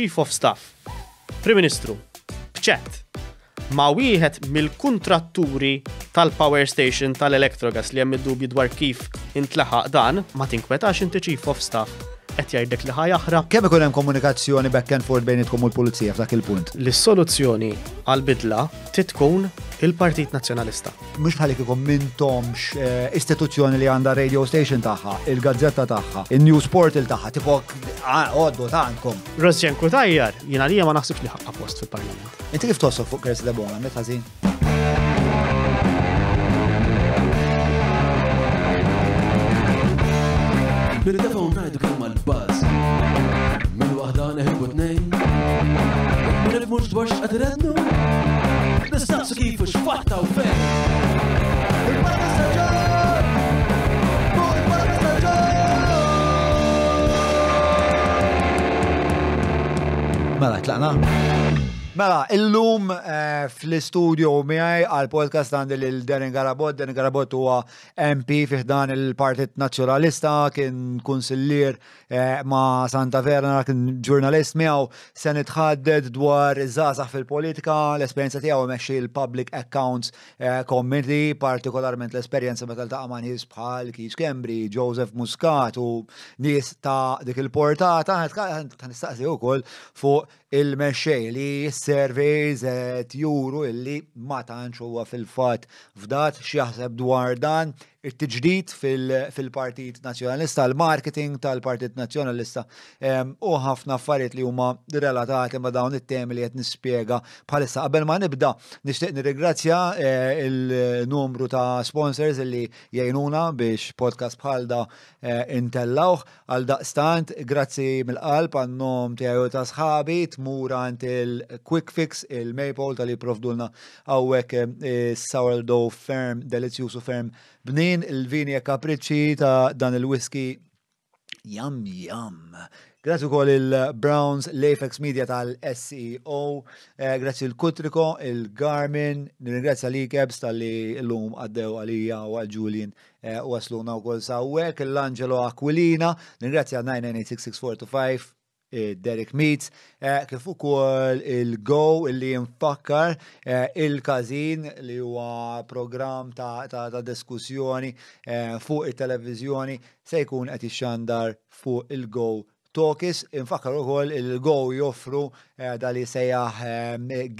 Chief of Staff, Prim Ministru, bċett, ma wieħed mill-kuntratturi tal-Power Station tal-Electrogas li hemm id-dubji dwar kif intlaħaq dan ma tinkwetax inti Chief of Staff qed jgħidlek li aħra. Kemm ikun hemm komunikazzjoni back and forth bejnitkom u l-pulizija f'dak il-punt? L-soluzzjoni għal-bidla titkun il-Partit Nazzjonalista. Mhux bħalik ikom minthomx eh, istituzzjoni li għandha radio station tagħha, il-gazzetta tagħha, il-news portal tagħha, tipok ah, għoddu ta' għandkom. Rozġenku tajjar, jiena li ma naħsibx li ħaqqa post fil-Parlament. Inti kif tossof fuq Kers Debona, meta tafx għad rednu Nistaqsu kifu u x'fatta u fejn. Mela, tlaqna? Mela, illum eh, fl-studio miħaj għal-podcast għandi l-Derin Garabot. Derin Garabot huwa MP fiħdan il-Partit Nazjonalista, kien konsillir eh, ma Santa Verna, kien ġurnalist miegħu se itħaddet dwar iż-żazax fil-politika, l-esperjenza tiegħu meċi l-Public Accounts Committee, eh, partikolarment l-esperjenza meta tal ma' nies bħal Kis Kembri, Joseph Muscat u nies ta' dik il-portata, nistaqsi wkoll fuq il-mexxej li s-surveys juru illi ma tantx fil-fatt f'dat xieħseb dwar dan it-tiġdid fil-Partit Nazjonalista, l-marketing tal-Partit Nazjonalista u ħafna affarijiet li huma relatati ma' dawn it-temi li qed nispjega bħalissa. Qabel ma nibda nixtieq nirringrazzja eh, il-numru ta' sponsors li jgħinuna biex podcast bħal da eh, intellawh għal daqstant grazzi mill-qalb għannom tiegħu ta' sħabi tmurant il-Quick Fix il-Maple tal-li provdulna għawek eh, sourdough ferm, delizjusu ferm bnin il-vini e kapriċi ta' dan il-whisky jam jam. Grazzi u koll il-Browns, l-Apex Media tal-SEO, eh, grazzi il-Kutriko, il-Garmin, nirringrazzja li ikebs tal-li l-lum għaddew għalija u għal-Julien u eh, għasluna u koll sawwek, l-Angelo Aquilina, nirringrazzja 9986425 Eh, Derek Meets, eh, kif ukoll il-Go li jinfakkar eh, il-Kazin li huwa program ta' diskussjoni fuq it-televiżjoni se jkun qed ixxandar fuq il-Go Tokis, infakkar ukoll il-Go joffru dali sejjaħ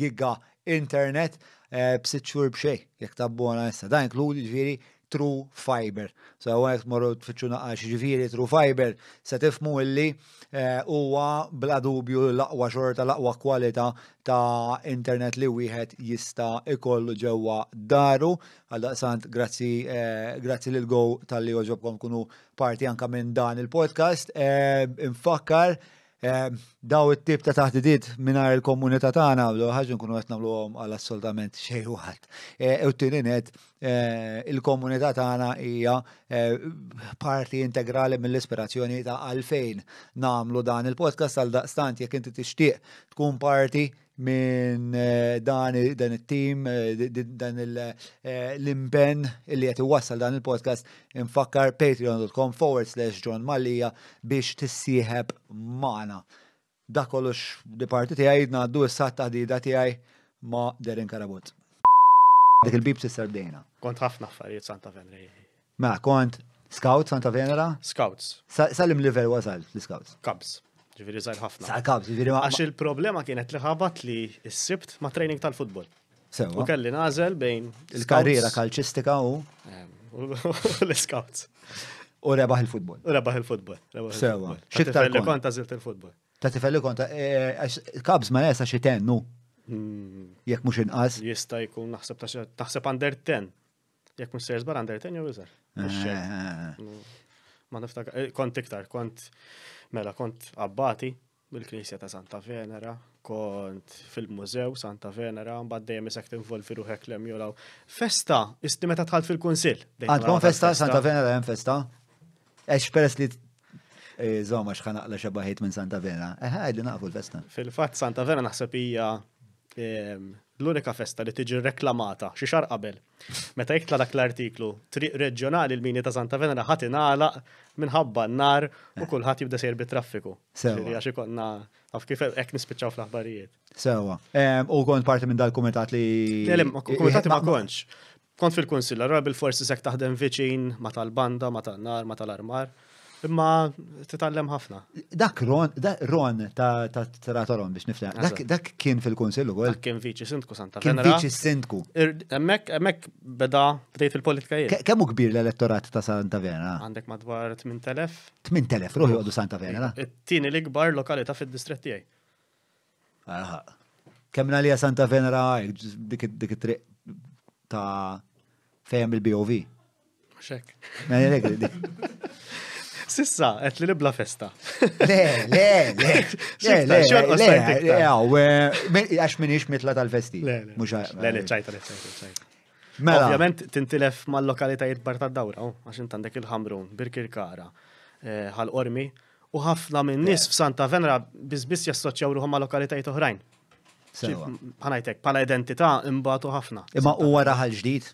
giga internet b'sitt xhur b'xejn jekk tabbona issa. Dan inkludi ġifieri True Fiber. So għek morru tfittxuna għax ġifiri True Fiber se tifmu illi eh, huwa bla dubju l-aqwa xorta l-aqwa kwalità ta' internet li wieħed jista' ikollu ġewwa daru. Għalla sant grazzi eh, grazzi lil go tal-li oġobkom kunu parti anka minn dan il-podcast. Eh, infakkar daw it-tip ta' taħdidiet minar il-komunità tagħna blu ħaġa nkunu qed nagħmluhom għal assoltament xejn waħed. E u tieniet e, il-komunità tagħna hija e, parti integrali mill-ispirazzjoni ta' għalfejn nagħmlu dan il-podcast għal daqstant jekk inti tixtieq tkun parti minn eh, dan it-tim, dan eh, eh, l-impen li qed iwassal dan il-podcast infakkar patreon.com forward slash John Malija biex tissieħeb magħna. Da kollox di parti tiegħi ngħaddu s-sat taħdida tiegħi ma' Derin Karabut. Dik il-bib tisser sardina. Kont ħafna affarijiet Santa Venera. Ma' mela, kont Scouts Santa Venera? Scouts. Salim level wasal l-Scouts. Cubs ġifiri zaħir ħafna. Sakab, ġifiri ma. Għax il-problema kienet li ħabat li s-sibt ma training tal-futbol. U kelli nazel bejn. Il-karriera kalċistika u. L-scouts. U rebaħ il-futbol. U rebaħ il-futbol. Sewa. Xittar li kont tażilt il-futbol. Ta' tifelli kont, kabs ma nesa xi tennu. Hmm. Jekk mhux inqas. Jista' jkun naħseb taħseb under 10. Jekk mhux sejżbar under 10 jew iżgħar. Eh, eh, eh. Hmm. Ma niftakar, kont iktar, kont Mela kont abbati bil-Knisja ta' Santa Venera, kont fil-Mużew Santa Venera, mbagħad dejjem isek tinvolvi ruħek lem jolaw. Festa, isti meta tħalt fil-Kunsill. Għandkom festa, Santa Venera hemm festa? Ex peress li eh, Zoma xħanaqla xabaħiet minn Santa Vena. Eħe, eh, għedli naqfu l-festa. Fil-fat, Santa Vena naħseb hija l-unika festa li tiġi reklamata xi xar qabel. Meta jekk dak l-artiklu, triq reġjonali l-mini ta' Santa Venera ħadd ingħalaq minħabba n-nar u kulħadd jibda sejr bit-traffiku. Sewa. Xi konna għaf kif hekk nispiċċaw fl-aħbarijiet. Sewa. U kont parti minn dal-kumitat li. Kumitat eh, ma kontx. Kont fil-kunsill, bil-forsi sek taħdem viċin ma tal-banda, ma tan-nar, ma tal-armar. Imma titallem ħafna. Dak Ron, dak Ron ta' Teratoron biex nifla. Dak dak kien fil kunsill għol. Dak kien viċi sindku Santa Kien viċi sindku. Emmek, emmek beda bdejt il-politika Kemm Kemmu kbir l-elettorat ta' Santa Vena? Għandek madwar 8000. 8000, ruħi għadu Santa Vena. Tini l-ikbar lokalità fil-distretti għaj. Aha. Kemm għalija Santa Vena dik it-triq ta' fejem il-BOV. Xek. Sissa, għet li libla festa. Le, le, le. Le, le, le. Eh, għax minix mitla tal-festi. Le, le, eh, ċajta, le, ċajta. Mela. Ovvjament, tintilef ma' lokalitajiet bar ta' dawra, oh, għax intandek il-ħamrun, birkirkara, eh, ħal-ormi, u ħafna minn nis f'Santa Venra bizbis jassoċjaw ruħom ma' lokalitajiet oħrajn. Ħanajtek, pala identità imbatu ħafna. Imma u għara ġdid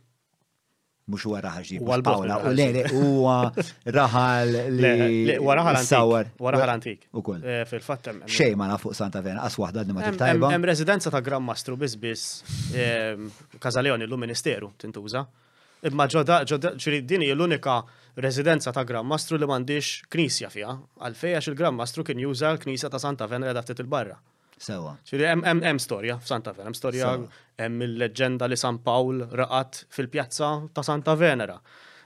mux huwa raħal ġib. u le, huwa raħal li. Waraħal antik. Waraħal antik. U koll. Eh, Fil-fat. Xej ma nafuq Santa Vena, as wahda għadni ma tiftajba. Hemm residenza ta' Gran Mastru biss Kazaleon eh, illu ministeru tintuża. Imma ġoda, ġiri din hija l-unika residenza ta' Gran Mastru li m'għandix knisja fiha, għalfejn għax il-Gran Mastru kien juża l-knisja ta' Santa Vena li ftit il-barra. Sewa. Ċiri, hemm storja f'Santa Vera, hemm storja hemm il-leġenda li San Paul raqat fil-pjazza ta' Santa Venera.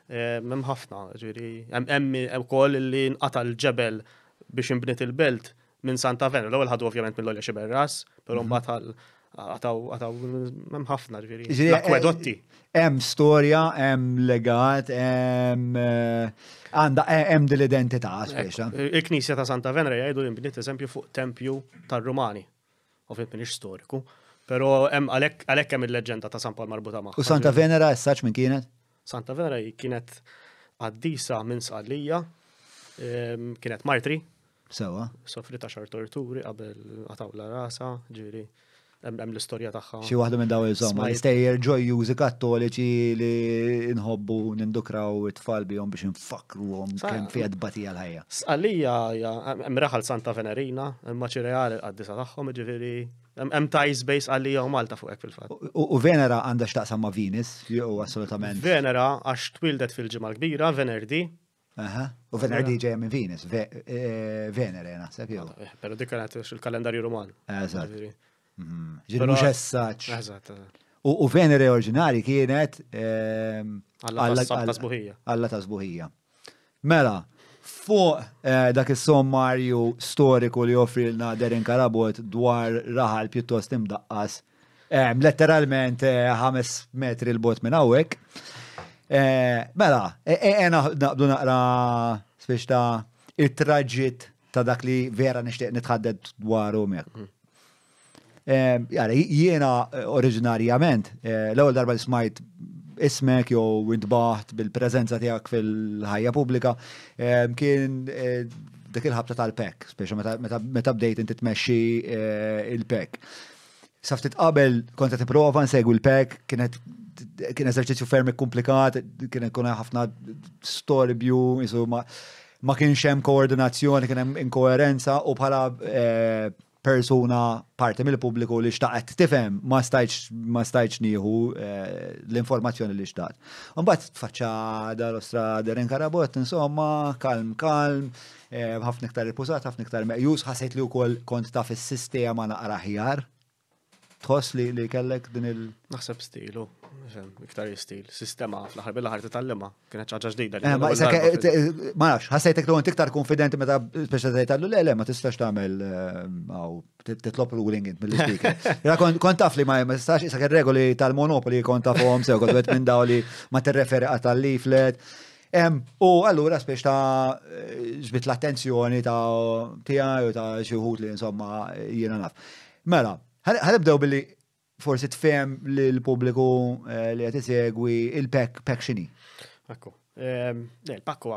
E, hemm ħafna, ġiri, hemm ukoll li nqata l-ġebel biex inbniet il-belt minn Santa Venera. L-ewwel ħadu ovvjament mill-Olja Xiberras, però mhm. mbagħad għataw, għataw, mem ħafna ġviri. L-akwedotti. Eh, em storja, em legat, em eh, għanda, em eh, dil-identità, speċa. Il-Knisja ta' Santa Venera jgħidu jimbiniet eżempju fuq tempju tal-Rumani. Ovvijament minix storiku. Pero għalek hemm il-leġenda ta' San Pal marbuta maħ. U Santa Venera, s-saċ minn kienet? Santa Venera kienet għaddisa minn Sqallija, ehm, kienet martri. Sewa. Sofri ta' xar torturi qabel għataw la rasa, ġiri hemm l-istorja tagħha. Xi waħda minn daw iżomma, l-istejjer ġojjużi kattoliċi li nħobbu nindukraw it-tfal bihom biex nfakruhom kemm fiha tbatija l-ħajja. Għalija hemm raħal Santa Venerina, imma maċirjali għaddisa tagħhom, ġifieri hemm ties base għalija u Malta fuq hekk fil-fatt. U Venera għandha x'taqsam ma' Venus, jew assolutament. Venera għax twildet fil-ġimgħa kbira, Venerdi, Aha, u Venerdi ġeja minn Venus, eh, Venere naħseb jew. Pero dik kienet il-kalendarju Ruman. Eżatt. Jiġifieri. Ġiri mux essaċ. U Venere oriġinari kienet ehm, Alla tasbuħija. Mela, fuq eh, dak is-sommarju storiku li joffri lna Derin Karabot dwar raħal pjuttost imdaqqas eh, letteralment 5 eh, metri l-bot minn hawnhekk. Mela, e, e, e, naqdu naqra spiex il-traġit ta' dak li vera nixtieq nitħaddet dwaru mek. Jara, jiena eh, oriġinarjament, eh, l-ewwel darba li smajt ismek jew intbaħt bil prezenza tiegħek fil-ħajja pubblika kien eh, dik il-ħabta tal-pek, speċa meta bdejt inti tmexxi il-pek. Saf titqabel kont qed tipprova nsegwi l-pek, kienet kien eżerċizzju ferm komplikat, kien ikun ħafna storbju, insomma ma kienx hemm koordinazzjoni, kien hemm inkoerenza u bħala persuna parti mill-pubbliku li xtaqet tifhem ma stajċ ma stajċ nieħu eh, l-informazzjoni li xtaqt. Mbagħad dal l Deren Karabot, insomma, kalm kalm, eh, ħafna iktar pużat, ħafna iktar meqjus, ħasejt li wkoll kont ta' fis-sistema naqra ħjar tħoss li li kellek din il. Naħseb stilu, iktar stil, sistema, fl-ħar bil-ħar titallima, kienet ċaġa ġdida. Eh, eh, ma nafx, ħassajtek tkun iktar konfidenti meta speċa tajtallu le, le, ma tistax tagħmel għaw eh, titlop ruling int mill-speaker. Kont taf li ma jistax isak regoli tal-monopoli kont taf għom sew, kont minn daw li ma t referi għat-tal-leaflet. U allura spiex ta' ġbit l-attenzjoni ta' tijaj u ta' xieħut li insomma jiena naf. Mela, Ħanibdew billi forsi tfem li l-pubbliku eh, li qed isegwi il-pek pek xini. Ekku. Ehm, Il-pakku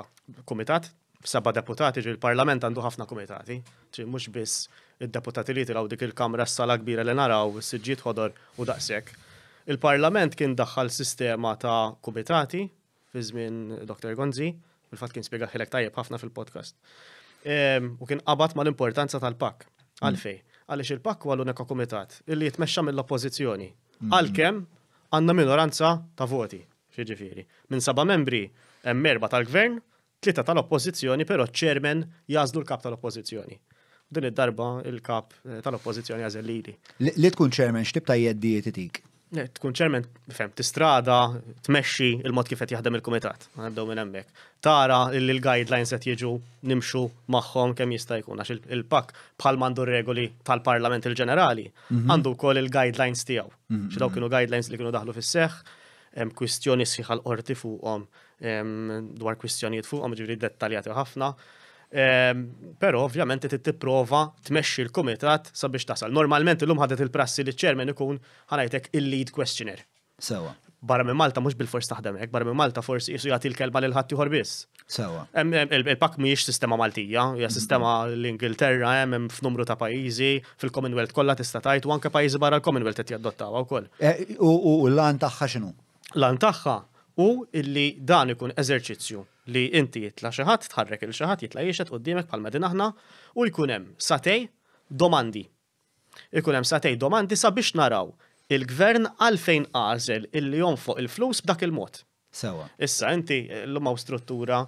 komitat, seba deputati ġi l-parlament għandu ħafna komitati, ġi mhux biss id-deputati li tilgħu dik il-kamra s-sala kbira li naraw, s-sġiet ħodor u daqshekk. Il-parlament kien daħħal sistema ta' komitati fi żmien Dr. Gonzi, fil-fatt kien spjegaħilek tajjeb ħafna fil-podcast. Ehm, u kien qabad mal-importanza tal-pak. Għalfej għaliex il pakku huwa l-unika illi jitmexxa mill-oppożizzjoni. Mhm. Għalkemm għandna minoranza ta' voti, xiġifieri. Minn saba' membri hemm erba' tal-gvern, tlieta tal-oppożizzjoni, però ċermen jazdu l-kap tal-oppożizzjoni. Din id-darba il-kap eh, tal-oppożizzjoni għażel Li tkun ċermen x'tib ta' jeddi itik? Eh, tkun ċermen, fem, Strada tmexxi il-mod kif qed jaħdem il-kumitat. Għaddew minn emmek. Tara li l-guidelines qed jiġu nimxu magħhom kemm jista' jkun għax il-pak bħal mandu regoli tal-Parlament il-Ġenerali mhm. għandu wkoll il-guidelines tiegħu. ċidaw mhm. kienu guidelines li kienu daħlu fis-seħħ, hemm kwistjoni sħiħa l-qorti fuqhom dwar kwistjonijiet fuqhom ġivri dettaljati ħafna. Ehm, Pero ovvjament ti tipprova tmexxi l-kumitat sabiex tasal. Normalment illum ħadet il-prassi li ċermen ikun ħanajtek il-lead questioner. Sewa. Barra minn Malta mhux bil-fors taħdem hekk, barra minn Malta forsi jisu jagħti l-kelba lil ħadd ieħor biss. Sewa. Il-pak mhijiex sistema Maltija, hija mhm. sistema l-Ingilterra hemm hemm f'numru ta' pajjiżi, fil-Commonwealth kollha tista' tajt u anke pajjiżi barra l-Commonwealth qed jaddottawha wkoll. E, u l-lan tagħha x'inhu? Lan tagħha u illi dan ikun eżerċizzju li inti jitla xaħat, tħarrek il xaħat jitla jiexet u d-dimek pal aħna u jkunem satej domandi. Jkunem satej domandi sabiex naraw il-gvern għalfejn għazel illi jonfoq il-flus b'dak il-mod. Sewa. Issa, inti l u struttura,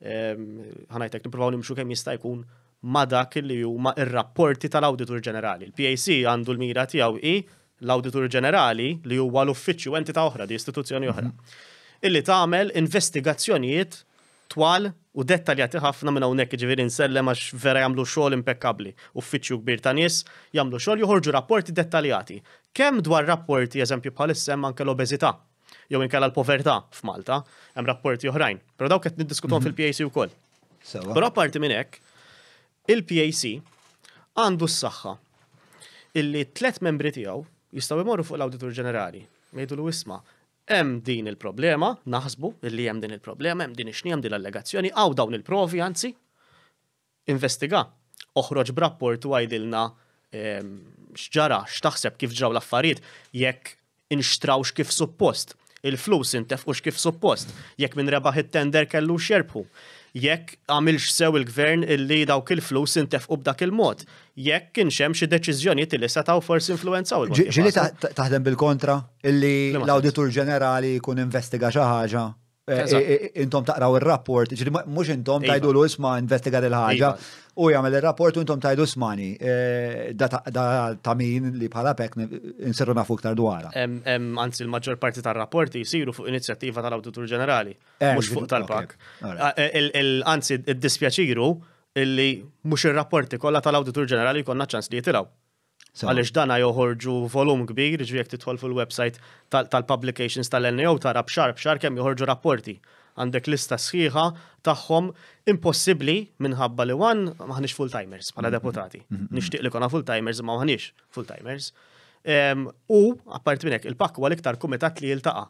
ħanajtek niprofaw nimxu kem jista' jkun ma dak illi huma ir-rapporti tal-Awditur Ġenerali. Il-PAC għandu l-mira tiegħu i l-Awditur Ġenerali li huwa l-uffiċċju entità oħra, di istituzzjoni oħra. Mhm. Illi tagħmel investigazzjonijiet twal u dettaljati ħafna minn hawnhekk ġifieri nsellem għax vera jagħmlu xogħol impeccabbli. Uffiċċju kbir ta' nies jagħmlu xogħol joħorġu rapporti dettaljati. Kemm dwar rapporti eżempju bħal hemm anke l-obeżità jew inkella l-povertà f'Malta, hemm rapporti oħrajn. Però dawk qed niddiskutom mhm. fil-PAC wkoll. Però apparti minn hekk, il-PAC għandu s-saħħa illi tlet membri tiegħu jistgħu jmorru fuq l auditor Ġenerali. Mejdu l isma' hemm din il-problema, naħsbu illi hemm din il-problema, hemm din ix hemm din l-allegazzjoni, għaw dawn il-provi, anzi, investiga, oħroġ b'rapport u għajdilna ehm, xġara, xtaħseb kif ġraw l-affarijiet, jekk inxtrawx kif suppost, il-flus intefqux kif suppost, jekk minn rebaħ it-tender kellu xerbħu, jekk għamilx sew il-gvern illi dawk il-flus intefqu b'dak il-mod. Jekk kien xem xi deċiżjonijiet li setaw forsi influenzaw il-mod. Ġili taħdem bil-kontra illi l-Awditur Ġenerali jkun investiga xi ħaġa Eh, eh, eh, intom taqraw il-rapport, ġri mux intom iva. tajdu l-isma investigat il-ħagġa iva. u jgħamil il-rapport u intom tajdu smani da ta' min li bħala pek inserru nafu ktar dwara. Anzi, il-maġġor parti tal-rapporti jisiru fuq inizjattiva tal-Auditur Ġenerali, mux fuq tal-pak. Ah, anzi, id-dispjaċiru illi mux il-rapporti kolla tal-Auditur Ġenerali konna ċans li jitilaw. Għalix dana joħorġu volum kbir, ġvijek titħol fil-website tal-publications tal-NEO tara bxar bxar kemm joħorġu rapporti. Għandek lista sħiħa tagħhom impossibbli minħabba li wan maħniex full-timers bħala mhm, mhm, deputati. Mhm, Nixtieq li kona full-timers ma maħniex full-timers. U apparti minn il-pakku għal iktar kumitat li jiltaqa'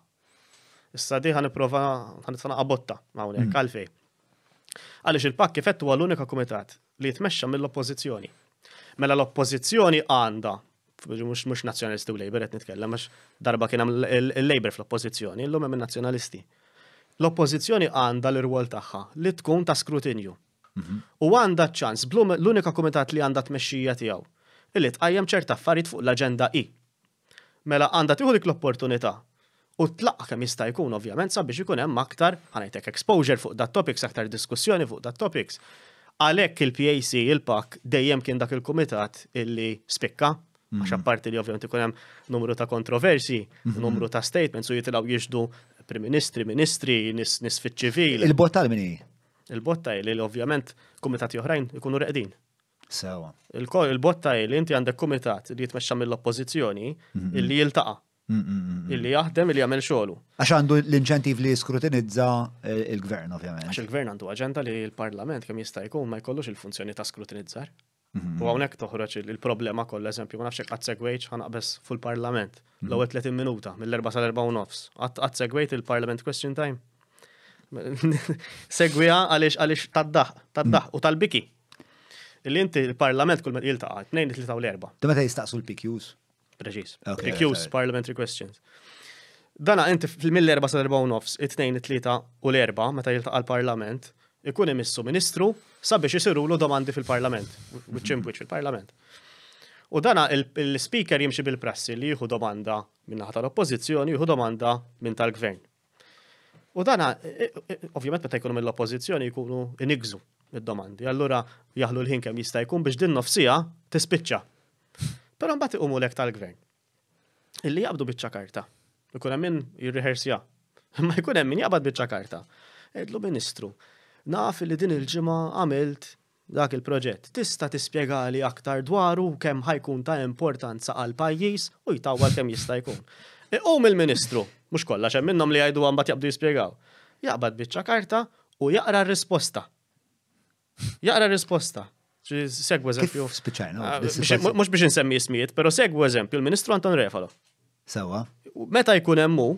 Issa di għan iprofa għan itfana għabotta maħunek, għalfej. Għalix il-pak kifettu għal-unika kumitat li jitmesċa mill-oppozizjoni. Mela l-oppozizjoni għanda, mux mux nazjonalisti u Labour qed nitkellem, għax darba kien hemm il-Labour fl-oppożizzjoni, illum minn nazzjonalisti. L-oppożizzjoni għandha l-irwol tagħha li tkun ta' skrutinju. U għandha ċans, l-unika kumitat li għandha tmexxija tiegħu, illi tqajjem ċerta affarijiet fuq l-aġenda i. Mela għandha tieħu dik l-opportunità U tlaqqa kemm jista' jkun ovvjament sabiex ikun hemm aktar ħanajtek exposure fuq dat topics, aktar diskussjoni fuq dat topics. Għalek il-PAC, il-PAC, dejjem kien dak il-komitat illi spikka, għax mhm. apparti li ovvjament ikun hemm numru ta' kontroversi, mhm. numru ta' statements u jitilgħu jiġdu prim ministri, ministri, nis, ċivil. Il-botta l-mini? Il-botta li ovvjament komitati oħrajn ikunu reqdin. Sewa. Il-botta li inti għandek komitat li jitmexxa mill-oppożizzjoni mhm. illi jiltaqa' Illi jaħdem illi jagħmel xogħlu. Għax għandu l-inċentiv li skrutinizza eh, il-gvern ovvjament. Għax il-gvern għandu aġenda li l-parlament kemm jista' jkun ma jkollux il-funzjoni ta' skrutinizzar. Mm-hmm. U hawnhekk toħroġ il-problema koll eżempju, ma nafxek għad segwejċ għanqabess fil-parlament mm-hmm. l-ewwel 30 minuta mill erba sal u nofs. Għad segwejt il-parlament question time. Segwija għaliex għaliex taddaħ, taddaħ mm. u tal-biki. Illi inti il-parlament kull ma jiltaqa' 2, 3 u l erba Dema ta' jistaqsu l-PQs preċis. PQs, parliamentary questions. Dana inti fil-mill-erba nofs, it-tnejn, it-tlieta u l-erba, meta jiltaq l-parlament, ikun emissu ministru sabiex jisiru l domandi fil-parlament, which which fil-parlament. U dana il-speaker jimxi bil-prassi li jieħu domanda minna naħa tal-oppozizjoni, jieħu domanda minn tal-gvern. U dana, e, e, ovvjament meta jkunu mill-oppozizjoni jkunu inigżu il domandi Allura jaħlu l-ħin jista' jkun biex din nofsija tispiċċa Pero mbagħad umu lek tal-gvern. Illi jaqbdu bitċa karta. Ikun hemm min jirriħersja. Ma jkun hemm min bitċa karta. Edlu ministru, naf li din il-ġimgħa għamilt dak il-proġett. Tista tispjegali aktar dwaru kemm ħajkun ta' importanza għal pajjiż u jtawwal kemm jista' jkun. Um il-ministru, mhux kolla hemm minnhom li jgħidu għambat jabdu jispjegaw. Jaqbad biċċa karta u jaqra r-risposta. Jaqra r-risposta. Ah, segwa eżempju. Mux biex nsemmi ismijiet, pero segwa eżempju, il-ministru Anton Refalo. Sewa. Meta jkun emmu,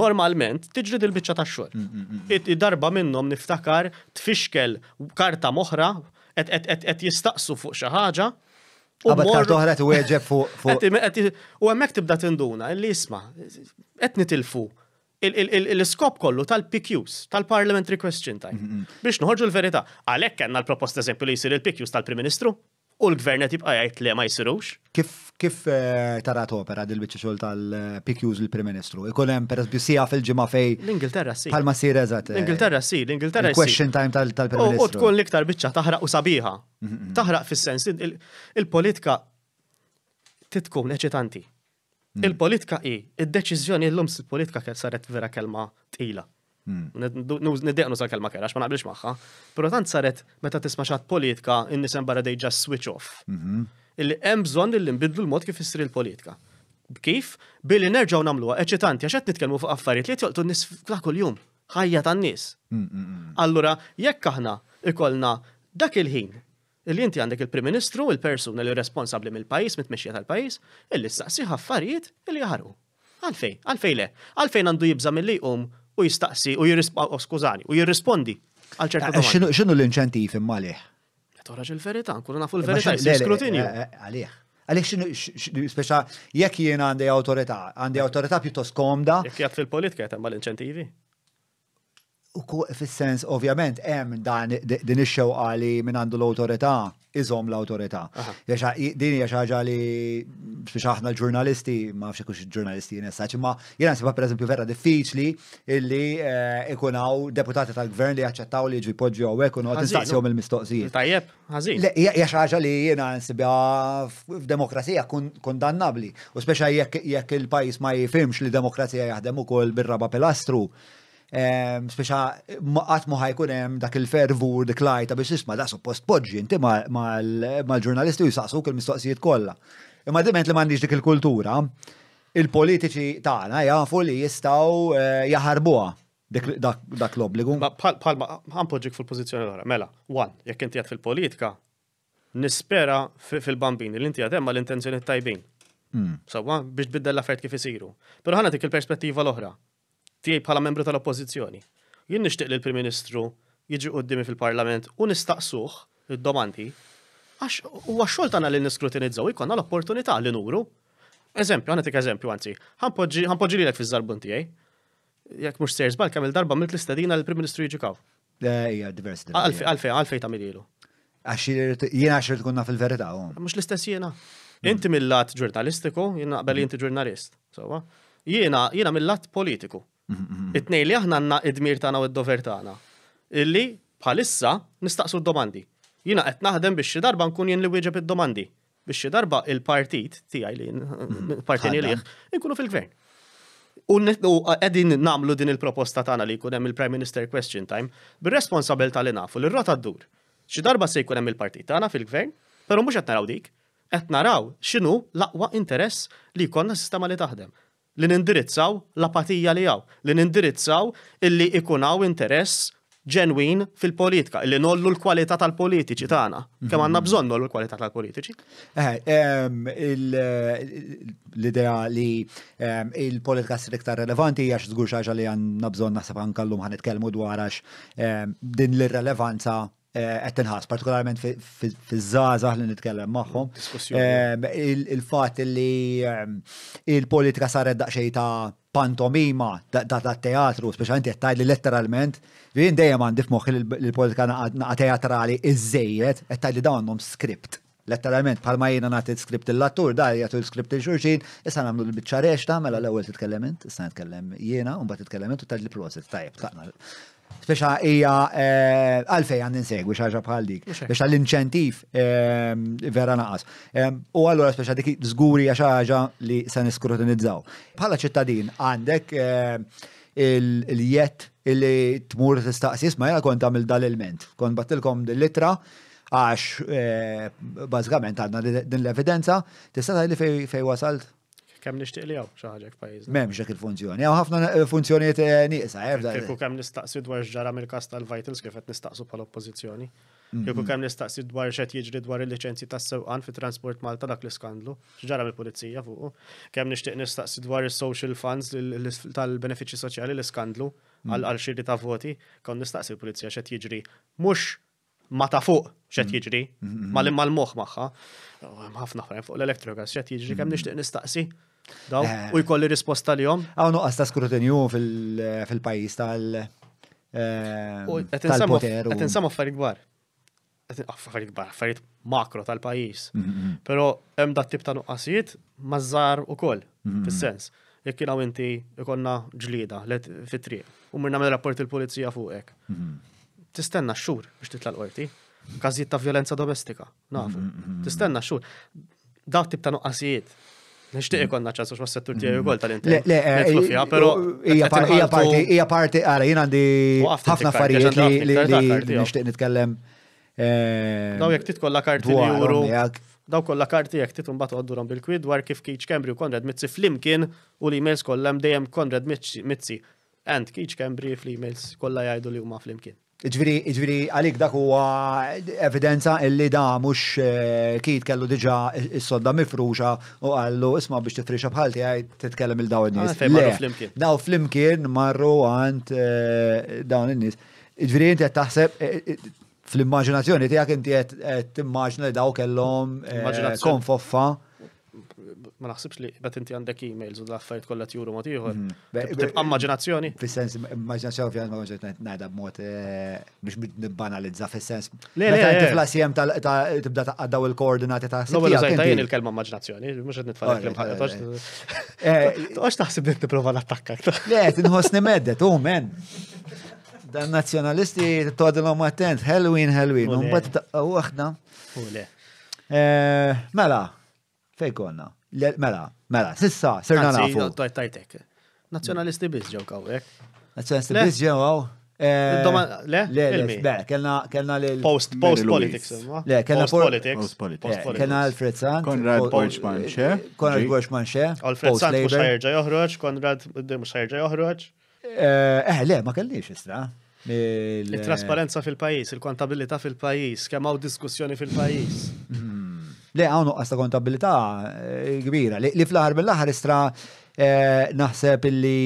normalment tiġri dil-bicċa ta' xogħol. Mm, mm, mm, Id-darba minnhom niftakar tfixkel karta moħra qed jistaqsu fuq xi ħaġa. Għabad karta oħra t fuq. U hemmhekk tibda tinduna, illi isma qed nitilfu il iskop kollu tal-PQs, tal-Parliamentary Question Time. Biex nħorġu l-verità. Għalhekk kanna l-proposta eżempju li jsir il-PQs tal-Prim Ministru u l-gvern qed jibqa' jgħid li ma jsirux. Kif kif eh, tarat opera dil-biċċa xogħol tal-PQs il-Prim Ministru? Ikun hemm peress sija fil-ġimgħa fej. L-Ingilterra si. Palma sir eżatt. Eh, L-Ingilterra si, l-Ingilterra si. Question time tal-Prim Ministru. U tkun l-iktar biċċa taħraq u sabiħa. Taħraq fis-sens il-politika titkun eċitanti Mm. Il-politika i, id-deċizjoni l-lum politika kif saret vera kelma tila. Mm. Nideqnu sa kelma kera, ma naqbilx maħħa. Pero tant saret meta t xat politika, in barra dej just switch off. Mhm. Illi hemm bżonn li nbidlu l-mod kif issir il-politika. Kif? Billi nerġgħu nagħmluha eċitanti għax qed nitkellmu fuq affarijiet li qed joqtu n-nies kuljum. Ħajja tan-nies. Mm, Allura jekk aħna ikolna dak il-ħin Illi inti għandek il-Prim Ministru, il-persuna li responsabli mill-pajis, mit-mexxija tal-pajis, illi staqsi ħaffarijiet illi jaħarru. Għalfej, għalfej le, għalfejn għandu jibża mill u jistaqsi u jirrispondi, skużani, u jirrispondi għal ċerta X'inhu l-inċentiv immalih? Toraġ il-verità, nkunu nafu l-verità, skrutinju. Eh, eh, għalih. għalih xinu, speċa, jek jien għandi autorita, għandi autorita pjuttost komda. Jek jgħat fil-politika jgħat l-inċentivi? u fil-sens, ovvjament, hemm dan din ix xew għali minn għandu l-autorità, iżom l-autorità. Din hija xi ħaġa li biex aħna l-ġurnalisti, ma nafx kux ġurnalisti jinessaċ, ma jiena nsibha pereżempju vera diffiċli illi eh, ikun hawn deputati tal-gvern li jaċċettaw li ġi poġġi hawnhekk u noqgħod nistaqsihom il-mistoqsijiet. Tajjeb, ħażin. Hija xi ħaġa li jiena nsibha f'demokrazija kundannabbli. u speċa jekk il-pajjiż ma jifhimx li demokrazija jaħdem ukoll bir-raba pilastru speċa qatt ma ħajkun hemm dak il-fervur dik lajta biex isma' da suppost podġi inti mal-ġurnalisti u jsaqsuk il-mistoqsijiet kollha. Imma diment li m'għandix dik il-kultura, il-politiċi tagħna jafu li jistgħu eh, jaħarbuha dak l-obbligu. Palma, ħanpoġġik fil pozizjoni l-oħra. Mela, għan, jekk inti fil-politika, nispera fil-bambini li inti għadem l intenzjoni tajbin. Hmm. Sawa, biex biddel l-affert kif isiru. Pero ħana dik il-perspettiva l-oħra tiegħi bħala membru tal-Oppożizzjoni. Jien nixtieq li l-Prim Ministru jiġi qudiemi fil-Parlament u nistaqsuh id-domandi għax huwa xogħol tagħna li niskrutinizzaw jkollna l-opportunità li nuru. Eżempju, għanetik eżempju anzi, ħanpoġġi lilek fiż-żarbun tiegħi. Jekk mhux serz żball kemm il-darba mill l-istedina l-Prim Ministru Jġikaw. kaw. Ejja, diversi. Għalfej, għalfej ta' mililu. Għax jiena għax kunna fil-verità. Mhux l-istess jiena. Inti mill-lat ġurnalistiku, jena qbel inti ġurnalist. Jiena, jiena mill-lat politiku. Mm-hmm. it li aħna għanna id-dmir tagħna u id-dover tagħna. Illi bħalissa nistaqsu d-domandi. Jina qed naħdem biex xi darba nkun jien li wieġeb id-domandi. Biex xi darba il-partit tiegħi li mm-hmm. partini liħ nkunu fil-gvern. U qegħdin namlu din il-proposta tagħna li jkun hemm il-Prime Minister Question Time bir-responsabilità li nafu li r ddur. Xi darba se jkun hemm il-partit tagħna fil-gvern, però mhux qed naraw dik, qed naraw x'inhu l-aqwa interess li jkollna sistema li taħdem li nindirizzaw l-apatija li għaw, li nindirizzaw illi ikunaw interess ġenwin fil-politika, illi nollu l-kwalità tal-politiċi tagħna. Kemm għandna mhm. bżonn nollu l-kwalità tal-politiċi. Eh, ehm, l-idea li ehm, il-politika s iktar relevanti hija xi żgur xi ħaġa li għandna bżonn naħseb anke ħanitkellmu dwar għax ehm, din l-irrelevanza qed tinħass, partikolarment fiż-żgħażagħ li nitkellem magħhom. Ehm, il-fatt li ehm, il-politika saret daqsxejn ta' pantomima ta' teatru, speċjalment qed tgħid li letteralment jien dejjem għandi f'moħħi il-politika naqa' teatrali iżejjed qed tgħid li dawn għandhom skript. Letteralment, palma jina nagħti skript il attur da jgħatu l-skript il-xurxin, issa nagħmlu l-bicċa reċ mela l ewwel titkellem int, issa nitkellem jiena, un bat titkellem int u tajli proset, tajb, taqna Speċa hija eh, għalfej għandin segwi xaġa bħal dik. Biex l-inċentif ehm, vera naqas. Ehm, u allura speċa dik zguri xaġa li se niskrutinizzaw. Bħala ċittadin għandek eh, il-jett illi tmur tistaqsis ma jena kont għamil dal-ilment. Kont battilkom dil-litra għax eh, bazgament għadna din l-evidenza, tista' li fej wasalt? kemm nixtieq li għaw xi ħaġa f'pajjiżna. Mem, dik il-funzjoni. Hawn ħafna eh, funzjonijiet eh, nisa, hefda. Eh, Kieku kemm nistaqsi dwar ġara mill kast tal-vitals kif qed nistaqsu l oppożizzjoni mm-hmm. Kieku kemm nistaqsi dwar x'qed jiġri dwar il-liċenzji tas-sewqan fit-Transport Malta dak l skandlu x'ġara mill-pulizija fuq. Kemm nixtieq nistaqsi dwar is-social funds tal-benefiċċji soċjali l skandlu mm-hmm. għal xirri ta' voti, kon nistaqsi l polizija x'qed jiġri. Mhux ma ta' fuq xet mm-hmm. jiġri, ma l-imma l-moħ maħħa. ħafna ħafna fuq l-elektrogas xet jiġri, kem nishtiq nistaqsi. Daw, eh. u jkolli risposta li jom. Għaw no, ta' skrutinju fil-pajis tal- eh, tal-poter. Għet insam affarijiet gbar. Affarijiet gbar, affarijiet makro tal-pajis. Mm, mm, mm. Pero hemm dat tip ta' nuqqasijiet mażar u koll, fil-sens. Jekk kienu inti ikonna ġlida fit-triq, u minn mill rapport il-polizija fuqek. Tistenna xur biex titla l-qorti. Każijiet ta' violenza domestika, nafu. Tistenna xur. Dak tip ta' nuqqasijiet Nishtiq mm. ikonna ċans għax ma settur tiegħi mm. wkoll tal-internet. Le, eh, però parti hija parti għandi ħafna affarijiet li nixtieq nitkellem. Eh, daw jekk titkolla karti li juru. Daw kollha karti jekk titum bat għoddurhom bil-kwid dwar kif Kiċ Kembri u Konrad Mitzi flimkien u l-emails kollha dejjem Konrad Mitzi. And Kiċ Kembri fl-emails kollha jgħidu li huma flimkien iġviri, għalik dak huwa evidenza illi da mux eh, kit kellu diġa s-sodda mifruxa u għallu isma biex tifrixa bħalti għaj titkellem il-daw il nis ah, Daw flimkien marru għant eh, dawn il nis Ġviri, inti taħseb eh, fl-immaġinazzjoni għak inti għed timmaġna li daw kellom konfoffa ma naħsibx li bet inti għandek emails u l-affarijiet kollha juru mod ieħor. Mhm. Immaġinazzjoni. Fis-sens immaġinazzjoni ovvjament ma konċert ngħidha b'mod eh, biex nibbanalizza fis-sens. Le le tifla siem tibda taqaddaw il-koordinati ta' siem. L-ewwel żgħid il-kelma immaġinazzjoni, mhux qed nitfalek l-imħaqqa. Għax taħsib li tipprova l-attakka. Le, tinħossni meddet, u oh, men dan nazjonalisti t-todilom attent, Halloween, Halloween, un bat u għahna. Eh, mela, fej konna? Mela, mela, sissa, serna nafu. Tajtek. Nazjonalisti biz ġew kawek. Nazjonalisti biz ġew għaw. Eh, le, le, le, kellna kellna l post politics. Le, kellna post politics. Eh, kellna Alfred Sant, Konrad Borchman xe. Eh, Konrad Borchman xe. Alfred Sant mhux ħajrġa joħroġ, Konrad mhux ħajrġa joħroġ. Eh, le, ma kellix isra. Il-trasparenza fil-pajis, il-kontabilità fil-pajis, kemm hawn diskussjoni fil-pajis. Mhm. Le għawnu għasta ta' kontabilità eh, kbira. Li fl ħar bil ħar istra eh, naħseb li.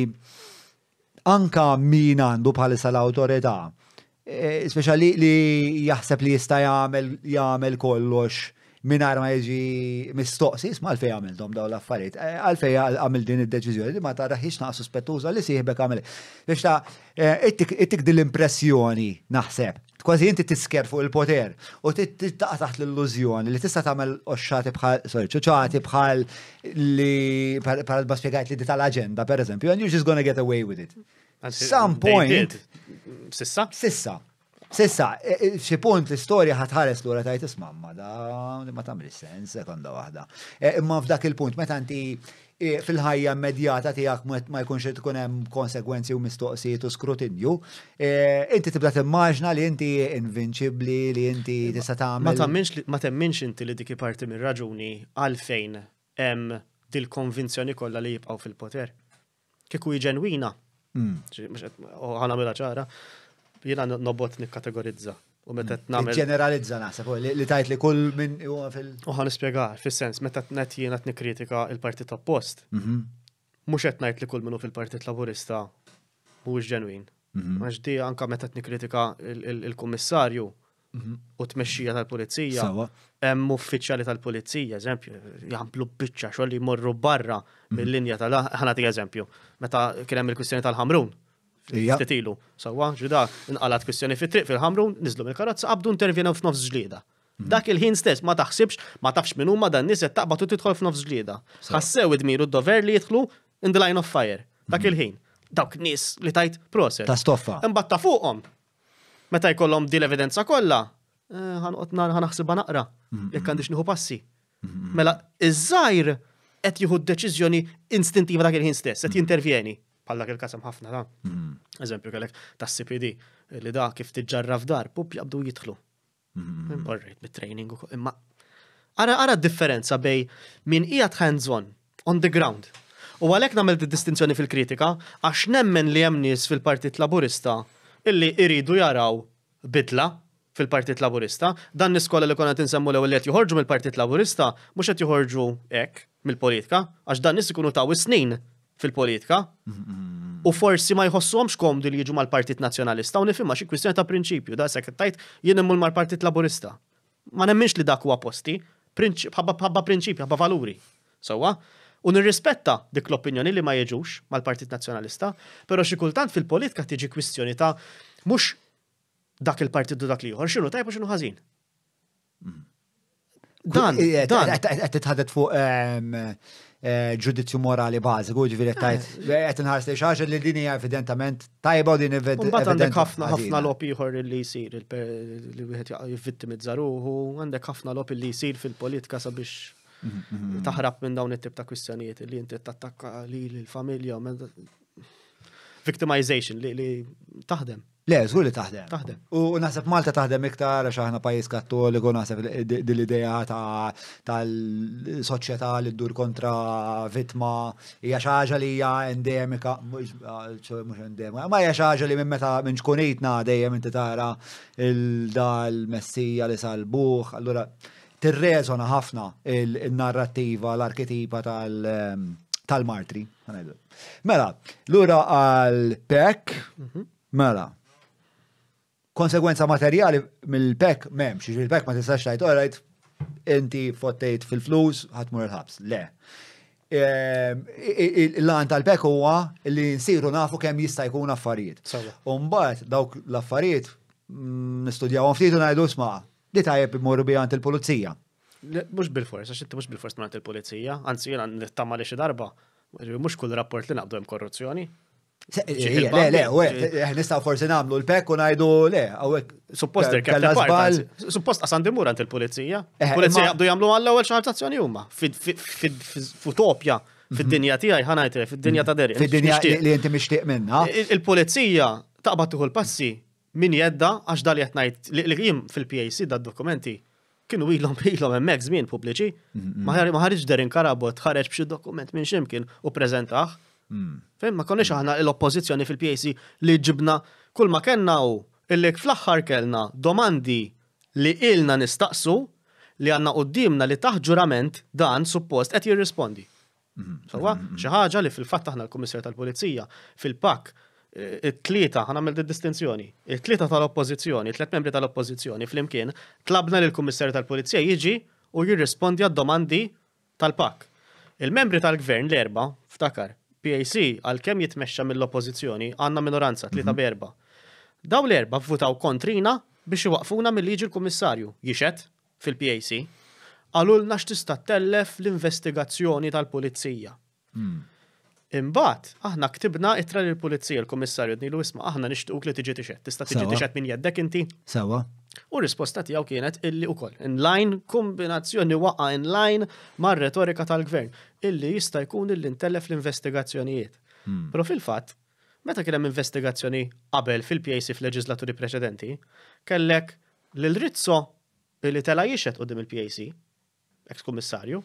anka min għandu bħalissa l autorita eh, speċali li jaħseb li jista' jagħmel jagħmel kollox minar ma jiġi mistoqsis ma għalfej dom daw l-affarijiet, eh, għalfej għamil din id-deċizjoni, li ma raħiċ na' suspettuża li siħbek għamil. Biex ta' eh, ittik dil l-impressjoni naħseb, kważi inti tisker fuq il-poter u tittaqa taħt l-illużjoni li tista' tagħmel oxxati bħal, sorry, ċuċati bħal li bħal ma spjegajt li l aġenda per eżempju, and you're just gonna get away with it. Some point. Sissa? Sissa. Sissa, e, e, xi punt l-istorja ħatħares lura tajt ismamma, da ma tamri sens, sekonda waħda. E, imma f'dak il-punt, meta inti fil-ħajja immedjata tiegħek ma jkunx tkun hemm konsegwenzi u mistoqsijiet u skrutinju, inti tibda timmaġna li inti invinċibli, li inti tista' tagħmel. Ma temminx inti li diki parti mir-raġuni għalfejn hemm dil-konvinzjoni kollha li jibqgħu fil-poter. Kieku ġenwina. Hmm. U ħana mela ċara jina nobot nikkategorizza. U meta t-namel. Mm. Ġeneralizza nasa, li tajt li kull minn huwa fil. Uħan nispiegar, fil-sens, meta t-net jina t-nikritika il-partit oppost. Mux mhm. qed ngħid li kull minnu fil-partit laburista mhuwiex ġenwin. Maġ mhm. di anka meta t-nikritika il-kummissarju mhm. u t-mexxija tal-pulizija. Hemm uffiċjali tal-pulizija, eżempju, jamplu biċċa xogħol li jmorru barra mill-linja tal ħanati eżempju, meta kien hemm il-kwistjoni tal-ħamrun. Tetilu. Sawa, ġudak, inqalat kwistjoni fit-triq fil-ħamru, nizlu mill karazza qabdu intervjena f'nofs ġlieda. Mhm. Dak il-ħin stess ma taħsibx, ma tafx minn huma dan nies qed taqbad u tidħol f'nofs ġlieda. Ħassew id-miru d-dover li jidħlu in the line of fire. Dak mhm. il-ħin. Dawk nies li tajt proser. Ta' stoffa. Imbagħad ta' fuqhom. Meta jkollhom din l-evidenza kollha, eh, ħanqot ħanaħsibha naqra, mhm. jekk għandix nieħu passi. Mela, iż-żajr qed jieħu d-deċiżjoni instintiva dak il-ħin stess, qed jintervjeni għallak il-kasem ħafna ta' mm-hmm. eżempju kellek ta' CPD li da' kif tiġġarra f'dar, pup jabdu jitħlu. Orrejt mm-hmm. bit-training u imma. Ara ara differenza bej min ijat hands-on, on the ground. U għalek namel distinzjoni fil-kritika, għax nemmen li jemnis fil-Partit Laburista illi iridu jaraw bidla fil-Partit Laburista, dan niskola li konna tinsemmu l-ewel li joħorġu mill-Partit Laburista, mux qed joħorġu ek mill-politika, għax dan nis ikunu ta' snin fil-politika. Mm-hmm. U forsi ma jħossuhomx komdu li jiġu mal-Partit Nazzjonalista u nifhimha xi kwistjoni ta' prinċipju da sekk tajt jien immur mal-Partit Laburista. Ma nemminx li dak huwa posti, ħabba prinċipju, ħabba valuri. Sewwa, u nirrispetta dik l-opinjoni li ma jiġux mal-Partit Nazzjonalista, però xi kultant fil-politika tiġi kwistjoni ta' mhux dak il-partit u dak jħor, xinu tajb xinu ħażin. Mm-hmm. Dan, eh, dan. Għed fuq ehm, Eh, ġudizzju morali bażiku, ġifieri eh. tajt qed inħares li xaġa li din hija evidentament tajba din evidentament. Mbagħad għandek ħafna ħafna lop ieħor li jsir li wieħed jivvittimizza u għandek ħafna lop li jsir fil-politika sabiex mhm. taħrab minn dawn it-tip ta' kwistjonijiet li inti attakka li l-familja victimization li taħdem. Le, zgur li taħdem. Taħdem. U naħseb Malta taħdem iktar, għax aħna pajis kattoliku, naħseb dil-idea tal-soċjetà li ddur kontra vitma, hija xaġa li hija endemika, mhux ah, endemika, ma hija xaġa li minn meta minn xkunitna dejjem inti tara il-dal-messija li salbuħ, allura tirreżona ħafna il-narrativa, l-arketipa tal- ehm, tal-martri. Mela, l-ura għal-pek, mhm. mela, konsekwenza materjali mill-pek memx, il-pek ma tistax tajt, all right, inti fottejt fil-flus, ħatmur il-ħabs, le. Ehm, il-lan tal-pek huwa li nsiru nafu kemm jista' jkun affarijiet. Umbat dawk l-affarijiet mm, nistudjaw ftit u ngħidu sma' li tajjeb imorru għant il-pulizija. Mux bil-fors, għax inti mux bil-fors minn il-pulizija, anzi jena nittama li xi darba, mux kull rapport li naqdu korruzzjoni, Le, le, we, eh, nistaw forsi namlu l-pek u najdu le, U għawek. Suppost kell Suppost għasan dimur għant il-polizija. Eh, eh, Polizija għabdu jamlu għall ewwel xartazzjoni huma. Futopja, fid-dinja mhm. tijaj, ħanajt, fid-dinja ta' deri. Fid-dinja li jinti mishtiq minna. Il-polizija taqbad tuħu l-passi min jedda għax dal jatnajt li jim fil-PAC da' dokumenti kienu ilhom ilhom hemmhekk żmien pubbliċi. Mhm, mhm. Ma ħarġ derin karabot ħareġ b'xi dokument minn ximkien u preżentaħ. Hmm. Fejn ma konniex aħna l-oppożizzjoni fil-PAC li ġibna kull ma kellna u illek fl-aħħar kellna domandi li ilna nistaqsu li għanna qoddimna li taħġurament dan suppost qed jirrispondi. Hmm. Sawa, hmm. xi ħaġa li fil-fatt aħna l-Kummissar tal-Pulizija fil-pak eh, it-tlieta ħanamel distinzjoni. It-tlieta tal-oppożizzjoni, tliet membri tal-oppożizzjoni flimkien tlabna l kummissar tal-Pulizija jiġi u jirrispondi għad-domandi tal-pak. Il-membri tal-gvern l-erba' ftakar PAC għal-kem jitmexxa mill-oppozizjoni għanna minoranza, tlita mhm. berba. Daw l-erba votaw kontrina biex iwaqfuna mill-liġi l-kummissarju, jixet, fil-PAC, għalulna tista' tellef l-investigazzjoni tal-pulizija. Hmm. Imbagħad aħna ktibna ittra lill pulizija l-kummissarju dnilu isma' aħna nixtiequk li tiġi tixed. Tista' tiġi tixed minn jeddek inti? Sewa. U risposta tiegħu kienet illi wkoll line, kombinazzjoni waqa line mar-retorika tal-gvern illi jista' jkun illi intellef l-investigazzjonijiet. Hmm. Pero fil-fatt, meta kien hemm investigazzjoni qabel fil-PAC fil-leġislaturi preċedenti, kellek lil Rizzo illi tela jixet qudiem il-PAC, ex-kummissarju,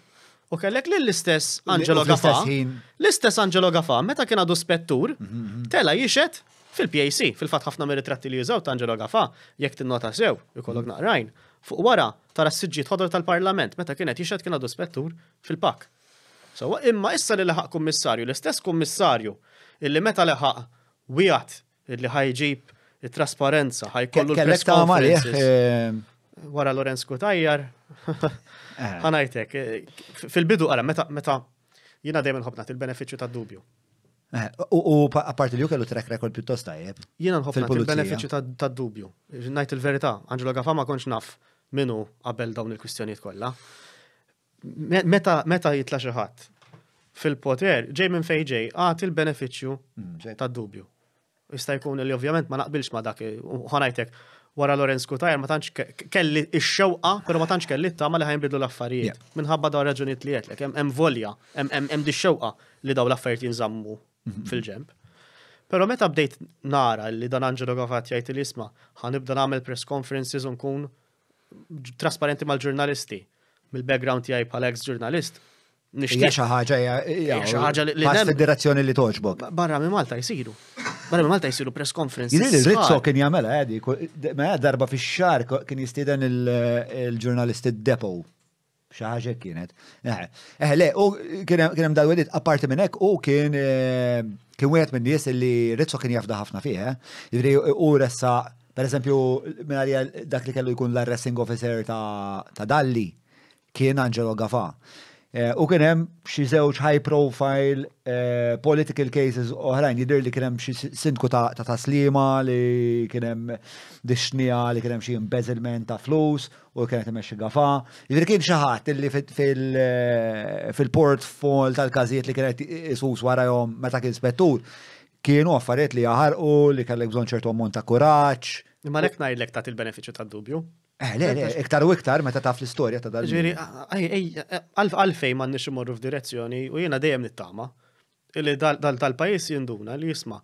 u kellek l-istess Angelo Gafa: L-istess Angelo Gafa, meta kien għadu spettur, mhm, mhm. tela jixet Fil-PAC, fil-fat ħafna mir-ritratti li jużaw tanġelo Gaffa, jekk tinnota sew, ikollok naqrajn. Fuq wara tara s-sġiet ħodor tal-Parlament, meta kienet jixed kien għadu spettur fil-pak. So, imma issa li laħak kummissarju, l-istess kummissarju, illi meta laħak wijat illi ħajġib il-trasparenza, ħajkollu l-press eh, Wara Lorenz Kutajjar, eh. ħanajtek, eh, fil-bidu għara, meta jina dejjem ħobnat il-beneficju ta' dubju. Eh, u apparti li u kellu track record piuttost tajjeb. Jiena nħobb il-benefiċċju ta' dubju. Najt il-verità, Angelo Gafa ma konċ naf minu qabel dawn il-kwistjonijiet kollha. Meta jitla xi ħadd fil-poter, ġej minn fejn ġej, għat il-benefiċċju mm, ta' dubju. Ista' jkun li ovvjament ma naqbilx ma dak ħanajtek wara Lorenz Kutajer ma tanċ kelli ix-xewqa, però ma tantx kelli ma li ħajnbidlu l-affarijiet. Minħabba daw raġunijiet li qed hemm volja, hemm di xewqa li daw l-affarijiet jinżammu Mhm. fil-ġemp. Pero meta bdejt nara li dan Angelo Gavati jgħid li isma' ħanibda nagħmel press conferences u nkun trasparenti mal-ġurnalisti mill-background tiegħi bħala ex ġurnalist. Hija xi ħaġa hija xi ħaġa li federazzjoni li toġbok. Barra minn Malta jsiru. Barra minn Malta jsiru press conferences. Jiri Rizzo kien jagħmel għadi, eh, ma darba fix-xar kien jistieden il-ġurnalisti Depo xaħġa kienet. Eħle, eh, eh, u kienem dal-wedit, apparti minn u kien eh, kien wieħed minn nies li Rizzo kien jafda ħafna fih, u ressa, per eżempju, minn għalija dak li kellu jkun l-arresting officer ta' Dalli, kien Angelo Gaffa. Eh, u kien hemm xi żewġ high profile eh, political cases oħrajn jidher li kien hemm xi sindku ta' taslima li kien hemm dixnija li kien hemm xi embezzlement ta' flus u kienet hemm xi gafa. Jiġri kien xi ħadd illi eh, fil-portfol tal-każijiet li kienet isus warahom meta kien spettur kienu affarijiet li jaħarqu li kellek bżonn ċertu ammont ta' kuraġġ. Imma nek ngħidlek ta' il-benefiċċju tad-dubju. Eh, le, le, iktar u iktar meta taf l-istorja ta' dal. Ġiri, għalf għalfej ma' nix imorru f'direzzjoni u jena dejjem nittama. Illi dal tal-pajis jinduna li jisma,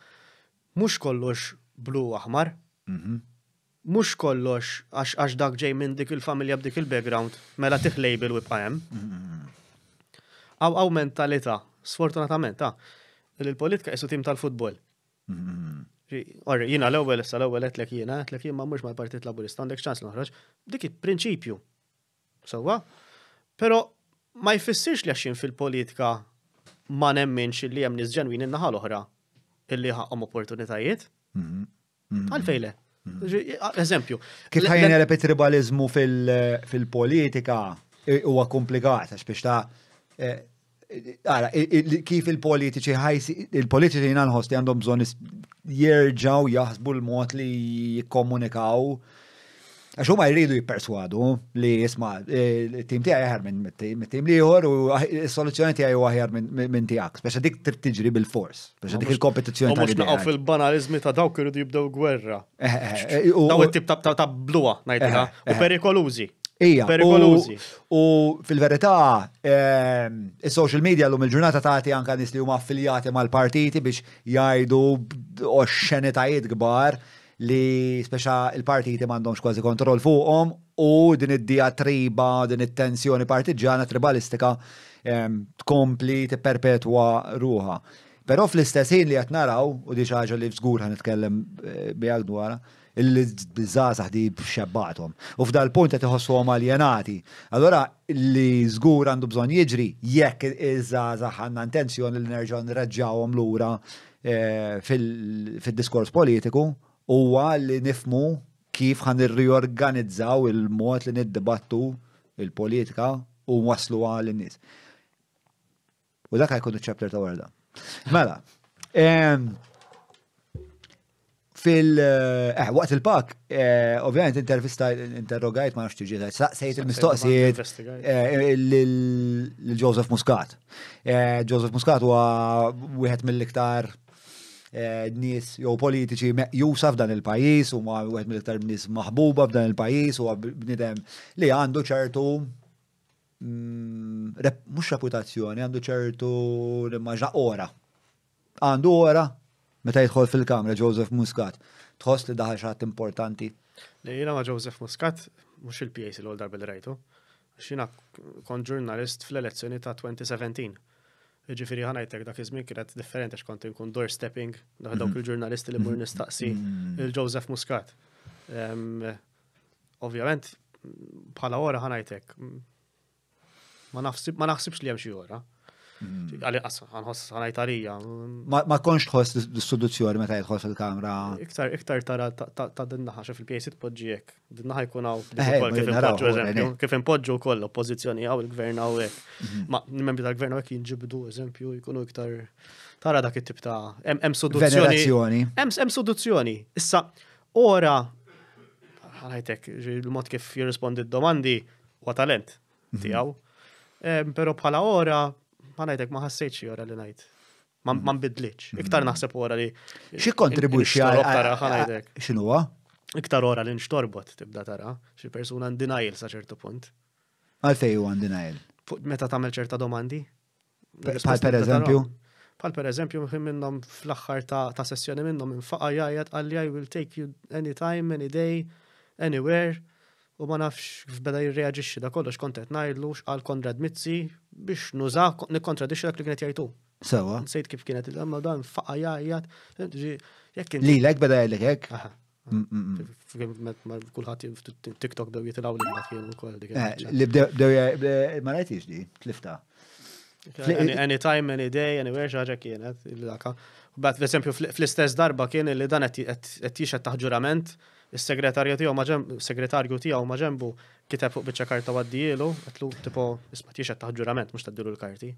mux kollox blu aħmar, mux mhm. kollox għax dak ġej minn dik il-familja b'dik il-background, mela tiħlej bil u hemm. Għaw mhm. aw mentalità, sfortunatament, ah, il-politika jisu tim tal-futbol. Mhm. Orri, jina l-ewel, issa l-ewel għetlek jina, għetlek jina ma mux ma partit laburista, għandek ċans noħraġ, dik il-prinċipju. Sowa? Pero ma jfissirx li għaxin fil-politika ma nemminx li jem nizġenwin innaħa l-oħra illi ħaqqom opportunitajiet. Mhm. Mhm. Għalfejle. Mhm. Eżempju. Kif ħajna repet tribalizmu fil-politika huwa komplikat, għax biex ta' eh, Ara, kif il-politiċi ħajsi, il-politiċi jina nħos li għandhom bżon jirġaw jaħsbu l-mod li jikkomunikaw. Għax huma jridu jipperswadu li jisma e, tim tiegħi aħjar minn tim liħor u s-soluzzjoni tiegħi huwa aħjar minn tiegħek. Speċa dik trid tiġri bil-fors, speċa dik il-kompetizzjoni ta' naqgħu fil-banalizmi ta' dawk irridu jibdew gwerra. Eh, eh, eh, Daw it-tip ta' bluwa ngħidilha u perikolużi. Ija. Perikolużi. U fil-verità, ehm, il-social media l-lum il-ġurnata taħti anka nis li huma affiljati mal-partiti biex jajdu oxxenitajiet gbar li speċa il-partiti mandomx kważi kontrol fuqhom u din id-diatriba, din it-tensjoni partiġana tribalistika ehm, tkompli tipperpetwa ruha. Però fl istessin li qed naraw, u diġa ħaġa li żgur ħanitkellem eh, bijak dwarha, illi żazah di bxebbatom. U f'dal punt qed iħossuhom aljenati. Allora li żgur għandu bżonn jiġri jekk iż intenzjon għandna nerġon li nerġgħu l lura eh, fil-diskors politiku huwa li nifmu kif ħan riorganizzaw il-mod li niddibattu il-politika u waslu għal nis U dak ħajkun ċapter ta' għarda. Mela, fil eh, eh waqt il-pak, eh, ovvjament intervista interrogajt ma nxtiġi, saqsejt il-mistoqsijiet eh, l-Joseph Muscat. Joseph Muscat huwa wieħed mill-iktar nies jew politiċi meqjusa f'dan il-pajis u ma wieħed mill-iktar nies maħbuba f'dan il-pajis u bnidem li għandu ċertu mm, mhux reputazzjoni, għandu ċertu immaġna ora. Għandu ora Meta jidħol fil-kamra Joseph Muscat, tħoss li daħal xaħat importanti. Jena ma' Joseph Muscat, mux il-PAC l-għol darba l rajtu, xina kon ġurnalist fl-elezzjoni ta' 2017. Ġifiri ħanajtek dak iżmin kienet differenti kont inkun doorstepping dak dawk mhm. il-ġurnalisti li mur mhm. nistaqsi mhm. il-Joseph Muscat. Ovvjament, bħala ora ħanajtek. Ma naħsibx li hemm xi ora. Mm. Għalli qas, għanħoss għanajt għalija. Mm. Ma konx tħos l-istituzzjoni meta jħos il-kamra. Iktar, iktar tara ta' dinnaħa xe fil pjesit tpoġġijek. Dinnaħa jkun għaw eh, kif impoġġu koll oppozizjoni għaw il-gvern għaw ek. Mhm. Ma n-membri tal-gvern għaw ek jinġibdu eżempju jkunu iktar tara dak it-tip ta' em soluzzjoni. Em soluzzjoni. Issa, ora għalajtek, l mod kif jirrespondi d-domandi, huwa talent mhm. tiegħu. Pero bħala ora, ħanajtek ma ħassejtx jora li ngħid. Ma nbidlitx. Mhm. Iktar naħseb wara li. Xi kontribwixxi għal X'inhuwa? Iktar ora li nxtorbot tibda tara, xi persuna ndinajl sa ċertu punt. Għalfej u għandinajl? Meta tagħmel ċerta domandi? Pal per eżempju? Pal per eżempju, minnom fl aħħar ta' sessjoni minnhom infaqqa jgħajat għalja will take you any time, any day, anywhere u ma nafx f'beda jirreagġiċi da kollox kontet ngħidlu għal Konrad Mitzi biex nuża nikkontradixxi dak li kienet jajtu. Sawa. Nsejt kif kienet il-għamma dan faqa jajjat. Li lek beda jgħidlek hekk? Mm, mm, mm. Kulħat TikTok daw jitilaw li mbagħad kienu wkoll dik. Eh, li bdew ma rajtix di, tlifta. Anytime, any day, anywhere xaġa kienet Bat, per esempio, fl-istess darba kien li dan għet jixed taħġurament. ġurament Is-segretarju tiegħu ma segretarju tiegħu ma ġembu kiteb fuq biċċa karta għaddijielu, għatlu tipo isma' tiex qed ġurament mhux taddilu l-karti.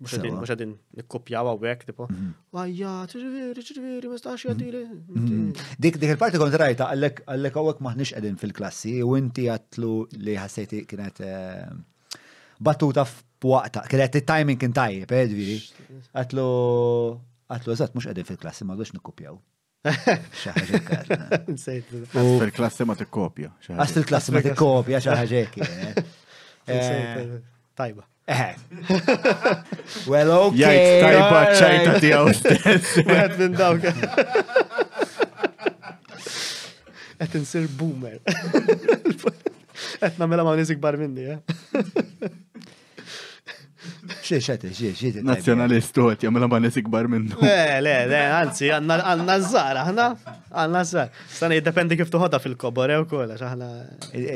Mhux qegħdin mhux qegħdin nikkupjaw tipo. Mhm. Ajja, ġifieri, ġifieri, ma stax jagħtili. Mhm. Dik dik il-parti kont rajta għallek għallek hawnhekk maħniex qegħdin fil-klassi u inti għatlu li ħassejti kienet eh, battuta f'waqta, kienet it-timing kien tajjeb, edvi. Eh, għatlu għatlu eżatt mhux qegħdin fil-klassi ma għadux nikkupjaw. Għast il-klassi ma t-kopja. klassi ma t-kopja eh? eh. Tajba. Eh. Well, ok. Jajt tajba ċajta stess. Għed minn dawk. Għed nsir boomer. Għed namela ma' nizik bar minni, eh? Xie xete, xie xete. Nazjonalist għot, jamela banes ikbar minnu. Le, le, le, għanzi, għanna zzar, għanna, għanna zzar. Stani, jiddependi kif tuħoda fil-kobor, ew kolla, xaħna.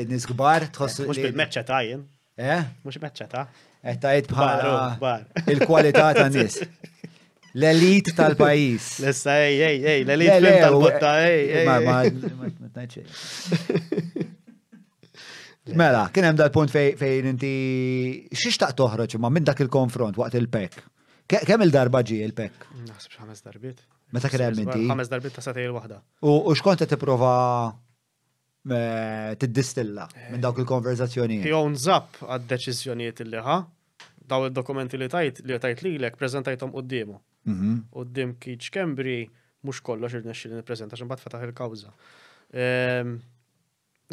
Nis gbar, tħoss. Mux bil-meċċa ta' jen. Eh? Mux meċċa ta' ta' għettajt bħala il-kualità ta' nis. L-elit tal-pajis. Lessa, ej, ej, ej, l-elit tal-botta, ej, ej. Ma, ma, ma, ma, Mela, kien hemm dal-punt fejn inti taq toħroġ ma minn dak il-konfront waqt il-pek. Kemm il-darba ġi il-pek? Naħseb ħames darbiet. Meta kien hemm inti? Ħames darbiet ta' satej il-waħda. U xkont qed tipprova tiddistilla eh. minn dawk il-konverzazzjonijiet. Jew nżabb għad-deċiżjonijiet il ħa, daw id dokumenti li tajt li tajt li lek prezentajtom qoddimu. Mhm. Qoddim kiċ Kembri mhux kollox irnexxi li nippreżenta x'imbagħad fetaħ il-kawża. Ehm,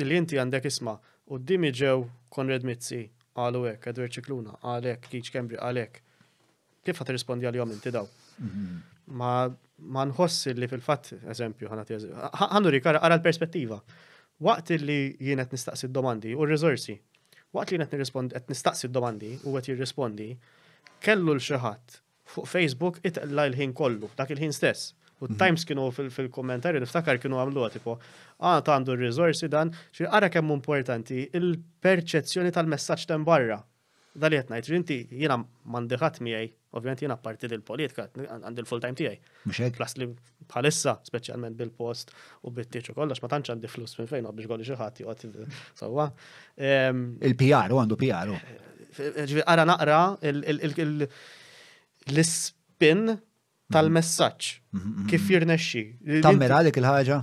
li inti għandek isma' U d-dimi ġew Konrad Mizzi, għalu ek, Edward Ċikluna, għalek, kiċ Kembri, għalek. Kif għat rispondi għal-jom inti daw? Mhm. Ma ma nħoss li fil-fat, eżempju, ħanati ħannu rikar għara l-perspettiva. Waqt li jienet nistaqsi domandi u r-rizorsi, waqt li jienet nirrispondi, għet nistaqsi d-domandi u għet jirrispondi, kellu l xeħat fuq Facebook itqla l-ħin kollu, dak il-ħin stess. U Times kienu fil-kommentarju niftakar kienu għamlu tipo għana ta' għandu r-rizorsi dan, xi għara kemm importanti il-perċezzjoni tal-messaġġ ta' barra. Dali qed ngħid, inti jiena mandiħat miħaj, ovvjament jiena parti del politika għandi full time tiegħi. Mxek? Plas li bħalissa, speċjalment bil-post u bit-tieċu kollox, ma tantx għandi flus minn fejn għabbiġ għolli xi ħadd joqgħod sewwa. Ehm, Il-PR għandu PR. Għara naqra l-ispin tal-messaġġ mhm, mhm. kif jirnexxi. Tammel għalik il-ħaġa?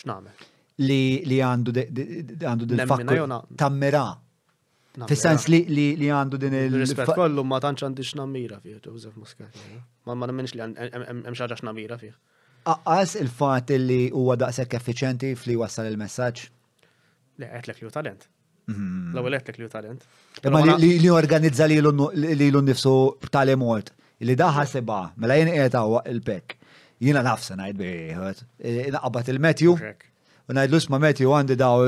X'nagħmel? Li għandu għandu dil-fakkur. Tammera. Fis-sens li għandu din il- Rispett kollu ma tantx għandi x'namira fih, Joseph Muscat. Eh? Ma ma nemmenx li hemm xi ħaġa x'namira fih. Aqqas il-fatt li huwa daqshekk effiċenti fli wassal il-messaġġ? Le, qed li talent. Mhm. L-ewwel qed li talent. Imma li organizza li l nifsu tal-imort. Li daħa seba, mela jien qiegħed il-pek. Jiena nafsa ngħid bieħed. Inqabad il-Metju. U ngħidlu sma Metju għandi daw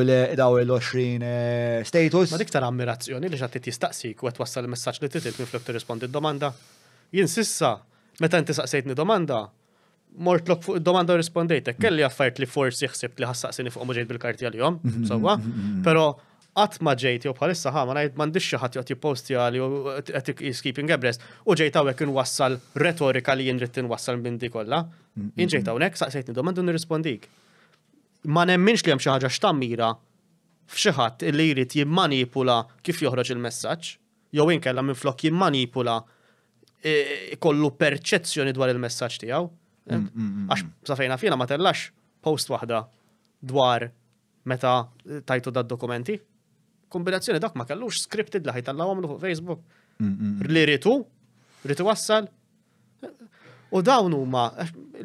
il-20 eh, status. Ma diktar ammirazzjoni li xattit jistaqsik u qed wassal il-messaġġ li titil minflok tirrispondi d-domanda. Jien sissa, meta inti saqsejtni domanda, mort lok fuq domanda rispondejtek, kelli affarijiet li forsi ħsibt li ħassaqsini fuq muġejt bil-karti għal-jom, mhm, sawa, mhm, mhm, pero Qatt ma ġejt jew bħalissa ħa ma ngħid m'għandix xi ħadd joqgħod jipposti għali u qed keeping abreast u ġejt hawnhekk inwassal retorika li jinrid tinwassal minn di kollha. Inġejt hawnhekk saqsejtni domandu nirrispondik. Ma nemminx li hemm xi ħaġa x'tammira f'xi ħadd li jrid jimmanipula kif joħroġ il-messaġġ jew inkella minn flok jimmanipula e, kollu perċezzjoni dwar il-messaġġ tiegħu. Għax safejna fina ma tellax post waħda dwar meta tajtu dad dokumenti kombinazzjoni dak ma kellux scripted laħi tal-law għamlu fuq Facebook. Mm, mm, mm. Li ritu, ritu wassal. U dawn huma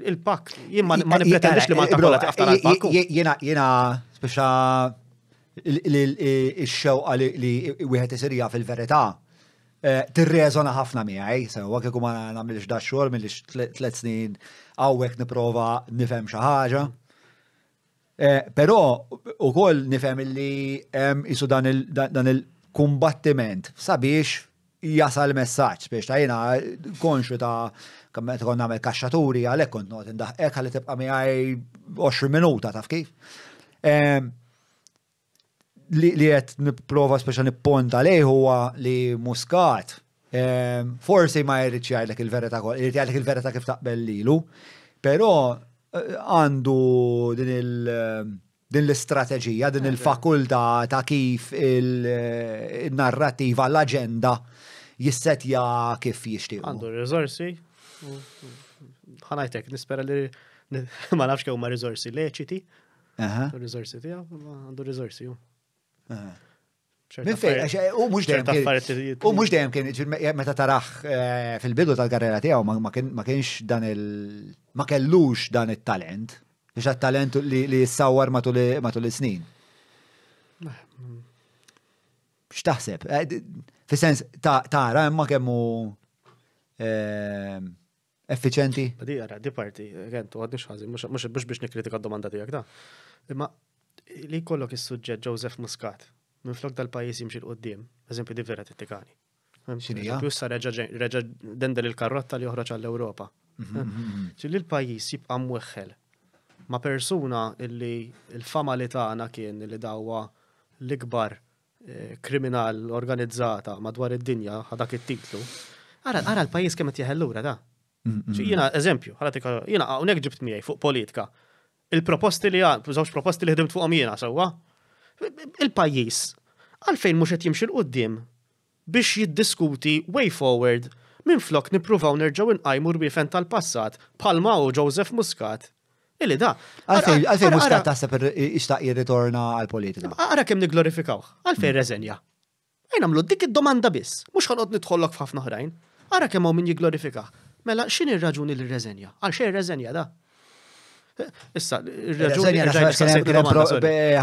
il-pak, jien ma nipretendix li ma taqola taqtar għal-pak. Jena, jena, speċa il-xewqa li wieħed isirja fil-verità. Eh, Tirreżona ħafna miegħi, sewa kieku ma nagħmilx da xogħol mill tliet snin hawnhekk nipprova nifhem xi ħaġa. Eh, però u kol nifem li jisu dan il-kumbattiment sabiex jasal messaċ biex ta' jena konxu ta' kammet kon għamil kaxxaturi għalek kont not indaħek li tibqa miħaj 20 minuta taf kif. Li jett niprofa speċa nipponta lej huwa li muskat forsi ma jirriċi jgħajlek il-verita kol, il-verita kif taqbel lilu, pero għandu din il- din l-istrateġija, din il-fakulta ta' kif il-narrativa, l-agenda jissetja kif jishtiq. Għandu rizorsi, Għanajtek, nispera li ma nafx kew ma rizorsi leċiti, rizorsi tijaw, għandu rizorsi ju. Min fej, eh, u mux dejjem U mux dejjem kien, eh, meta taraħ eh, fil-bidu tal-karriera tiegħu ma kienx dan il- ma kellux dan it-talent. Biex għat-talent li jissawar matul is-snin. X'taħseb? Fis-sens tara imma kemmu effiċenti? Di għara, di parti, għent, u għadni xħazi, mux biex biex nikritika d-domanda tijak da. Imma li kollok is-sujġet Joseph Muscat, minn flok dal-pajis jimxil qoddim, eżempju di vera tittikani. Jussa reġa dendel il-karrotta li joħroġ għall-Europa. ċilli mhm, mhm, mhm. l-pajis jibqa mweħħel ma persuna illi il-fama li taħna kien li dawa l-ikbar eh, kriminal organizzata madwar id-dinja ħadak it-titlu. Ara, l-pajis kemm qed jeħellura da. Jina, eżempju, ħalatika, jina, unek ġibt miegħi fuq politika. Il-proposti li għan, żewġ proposti li ħdimt fuqhom jiena sewwa. Il-pajis għalfejn mhux qed jimxi l-qudiem biex jiddiskuti way forward minn flok nippruvaw nerġgħu inqajmu rwiefen tal-passat palma u Joseph Muscat. Illi da. Għalfejn Muscat taħseb ixtaq jirritorna għal-politika. Ara kemm nigglorifikaw, għalfejn mm. reżenja. Ejn għamlu dik id-domanda biss, mhux ħanqod nidħollok f'ħafna oħrajn. Ara kemm hawn min jigglorifika. Mela x'in ir-raġuni li reżenja? Għal xejn reżenja da? Issa, ir-raġuni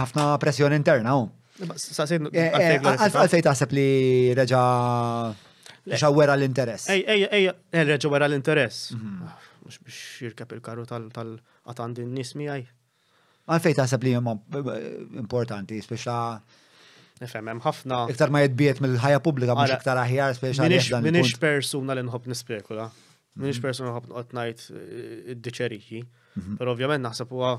ħafna pressjoni interna hu. Għalfej taħseb li reġa wera l-interess. Ej, ej, ej, reġa wera l-interess. Mux biex jirkab il-karru tal-għatandi n-nis miħaj. Għalfej taħseb li jom importanti, speċa. Nifem, hemm ħafna. Iktar ma jedbiet mill-ħajja pubblika mhux iktar aħjar speċa. Minix persuna li nħobb nispekula. Minix persuna l-inħob ngħid id diċeriki Però ovvjament naħseb huwa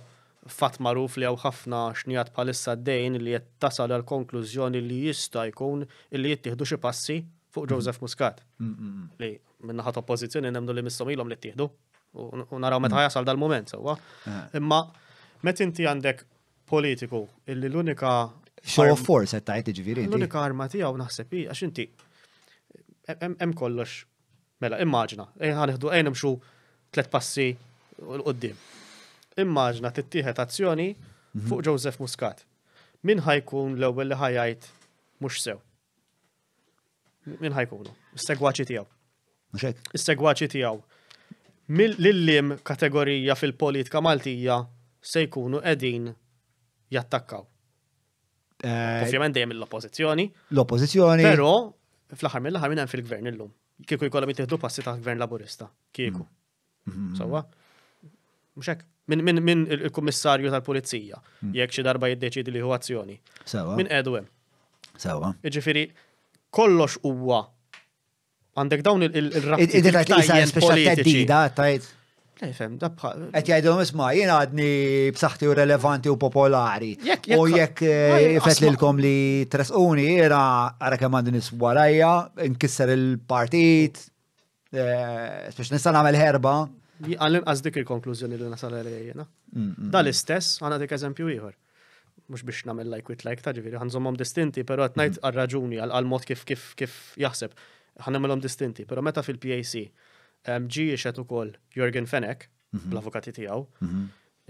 fatt maruf li għaw ħafna xnijat palissa d-dejn li jittasal għal konklużjoni li jista jkun li jittieħdu xi passi fuq Joseph Muscat. Mm, mm, mm. Li minnaħat oppozizjoni nemdu li mistom ilhom li jittihdu u naraw meta jasal dal-moment sewwa. Eh. Imma meta inti għandek politiku illi l-unika Show of force qed tgħid jiġifieri. L-unika arma tiegħu naħseb għax inti hemm kollox mela immaġna, eħan iħdu, eħan imxu tliet passi u l-qoddim immaġna tittieħed azzjoni mhm. fuq Joseph Muscat. Min ħajkun l-ewwel li ħajajt mhux sew. Min ħajkunu? Is-segwaċi tiegħu. Is-segwaċi tiegħu. Lillim kategorija fil-politika Maltija se jkunu qegħdin jattakkaw. Eh, Ovvjament dejjem l-oppożizzjoni. L-oppożizzjoni. Però fl-aħħar mill-aħħar minn hemm fil-gvern illum. Kieku jkollhom jittieħdu passi ta' gvern laburista. Kieku. Mhm. Mhm. Sawa? Mhux hekk. Min, min, min il-kummissarju tal-pulizija, mm. jekk xi darba jiddeċidi li huwa azzjoni. Sewa. Min qedu Sewa. Jiġifieri kollox huwa għandek dawn il-rapporti. Id-dita tajt speċjalta d-dida Lejfem, dabħa. Et jgħidhom isma' jien għadni b'saħħti u relevanti u popolari. U jekk eh, ifetlilkom li tresquni era ara kemm għandi nis warajja, nkisser il-partit, eh, speċ nista' nagħmel herba għallim għazdik il-konklużjoni li nasal għalajjena. Mm, mm, da l-istess, għana dik eżempju ieħor. Mux biex namel like with like taġviri, ġiviri, għanżomom distinti, pero għatnajt mm. għal-raġuni, għal-mod kif kif kif jaħseb. Għanamelom distinti, pero meta fil-PAC, ġi jiexet u kol Jorgen Fenek, mhm. l-avokati tijaw, mhm.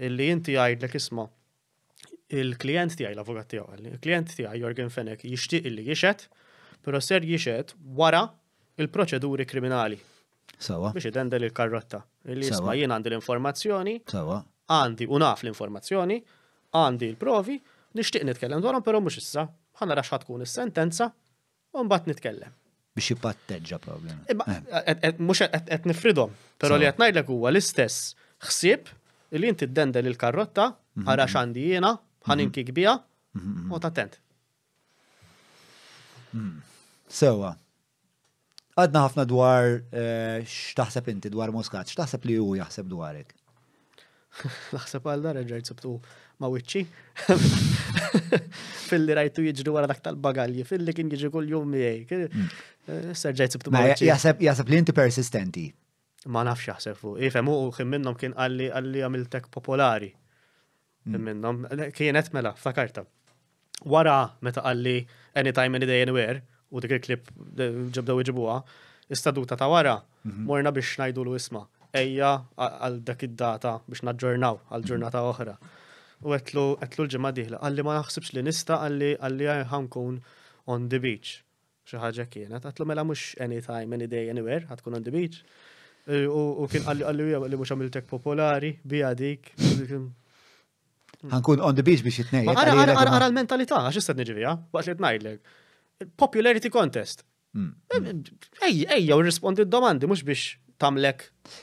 illi inti għajd l isma il-klient tijaj, l-avokat tijaw, il-klient tijaj Jorgen Fenek jishtiq illi jiexet, pero ser jiexet wara il-proċeduri kriminali Sawa. Biex idendel il-karrotta. il jisma jien għandi l-informazzjoni. Sawa. Għandi unaf l-informazzjoni, għandi l-provi, nixtieq nitkellem dwarhom però mhux issa. Għanna rax tkun is-sentenza u mbagħad nitkellem. Biex jipatteġġa problema. Eh. Mhux qed nifridom. però li qed ngħidlek huwa l-istess ħsieb li inti dendel il-karrotta, mhm. ħara x'għandi jiena, ħaninkik mhm. biha, mhm. u tent. Sewa. So, uh, għadna ħafna dwar eh, x'taħseb inti dwar Muscat, x'taħseb li hu jaħseb dwarek? Naħseb għal dar ġejt subtu ma' wiċċi. Filli rajtu jiġri wara dak tal-bagalji, filli kien jiġri kull jum Serġaj t subtu ma' wicċi. Jaħseb li inti persistenti. Ma nafx jaħseb fuq. Ifhem u kien minnhom kien għalli għalli għamiltek popolari. Hmm. Minnom, kienet mela, fakarta. Wara meta qalli anytime any day anywhere, u dik il-klip ġibdew iġibuha, istaduta ta' wara, mhm. morna biex najdu l isma' ejja għal dak id-data biex naġġornaw għal mhm. ġurnata oħra. U għetlu l-ġemma diħla, għalli ma naħsibx li nista, għalli għalli ħankun on the beach. ħaġa kienet, għetlu mela mux anytime, any day, anywhere, għatkun on the beach. U kien għalli għalli għalli mux għamiltek popolari, bija dik. Għankun on the beach biex jitnej. Għara l-mentalità, għax istat nġivija, waqt li popularity contest. Hmm. Eh, ej, ej, u rispondi d-domandi, mux biex tamlek.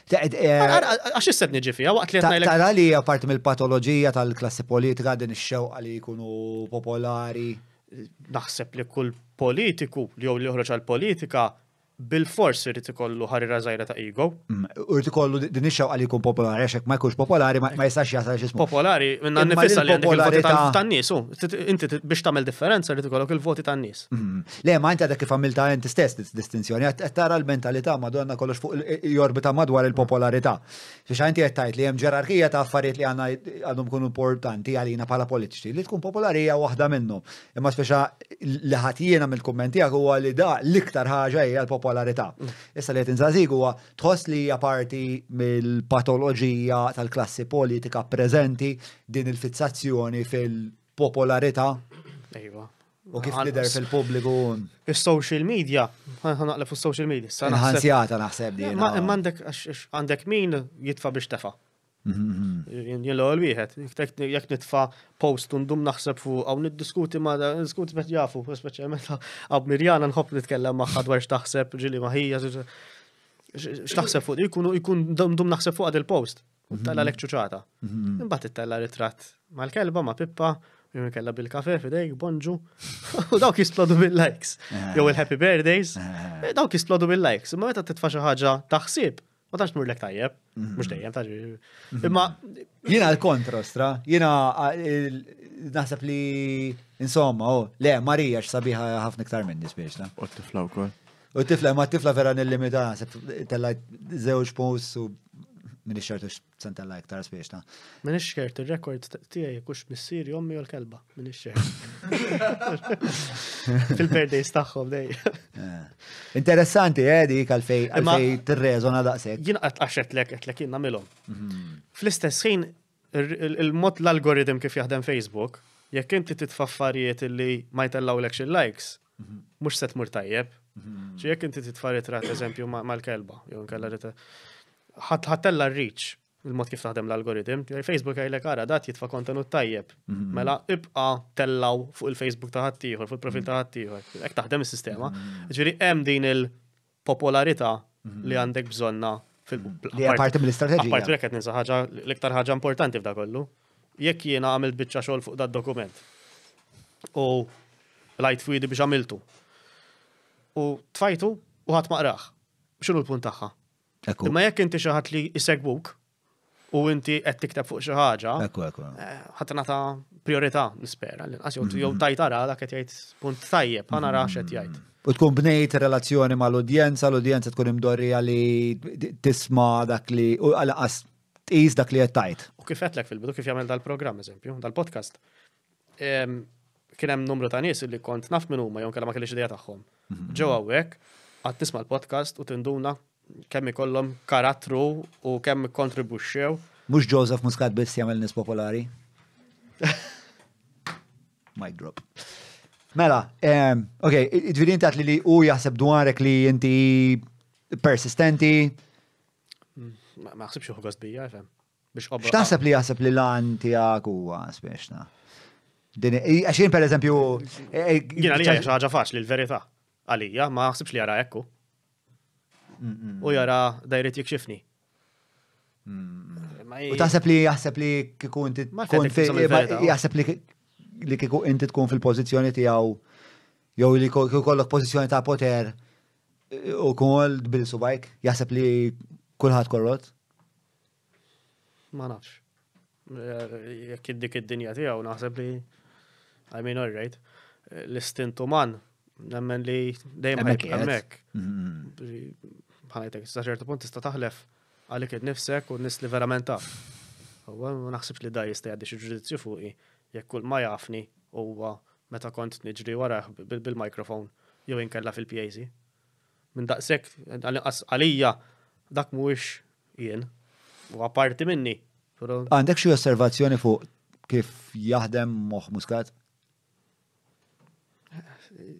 Eh, eh, għax jisset niġi fija, waqt li għatnajlek. Tara li għapart mill-patologija tal-klassi politika din ix-xewqa li jkunu popolari. Naħseb li kull politiku li jow li joħroġ għal-politika bil-fors irrit ikollu ħarira żgħira ta' ego. Mm, irrit ikollu din ixxaw għal jkun popolari, għaxek ma jkunx popolari ma jistax jasal xismu. Popolari, minna nifissa li il-voti ta' nies u inti biex tagħmel differenza irrit ikollok il-voti ta' nies. Mm. Le, ma inti għadek kif għamilta inti stess distinzjoni, qed tara l-mentalità madonna kollox fuq jorbita madwar il-popolarità. Fiex inti qed tgħid li hemm ġerarkija ta' affarijiet li għandna għadhom kun importanti għalina bħala politiċi li tkun popolari hija waħda minnhom. Imma speċa li ħatjiena mill-kummentijak huwa li da l-iktar ħaġa hija l-popolarità bipolarità. Issa li tinżazig huwa tħoss li hija parti mill-patoloġija tal-klassi politika preżenti din il-fizzazzjoni fil-popolarità. Ejwa. Iva. U kif lider fil-pubbliku. Is-social media, naqle fuq social media. Nħansjata naħseb li. Ma għandek min jitfa biex tefa'. Jien l-għol wieħed, jek nitfa post undum naħseb fu għaw niddiskuti ma da, nid-diskuti bet jafu, speċjalment għab Mirjana nħob nitkellem maħħa dwar xtaħseb ġili maħija, xtaħseb fuq, jkun undum naħseb fuq għadil il-post, u tella mhm. lek ċuċata. Imbat tella ritratt mal-kelba, ma' pippa, jimmi kella bil-kafe fidejk, bonġu, u dawk jisplodu bil-likes, eh. jew il-happy birthdays, eh. Eh, dawk jisplodu bil-likes, ma meta titfa xi ħaġa taħsib ma tax nmur lek tajjeb, mux mhm. dejjem tax. Mhm. Imma. Jina l-kontrastra, jina naħseb li, insomma, oh, le, Marija x-sabiħa ħafna iktar minn nisbiex, U t-tifla u kol. U t-tifla, ma t-tifla vera nil-limita, naħseb tella zewġ pus u Min xertu x-sentella iktar spiexta. Min ixxertu il-rekord tijaj kux missir jommi u l-kelba. Min xertu. fil perdi taħħom dej. Eh. Interessanti, eh, dik għalfej, għalfej t-rezona daqsek. Jien għaxet lek, għetlek jien mhm. Fl-istess ħin, il-mod l-algoritm kif jaħdem Facebook, jekk inti titfaffarijiet li ma jtellaw lek likes mux mhm. set mur tajjeb. ċi mhm. jekk inti titfari trat eżempju mal-kelba, jow nkella ħatella r-reach il-mod kif taħdem l-algoritm. Facebook għajlek għara dat jitfa kontenut tajjeb. Mhm. Mela ibqa tellaw fuq il-Facebook taħattijħor, fuq il-profil taħattijħor. Ek taħdem il-sistema. Mhm. Ġviri, hemm din il-popolarita mhm. li għandek bżonna fil-li għaparti mill-istrateġija. Għaparti l l-iktar ħagġa importanti f'da kollu. Jekk jiena għamil bieċa xol fuq dat dokument. U lajt fuq biex għamiltu. U tfajtu u għat maqraħ. Xinu l-punt taħħa? Ma jekk inti xaħat li jisegwuk u inti qed tiktab fuq xi ħaġa. Ekku, ekku. Eh, ħadd nagħta priorità nispera. Inqas jew mm-hmm. tajt ara dak qed jgħid punt tajjeb, ħa nara x'qed mm-hmm. jgħid. U tkun bnejt relazzjoni mal-udjenza, l-udjenza tkun imdorri li tisma' dak li u għalqas tqis dak li qed tajt. U kif qedlek fil-bidu kif jagħmel dal-programm eżempju, dal-podcast. Kien hemm numru ta' nies li kont naf minn huma jew kellha ma kellix idea tagħhom. Mm-hmm. Ġew hawnhekk, għad tisma' l-podcast u tinduna kemm ikollhom karattru u kemm kontribuxxew. Mhux Joseph Muscat biss jagħmel nies popolari. Mic drop. Mela, um, ok, id-vidin taħt li li u jaħseb dwarek li inti persistenti. Ma xsibx uħu għazbija, fem. Xtaħseb li jaħseb li lan tijak u għasbiexna. Din, għaxin per eżempju. E-, e-, Għina li ħaġa faċ li l-verita. Għalija, ma li għara ekku u jara dajret jikxifni. U taħseb li jaħseb li kiku jaħseb li kiku inti tkun fil-pozizjoni tiegħu jow li kollok pozizjoni ta' poter u kol bil subajk jaħseb li kullħat korrot? Ma nafx. Jekk dik id-dinja tiegħu naħseb li I mean all L-istintu man, nemmen li dejjem hemmhekk bħalajtek, sa ċertu punt tista' taħlef għalik id-nifsek u nis li verament taf. U naħsibx li da jista' jgħaddi xi ġudizzju fuqi jekk kull ma jafni u meta kont niġri wara bil-mikrofon jew inkella fil-PAC. Minn daqshekk għalija dak mhuwiex jien u għaparti minni. Għandek xi osservazzjoni fuq kif jaħdem moħ muskat? Eh,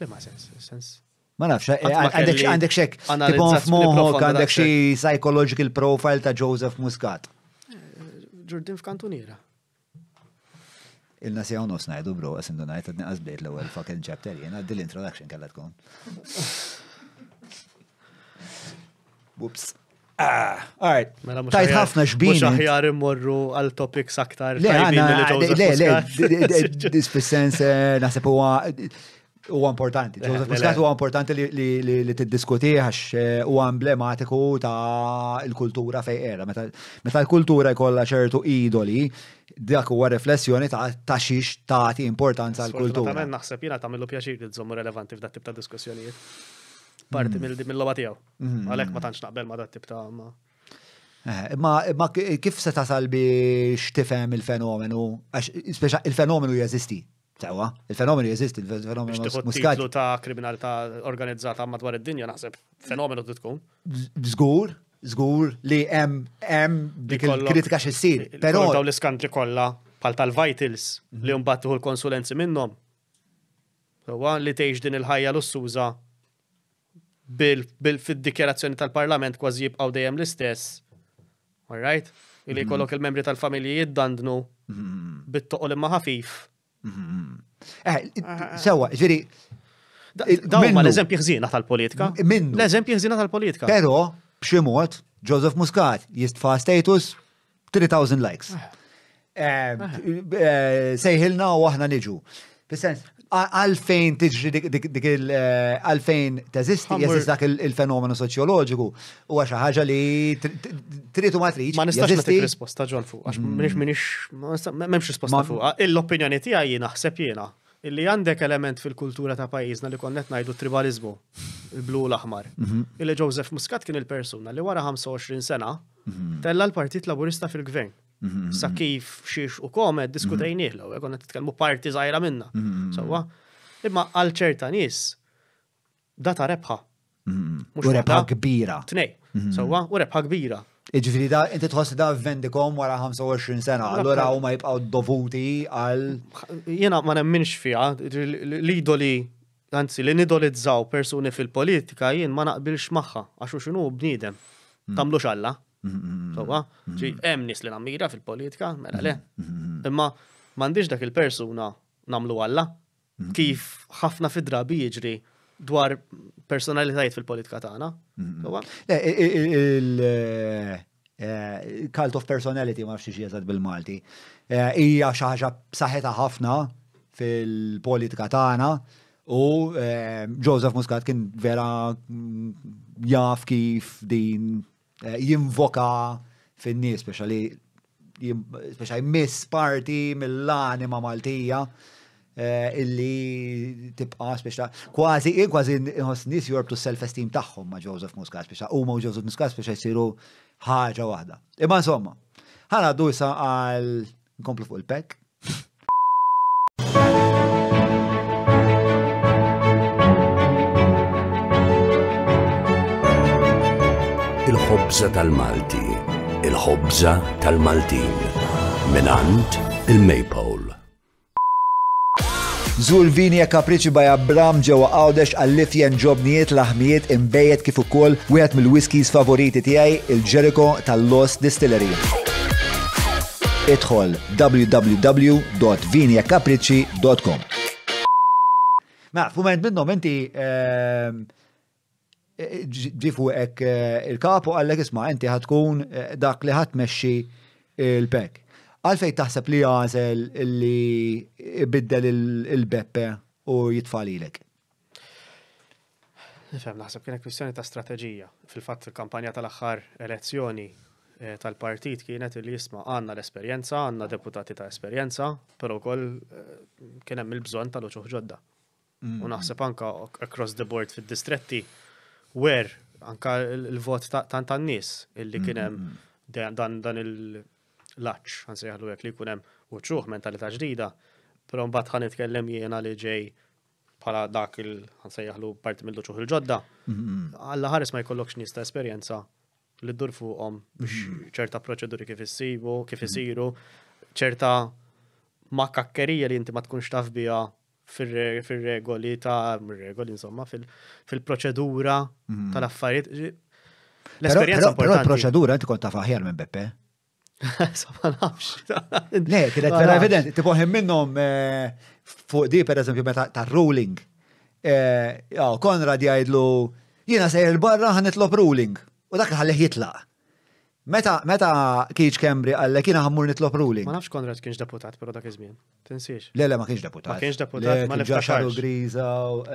eh, ma sens, sens. Ma nafx, għandek xek, tipon f'moħok, għandek xi psychological profile ta' Joseph Muscat. Ġurdin f'kantuniera. Il-nasi għaw najdu bro, għasim dunajt għadni għazbiet l-ewel fucking chapter, jena għaddi l-introduction kalla tkun. Whoops. Ah, alright. Tajt ħafna xbin. Mux aħjar immorru għal topics aktar. Le, le, le, le, le, le, le U importanti, Joseph Muscat huwa importanti li t-diskuti għax eh, huwa emblematiku ta' il-kultura fej era. Meta l-kultura jkollha ċertu idoli, dak huwa riflessjoni ta' ta' xiex tagħti importanza għall kultura Tagħmel naħseb jiena millu pjaċir li t-zommu relevanti f'dat tip ta' diskussjonijiet. Parti mm. mill-logħba tiegħu. Mm. Għalhekk ma tantx naqbel ma dat tip ta' eh, Ma kif se tasal biex tifhem il-fenomenu, Speċa il-fenomenu jeżisti, Tewa, il-fenomenu jeżisti, il-fenomenu muskat. ta' kriminalità organizzata madwar id-dinja naħseb fenomenu tkun. Zgur, zgur li hemm hemm dik il-kritika xissir. Però daw l-iskantri kollha pal tal-vitals mhm. li mbattuħu l-konsulenzi minnom. Sewa li tgħix din il-ħajja ussuza bil-fid-dikjerazzjoni tal-Parlament kważi jibqgħu dejjem l istess All right? Ili mhm. kollok il-membri tal-familji jiddandnu mhm. bit-toqol imma ħafif Eh, ah, ah, ah. Sewa, ġviri. Dawma l-eżempju ħżina tal-politika. Minn. L-eżempju ħżina tal-politika. Pero, bximot, Joseph Muscat, jistfa status 3000 likes. Eh, eh, sejħilna u aħna niġu. Fissens, għalfejn tiġri dik il-għalfejn eh, teżisti, jeżist dak il-fenomenu soċjoloġiku, u għaxa ħaġa li tritu ma triċ. Ma nistax nagħtik risposta ġol fuq, għax mm. minix minix m'hemmx risposta fuq. Ah, L-opinjoni tiegħi jien ħseb jiena illi għandek element fil-kultura ta' pajjiżna li konnet najdu tribalizmu, il-blu l-aħmar. Mhm. Illi Joseph Muscat kien il-persuna li wara 25 sena mhm. tella l-Partit Laburista fil-Gvern. Mm-hmm. Sa kif xiex u kome diskutajnih l għu, għu għu parti zaħira minna. Mm-hmm. Sawa, imma għal ċerta nis, data rebħa. Mm-hmm. U rebħa kbira. Tnej, sawa, u rebħa kbira. Iġifiri da, inti tħossi da vendikom wara 25 sena, allora u ma jibqaw dovuti għal. Jena ma nemminx fija, l-idoli, anzi, li nidolizzaw persuni fil-politika jien ma naqbilx maħħa, għaxu xinu bnidem. Mm. Tamlu xalla. Mm-hmm. Sowa, mm-hmm. ġi, hemm nis li nammira fil-politika, mela le. Mm-hmm. Imma m'għandix dak il-persuna namlu għalla, kif ħafna fi drabi jiġri dwar personalitajiet fil-politika tagħna. Eh, eh, eh, Il-cult of personality ma nafx xi bil-Malti. Hija xi ħaġa saħeta ħafna fil-politika tagħna u Joseph Muscat kien vera mm, jaf kif din Eh, jinvoka fin-nies speċali speċali miss parti mill-anima Maltija eh, illi tibqa speċa kważi eh, kważi nħoss nis jorb tu self-esteem tagħhom ma' Joseph Muscat speċa huma ma' Joseph Muscat speċa jsiru ħaġa waħda. Imma insomma, ħana għaddu issa għal nkomplu fuq il-pek. il-ħobza tal-Malti, il-ħobza tal-Maltin, minant il-Maypole. Zul vini e kapriċi baja Bram ġewa għawdex għallif jen ġobniet laħmiet imbejet kif ukoll wieħed mill-whiskies favoriti tiegħi il-Jericho tal-Lost Distillery. Idħol www.vinjakapriċi.com e Ma, mela, fument minnom inti ehm, ġifu ek eh, il-kapu għallek isma, inti ħatkun eh, dak li ħatmexxi il-pek. Għalfej taħseb li għazel li biddel il-beppe u jitfalilek? Nifem, naħseb kienet kwistjoni ta' strateġija. Fil-fatt il-kampanja tal-axħar elezzjoni eh, tal-partit kienet li jisma għanna l-esperienza, għanna deputati ta' esperienza, pero kol kienem il-bżon tal-uċuħ ġodda. U mm. naħseb anka across the board fil-distretti wer anka l-vot ta' tan-nis illi kienem dan dan il-laċ, għansi jaħlu hekk li kunem hemm ċuħ mentalità ġdida, pero mbagħad ħan nitkellem jiena li ġej bħala dak il għansi għallu parti mill ċuħ il-ġodda, għalla ħares ma jkollokx nies ta' esperjenza li ddur fuqhom biex ċerta proċeduri kif issibu, kif isiru, ċerta ma kakkerija li inti ma tkunx taf fil-regoli ta' regoli insomma fil-proċedura mhm. tal-affarijiet. L-esperienza Però il proċedura inti eh, kont ta' faħjar minn Beppe. Insomma, nafx. Le, kienet vera evident, tipoħim minnom eh, fuq di per eżempju meta ta' ruling. Eh, oh, Konrad jgħidlu, jina sejr il-barra ħanitlob ruling. U dak ħalleħ jitlaq. Meta, meta Kiċ Kembri għallek kiena għammur nitlop ruling. Ma nafx Konrad kienx deputat, pero dak iżmien. Tinsiex. Le, le, ma kienx deputat. Ma kienx deputat, ma niftaxar. Griza.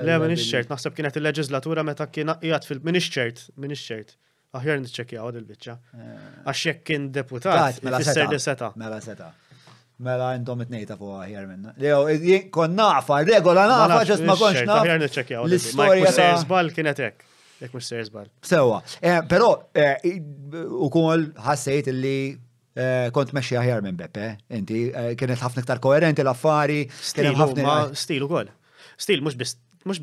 Le, minix ċert, naħseb kienet il-leġislatura meta kien jgħat fil minix ċert, minix ċert. Aħjar nitċekjaw il-biċċa. Eh. Għax jekk kien deputat, mela seta. Mela seta. Mela intom it-nejta fuq aħjar minna. Lew, kon nafa, regola nafa, ġest ma konx nafa. L-istoria. Sejzbal kienet hekk. Jek mux ser zbal. Sewa, eh, pero eh, u kol ħassejt li eh, kont meċi aħjar minn Beppe, inti kienet ħafna iktar koerenti l-affari. Stil u kol. Stil mux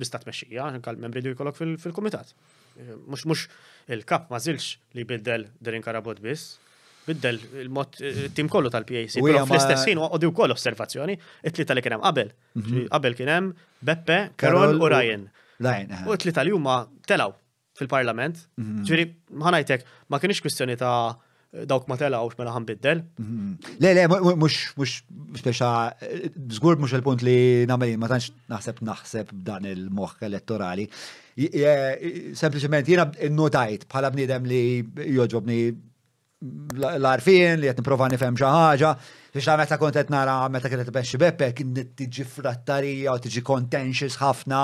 bistat meċi, għanka kal membri li jkollok fil-komitat. Mux mux il-kap ma zilx li biddel Derin Karabot bis, biddel il mot tim kollu tal-PAC. Pero fl-istessin u u koll osservazzjoni, it-tlita li kienem qabel. Mhm. Qabel kienem Beppe, Karol u Ryan. U t-tlita li huma telaw fil-parlament. Mhm. Ġiri, ħanajtek, ma kienx kwistjoni ta' dawk ma telawx mela ħan biddel. Mhm. Le, le, mux, mux, speċa, zgur mux il-punt li namel, ma tanx naħseb naħseb dan il-moħħ elettorali. Sempliciment, jena notajt bħala bnidem li joġobni l-arfin li qed nipprova nifhem xi ħaġa, ta' meta kont qed nara meta kienet bexxi Beppe kien tiġi frattarija u tiġi contentious ħafna,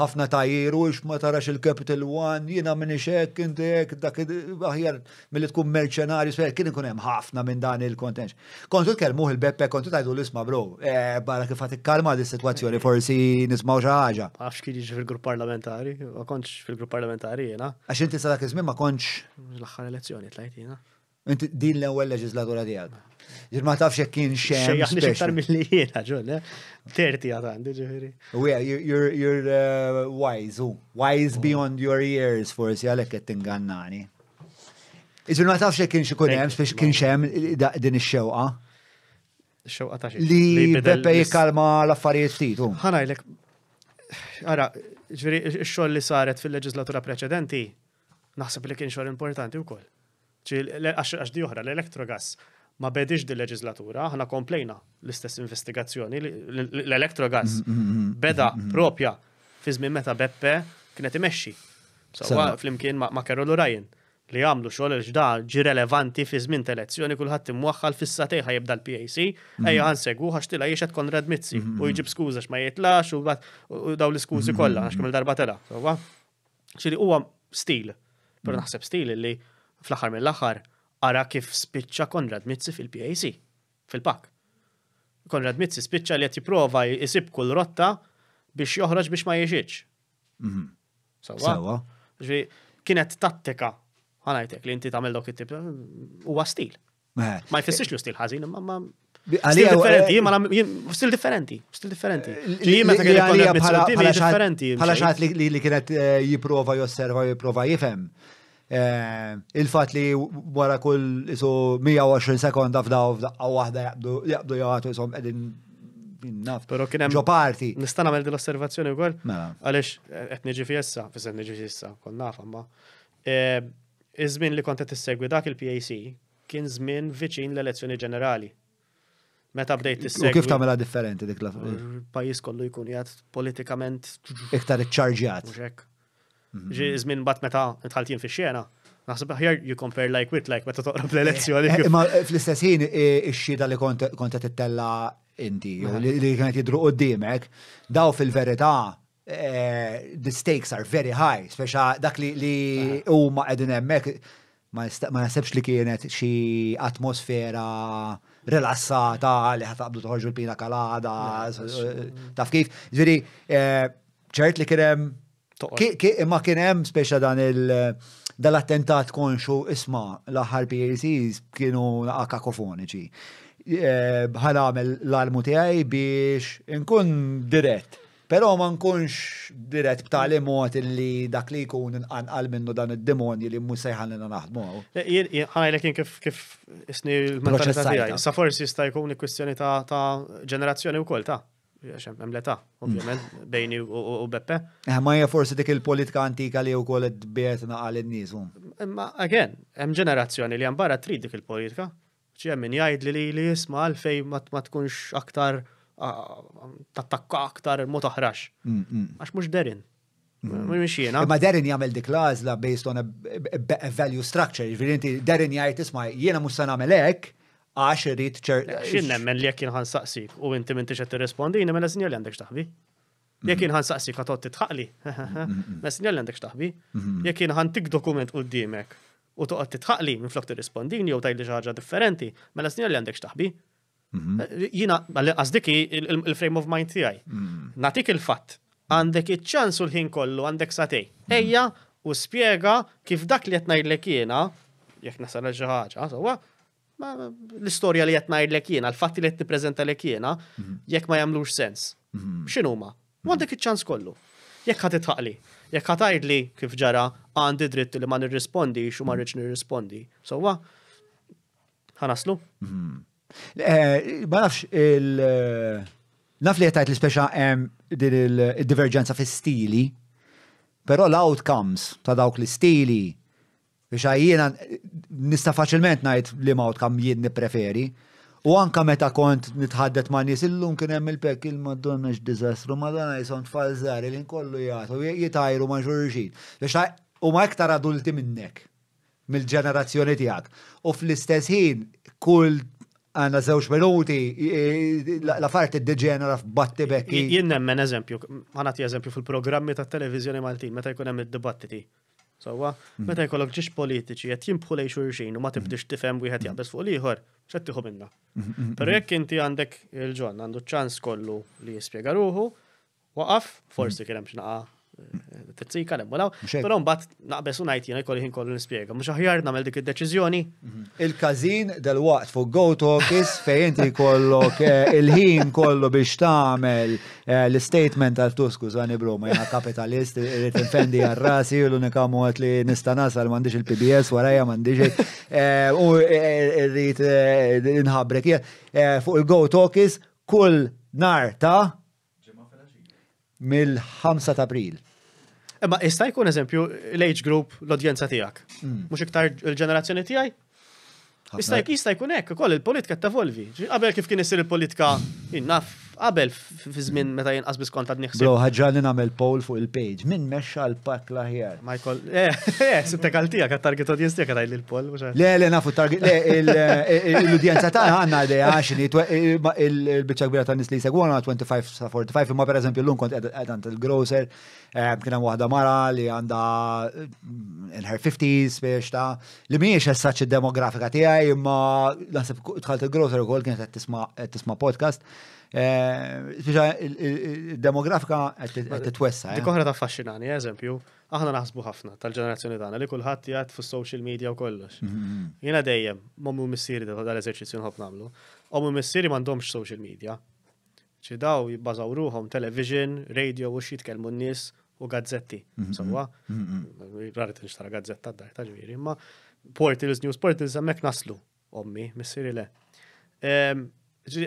ħafna tajir u ma tarax il-Capital One, jiena minni hekk inti ek, dak aħjar milli tkun merċenarju sfer kien ikun hemm ħafna minn dan il kontenx Kontu tkellmuh il-Beppe kontu tajdu l-isma' bro, e, barra kif qed ikkalma di sitwazzjoni forsi nismgħu xi ħaġa. Għax kien jiġi fil-grupp parlamentari, ma kontx fil-grupp parlamentari jiena. Għax inti sa dak iż ma kontx l-aħħar elezzjoni tlajt jiena. Inti din l-ewwel leġislatura tiegħek. Ġir ma tafx jekk kien xem. Xejjaħni xiktar mill-li jiena ġol, eh? terti għatandi ġifieri. Yeah, you're, you're uh, wise, uh, wise oh. beyond your years forsi għalhekk qed tingannani. Iżil ma tafx jekk kien xi kun hemm biex kien xem din ix-xewqa. Xewqa ta' Li Beppe jikkalma l-affarijiet ftit. Ħanajlek. Ara, ġifieri x-xogħol li saret fil-leġislatura preċedenti naħseb li kien xogħol importanti wkoll għax di oħra, l-elektrogas ma bedix di leġislatura, ħana komplejna l-istess investigazzjoni, l-elektrogas mm, mm, mm, beda propja fi żmien meta Beppe kienet imexxi. Sawa flimkien ma' Carol Ryan li għamlu xogħol ġda ġi relevanti fi żmien telezzjoni kullħat kulħadd imwaħħal fis-satej jibda l-PAC, ejja għax tila jiexet Konrad Mizzi u jġib skuża x'ma jitlax u daw l-iskużi kollha għax kemm il-darba tela. Sawa. u huwa stil, però naħseb stil li fl-aħħar mill-aħħar ara kif spiċċa Konrad Mizzi fil-PAC, fil pac Konrad Mizzi spiċċa li qed jipprova jisib kull rotta biex joħroġ biex ma jiexiex. Mhm. Sawa. Kienet tattika għanajtek li inti tagħmel dok it-tip huwa stil. Ma jfissirx li stil ħażin, imma stil differenti, eh, ma stil differenti, stil differenti. Bħala xaħat li kienet eh, jiprofa josserva, jiprofa jifem. Eh, il-fat li wara kull isu 120 sekonda f'daw f'daqqa waħda jaqbdu jgħatu isom edin naf. Pero kien hemm parti. Nista' nagħmel din l-osservazzjoni wkoll. Mela. Għaliex eh, qed niġi fjessa, fis qed niġi fjessa, kon naf imma. Eh, iż-żmien li kont qed tissegwi dak il-PAC kien żmien viċin l-elezzjoni ġenerali. Meta bdejt tissegwi. U kif tagħmilha differenti dik l Pajjiż kollu jkun jgħat politikament. Iktar iċċarġjat. Mhux Mhm. Ġi żmien bat meta tħaltin fix-xena. Naħseb ħjar you compare like with like meta toqra l-elezzjoni. Imma eh, eh, eh, fl-istess ħin ix-xhieda li kont qed tittella inti li kienet jidru qudiemek, daw fil-verità the stakes are very high, speċa dak li huma qegħdin hemmhekk ma nasibx li kienet xi atmosfera rilassata li ħataqbdu toħorġu l-pina kalada, taf kif, ġiri, ċert li kienem Imma kien hemm speċa dan il- dal-attentat konxu isma l-aħħar PACs kienu kakofoniċi. Bħal e, għamel l-almu tiegħi biex inkun dirett. però ma nkunx dirett b'tali mod li dak li jkun nqanqal minnu dan id-demonji li mhux sejħan lilna naħdmu. Ħajlek jien kif kif isni l-mentalità tiegħi. Sa forsi jista' jkun kwistjoni ta' ġenerazzjoni wkoll ta' għaxem emleta, ovvjament, mm. bejni u Beppe. Eh, ma hija forsi dik il-politika antika li u kol id-biet naqal id-nis. Ma, again, hemm ġenerazzjoni li għambara trid dik il-politika. ċi min jgħid li li jisma għalfej ma tkunx aktar tattakka aktar il taħrax. Mm, mm. Għax mux derin. Ma derin jgħamil dik lażla based on a value structure. Ġviri, derin jgħajt isma' jiena mhux se nagħmel hekk, għax irrit ċer. Xin nemmen li jekin għan saqsik u inti minti xa t-respondi, nemmen la sinjali għandek xtaħbi. Jekin għan mm-hmm. saqsik għatot titħaqli, la mm-hmm. sinjali għandek xtaħbi. Mm-hmm. Jekin għan tik dokument u d-dimek u toqgħod titħaqli minn flok tirrispondini jew tajli xi ħaġa differenti, mela sinjali għandek xtaħbi. Jina, għazdiki il-frame of mind tiegħi. Natik il-fatt, għandek iċ-ċans u l-ħin kollu għandek satej. Ejja, u spiega kif dak li qed ngħidlek jiena, jekk nasal xi ħaġa, l-istorja li qed ngħidlek jiena, l-fatti li qed l-ekjena, mhm. jekk ma jagħmlux sens. Mhm. ma? Mhm. Għandek iċ kollu. Jekk ħad itħaqli, jekk ħad tgħidli kif ġara għandi dritt li ma nirrispondi xu ma rridx nirrispondi. Sewwa ħanaslu. Eh, ma nafx il naf li qed l speċa din il-diverġenza fi stili, però l-outcomes ta' dawk l-istili Biex għajjina nista faċilment najt li mawt kam jien preferi. U anka meta kont nitħaddet ma' nies illum kien hemm il-pek il-Madonna x'diżastru, Madonna json tfalżar il kollu jagħtu jitajru ma' xurxin. Biex u ma' iktar adulti minnek mill-ġenerazzjoni tiegħek. U fl-istess ħin kull għanna zewx minuti, la fart id-deġenera f'batti bekki. Jien nemmen eżempju, għanati eżempju fil-programmi ta' televizjoni Maltin, meta jkun hemm id-dibattiti. Sawa, mm. meta jkollok ġiex politiċi qed jimbħu lej xulxin u ma tibdix mm. tifhem wieħed jgħabes fuq liħor, xed tiħu minna. Mm, Però jekk inti għandek il-ġon għandu ċans kollu li jispjega ruħu, waqaf, forsi kien hemm x'naqa' t-tzika nebbolaw. Pero mbagħad naqbessu unajt jiena jkolli ħin kollu nispjega. Mhux aħjar nagħmel dik id-deċiżjoni. Mhm. Il-każin dal-waqt fuq Go fejn inti kollok eh, il-ħin kollu biex tagħmel eh, l-statement tal tusku Zani bro ma jiena kapitalist li tinfendi għar-rasi u l-unika mod li nista' għal mandiġ il-PBS warajja m'għandix eh, u rrit inħabrek fuq il-Go Talkies kull nar ta' mill-5 ta' April. Imma jista' jkun eżempju l-age group l-odjenza tiegħek. Hmm. Mhux iktar il-ġenerazzjoni tiegħi? Eh. Jista' jkun hekk ukoll il-politika tevolvi. Qabel kif kien isir il-politika innaf qabel fi żmien meta jinqas biskont għad niħsib. Bro, ħagġani nagħmel poll fuq il-page. Min mexxa l-pak laħjar. Michael, eh, eh, sibtek għaltija għat target audience tiegħek għadaj l-poll. Le, le, nafu target, le, eh, l-udjenza ta' għandna għadej għaxni, eh, il biċċa kbira ta' nis li segwana 25 sa' 45, imma pereżempju l-lum kont għedant il-grocer, eh, kien hemm waħda mara li għandha in her 50s biex ta' li mhijiex essaċ id-demografika tiegħi, imma naħseb tħalt il-grocer ukoll kienet qed tisma' podcast. Eh, demografika għed t-twessa. uħra eh? ta' fascinani, eżempju, aħna naħsbu ħafna tal-ġenerazzjoni tagħna li kulħadd jgħat fu social media u kollox. Mhm, mhm. Jiena dejjem, mommu missieri dal-eżerċizzju nħob nagħmlu, mommu missieri m'għandhomx social media. Ċi daw jibbazaw ruhom television, radio u kelmu n-nies u gazzetti. Sawa, rarit nċtara gazzetta d-dar ta' ġviri, ma. portals, news portals, hemmhekk naslu, ommi, missieri le ehm,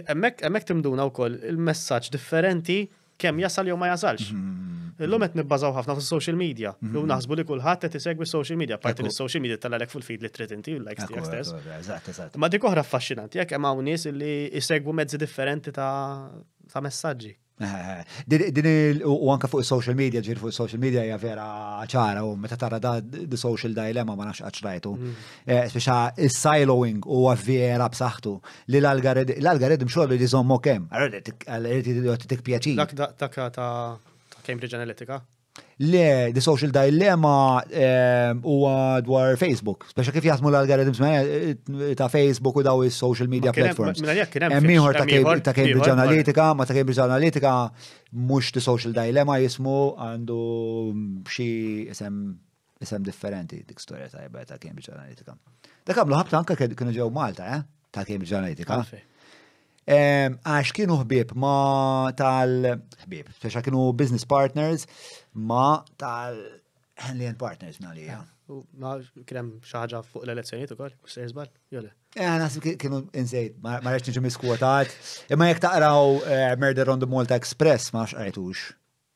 Emmek timduna u koll il-messagġ differenti kem jasal jew ma jasalx. Mhm. Illum qed nibbażaw ħafna fis social media. Lu mhm. naħsbu li kulħadd qed isegwi social media, parti mis-social media tal-għalek fil-feed li trid inti u l-likes tiegħek stess. Ma dik oħra affaxxinanti jekk hemm hawn nies li jsegwu mezzi differenti ta' messaġġi. Din u anka fuq social media, ġir fuq social media hija vera ċara u meta tara da the social dilemma ma nafx qaċrajtu. Speċa il siloing u għavvera b'saħtu li l-algoritm xogħol li jżommok hemm. Allora tik pjaċir. Dak ta' Cambridge Analytica. Le, The Social Dilemma eh, huwa dwar Facebook. Speċa kif jasmu l-algoritms eh, ta' Facebook u daw is-social media platforms. Miħor ta' Cambridge Analytica, ma ta' Cambridge Analytica mhux The Social Dilemma jismu għandu xi isem isem differenti dik storja tajba ta' Cambridge Analytica. Da kablu ħabta anke kienu ġew Malta, eh? Ta' Cambridge Analytica għax kienu ħbib ma tal-ħbib, fexa kienu business partners ma tal-Henley and Partners minna li Ma kienem xaħġa fuq l-elezzjoniet u koll, u s-sejzbal, jolle. Eh, nasib kienu insejt, ma reċ nġu miskwotat. Imma jek taqraw eh, Murder on the Malta Express, ma xqajtux.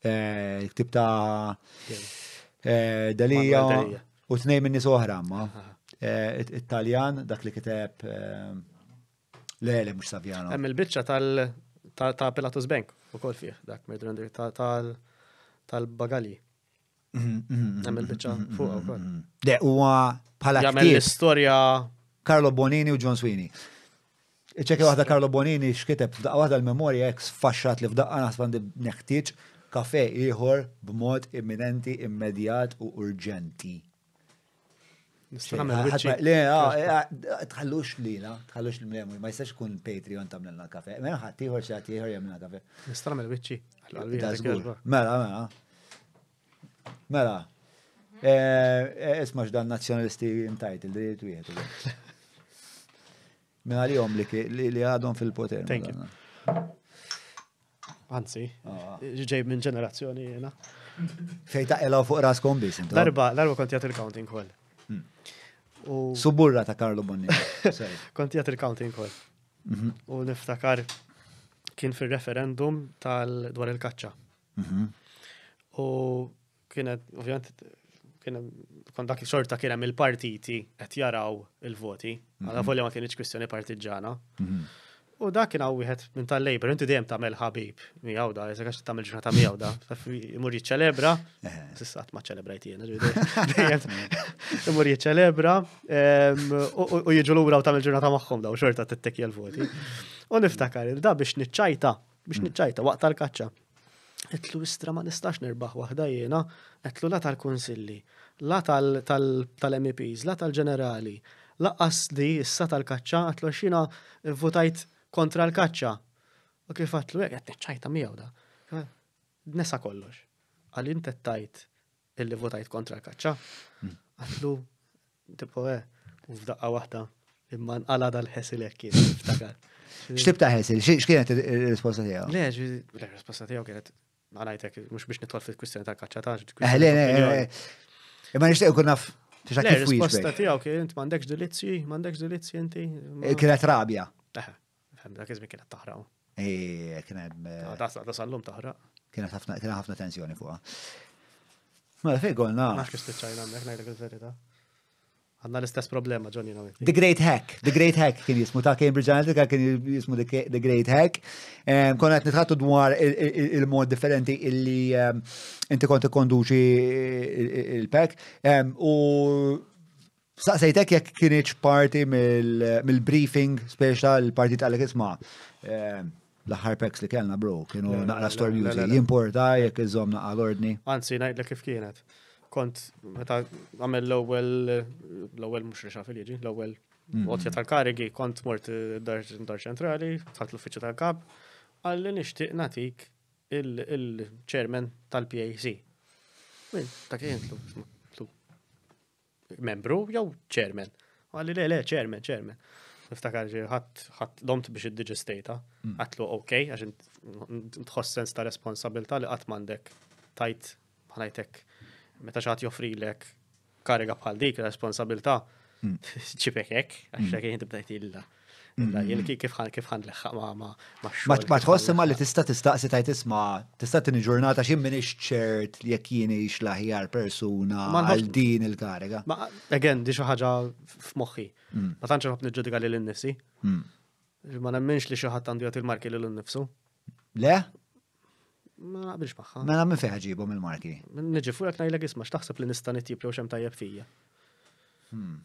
Eh, ktib ta' eh, Dalija u t-nej minni soħra, ma. Italjan, dak li kiteb Le, le, mux Saviano. Hemm il-bicċa tal ta' Pilatus Bank, u kol fih, dak Murder għandir, tal-Bagali. Mhm, mhm, mhm, Hemm il-bicċa fuq u kol. De, huwa bħala l-istorja. Carlo Bonini u John Sweeney. Iċċekja waħda Carlo Bonini xkiteb f'daqqa waħda l-memorja eks faxxat li f'daqqa naħsbandi neħtieġ kafe ieħor b'mod imminenti, immedjat u urġenti. Ah, eh, ah, tħallux li, tħallux li ma jistax kun Patreon ta' mlenna kafe. Mena ħat tiħor xa tiħor jemna kafe. Nistan Mela, mela. Mela. Eh, eh, ismax dan nazjonalisti intajt il-dritt u jietu. Mela li li għadhom fil-poter. Mela. Thank you. Anzi, ah. ġejb minn ġenerazzjoni jena. Fejta elaw fuq ras kombi. Darba, darba konti għat il-counting kol. Suburra ta' Karlo Bonni. Konti għat il-counting kol. Mhm. U niftakar kien fil-referendum tal-dwar il-kaċċa. Mhm. U kienet, ovvijament, kien kon dak xorta kien hemm il-partiti qed jaraw il-voti, għal mhm. volja ma kienx kwistjoni partiġana. U da kien għawihet wieħed minn tal-Labor, inti dejjem tagħmel ħabib mi għawda, jekk għax tagħmel ġurnata miegħu da, imur jiċċelebra, eh. s'issa qatt ma ċċelebrajt imur jiċċelebra u jiġu lura u tagħmel ġurnata magħhom da u xorta t-tekki għal voti U niftakar da biex niċċajta, biex hmm. niċċajta waqt tal-kaċċa. Etlu istra ma nistax nirbaħ waħda jiena, etlu la tal-kunsilli, la tal-MEPs, la tal-ġenerali, laqqas li issa tal-kaċċa, għatlu xina votajt kontra l-kaċċa. U kif għatlu, għek, eh, għatneċċajta miegħu da. Nesa kollox. Għal tajt illi votajt kontra l-kaċċa. Mm. Għatlu, tipo, eh, u f'daqqa waħda, imma nqala dal ħessil jekk kien, iftakar. Xtib ta' ħesil, x'kienet il-risposta tiegħu? Le, l-risposta tiegħu kienet għalajtek, mux biex nitħol fil-kwistjoni ta' kaċċataġ. Eħle, eh, imma nixtieq kun naf Risposta tiegħu kien mandekx delizzi, mandekx delizzi inti. Eh, kienet rabja dak iżmin kienet taħraq. Eh, kienet. Tasal eh, ah, tasallum taħraq. Kienet ħafna kienet ħafna tensjoni fuqha. Mela, Ma fej golna. Nafx ispiċċajna hemmhekk ngħidlek il-verità. Għanna l-istess problema, Johnny you The Great Hack, The Great Hack kien jismu ta' Cambridge Analytica kien jismu The Great Hack. Konna qed nitħattu dwar il-mod differenti illi inti kont ikkonduċi il-pack. U Saqsejtek jekk kienieċ parti mill-briefing special tal-ek isma eh, l-ħar peks li kellna bro, kienu naqra stor music, jimporta jekk iżom naqra l-ordni. Anzi, najdlek kif kienet. Kont, meta għamel l-ewel, l-ewel mux reċa fil-ġi, l-ewel għotja mm. tal-karigi, kont mort dar ċentrali, tħat l-uffiċu tal-kap, għalli nishtiq natik il-ċermen tal-PAC. Ta' kien, membru jew chairman. Għalli le, le, chairman, chairman. Niftakar ħadd domt biex id-digestata, mm. għatlu ok, għax tħoss sens ta' responsabilta li qatt m'għandek tajt ħanajtek meta xaħat joffrilek kariga bħal dik responsabilta mm. ċipekek, hekk, għax mm. jien tibdajt illa. Jien mm-hmm. kif kif ħan leħħaq ma ma ma. Ma tħoss imma li tista' tistaqsi tajt isma' tista' tini ġurnata x'in minix ċert li jekk jien hix l-aħjar persuna għal din il-kariga. Ma again di xi ħaġa f'moħħi. Mm. Ma tantx ħobb niġġudika lil innifsi. Mm. Ma nemminx li xi ħadd għandu jagħti l-marki lil innifsu. Le? Ma naqbilx magħha. Mela minn fejn ġibhom il-marki? Niġi fuq jekk ngħidlek isma' x'taħseb li nista' nitjib jew xemm tajjeb fija. Hmm.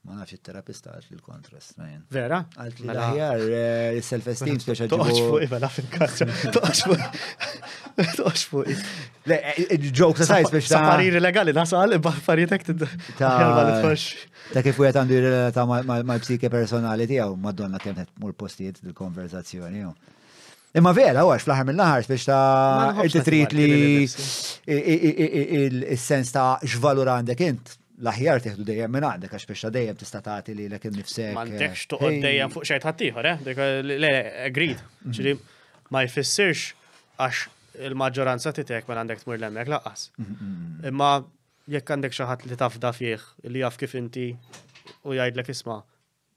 Ma nafx il-terapista għalt li l kontrast Vera? Għalt li l-ħjar, mela. eh, il-self-esteem speċa ġibu. Iva, Toqx fuq, iba laf il-kazza. Toqx fuq. Toqx iva. fuq. Le, ġok eh, eh, sa' sajt speċa. Sa' pariri legali, nasal, iba farietek t-dħalba Ta' kif u għandu ta' mal-psike personali tijaw, madonna kem mur postijiet dil-konverzazzjoni. Imma vera, għax fl-ħar mill-ħar, biex ta' il-titrit li il-sens ta' xvalur għandek int l-aħjar teħdu dejjem minn għandek għax biex dejjem tista' tagħti li lek innifsek. M'għandekx eh, toqgħod dejjem fuq xejn ħaddieħor, eh? Le, agreed. Mhm. Ġieli ma jfissirx għax il-maġġoranza titek minn mela għandek tmur l-hemmhekk laqas. Mhm. Imma jekk għandek xi ħadd li tafda fih li jaf kif inti u jgħidlek isma'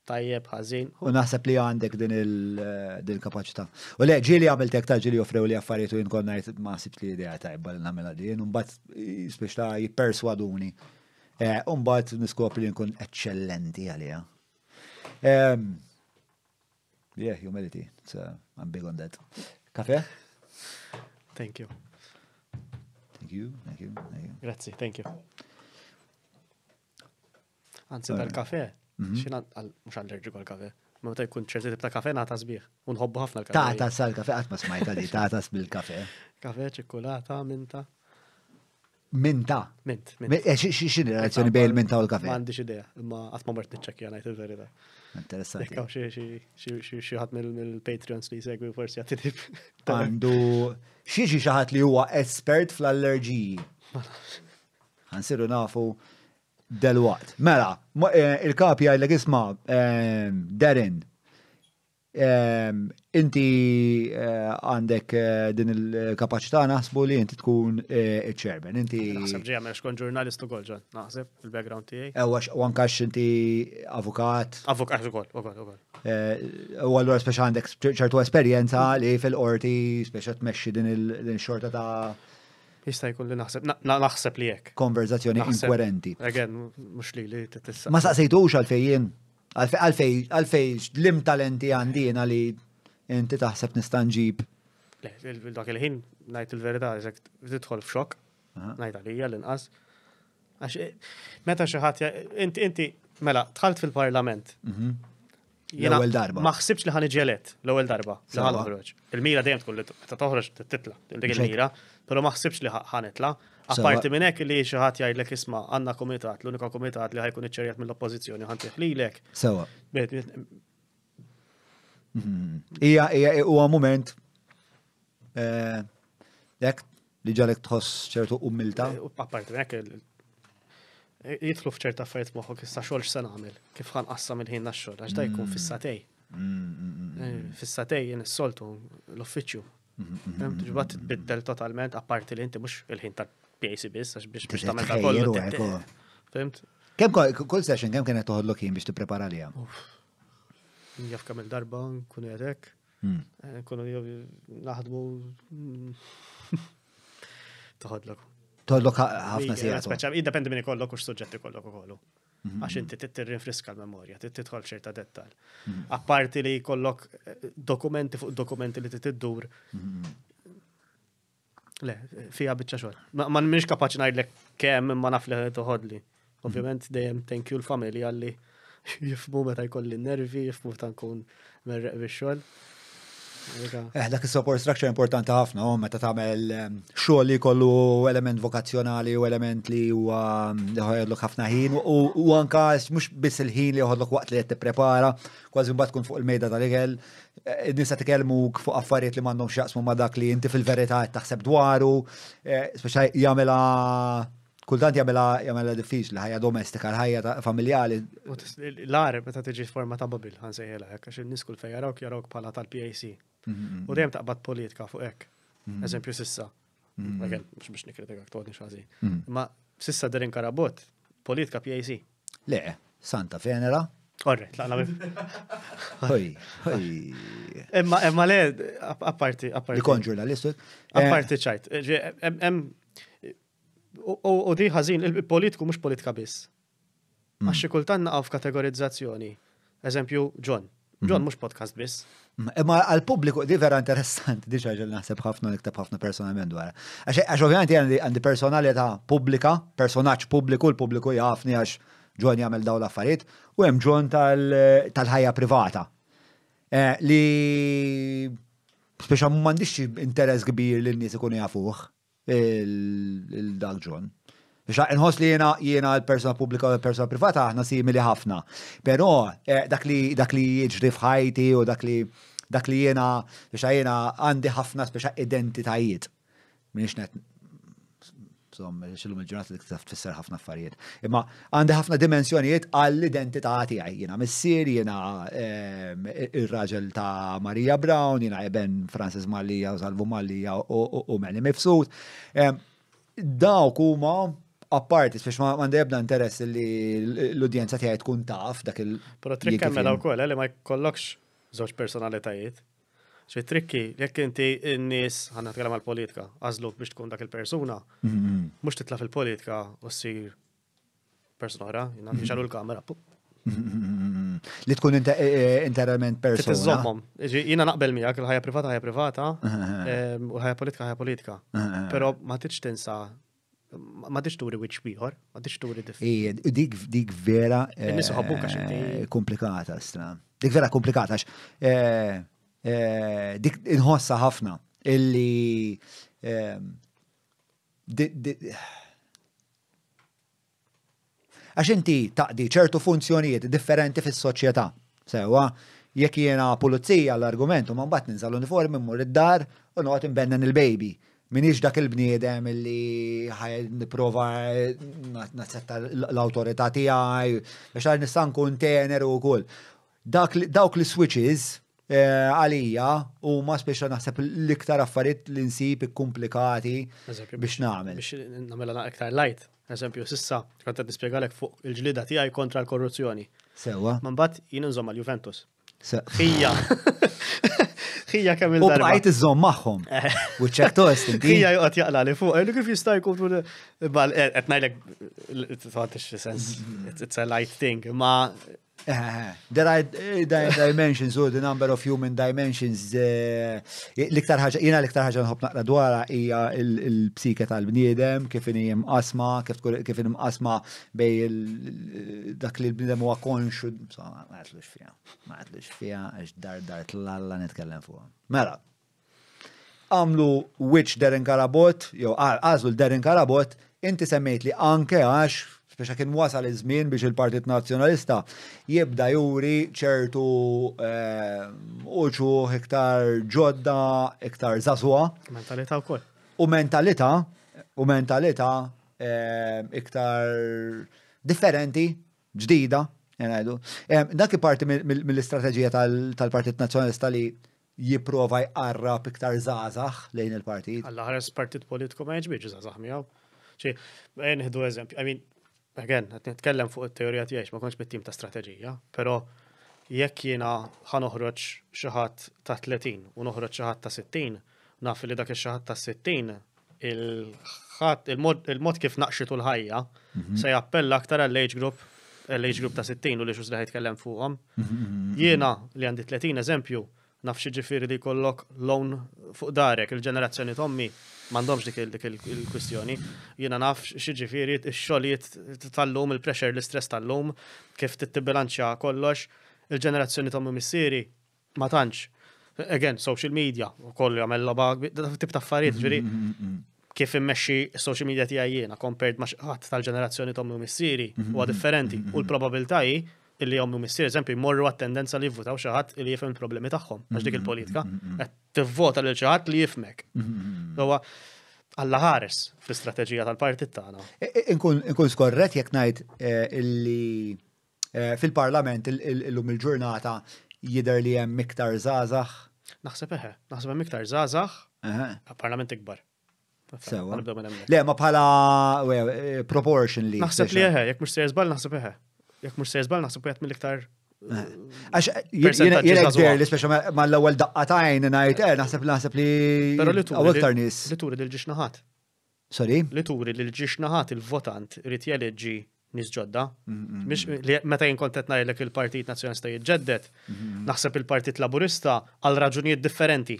tajjeb, ħażin. U naħseb li għandek din eh, il-kapacità. U le, ġili għamil tek ta' ġili offrew li affarijiet u jinkonnajt ma' sibt li idea tajba li namela din, un bat jispiċta eh, jiperswaduni Eh, Umbat niskopri li nkun eccellenti għalija. Yeah, humility. So I'm big on that. Kafe? Thank you. Thank you, thank you, thank you. Grazie, thank you. Anzi, tal kaffe mhm. xina mux allergiku għal kaffe Ma ta' jkun ċerti ta' kafe ta' sbieħ. Unħobbu ħafna l-kafe. Ta' ta' sal-kafe, għatma smajta li, ta' ta' sbil-kafe. Kafe, ċikkulata, minta. Minta. Mint. Eh, Xin relazzjoni bej il-minta u l-kafe? Għandi idea, imma għatma mort ċekja najt il-verita. Interessanti. xie ħat mill-Patreons li segwi forsi għatidib. Għandu xie xieħat li huwa espert fl-allerġiji. Għansiru nafu del-waqt. Mela, eh, il-kapja il għisma eh, Darin Inti eh, għandek eh, din il-kapacità naħsbu li inti tkun eh, chairman. Inti. Għasabġi ġi kon ġurnalist u kol ġan, naħseb il-background tijaj. Ewax, għankax inti avukat. Avukat, u kol, u kol, u kol. U għallura speċa għandek ċertu esperienza li fil-orti speċa tmexxi din il-xorta ta' jista' jkun li naħseb, naħseb li jek. Konverzazzjoni inkwerenti. Again, mux li li t Ma saqsejtux għal-fejjien? Għalfej lim talenti għandina li inti taħseb nistanġib. Dak il-ħin najt il-verità, eżek tidħol f'xok, najt għalija l-inqas. Għax, eh, meta xaħat, inti, mela, tħalt fil-parlament. Mhm. L-ewel darba. Maħsibx li ħani iġelet, l-ewel darba, li ħan Il-mira dejjem tkun li ta' toħroġ titla, il-mira pero maħsibx li ħanetla. Apparti minn hekk li xi ħadd jgħidlek isma' għandna kumitat, l-unika kumitat li ħajkun iċċerjat mill-oppożizzjoni ħan teħlilek. Sewa. Mhm. Ija, ija, huwa moment eh, jek li ġalek tħoss ċertu ummilta. Eh, apparti minn hekk eh, jitlu fċerta affarijiet moħħok issa xogħol sen nagħmel, kif ħanqassam il-ħin nax-xogħol għax da jkun mm. fissatej. Mm, mm, fissatej jien is-soltu l-uffiċċju. Mhm, ġibat mhm, biddel mhm. totalment, apparti li inti mux il-ħin ta' PAC biss, għax biex biex ta' ta' kollu. Oh. Fimt? Kem kull session, kem kienet toħodlok jien biex t-prepara li għam? Jaf kamil darba, hmm. eh, kunu jadek, kunu naħdmu hmm. toħodlok. Toħodlok ħafna sija. Eh, Speċa, id-dependi minn kollok u x-sujġetti kollok u kollu. Mhm. għax inti tirrinfriska l-memorja, tidħol ċerta dettal. Mhm. Apparti li kollok eh, dokumenti fuq dokumenti li titiddur. Mhm. Le, fija bieċa xor. Ma nminx kapaċi najdlek kem ma naf li toħodli. Ovvjament dejjem thank you l-familja li jifmu meta jkolli nervi, jifmu ta' nkun merreq biex xogħol. Eh, dak il-support structure importanti ħafna, u oh, meta tagħmel ehm, xogħol li kollu element vokazzjonali u element li huwa ehm, joħodlok ħafna ħin u anka mhux biss il-ħin li joħodlok waqt li qed tipprepara, kważi mbagħad tkun fuq il-mejda tal-ikel, eh, nisa tikelmuk fuq affarijiet li m'għandhomx x'jaqsmu ma' dak li inti fil-verità qed taħseb dwaru, eh, speċi jagħmilha kultant jamela jamela diffiċ li ħajja domestika, ħajja familjali. l għare meta tiġi forma ta' babil ħansejjela hekk għax in-nies kull fejn jarawk jarawk bħala tal-PAC. U ta' bat politika fuq ek, Eżempju sissa. Għagħel, mux biex nikritikak toħni xazi. Ma sissa derin karabot, politika PAC. Le, Santa Fenera. Orre, laqna la' Hoj, hoj. Imma, imma le, apparti, apparti. Dikonġur la listu. Apparti ċajt. U di ħażin, il-politiku mhux politika biss. Mm. Għax xi kultant kategorizzazzjoni. Eżempju, John. Mm-hmm. John mhux podcast biss. Mm, Ma għal-pubbliku di vera interessant, di ċaġel naħseb ħafna ktab ħafna personalment dwar. Għax jgħandi għandi personalieta publika, personaċ pubbliku, l-pubbliku jgħafni għax John jagħmel daw l-affarijiet, u hemm John tal-ħajja privata. Eh, li speċa mandiċi interess kbir l-nis ikun ikunu il-dalġon. Biex nħos li jena jena l-persona pubblika u l-persona privata aħna mili ħafna. Pero eh, dak li dak li jiġri fħajti u dak li dak li jena biex jena għandi ħafna speċa identitajiet. Minix net Tom, xillum il-ġurnata li ktaf tfisser ħafna affarijiet. Imma għandi ħafna dimensjonijiet għall-identità tiegħi. Jiena missier, jiena ehm, ir-raġel ta' Marija Brown, jiena eben Francis Mallija u Salvo Mallija u Meli Mifsud. Ehm, dawk huma apparti, biex ma għandi ebda interess li l-udjenza tiegħi tkun taf dak il- Pro mela u wkoll eh, li ma jkollokx żewġ personalitajiet xe trikki, jekk inti n-nies ħanna t għal-politika, għazlu biex tkun dak il-persuna, mhux titla fil-politika u ssir Persona oħra, jiena xalu l-kamera. Li tkun e- e- interament persuna. tizzommom Jiena naqbel miegħek l ħajja privata ħajja privata u ħajja politika ħajja politika. Però ma t tinsa ma diċ turi wiċ biħor, ma diċ turi differenti. E, dik, dik vera. Eh, komplikata, stra. Dik vera komplikata, eh, Eh, dik inħossa ħafna illi ehm, għax inti taqdi ċertu funzjonijiet differenti fis-soċjetà. Sewa, jekk jiena pulizija l-argument u mbagħad ninżal ninsa l-uniformi mmur id-dar u noqgħod imbennen il-baby. Minix dak il-bniedem li ħaj nipprova nazzetta l-autorità tiegħi biex għal nista' nkun tener u kull. Dawk li switches Eh, għalija u ma speċa naħseb l-iktar affarijiet li nsib komplikati biex nagħmel. Biex nagħmelha iktar light. Eżempju, sissa kont qed fuq il-ġlida tiegħi kontra l-korruzzjoni. Sewa. Man bat jien nżomm għal-Juventus. Ħija. Ħija kemm il-darba. U bqajt iżomm magħhom. Eh. Wiċċek tost inti. Ħija joqgħod jaqla li fuq. Lu kif jista' jkun bal eh, qed ngħidlek tħoddix sens. It's a light thing. Ma Eh, there are eh, dimensions or oh, the number of human dimensions. Eh, l-iktar ħaġa, jina l-iktar ħaġa nħob naqra dwar hija l-psika tal-bniedem, kif inhi imqasma, kif kif inhi asma bej dak li l-bniedem huwa konxu. Ma għatlux fija, ma għatlux fija, għax dar dar tlalla nitkellem fuq. Mela, għamlu which derin karabot, jew għazlu l-derin karabot, inti semmejt li anke għax speċa kien wasal iż-żmien biex il-Partit Nazzjonalista jibda juri ċertu eh, uċu iktar ġodda, iktar zaswa. Mentalità wkoll. U mentalità, u mentalità eh, iktar differenti, ġdida, jenajdu. Eh, dak parti mill-istrateġija tal-Partit Nazzjonalista li jiprofa jqarrab iktar zazax lejn il-partit. Għallaħres ħares partit politiku ma jġbieġ zazax miegħu. Ċi, nħidu eżempju, again, għet nitkellem fuq il-teorija tiegħi ma konċ bit-tim ta' strateġija, pero jekk jiena ħanoħroġ xaħat ta' 30 u noħroġ xaħat ta' 60, naf li dak xaħat ta' 60 il-mod kif naqxitu l-ħajja mhm. se jappella aktar għall-age group l-age group ta' 60 u li xus li ħajtkellem fuqhom. Mhm, mhm, jiena li għandi 30 eżempju, nafxie ġifiri di kollok lawn fuq darek, il-ġenerazzjoni tommi mandomx dik il-kwistjoni. Jiena naf xieġifiri x-xogħlijiet tal-lum, il-pressure, l-istress tal-lum, kif tittibilanċja kollox, il-ġenerazzjoni ta' missieri ma tantx. Again, social media, kollu jagħmel laba tip ta' affarijiet, ġiri mm, mm, mm, kif immexxi social media tiegħi jiena compared ma' tal-ġenerazzjoni ta' missieri huwa differenti u l probabilta hi illi jommu missier, eżempju, jmorru għat-tendenza li jivvotaw xaħat li jifem il-problemi tagħhom, għax dik mm-hmm. il-politika, mm-hmm. Mm-hmm. qed tivvota lil xaħat li jifmek. Dowa, alla ħares fl-istrateġija tal-partit tagħna. E, e, inkun skorret jekk ngħid e, illi fil-parlament illum il-ġurnata jidher li hemm miktar zazax? Naħseb eħe, naħseb hemm iktar żgħażagħ parlament ikbar. Sewa. Le, ma bħala li. Naħseb li eħe, jekk mhux se jeżbal naħseb eħe jekk mux sejzbal, naħseb jgħat mill-iktar. Eh, eh, għax, jirek der li speċa ma l-ewel daqqatajn najt, eh, naħseb li. Pero li turi. Għawektar nis. Li turi l Sorry? Li turi l naħat il-votant rrit jeleġi nis ġodda. Meta jinkontet najlek il-Partit Nazjonista jġeddet, naħseb il-Partit Laburista għal raġunijiet differenti.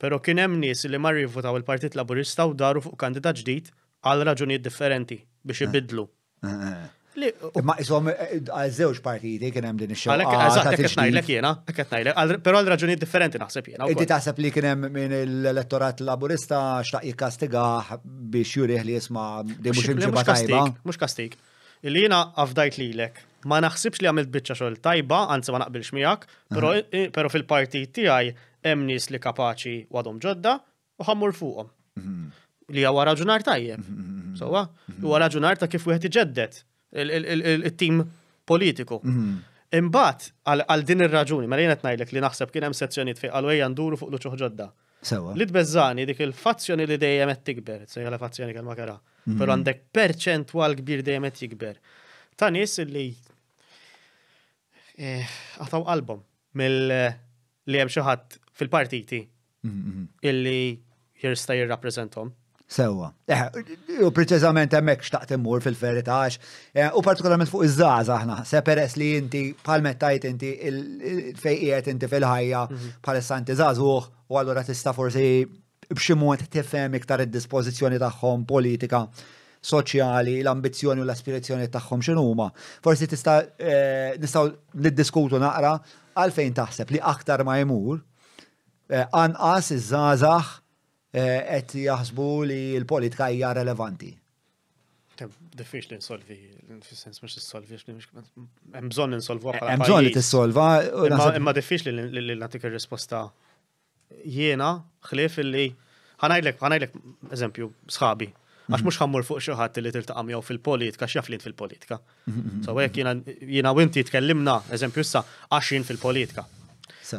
Pero kien hemm nies li marri votaw il-Partit Laburista u daru fuq kandidat ġdid għal raġunijiet differenti biex eh. ibidlu. Ma isom eh, għal-żewġ partiti kien hemm din ix-xogħol. Għalhekk ah, eżatt qed ngħidlek jiena, qed ngħidlek, però għal raġunijiet differenti naħseb jiena. Inti taħseb li kien hemm minn l-elettorat laburista xtaq jikkastigaħ biex jurih li jisma' di mhux imġiba tajba. Mhux kastik. Illi jiena għafdajt lilek. Ma naħsibx li għamilt biċċa xogħol tajba, anzi ma naqbilx miegħek, però fil-partit tiegħi hemm nies li kapaċi għadhom ġodda u ħammur fuqhom. Mhm. Li huwa raġunar tajjeb. Mhm, mhm, Sowa, huwa raġunar ta' kif wieħed iġeddet il-tim politiku. Mhm. Imbat, għal din ir-raġuni, ma mela rejnet najlek li naħseb kien hemm fi għal għalwejja nduru fuq luċuħ ġodda. Sewa. Li dik il-fazzjoni li dejjem qed tikber, sejja fazzjoni kelma kera, mhm. però għandek perċentwal kbir dejjem qed jikber. Ta' nies li eh, għataw qalbhom mill li hemm xi ħadd fil-partiti mhm, illi jirsta jirrappreżentom. Sewa. Eh, u preċizament hemmhekk xtaqt immur fil feritax eh, u partikolarment fuq iż żaz aħna, se peress li inti palmettajt tajt inti il-fejqiet inti fil-ħajja mhm. bħalissa inti żgħażuh u allura tista' forsi b'xi mod tifhem iktar id-dispożizzjoni tagħhom politika soċjali, l-ambizzjoni u l-aspirazzjoni tagħhom x'inhuma. Forsi tista' eh, nistgħu niddiskutu naqra għalfejn taħseb li aktar ma jmur anqas iż żazax qed eh, jaħsbu li l-politika hija relevanti. Diffiċ li nsolvi, fil-sens mux t-solvi, hemm bżonn insolvu għal. Hemm bżonn li tissolva. Imma diffiċ li natik ir-risposta jiena ħlief illi ħanajdlek, ħanajdlek eżempju sħabi, għax mux ħammur fuq xaħat li tiltaqam jew fil-politika, x'jaf li fil-politika. So hekk jiena winti tkellimna, eżempju issa, għaxin fil-politika.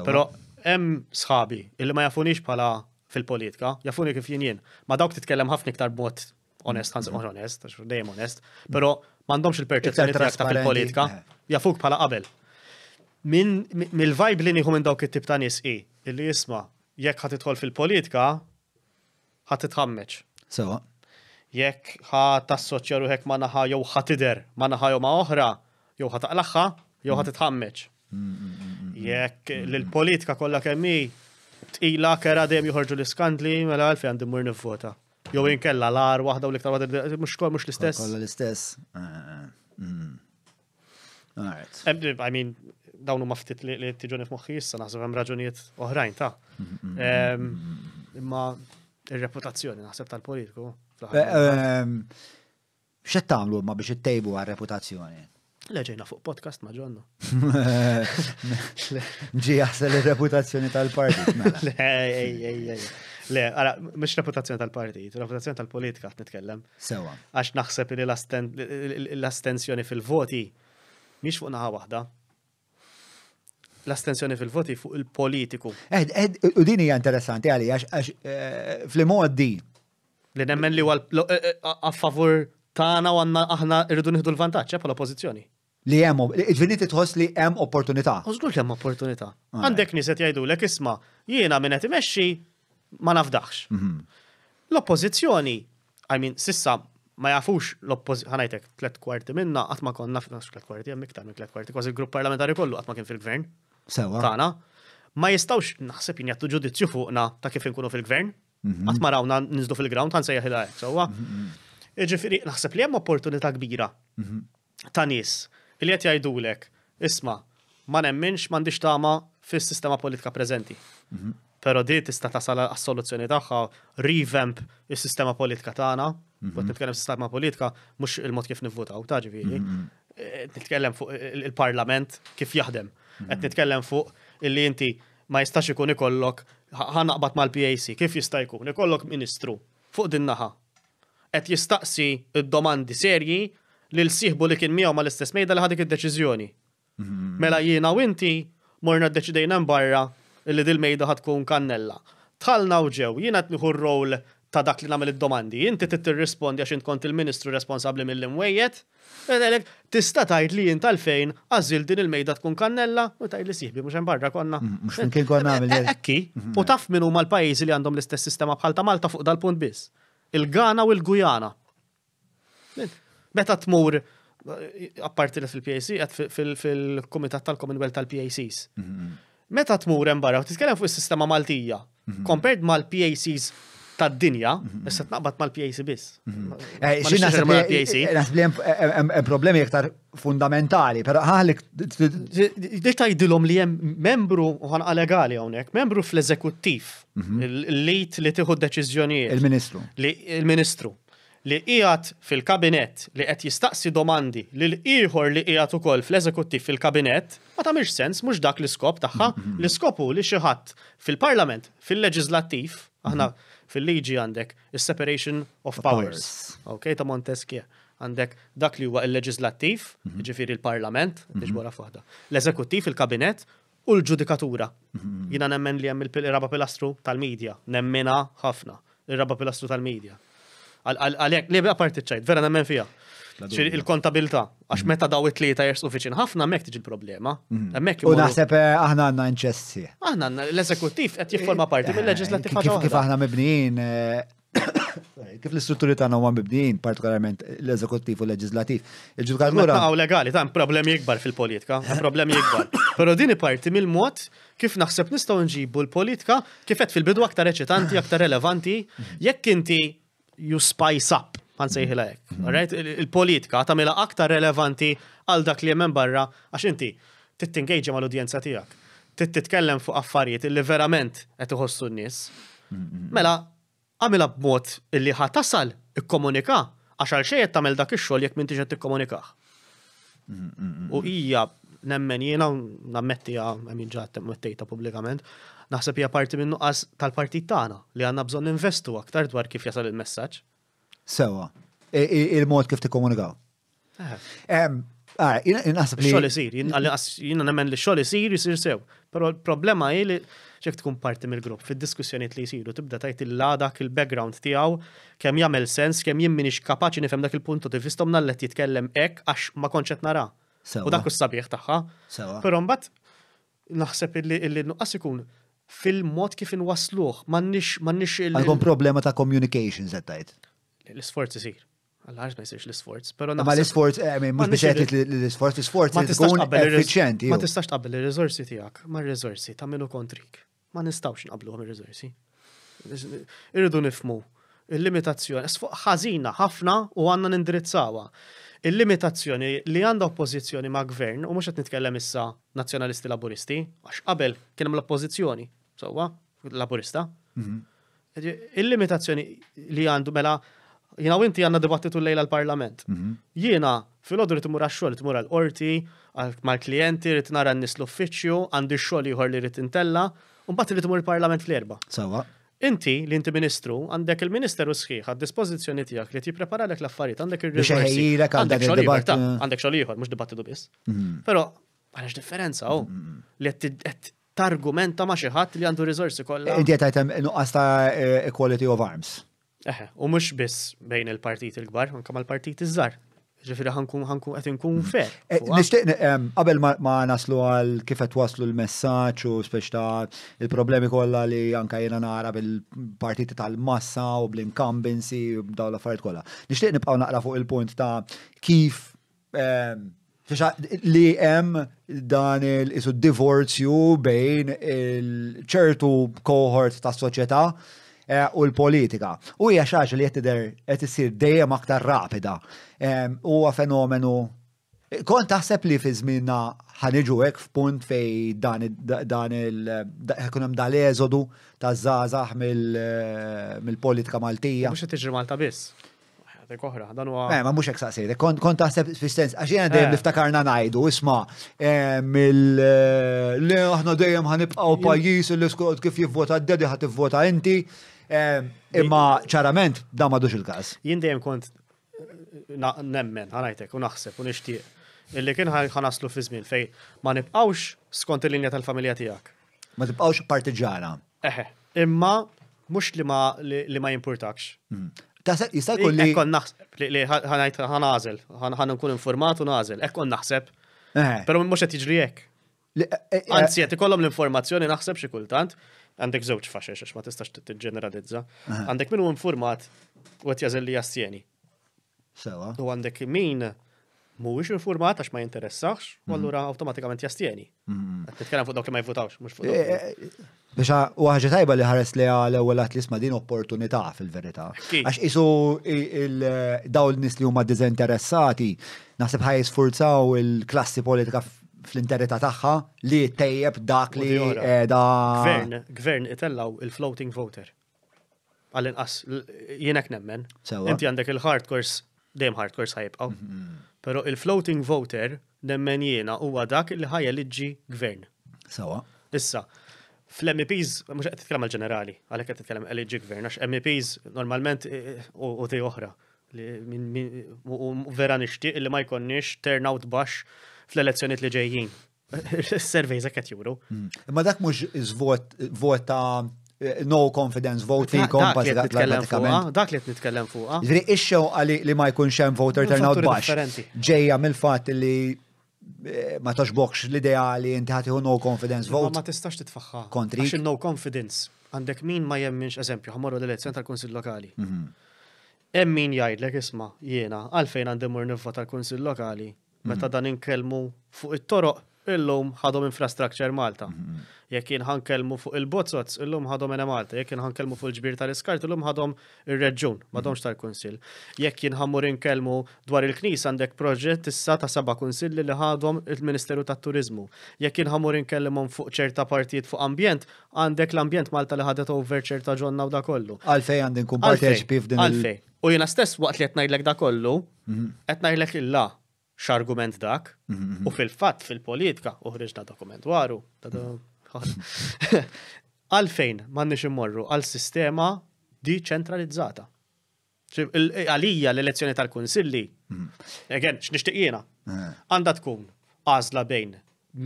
Però hemm sħabi illi ma jafunix bħala fil-politika, jafuni kif jien jien. Ma dawk titkellem ħafna iktar b'mod onest, ħanżim onest, dejjem onest, pero m'għandhomx il-perċezzjoni ta' fil-politika, jafuk bħala qabel. Min mill vajb li nieħu minn dawk it tib ta' nies i, illi jisma' jekk ħad tidħol fil-politika, ħad titħammeċ. Sewa. Jekk ħat tassoċja ruħek ma naħa jew ħad tider ma naħa jew ma oħra, jew ħad taqlaħħa, jew ħad titħammeċ. Mm, mm, mm, jekk l-politika kollha kemm tqila kera dejjem joħorġu l-iskandli mela għalfej għandi mmur nivvota. Jew inkella l-ar waħda u l-iktar waħda mhux kol mux l-istess. Kollha l-istess. Ah, ah, mm. I mean, dawnu ma ftit li tiġuni f'moħħi issa naħseb hemm raġunijiet oħrajn ta' imma ir-reputazzjoni naħseb tal-politiku. X'qed tagħmlu ma biex ittejbu għar-reputazzjoni? Leġejna fuq podcast ma' Ġi jaħsel il-reputazzjoni tal-partit. Mela. Le, għara, mux reputazzjoni tal-partit, reputazzjoni tal-politika għat nitkellem. Sewa. Għax naħseb li l-astenzjoni fil-voti mux fuq naħa wahda. L-astenzjoni fil-voti fuq il-politiku. Ed, ed, u dini hija interessanti għali, għax eh, fl-modi. Li nemmen li għal eh, eh, a favur tana u għanna aħna irridu nħidu l-vantaċ, l oppozizjoni li hemm ġviniti tħoss li hemm opportunità. Użgur hemm opportunità. Ah. Għandek niset jajdu l isma' jiena minn qed imexxi ma nafdaħx. Mhm. L-oppożizzjoni, I mean, sissa ma jafux l oppozizjoni għanajtek tlet kwarti minna, qatt ma konna f'nax tlet kwarti, hemm iktar minn tlet kwarti, kważi il-grupp parlamentari kollu qatt ma kien fil-gvern. Sewa. Tana, ma jistawx naħseb jgħattu ġudizzju fuqna ta' kif inkunu fil-gvern. Mhm. Qatt ma rawna nizdu fil-ground, għan sejjaħi da' mhm. Iġifiri, naħseb li hemm opportunità kbira ta' nies il qed jgħidulek, isma, ma nemminx m'għandix tama fis-sistema politika preżenti. Mhm. Però di tista' tasal għas-soluzzjoni tagħha revamp is-sistema politika tagħna, kont mhm. nitkellem sistema politika mhux il-mod kif nivvutaw ta' ġifieri. Mhm, eh, nitkellem fuq il-Parlament kif jaħdem. Qed nitkellem fuq illi inti ma jistax ikun ikollok ħanaqbad mal-PAC, kif jista' jkun? Ikollok ministru fuq din naħa. Qed jistaqsi id-domandi serji li l sihbu li kien miegħu mal-istess mejda li ħadik id-deċiżjoni. Mhm. Mela jiena u inti morna d-deċidejna barra li dil-mejda ħatkun kannella. Tħalna u ġew, jiena tniħu r-roll ta' dak li nagħmel id-domandi, inti trid tirrispondi għax kont il-Ministru responsabbli mill-imwejjed, għalek tista' tgħid li jint għalfejn għażil din il-mejda tkun kannella u tgħid li sieħbi mhux hemm barra konna. Mm, konna eh, Ekki, mhm. u taf minn huma l-pajjiżi li għandhom l-istess sistema bħal ta' Malta fuq dal-punt biss. Il-Gana u l-Gujana. Meta tmur eh, apparti li fil-PAC, għat fil-Komitat tal-Commonwealth tal-PACs. Mhm. Meta tmur embarra, u titkellem fuq is-sistema Maltija, mhm. compared mal-PACs tad dinja mhm. issa tnaqbad mal-PAC biss. Hemm problemi iktar fundamentali, pero ħalik. Dik tajdilhom li hemm membru ħanqa legali hawnhekk, membru fl-eżekuttiv, l-lejt li tieħu deċiżjonijiet. Il-Ministru. Il-Ministru li qiegħed fil-kabinett li qed jistaqsi domandi lil ieħor li qiegħed ukoll fl-eżekuttiv fil-kabinett ma tagħmilx sens mhux dak l-iskop tagħha mhm. l-iskopu li xi ħadd fil-parlament fil-leġislattiv mhm. aħna fil-liġi għandek is-separation of powers. Okej, ta' Montesquieu għandek dak li huwa il-leġislattiv, mhm. ġifieri l parlament wara fuħda, l-eżekuttiv, il-kabinet u l-ġudikatura. Jina nemmen li hemm il-raba pilastru tal-medja, nemmena ħafna, il-raba pilastru tal-medja. Għalek, li bla parti ċajt, vera nemmen fija. il-kontabilta, għax mm. meta daw it-tlieta jersu uffiċin, ħafna mek tiġi l problema. Mm. U naħseb eh, aħna għanna nċessi. Aħna l-eżekuttiv qed jifforma parti mill-leġislattiv. Kif aħna mibnijin, eh, kif l-istrutturi tagħna huma mibnijin, partikolarment l-eżekuttiv u l-leġislattiv. Il-ġudikatura. Għaw legali, ta' problemi ikbar fil-politika, problemi ikbar. Però din parti mill-mod kif naħseb nistgħu nġibu l-politika kif qed fil-bidu aktar eċitanti, aktar relevanti, jekk inti you spice up, għan sejħila jek. Il-politika tamela aktar relevanti għal dak li jemmen barra, għax inti tittingeġa mal-udjenza tijak, titkellem fuq affarijiet li verament qed iħossu n-nies. Mela, għamilha b'mod illi ħa tasal ikkomunika għax għal xejn tagħmel dak ix-xogħol jekk m'intix qed tikkomunikah. U hija nemmen jiena nammettija hemm ġa mettejta pubblikament, naħseb hija parti minnu nuqqas tal-partit tagħna li għandna bżonn investu aktar dwar kif jasal il-messaġġ. Sewa, il-mod kif tikkomunikaw. Eh. Ah, naħseb li. Xogħol isir, jiena nemmen li xogħol isir jisir sew. Però l-problema hi li xek tkun parti mill-grupp fid-diskussjonijiet li jsiru tibda tajt il ladak dak il-background tiegħu kemm jagħmel sens, kemm jien minix kapaċi nifhem dak il-puntu ti vistom nallet jitkellem hekk għax ma konċet nara. U dak is sabiħ tagħha. Però mbagħad naħseb illi nuqqas ikun fil-mod kif inwasluh, mannix mannix il- Għalkom problema ta' communication zettajt. L-isforz isir. Għal-ħarġ ma jisirx eh, l-isforz. Ma l-isforz, mux biex l-isforz, l-isforz tkun effiċenti. Ma tistax taqbel il-rizorsi tijak, ma il-rizorsi ta' minu kontrik. Ma nistawx nqablu għam il-rizorsi. Irridu nifmu. Il-limitazzjoni, ħażina ħafna u għanna nindirizzawa. Il-limitazzjoni li għanda oppożizzjoni ma' gvern, u mux għet nitkellem issa nazjonalisti laburisti, għax qabel kienem l-oppożizzjoni, sowa, laburista. Mhm. Il-limitazzjoni li għandu mela jina inti għanna dibattitu l lejla l-parlament. Mhm. Jina fil-ħodur timur għaxxol, timur għal-orti, mal-klienti, rrit nara n-nis l-uffiċju, għandi xol jħor li rrit intella, un bat li timur il-parlament fl-erba. Sawa. Inti li inti ministru, għandek il-ministeru sħiħ għad dispozizjoni tijak li ti prepara l affarijiet għandek il-risorsi. Għandek xol jħor, għandek xol jħor, mux dibattitu bis. Pero, għalax differenza, u, li għed targumenta ma xi ħadd li għandu rizorsi kollha. Inti qed tajtem nuqqas ta' eh, equality of arms. Eħe, u mhux biss bejn il-partit il-kbar, anke mal-partit iż-żar. Ġifieri ħankun ħankun qed inkun mm. fer. Eh, nixtieq qabel ma naslu għal kif qed waslu l-messaġġ u spex ta' il-problemi kollha li anke jena nara bil-partiti tal-massa u bl-incumbency u dawn l-affarijiet kollha. Nixtieq nibqgħu naqra fuq il-punt ta' kif li hemm dan il-isu divorzju bejn il-ċertu cohort ta' soċjetà eh, u l-politika. U hija xaġa li qed tidher qed issir dejjem aktar rapida. Ehm, huwa fenomenu Kont taħseb li fi żminna ħaniġu hekk f'punt fej dan il ħekun hemm dal-eżodu taż-żgħażagħ eh, mill-politika Maltija. Mhux qed tiġri Malta biss. Koħra, dan huwa. Eh, ma mhux hekk saqsejt, kont taħseb fis-sens għax jiena dejjem eh. niftakarna ngħidu, isma' eh, mill eh, li aħna dejjem ħanibqgħu pajjiż li skont kif jivvota d-dedi ħad tivvota inti. Imma ċarament dan dux il-każ. Jien dejjem kont nemmen ħanajtek u naħseb u nixtieq illi kien ħanaslu fi żmien fejn ma nibqgħux skont il-linja tal-familja tiegħek. Ma tibqgħux partiġana. Eħe, imma mhux li ma li ma jimpurtakx. Mm. Taħseb jista' jkun li. Ekkon naħseb li ħanajt ħanażel, ħan nkun informat u nażel, ekkon naħseb. Eh. Però mhux qed jiġri hekk. Eh, eh, Anzi qed ikollhom l-informazzjoni naħseb xi kultant, għandek żewġ faxex għax ma tistax tiġġeneralizza. Għandek min hu informat u qed jażel li jassjeni. Sewa. U għandek min mhuwiex infurmat għax ma jinteressax, u mhm. allura awtomatikament jastieni. Titkellem mhm. fuq dawk li ma jivvutawx, mhux fuq eh, eh, eh, Biex u ħaġa tajba li ħares li għal ewwel li din opportunità fil-verità. Għax isu daw l-nies li huma diżinteressati naħseb ħaj sfurzaw il-klassi politika fl-interita tagħha li tejjeb dak li da. Gvern, gvern itellaw il-floating voter. Għallin inqas jienek nemmen. Inti għandek il hardcore dejjem hardcore ħajibqaw. Mhm. Pero il-floating voter nemmen jiena huwa dak li ħajja liġi gvern. Sawa. Issa, fl-MEPs, mux għed t-tkellem għal-ġenerali, għalek għed t-tkellem għal-liġi gvern, għax MEPs normalment eh, u ti oħra. U vera nishtiq li ma jkonnix turnout bax fl-elezzjoniet li ġejjin. Servej, għed juru. Mm. Ma dak mux vota'. Eh, no confidence vote fi kompas Dak li nitkellem fuqa. Ġri, ix-xew għali li ma jkunx hemm voter turnout baxx. Ġejja mill-fatt li eh, ma taxbokx l-ideali inti ħati no confidence vote. Ma tistax titfaħħa. Kontri. Għax no confidence. Għandek min ma jemminx eżempju, ħamorru l-elezzjon tal-Kunsill Lokali. Mhm. Hemm min jgħidlek isma' jiena għalfejn għandi mur nivvota tal-Kunsill Lokali meta mhm. dan inkellmu fuq it-toroq illum ħadhom infrastructure Malta. Mhm. Jekk ħankelmu fuq il-bozzozz, illum ħadhom ena Malta. Jekk ħankelmu fuq il-ġbir tal-iskart, illum ħadhom ir-reġun, m'għadhomx mhm. tal-kunsil. Jekk jinħammur inkelmu dwar il-knis għandek proġett issa ta' seba' kunsill li ħadhom il-Ministeru tat-Turizmu. Jekk inħammur inkellimhom fuq ċerta partijiet fuq ambjent, għandek l-ambjent Malta li ħadet over ċerta ġonna u da kollu. Għalfej għandin kun parteċipi Għalfej. U jiena stess waqt li qed ngħidlek da kollu, mhm. qed ngħidlek illa x'argument dak, mhm, mhm. u fil-fatt fil-politika uħriġ dokument waru. Mhm. Għalfejn m'għandniex immorru għal sistema diċentralizzata? Eh, għalija l-elezzjoni tal-Kunsilli, again, x'nixtieq jiena, eh. għandha tkun għażla bejn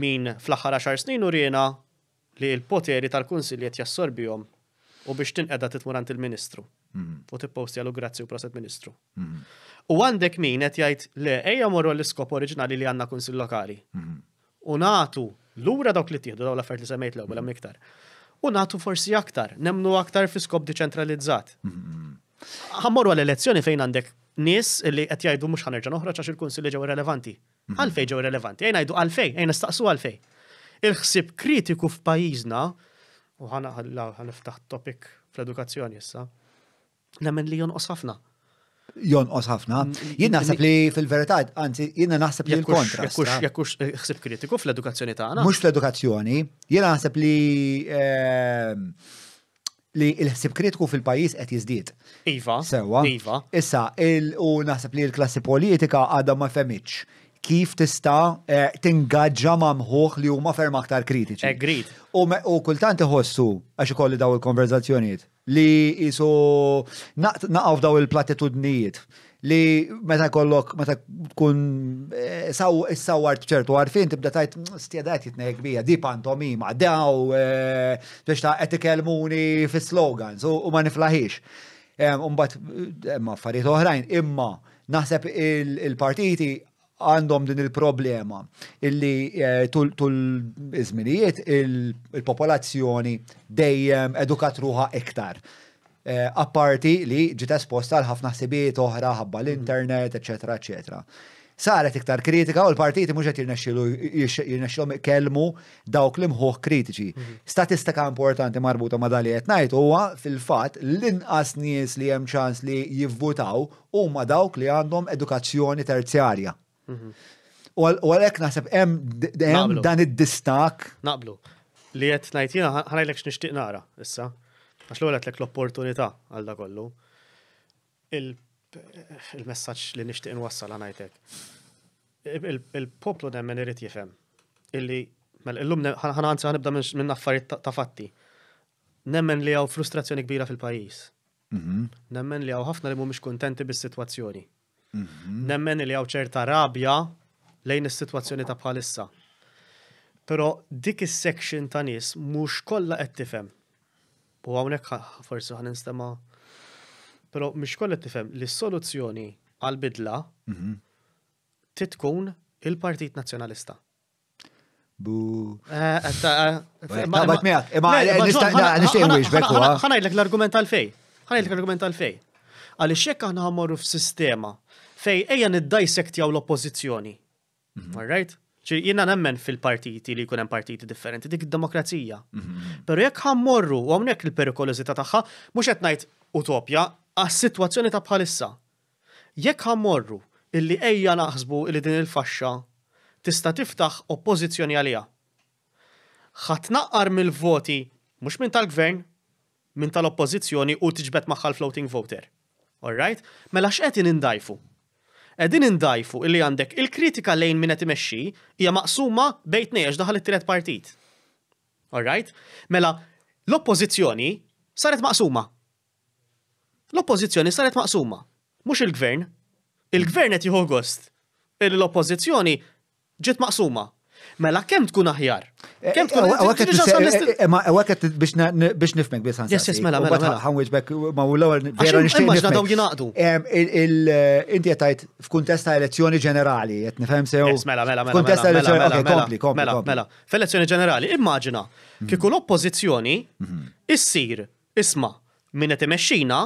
min fl-aħħar 10 snin u rjena li l-poteri tal-Kunsilli jassorbihom u biex tinqeda titmurant il-Ministru. Mhm. U tipposti għallu grazzi u proset ministru. Mhm. U għandek min qed jgħid le ejja morru l-iskop oriġinali li għandna kunsil lokali. Mhm. U natu lura dawk li tieħdu dawn l-affarijiet li semmejt l-ewwel hemm iktar. U natu forsi aktar, nemnu aktar fi skop deċentralizzat. Ħammorru għall-elezzjoni fejn għandek nies li qed jgħidu mhux ħanerġa' noħroġ għax il-kunsilli ġew relevanti. Għalfej ġew relevanti, jgħin għajdu għalfej, jgħin nistaqsu għalfej. Il-ħsib kritiku f'pajjiżna, u ħana ħaniftaħ topic fl-edukazzjoni issa, Nemmen li jonqos ħafna jonqos ħafna. Mm, mm, jien naħseb mm, li fil-verità, anzi, jien naħseb li l-kontra. Jekkux eh. Eh, ħsib kritiku fl-edukazzjoni tagħna. Mhux fl-edukazzjoni, jien naħseb li ehm, li l-ħsib kritiku fil-pajis qed jiżdied. Iva. Sewa. Iva. Issa, u naħseb li l-klassi politika għadha ma femitx kif tista eh, tingaġġa ma' li huma ferm aktar kritiċi. Agreed. U kultant iħossu għax ikolli daw il-konverzazzjonijiet li jisu naqaw daw il-platitudnijiet li meta kollok, meta tkun eh, saw sawart ċertu għarfin, tibda tajt mm, stjedat jitnejk bija, di pantomima, daw, eh, biex ta' etikelmuni fi slogans u ma niflaħiex. Eh, Umbat, imma affarijiet oħrajn, imma naħseb il-partiti għandhom din il-problema illi eh, tul iżminijiet il-popolazzjoni dejjem edukat ruħa iktar. Eh, apparti li ġiet esposta għal ħafna ħsibiet oħra ħabba mhm. l-internet, eccetera, eccetera. Saret iktar kritika u l-partiti mhux qed jirnexxilhom ikellmu dawk li mħuħ kritiċi. Mhm. Statistika importanti marbuta ma dali qed ngħid huwa fil-fatt l-inqas nies li hemm ċans li jivvutaw huma dawk li għandhom edukazzjoni terzjarja U għalek naħseb hemm dan id-distak. Naqblu. Li qed ngħid jiena ħanajlek x'nixtieq nara issa. Għax l lek l-opportunità għal da kollu. Il-messaġġ li nixtieq inwassal ngħidlek. Il-poplu nemmen irid jifhem illi mela, illum ħananza ħanibda minn affarijiet ta' fatti. Nemmen li hawn frustrazzjoni kbira fil-pajjiż. Mhm. Nemmen li hawn ħafna li mhumiex kuntenti bis-sitwazzjoni Mhm. Nemmen li għaw ċerta rabja lejn is-sitwazzjoni ta' bħalissa. Pero dik is-section ta' nies mhux kollha qed tifhem. U hawnhekk forsi ħan nistema' però mhux kollha tifhem li s-soluzzjoni għal-bidla mhm. titkun il-Partit Nazzjonalista. Bu. Tabat miħat, imma nishtiq wiex bekku. Ħanajdlek l-argument għal-fej. Ħanajdlek l-argument għal-fej. Għalli xek għana għamorru f-sistema fej eja niddajsektjaw l-oppozizjoni. Mhm. right? ċi jina nemmen fil-partiti li kunem partiti differenti, dik demokrazija. Mhm. Pero jekk morru u għamnek il-perikolozita taħħa, mux etnajt utopja, għas situazzjoni ta' bħalissa. Jekk morru illi eja naħsbu illi din il-faxxa tista' tiftaħ oppożizzjoni għalija. Ħatnaqqar mill-voti mhux minn tal-gvern, minn tal-oppożizzjoni u tiġbet magħha floating voter. all right? Mela x'qed indajfu. Edin indajfu illi għandek il-kritika lejn minnet imexxi hija maqsuma bejt nejx daħal it-tret partit. Alright? Mela, l-oppozizjoni saret maqsuma. L-oppozizjoni saret maqsuma. Mux il-gvern. Il-gvern qed jieħu gost. L-oppozizjoni ġiet maqsuma. Mela kemm tkun aħjar? Kemm tkun aħjar? biex nifmek biex ħansa. Yes, yes, mela, mela. Mela, ħanwiġ bek ma mela, u l-ewwel vera nixtieq. Immaġna daw jingħaqdu. Inti qed f'kuntesta mela, elezzjoni ġenerali, qed nifhem sew. Mela, mela, mela. Kuntest elezzjoni ġenerali, mela, mela. F'elezzjoni ġenerali, immaġina mhm. kieku l-oppożizzjoni mhm. issir isma' min qed imexxina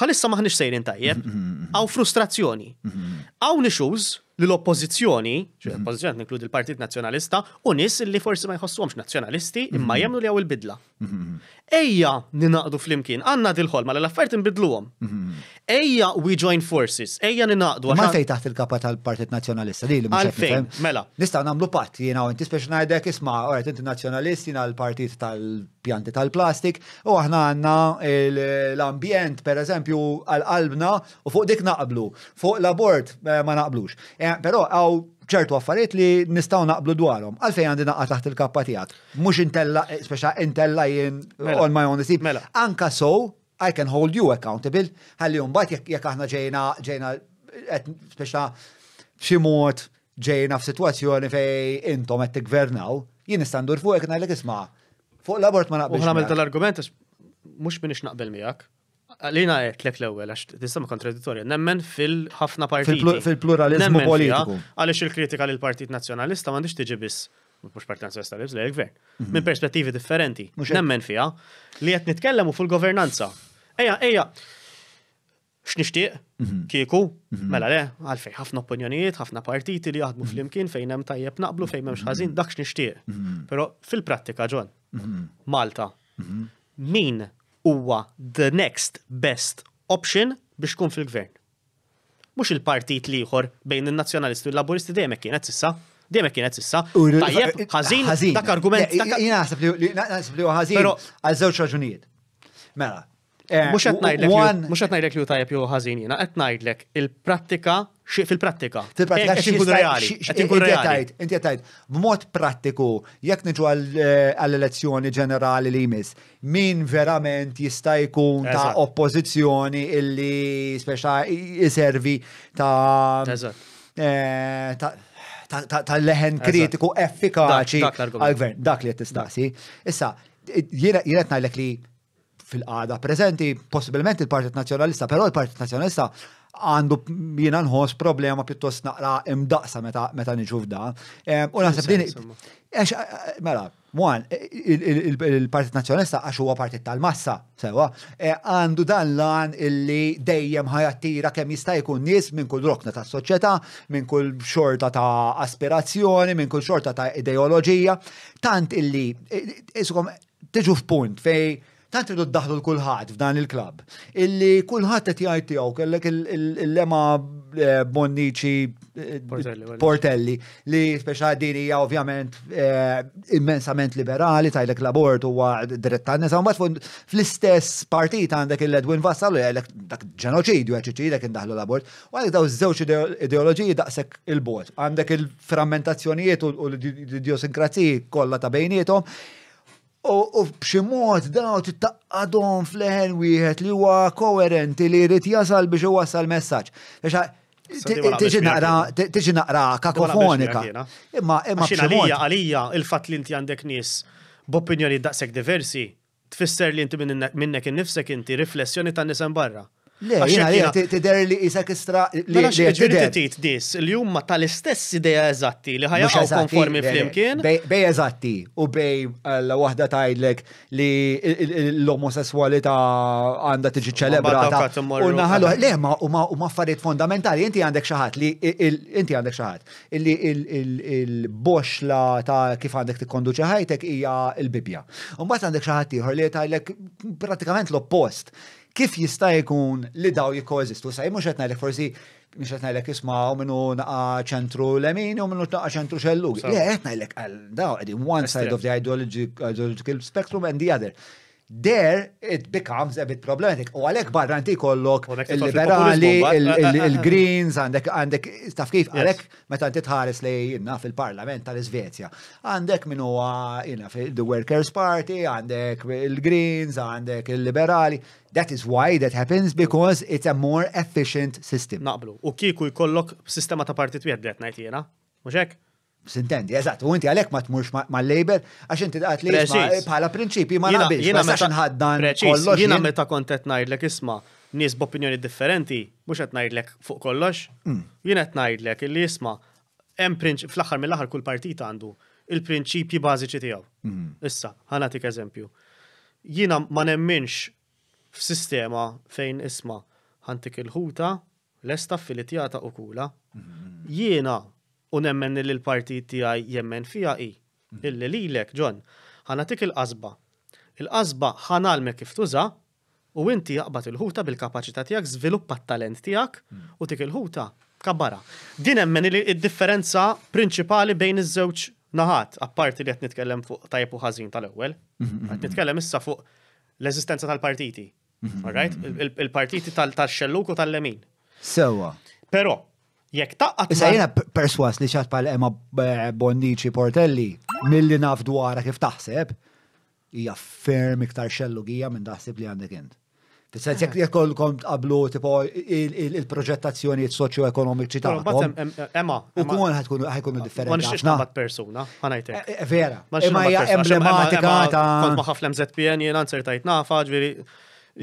bħalissa maħniex sejrin tajjeb, għaw mhm, frustrazzjoni, għaw nixuż l-oppozizjoni, mhm. l-oppozizjoni tinkludi l-Partit Nazjonalista, u nis li forsi ma jħossuhomx nazjonalisti imma mhm. jemnu li għaw il-bidla. Mhm. Ejja ninaqdu fl-imkien, għanna dil-ħolma li l-affert nbidluhom. Ejja we join forces, ejja ninaqdu. Ma fej taħt il-kapa tal-Partit Nazjonalista, li li Fejn. mela. Nistaw namlu pat, jena inti speċi najdek isma, għet inti nazjonalisti l partit tal-pjanti tal-plastik, u aħna għanna l-ambjent, per eżempju, għal-qalbna, u fuq dik naqblu, fuq l-abort eh, ma naqblux. Eh, Pero għaw ċertu affarijiet li nistaw naqblu dwarhom. Għalfejn għandi naqqa taħt il-kappa tiegħek. Mhux intella, speċa intella jien mela. on my own mela. Anka so, I can hold you accountable, għalli jumbat jek aħna ġejna, ġejna, speċa bximot ġejna f-situazzjoni fej intom għet t-gvernaw, jien istandur fuq jek najlek isma, fuq l-abort ma naqbel. Uħna tal-argument, mux minix naqbel miegħek, Lina għetlek l-ewel, għax tisma kontradittorja, nemmen fil-ħafna partiti. Fil-pluralizmu politiku. Għalix il-kritika l-Partit Nazjonalista mandiġ tiġi biss mux partit nazjonalista li gvern. Mhm. Minn perspettivi differenti. Nemmen fija li għet nitkellemu fil-governanza. Eja, eja. X'nixtieq mhm. kieku, mhm. mela le, għalfej ħafna opinjonijiet, ħafna partiti li jaħdmu mhm. fl-imkien fejn hemm tajjeb naqblu fejn hemm ħażin dak x'nixtieq. Però fil-prattika ġon, Malta, min huwa the next best option biex kun fil-gvern? Mux il-partit liħor bejn il-nazjonalisti u l-laburisti dejjem kienet issa. dejjem kienet issa. Tajjeb, eh, eh, ħażin, dak argument. Jien naħseb li ħażin għal żewġ raġunijiet. Mela, Eh, Mux għet najdlek li tajab ju ħazin jina, għet najdlek il-prattika fil-prattika. Fil-prattika reali. Xinkun reali. Inti inti għetajt, b'mod prattiku, jekk niġu eh, għall-elezzjoni ġenerali li jmiss, min verament jista' jkun ta' oppożizzjoni illi speċa jiservi eh, ta' ta' leħen kritiku effikaċi għal-gvern. Dak li jtistaxi. Issa, jiret najlek li fil-qada prezenti, possibilment il-Partit Nazjonalista, però il-Partit Nazjonalista għandu jina nħos problema pjuttost naqra imdaqsa meta, meta nġu f'da. Eh, u naħseb din. Eh, mela, muan, il-Partit Nazjonalista għax huwa partit tal-massa, sewa, eh, għandu dan lan illi dejjem ħajattira kemm jista' jkun nies minn kull rokna tas soċjetà, minn kull xorta ta' aspirazzjoni, minn kull xorta ta' ideoloġija, tant illi, iskom, tiġu f'punt fej tant tridu ddaħlu l-kulħadd f'dan il-klab. Illi kulħadd qed jgħid tiegħu kellek il-lema eh, Bonnici eh, Portelli li speċa din hija ovvjament eh, immensament liberali tajlek l-abort huwa dritt tan-nisa u mbagħad fl-istess partit għandek il-Edwin Vassal li għalek dak ġenoċidju għeċiċi dak indaħlu l-abort u għalek daw żewġ ideoloġiji daqshekk il-bot. Għandek il-frammentazzjonijiet u l-idiosinkrazziji kollha ta' bejniethom. U b'ximot daw tittaqqadhom fl-eħen wieħed li huwa koherenti li jrid jasal biex iwassal messaġġ. Tiġi naqra kakofonika. Imma imma għalija għalija il-fatt li inti għandek nies b'opinjoni daqshekk diversi tfisser li inti minnek innifsek inti riflessjoni tan nisem barra. Le, jina, tider li isak istra. Le, ġiritit dis, l-jum ma tal-istess ideja eżatti li ħajja konformi flimkien. Bej eżatti u bej eh, l-wahda tajlek li l-omosessualita għanda tiġi ċelebrata. U naħallu, le, ma u ma affarijiet fondamentali, inti għandek xaħat li, inti għandek xaħat, li il-boxla ta' kif għandek tikkonduċi ħajtek hija il-bibja. U bat għandek xaħat tiħor li tajlek pratikament l-oppost kif jista' jkun li daw jikkoeżistu. Sa' mhux qed ngħidlek forsi mhux qed ngħidlek isma' u minnu naqa' ċentru lemin u minnu naqa' ċentru xellu. Le qed ngħidlek daw qegħdin one side of the ideological spectrum and the other there it becomes a bit problematic. U għalek barra nti kollok il-liberali, il-greens, għandek għandek taf kif għalek meta nti tħares li jina fil-parlament tal-Svezja. Għandek minn huwa jina fil-The Workers Party, għandek il-greens, għandek il-liberali. That is why that happens because it's a more efficient system. Naqblu. U kiku jkollok sistema ta' partit wieħed li qed ngħid jiena. Mhux hekk? Sintendi, eżatt, u inti għalek ma tmurx mal-label, għax inti daqat li bħala prinċipi ma naqbilx, jina ma' xanħaddan. Jina meta kontet najdlek isma, nis b'opinjoni differenti, mux għet najdlek fuq kollox, mm. jina għet najdlek li isma, em prinċipi, fl-axar mill-axar kull partita għandu, il-prinċipi bażiċi tijaw. Mm. Issa, ħanatik eżempju. Jina ma nemminx f-sistema fejn isma, ħantik il-ħuta, l-estaf fil-tijata u kula, mm. jina u li l-partit tiegħi jemmen fija i. Hmm. Illi lilek, John, ħanatik il-qasba. Il-qasba ħanalmek kif tuża u inti jaqbad il-ħuta bil-kapaċità tiegħek, żviluppa t-talent tiegħek hmm. u tik il-ħuta kabbara. Din emmen li differenza prinċipali bejn iż-żewġ naħat, apparti li qed nitkellem fuq tajpu ħazin ħażin tal-ewwel, hmm. qed nitkellem issa fuq l-eżistenza tal-partiti. Il-partiti tal-xelluk u tal-lemin. Sewa. Però, Jek taqqa. Issa jena perswas li xaħt pal Emma Bonnici Portelli, mill-li naf dwarak kif taħseb, hija ferm iktar xellugija minn daħseb li għandek int. Fissens jek jekolkom qablu tipo il-proġettazzjoni soċio-ekonomiċi tagħhom. Emma. U kun ħatkunu ħajkunu differenti. E, e, ma nixtiex nabad persuna, ħanajtek. Vera. Ma hija emblematika ta' Kont ma ħaflem ZPN jiena nsertajt nafa, ġifieri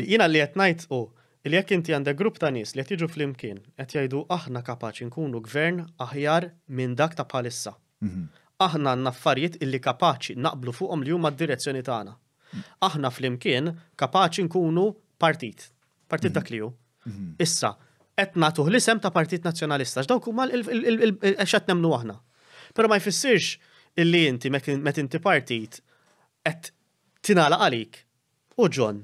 jiena li qed ngħid u il jekk inti għandek grupp ta' nies li qed jiġu flimkien qed jgħidu aħna kapaċi nkunu gvern aħjar minn dak ta' palissa. Mhm. Aħna għandna affarijiet illi kapaċi naqblu fuqhom li huma d-direzzjoni tagħna. Mhm. Aħna flimkien kapaċi nkunu partit. Partit dak mhm. li hu. Issa, qed nagħtuh l-isem ta' Partit Nazzjonalista x'dawk huma x'qed nemmnu aħna. Però ma jfissirx illi inti meta inti partit qed tingħalaq għalik u ġon,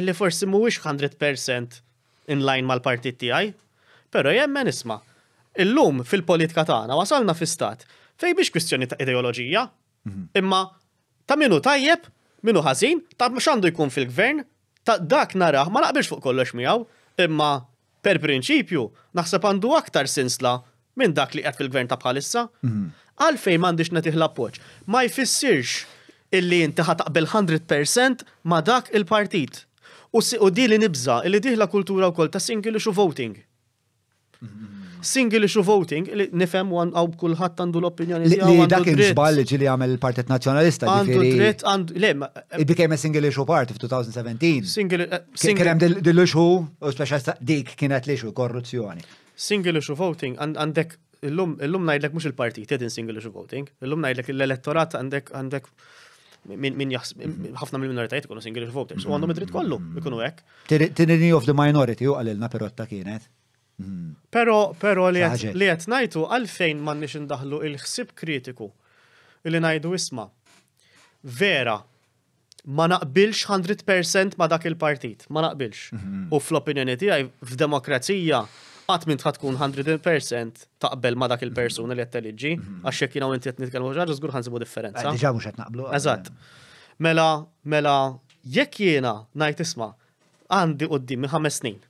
illi forsi mhuwiex 100% in line mal-partit tiegħi, però jemmen nisma, illum fil-politika tagħna wasalna fi stat fej biex kwistjoni ta' ideoloġija, mhm. imma ta' minu tajjeb, minu ħażin, ta' x'għandu jkun fil-gvern, ta' dak narah: ma naqbilx fuq kollox miegħu, imma per prinċipju naħseb għandu aktar sinsla minn dak li qed fil-gvern ta' bħalissa. Mhm. Għalfejn m'għandix nagħtih l-appoġġ. Ma jfissirx illi inti ħataqbel 100% ma dak il-partit. U di li nibza, li diħla kultura wkoll ta' single issue voting. Single issue voting, li nifem għan għaw kullħat għandu l-opinjoni. Li dak il-ġbal li ġili għamil partit nazjonalista. Għandu dritt, għandu, le, It became a single issue party f-2017. Single, eh, Kienem dil-issue, u speċa dik kienet l-issue, korruzzjoni. Single issue voting, għandek, illum najdlek mux il-partit, jedin single issue voting, illum najdlek l-elettorat għandek, għandek, min jaħseb ħafna mill-minoritajiet ikunu single voters u għandhom id-dritt kollu ikunu hekk. Tyranny of the minority u għalilna ta kienet. Hmm. Pero pero li qed ngħidu għalfejn m'għandniex indaħlu il-ħsieb kritiku li ngħidu isma' vera ma naqbilx 100% ma dak il-partit, ma naqbilx. Mhm. U fl-opinjoni tiegħi f'demokrazija għat minn tħat tkun 100% taqbel ma dak il-persuna li għattel iġi, mhm. għaxek jina u inti għet nitkelmu ġarġu zgur ħansibu differenza. Għadġa mux għet naqblu. Eżat. Mela, mela, jekk jena najt isma, għandi qoddim minn ħames snin.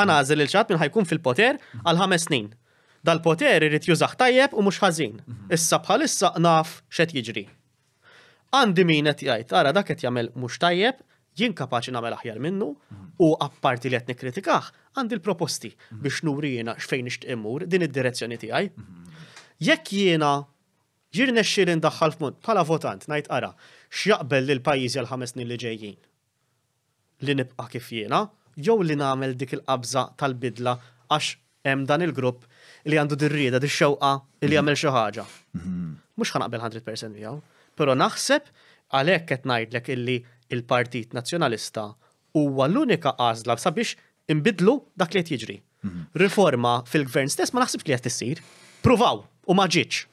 għazil il-ċat minn ħajkun fil-poter għal ħames snin. Dal-poter irrit jużax tajjeb u mux ħażin. Mhm. Issa bħal issa naf xet jiġri. Għandi min qed jgħid, ara dak qed jagħmel mhux tajjeb, jien kapaċi nagħmel aħjar minnu u apparti li qed nikkritikah għandi l-proposti biex nuri x'fejn ixt imur din id-direzzjoni tiegħi. Jekk jiena ġir nexxiel f f'mod bħala votant najt ara x'jaqbel lil pajjiżi għal ħames snin li ġejjin li nibqa' kif jiena jew li nagħmel dik il-qabża tal-bidla għax hemm dan il-grupp li għandu dirrida, di xewqa li jagħmel xi ħaġa. Mhm. Mhux ħanaqbel 100% miegħu, però naħseb għalhekk qed ngħidlek illi il-Partit Nazzjonalista huwa l-unika għażla sabiex imbidlu dak li qed jiġri. Mhm. Riforma fil-gvern stess ma naħsibx li qed issir. Provaw u ma ġitx.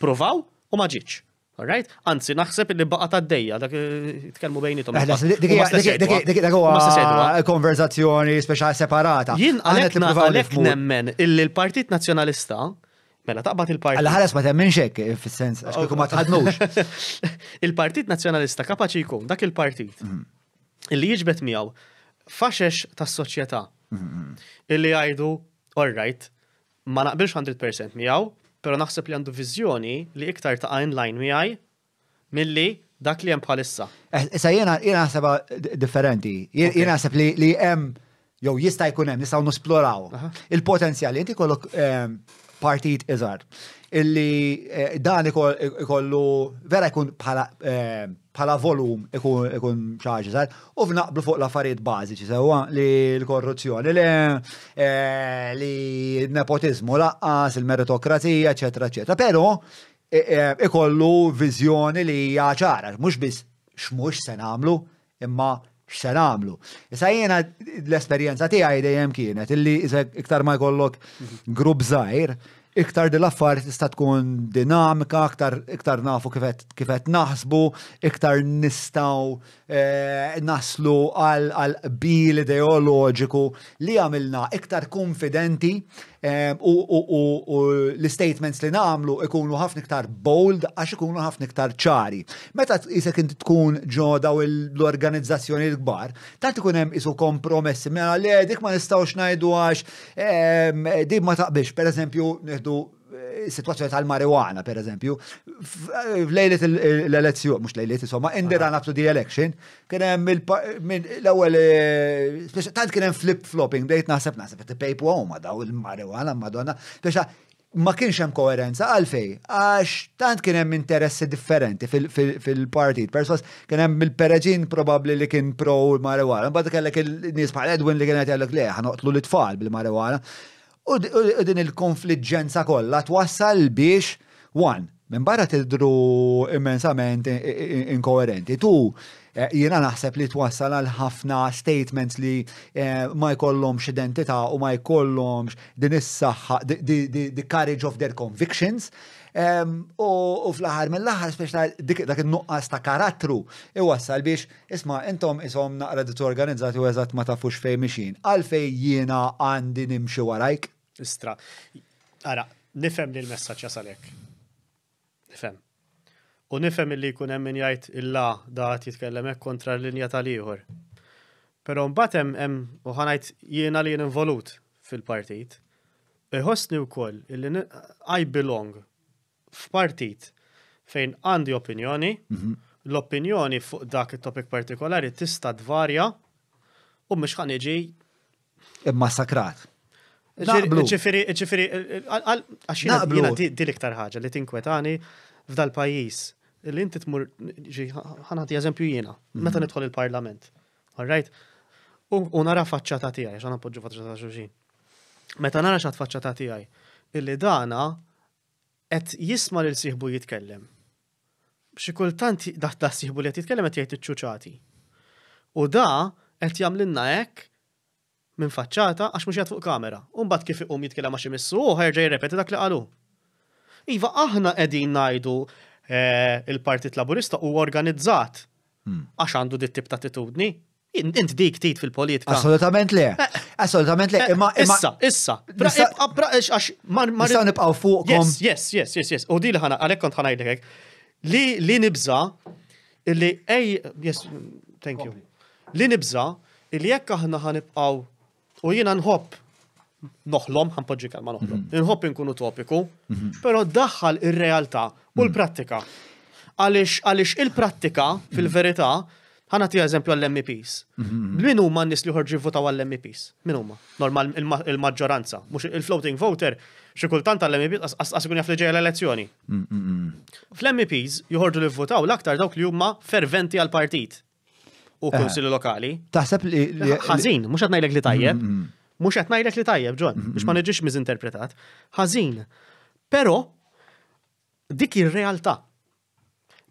Provaw u ma ġitx. Alright? Anzi, naħseb li baqa ta' d-dejja, dak eh, t-kelmu eh, Dak huwa konverzazzjoni speċjali separata. Jien għalek nemmen l partit Nazjonalista Mela taqbad il-partit. Għalla ħalas ma temminx hekk eh, fil sens għax ma tħadnux. Il-Partit Nazzjonalista kapaċi jkun dak il-partit mhm. illi jiġbet miegħu faxex tas-soċjetà mhm. illi jgħidu all right, ma naqbilx 100% miegħu, pero naħseb li għandu viżjoni li iktar ta' in line milli dak li hemm bħalissa. Issa eh, eh, jiena jiena naħseb differenti. jena naħseb li jem, hemm jew jista' jkun hemm nistgħu nisploraw. Il-potenzjali inti kollok partit iżar. Illi eh, dan ikollu vera jkun bħala eh, volum ikun xaġ iżar u f'naqblu fuq l-affarijiet bażiċi sewa li l-korruzzjoni li eh, nepotizmu laqqas, il-meritokrazija, eċetera, eccetera. Però ikollu viżjoni li hija ċara, mhux biss x'mhux se nagħmlu, imma x'ser għamlu. Issa jiena l-esperjenza tiegħi dejjem kienet illi iżda iktar ma jkollok grupp żgħir, iktar di laffar tista' tkun dinamika, iktar iktar nafu kifet naħsbu, iktar nistgħu eh, naslu għal bil ideoloġiku li għamilna iktar konfidenti u l-statements li namlu ikunu ħafna iktar bold għax ikunu ħafna iktar ċari. Meta isek inti tkun ġoda u l-organizzazzjoni l-kbar, tant ikun hemm isu kompromessi mela le dik ma nistgħux ngħidu għax dik ma taqbix, pereżempju neħdu situazzjoni tal-marijuana, per eżempju, f'lejlet l-elezzjoni, mux lejlet, insomma, in the up to the election, kien hemm l-ewwel, eh, tant kien hemm flip-flopping, dejt naħseb naħseb t-pejpu għoma oh, daw il-marijuana, madonna, biex ma kienx hemm koerenza għalfej, għax tant kien hemm interessi differenti fil-partit. Persos kien hemm il-Pereġin probabbli li kien pro marijuana, bada kellek il-nies bħal Edwin li kien qed jgħidlek le ħanoqtlu l-itfal bil-marijuana. U din il konfliġenza kollha twassal biex one, minn barra tidru immensament inkoerenti. Tu eh, jiena naħseb li twassal għal ħafna statements li eh, ma jkollhomx identità u ma jkollhomx din is-saħħa, the courage of their convictions. U fl-aħħar mill-aħħar speċta dak in-nuqqas ta' karattru i wassal biex isma' intom isom naqra organizzati u eżatt ma tafux fejn mixin. Għalfej jiena għandi nimxi warajk? Istra. Ara, nifhem li l-messaġġ għasalek. Nifhem. U nifhem li jkun hemm min jgħid illa da jitkellem hekk kontra l-linja tal-ieħor. Però mbagħad hemm hemm u ħanajt jiena li involut fil-partit. Iħossni wkoll illi I belong f'partit fejn għandi opinjoni, mhm. l-opinjoni fuq dak il-topik partikolari tista' tvarja u mhux ħan iġi. Massakrat. Ġifiri, ġifiri, għaxina jina di liktar ħaġa li tinkwetani f'dal pajis. Li inti tmur, ħanati eżempju jena, mhm. meta nidħol il-parlament. Alright? U nara faċċata tiegħi, xana poġġu faċċata xulxin. Meta nara xat faċċata tiegħi, illi dana qed jisma' lil sieħbu jitkellem. Xi kultant daħta sieħbu li qed jitkellem qed jgħid iċċuċati. U da qed jagħmlilna hekk minn faċċata għax mhux fuq kamera. U mbagħad kif iqum jitkellem għax imissu u ħerġa' jirrepeti dak li qalu. Iva aħna qegħdin ngħidu eh, il-Partit Laburista u organizzat hmm. għax għandu dit tip ta' titudni. Inti dik tit fil-politika. Assolutament le. Eh, Assolutament le, imma. Issa, issa. Għax, ma nibqaw fuqkom. Yes, yes, yes, yes. U di li ħana, għalek kont ħanajdek. Li li nibza, li ej, yes, thank you. Li nibza, li jekk aħna ħanibqaw u jina nħobb noħlom, ħanpoġġi kalma noħlom. Mhm. Nħobb nkunu topiku, mhm. pero daħħal ir-realtà u l-prattika. Mhm. Għalix il-prattika, fil-verità, ħana ti eżempju għall-MPs. Mhm. Min huma n-nis li ħorġi votaw għall-MPs? Min huma? Normal il-maġġoranza. Mux il-floating voter xi kultant għall-MPs ikun jaf li ġej l-elezzjoni. Mm, mm, mm. Fl-MPs joħorġu li votaw l-aktar dawk li huma ferventi għall-partit u eh. kunsilli lokali. Taħseb li. Ħażin, mhux qed ngħidlek li tajjeb. Mhux qed ngħidlek li tajjeb, ġon. biex ma niġix miżinterpretat. Ħażin. Però dik ir-realtà.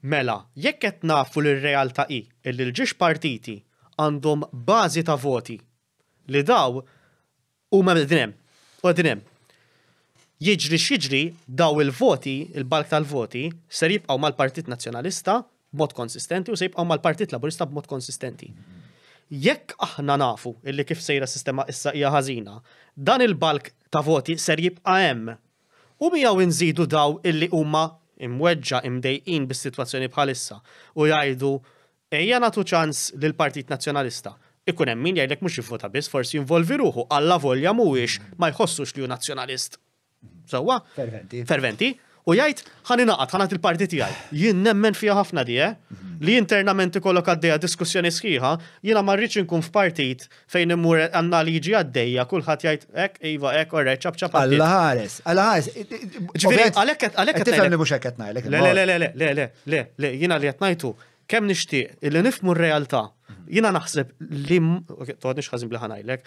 Mela, jekk qed nafu l-realtà i illi l-ġiex partiti għandhom bażi ta' voti li daw huma dinem, u dinem. Jiġri x'jiġri daw il-voti, il-balk tal-voti, ser jibqgħu mal-Partit Nazzjonalista b'mod konsistenti u se jibqgħu mal-Partit Laburista b'mod konsistenti. Jekk aħna nafu illi kif sejra sistema issa hija ħażina, dan il-balk ta' voti ser jibqa' hemm. U miegħu nżidu daw illi huma imweġġa imdejqin bis-sitwazzjoni bħalissa u jgħidu Ejja natu ċans lil partit Nazzjonalista. Ikun hemm min jgħidlek mhux jivvota biss forsi jinvolvi ruħu alla volja mhuwiex ma jħossux li hu nazzjonalist. Sewwa? Ferventi. Ferventi. U jgħid ħani inaqat ħanat il-parti tiegħi. Jien nemmen fiha ħafna die eh? mhm. li internament ikollok għaddejja diskussjoni sħiħa, jiena ma rridx inkun f'partit fejn immur għandna liġi għaddejja kulħadd jgħid hekk iva hekk orre ċab ċab. Alla ħares, alla ħares. Ġifieri għalhekk għalhekk qed tifhem li mhux hekk qed ngħidlek. Le le le le le le le le jiena li qed ngħidu kem nishtiq illi nifmu r-realtà. Jina naħseb li, toħad nixħazin bliħanajlek,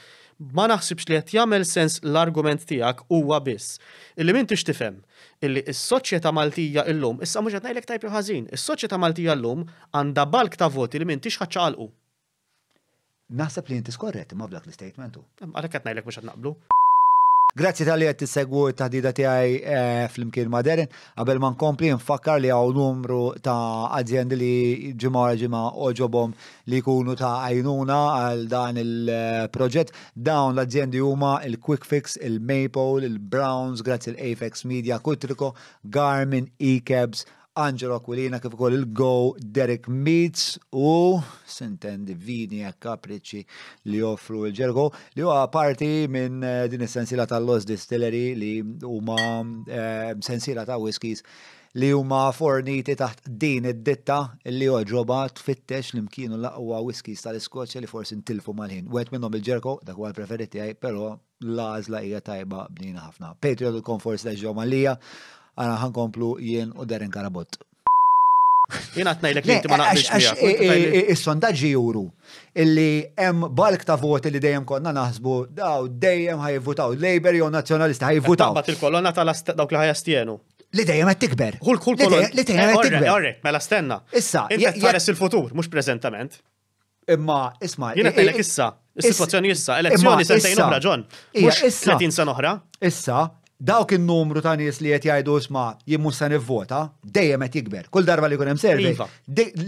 ma naħsibx li għet jamel sens l-argument tijak huwa biss. Illi min tix illi s-soċieta Maltija illum, issa mux najlek tajpju ħazin, s-soċieta Maltija illum għanda balk ta' voti li minn tix Naħseb li jinti skorret ma blak l-statementu. Għalek għet najlek mux naqblu. Grazzi tal-li għed t-segwu t-tahdida tijaj eh, fl-imkien maderin. għabel man kompli nfakkar li għaw numru ta' aziendi li ġimara ġimgħa oġobom li kunu ta' għajnuna għal dan il-proġett. Dawn l-aziendi huma il-Quick Fix, il-Maple, il-Browns, grazzi l-Apex Media, Kutriko, Garmin, e-Cabs, Angelo Aquilina kif ukoll il-Go, Derek Meets u sintendi vini e kapriċi li offru il-ġergo li huwa parti minn eh, din is-sensiela tal-Los Distillery li huma eh, sensiela ta' whiskies li huma forniti taħt din id-ditta li oġoba tfittex li mkienu l-aqwa whiskies tal-Iskoċja li forsi ntilfu mal-ħin. Wet minnhom il-ġerko, dak huwa l-preferiti għaj, però l-għażla hija tajba bnina ħafna. Patreon.com forsi leġġom ġomalija għana ħankomplu jien u Derin Karabot. Jien għatnajlek li ma naqbix Is-sondaġġi juru illi hemm balk ta' voti li dejjem konna naħsbu daw dejjem ħajvutaw Labour jew Nazzjonalisti ħajvutaw. Bat il-kolonna tal dawk li ħajastienu. Li dejjem qed tikber. Li dejjem eh, qed tikber. Orre, mela stenna. Issa. Inti il-futur, mhux preżentament. Imma, isma. Jien qed issa, is-sitwazzjoni issa, elezzjoni sentejn oħra ġon. Mhux 30 sena oħra. Issa, dawk il-numru ta' nies li qed jgħidu isma' jimmu se nivvota, dejjem qed jikber. Kull darba li jkun hemm servej, iva.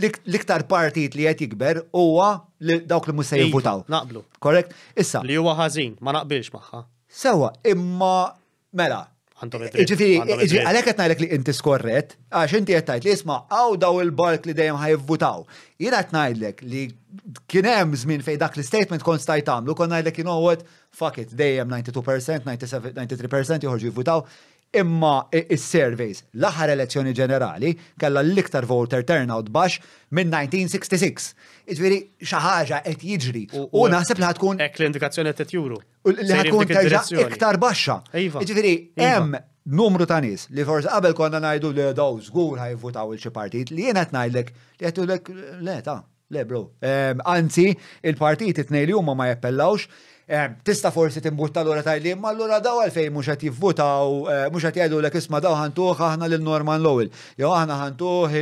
l-iktar partit li qed jikber huwa dawk li mhux se iva, jivvutaw. Naqblu. Korrekt? Issa. Li huwa ħażin, ma naqbilx magħha. Sewa, imma mela. Ġifiri, għalek qed ngħidlek li inti skorret, għax inti qed tgħid li isma' hawn daw il-bark li dejjem ħajvvutaw. Jiena qed ngħidlek li kien hemm żmien fejn dak l-statement kont stajt tagħmlu, konna jlek you know what, fuck it, dejjem 92%, 97, 93% joħorġu jivvutaw, imma is-surveys l-aħħar elezzjoni ġenerali kellha l-iktar voter turnout baxx minn 1966. Iġveri xi ħaġa qed jiġri. U naħseb li ħatkun hekk l-indikazzjoni qed juru. Li ħatkun terġa' iktar baxxa. Iva. Iġveri iva. hemm numru ta' nies li forsi qabel konna ngħidu li daw żgur ħajvutaw il xi partit li jien qed ngħidlek li qed le ta' Le, bro. Ehm, anzi, il partiti t-nejli li huma ma jappellawx, ehm, tista forsi timbutta l-ora ta' li ma l-ora daw għalfej mux għat jivvutaw, eh, mux għat jgħidu l-ek isma daw għantuħ għahna l-Norman Lowell, jew għahna għantuħ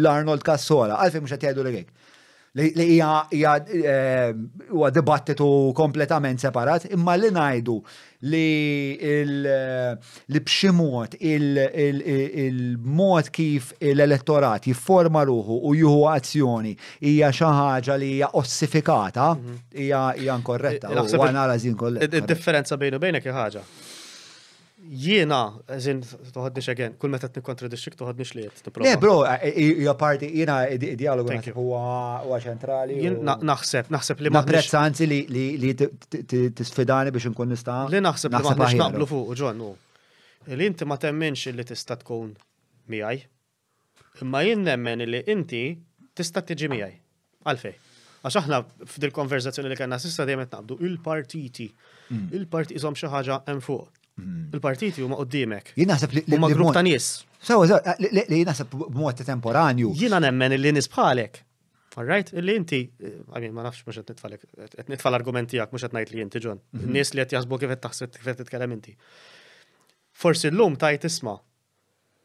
l-Arnold Cassola, għalfej mux għat jgħidu l-ek li hija ehm, huwa dibattitu kompletament separat, imma li ngħidu li b'xi mod il-mod kif l-elettorat jifforma ruħu u juhu azzjoni hija xi ħaġa li hija ossifikata mhm. hija hija nkorretta. E, e, Id-differenza bejn u bejnek ħaġa jiena, eżin, toħadniex għen, kull meta t-nikontradixxik toħadniex li Le, bro, jo eh, eh, parti, jiena eh, dialogu huwa ċentrali. Naħseb, naħseb li ma. Naprezza anzi li t-sfidani biex nkun nista. Li naħseb li ma naqblu fuq, ġon, Li inti ma temminx li tista tkun miħaj. Imma jien nemmen li inti tista tiġi miħaj. Għalfej. Għax aħna f'dil konverzazzjoni li kanna sissa dejjem qed naqbdu il-partiti. Mm. Il-partiti iżom xi ħaġa hemm fuq Mhm. Il-partiti huma qoddimek. Jien naħseb li huma grupp ta' nies. so, eh, li naħseb b'mod temporanju. Jiena nemmen li nies bħalek. right, illi inti, għamin, eh, ma nafx mux għet nitfalek, għet argumenti għak, mux għet najt li inti ġon. Mhm. Nis li għet jazbu kif għet taħseb kif għet titkellem inti. Forsi l-lum tajt isma,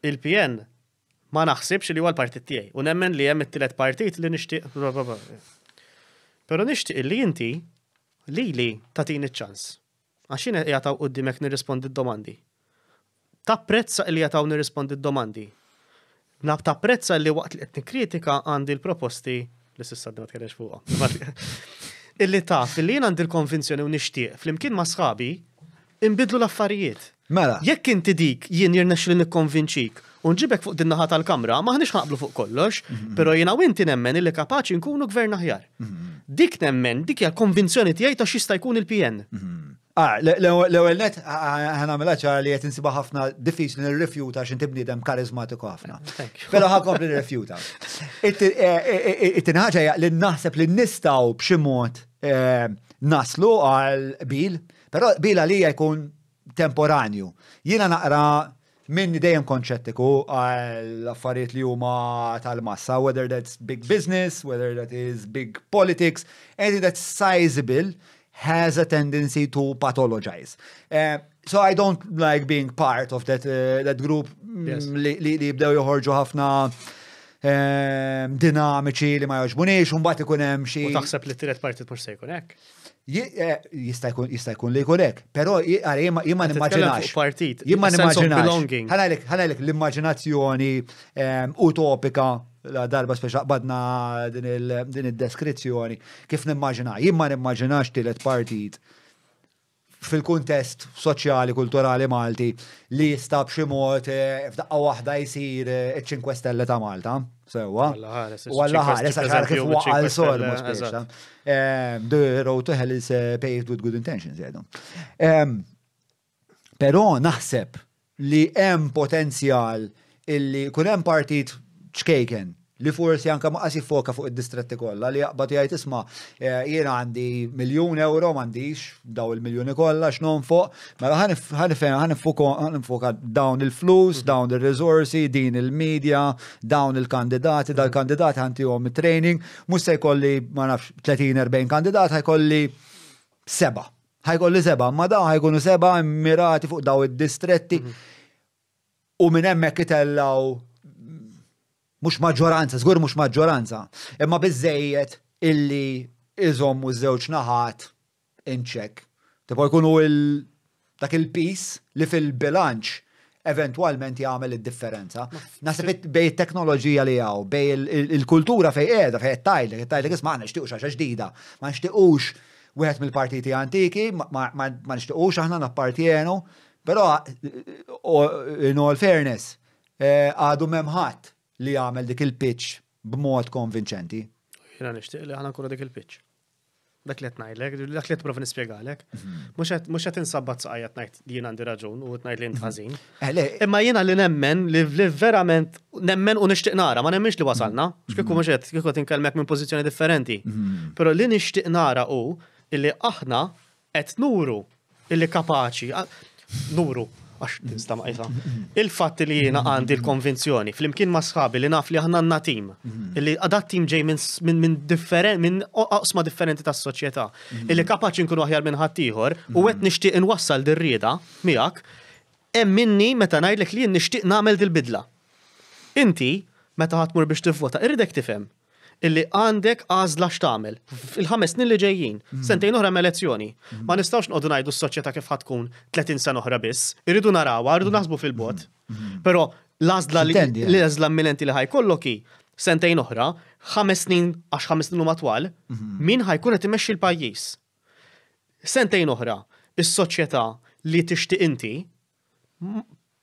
il-PN ma naħsibx li huwa l-partit tiegħi u nemmen li hemm it-tielet partit li nixtieq. Però nixtieq li inti lili tagħtini ċ-ċans. Għaxin jataw u dimek nirrispondi d-domandi. Ta' prezza li jgħataw nirrispondi d-domandi. Nab ta' prezza li waqt li għetni kritika għandi l-proposti li s-sissa d-mat fuqa. Illi ta' fil-li jgħan għandi l konvinzjoni u nishtiq fl-imkien ma' sħabi imbidlu l-affarijiet. Mela. Jekk inti dik jien jirnex li nikkonvinċik u nġibek fuq din naħa tal-kamra, maħniex ħaqblu fuq kollox, mhm. pero jiena u inti nemmen illi kapaċi nkunu gvern aħjar. Mhm. Dik nemmen, dik jgħal konvinzjoni tiegħi ta' xista jkun il-PN. Mhm. Ah, l-ewel net, ħana mela li jett nsiba ħafna diffiċ li nirrifjuta xin tibni dem karizmatiku ħafna. Pero ħakom li nirrifjuta. Eh, eh, eh, It-tinħagġa li naħseb li nistaw bximot naslu għal bil, pero bil għalija jkun temporanju. Jina naqra minn dejjem konċettiku għal affarijiet li huma tal-massa, whether that's big business, whether that is big politics, anything that's sizable, has a tendency to pathologize. Uh, so I don't like being part of that uh, that group mm, li jibdew joħorġu ħafna eh, dinamiċi li ma joġbunix, un bat ikun hemm xi. U taħseb li t-tiret parti mhux se jkun hekk. Jista' jkun li jkun hekk, però jien ma nimmaġinax. Jien ma nimmaġinax. Ħanajlek l-immaġinazzjoni utopika la darba speċa qbadna din il-deskrizzjoni, kif nimmaġina, jimma nimmaġinax tielet partit fil-kuntest soċjali, kulturali Malti li jista' b'xi mod eh, f'daqqa waħda jsir eh, iċ-5 Stelle ta' Malta, sewwa. Walla ħares għax kif waqa' l-sol speċa. The road to hell is eh, paved with good intentions jadu. Però naħseb li hemm potenzjal illi kun hemm partit ċkejken li forsi anka ma qasi foka fuq id-distretti kollha li jaqbad jgħid isma' eh, jiena għandi miljun euro m'għandix daw il-miljuni kollha x'non fuq, mela ħanifoka dawn il-flus, mhm. dawn ir-riżorsi, din il-medja, dawn il-kandidati, dal-kandidati ħantihom training, mhux se jkolli ma nafx 30-40 kandidat ħajkolli seba. Ħajkolli seba, ma dawn ħajkunu seba mirati fuq daw id-distretti. Mhm. U minn hemmhekk itellgħu mux maġġoranza, zgur mux maġġoranza, imma bizzejiet illi u żewġ naħat inċek. Tipo jkunu il- dak il-pis li fil-bilanċ eventualment jagħmel id-differenza. Nasib bej it-teknoloġija li għaw, bej il-kultura fej qiegħda fej tajlek, tajlek isma' xtiqux għaxa ġdida, ma nixtiequx wieħed mill-partiti antiki, ma nixtiequx aħna nappartjenu, però eh, eh, in all fairness eh, għadu memħat li għamel dik il-pitch b'mod konvinċenti? Jena nishtiq li għana kura dik il-pitch. Dak li għetnajlek, dak li għetprof nispiegalek. Mux mhm. għet insabbat saqajat najt li jena għandi raġun u għetnajt li għazin. Eh, Imma jena li nemmen li verament nemmen u nishtiq nara, ma nemmenx li wasalna. Mhm. Xkikku mux għet, kiku tinkelmek minn pozizjoni differenti. Mhm. Pero li nishtiq nara u illi aħna għet nuru illi kapaċi. Nuru, għax tinstama qajsa. Il-fatt li jiena għandi l-konvinzjoni, flimkien ma sħabi li naf li aħna għanna tim, li għadat tim ġej minn differenti, minn oqsma differenti tas-soċjetà, illi kapaċi nkunu aħjar minn ħaddieħor u qed nixtieq inwassal dir-rieda miegħek, hemm minni meta ngħidlek li nixtieq nagħmel dil-bidla. Inti meta ħatmur biex tivvota, irridek tifhem illi għandek għażla x'tagħmel fil-ħames snin li ġejjin, mhm. sentejn oħra elezzjoni. Mhm. Ma nistgħux noqogħdu ngħidu s-soċjetà kif ħatkun 30 sena oħra biss, irridu narawha, irridu mhm. naħsbu fil-bot. Però l-għażla li l għażla millenti li ħajkollok sentejn oħra, ħames snin għax ħames snin huma twal, min ħajkun qed imexxi l-pajjiż. Sentejn oħra, is-soċjetà li tixtieq inti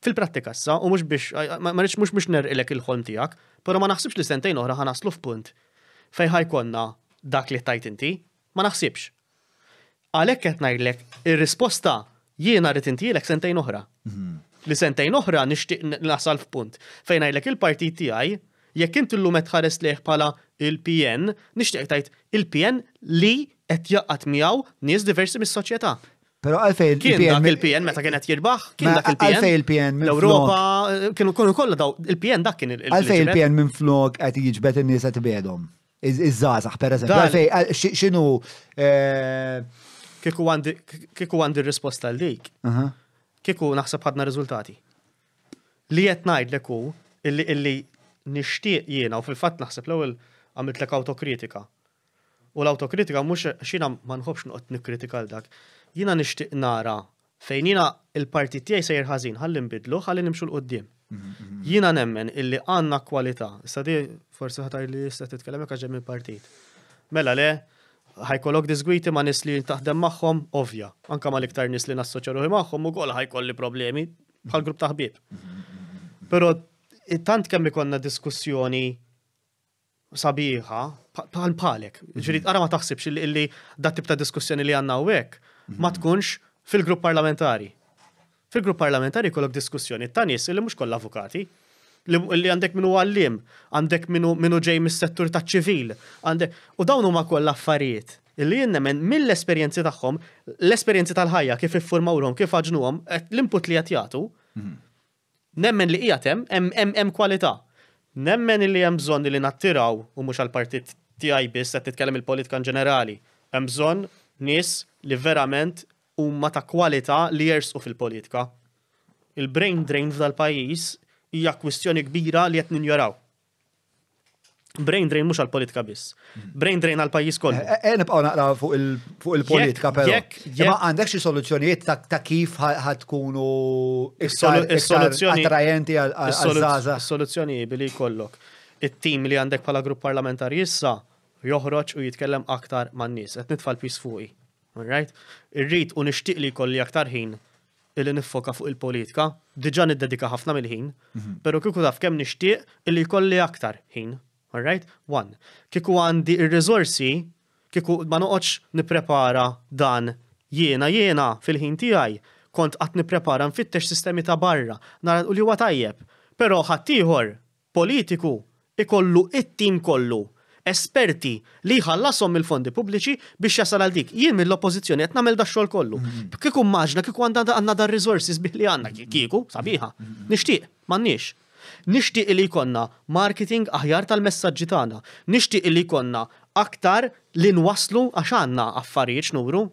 fil-prattika issa u mux biex ma rridx mhux biex nerqilek il-ħolm tiegħek, però ma naħsibx li sentejn oħra ħanaslu f'punt fej ħajkonna dak li tajt inti, ma naħsibx. Għalek qed ngħidlek ir-risposta jiena inti intilek sentejn oħra. Mhm. Li sentejn oħra nixtieq nasal f'punt fejn ngħidlek il-partit tiegħi jekk inti l-lumet ħares liħ bħala il-PN, nixtieq tajt il-PN li qed jaqgħat miegħu nies diversi mis-soċjetà. Pero għalfej il-PN. Kien dak il-PN meta kienet jirbaħ, kien dak il-PN. Għalfej il-PN. L-Europa, eh, kienu kollu daw, il-PN dak kien il-PN. Għalfej il-PN minn flok għet jġbet n-nies għet bedom iż-żazax, per eżempju. Xinu. Eh, Kiku għandi risposta l-dik. Kiku naħseb ħadna rizultati. Li jett najd l-ku, illi nishtiq jiena, u fil-fat naħseb l-ewel għamilt l autokritika. U l-autokritika mux xina ma nħobx nuqt nikritika l-dak. Jiena nishtiq nara fejn jiena il-parti tiegħi sejr ħażin, ħalli nbidlu, ħalli nimxu l-qoddim. Mhm, mhm. Jina nemmen illi għanna kwalità. Issa di forsi ħatar li jista' titkellem hekk il partit. Mela le, ħajkollok disgwiti ma' nis li taħdem magħhom ovvja. Anka ma' liktar nis li nassoċja ruħi magħhom ukoll ħajkolli problemi bħal grupp ta' ħbieb. Mhm, Però tant kemm ikonna diskussjoni sabiħa bħal palek. Ġirid ara ma taħsibx illi dat tip ta' diskussjoni li għandna hekk ma tkunx fil-grupp parlamentari. Fil-grupp parlamentari kollok diskussjoni ta' nies li mhux kollha avukati. Li għandek minu għallim, għandek minu, minu ġej mis-settur ta' ċivil, għandek. U dawn huma kollha affarijiet illi jinnemen mill-esperienzi tagħhom, l-esperienzi tal-ħajja kif iffurmawhom, kif aġnuhom, l-input li qed jagħtu. Mhm. Nemmen li qiegħed hemm kwalità. Nemmen li hemm bżonn li nattiraw u mhux għall-partit tiegħi biss qed titkellem il-politika ġenerali. Hemm bżonn nies li verament huma ta' kwalità li jersu fil-politika. Il-brain drain f'dal-pajjiż hija kwistjoni kbira li qed ninjoraw. Brain drain mhux għall-politika biss. Brain drain għall-pajjiż kollu. E nibqgħu naqra fuq il-politika però. jekk Ma għandek xi soluzzjonijiet ta' kif ħadkunu attrajenti għal-żaża. is Soluzzjoni billi jkollok. It-tim li għandek bħala grupp parlamentari issa joħroġ u jitkellem aktar man-nies. Qed nitfal pis fuqi Right? Irrid u nixtieq li jkolli aktar ħin illi niffoka fuq il-politika, diġà niddedika ħafna mill-ħin, mhm. però kieku taf kemm nixtieq illi jkolli aktar ħin. Alright? One. Kiku għandi il-rizorsi, kieku ma noqgħodx nipprepara dan jiena jiena fil-ħin tiegħi kont qatt nipprepara nfittex sistemi ta' barra, nara u li għatajjeb, tajjeb. Però ħaddieħor politiku ikollu it-tim kollu esperti li jħallasom il-fondi pubbliċi biex jasal għal dik. Jien mill-oppozizjoni qed nagħmel dax xogħol kollu. Mhm. Kieku maġna kieku għandna għandna dar resources bih li għandna kieku sabiħa. Mhm. Nixtieq, m'għandniex. Nixtieq li jkollna marketing aħjar tal-messaġġi tagħna. Nixtieq li jkollna aktar li nwaslu għax għandna affarijiet nuru.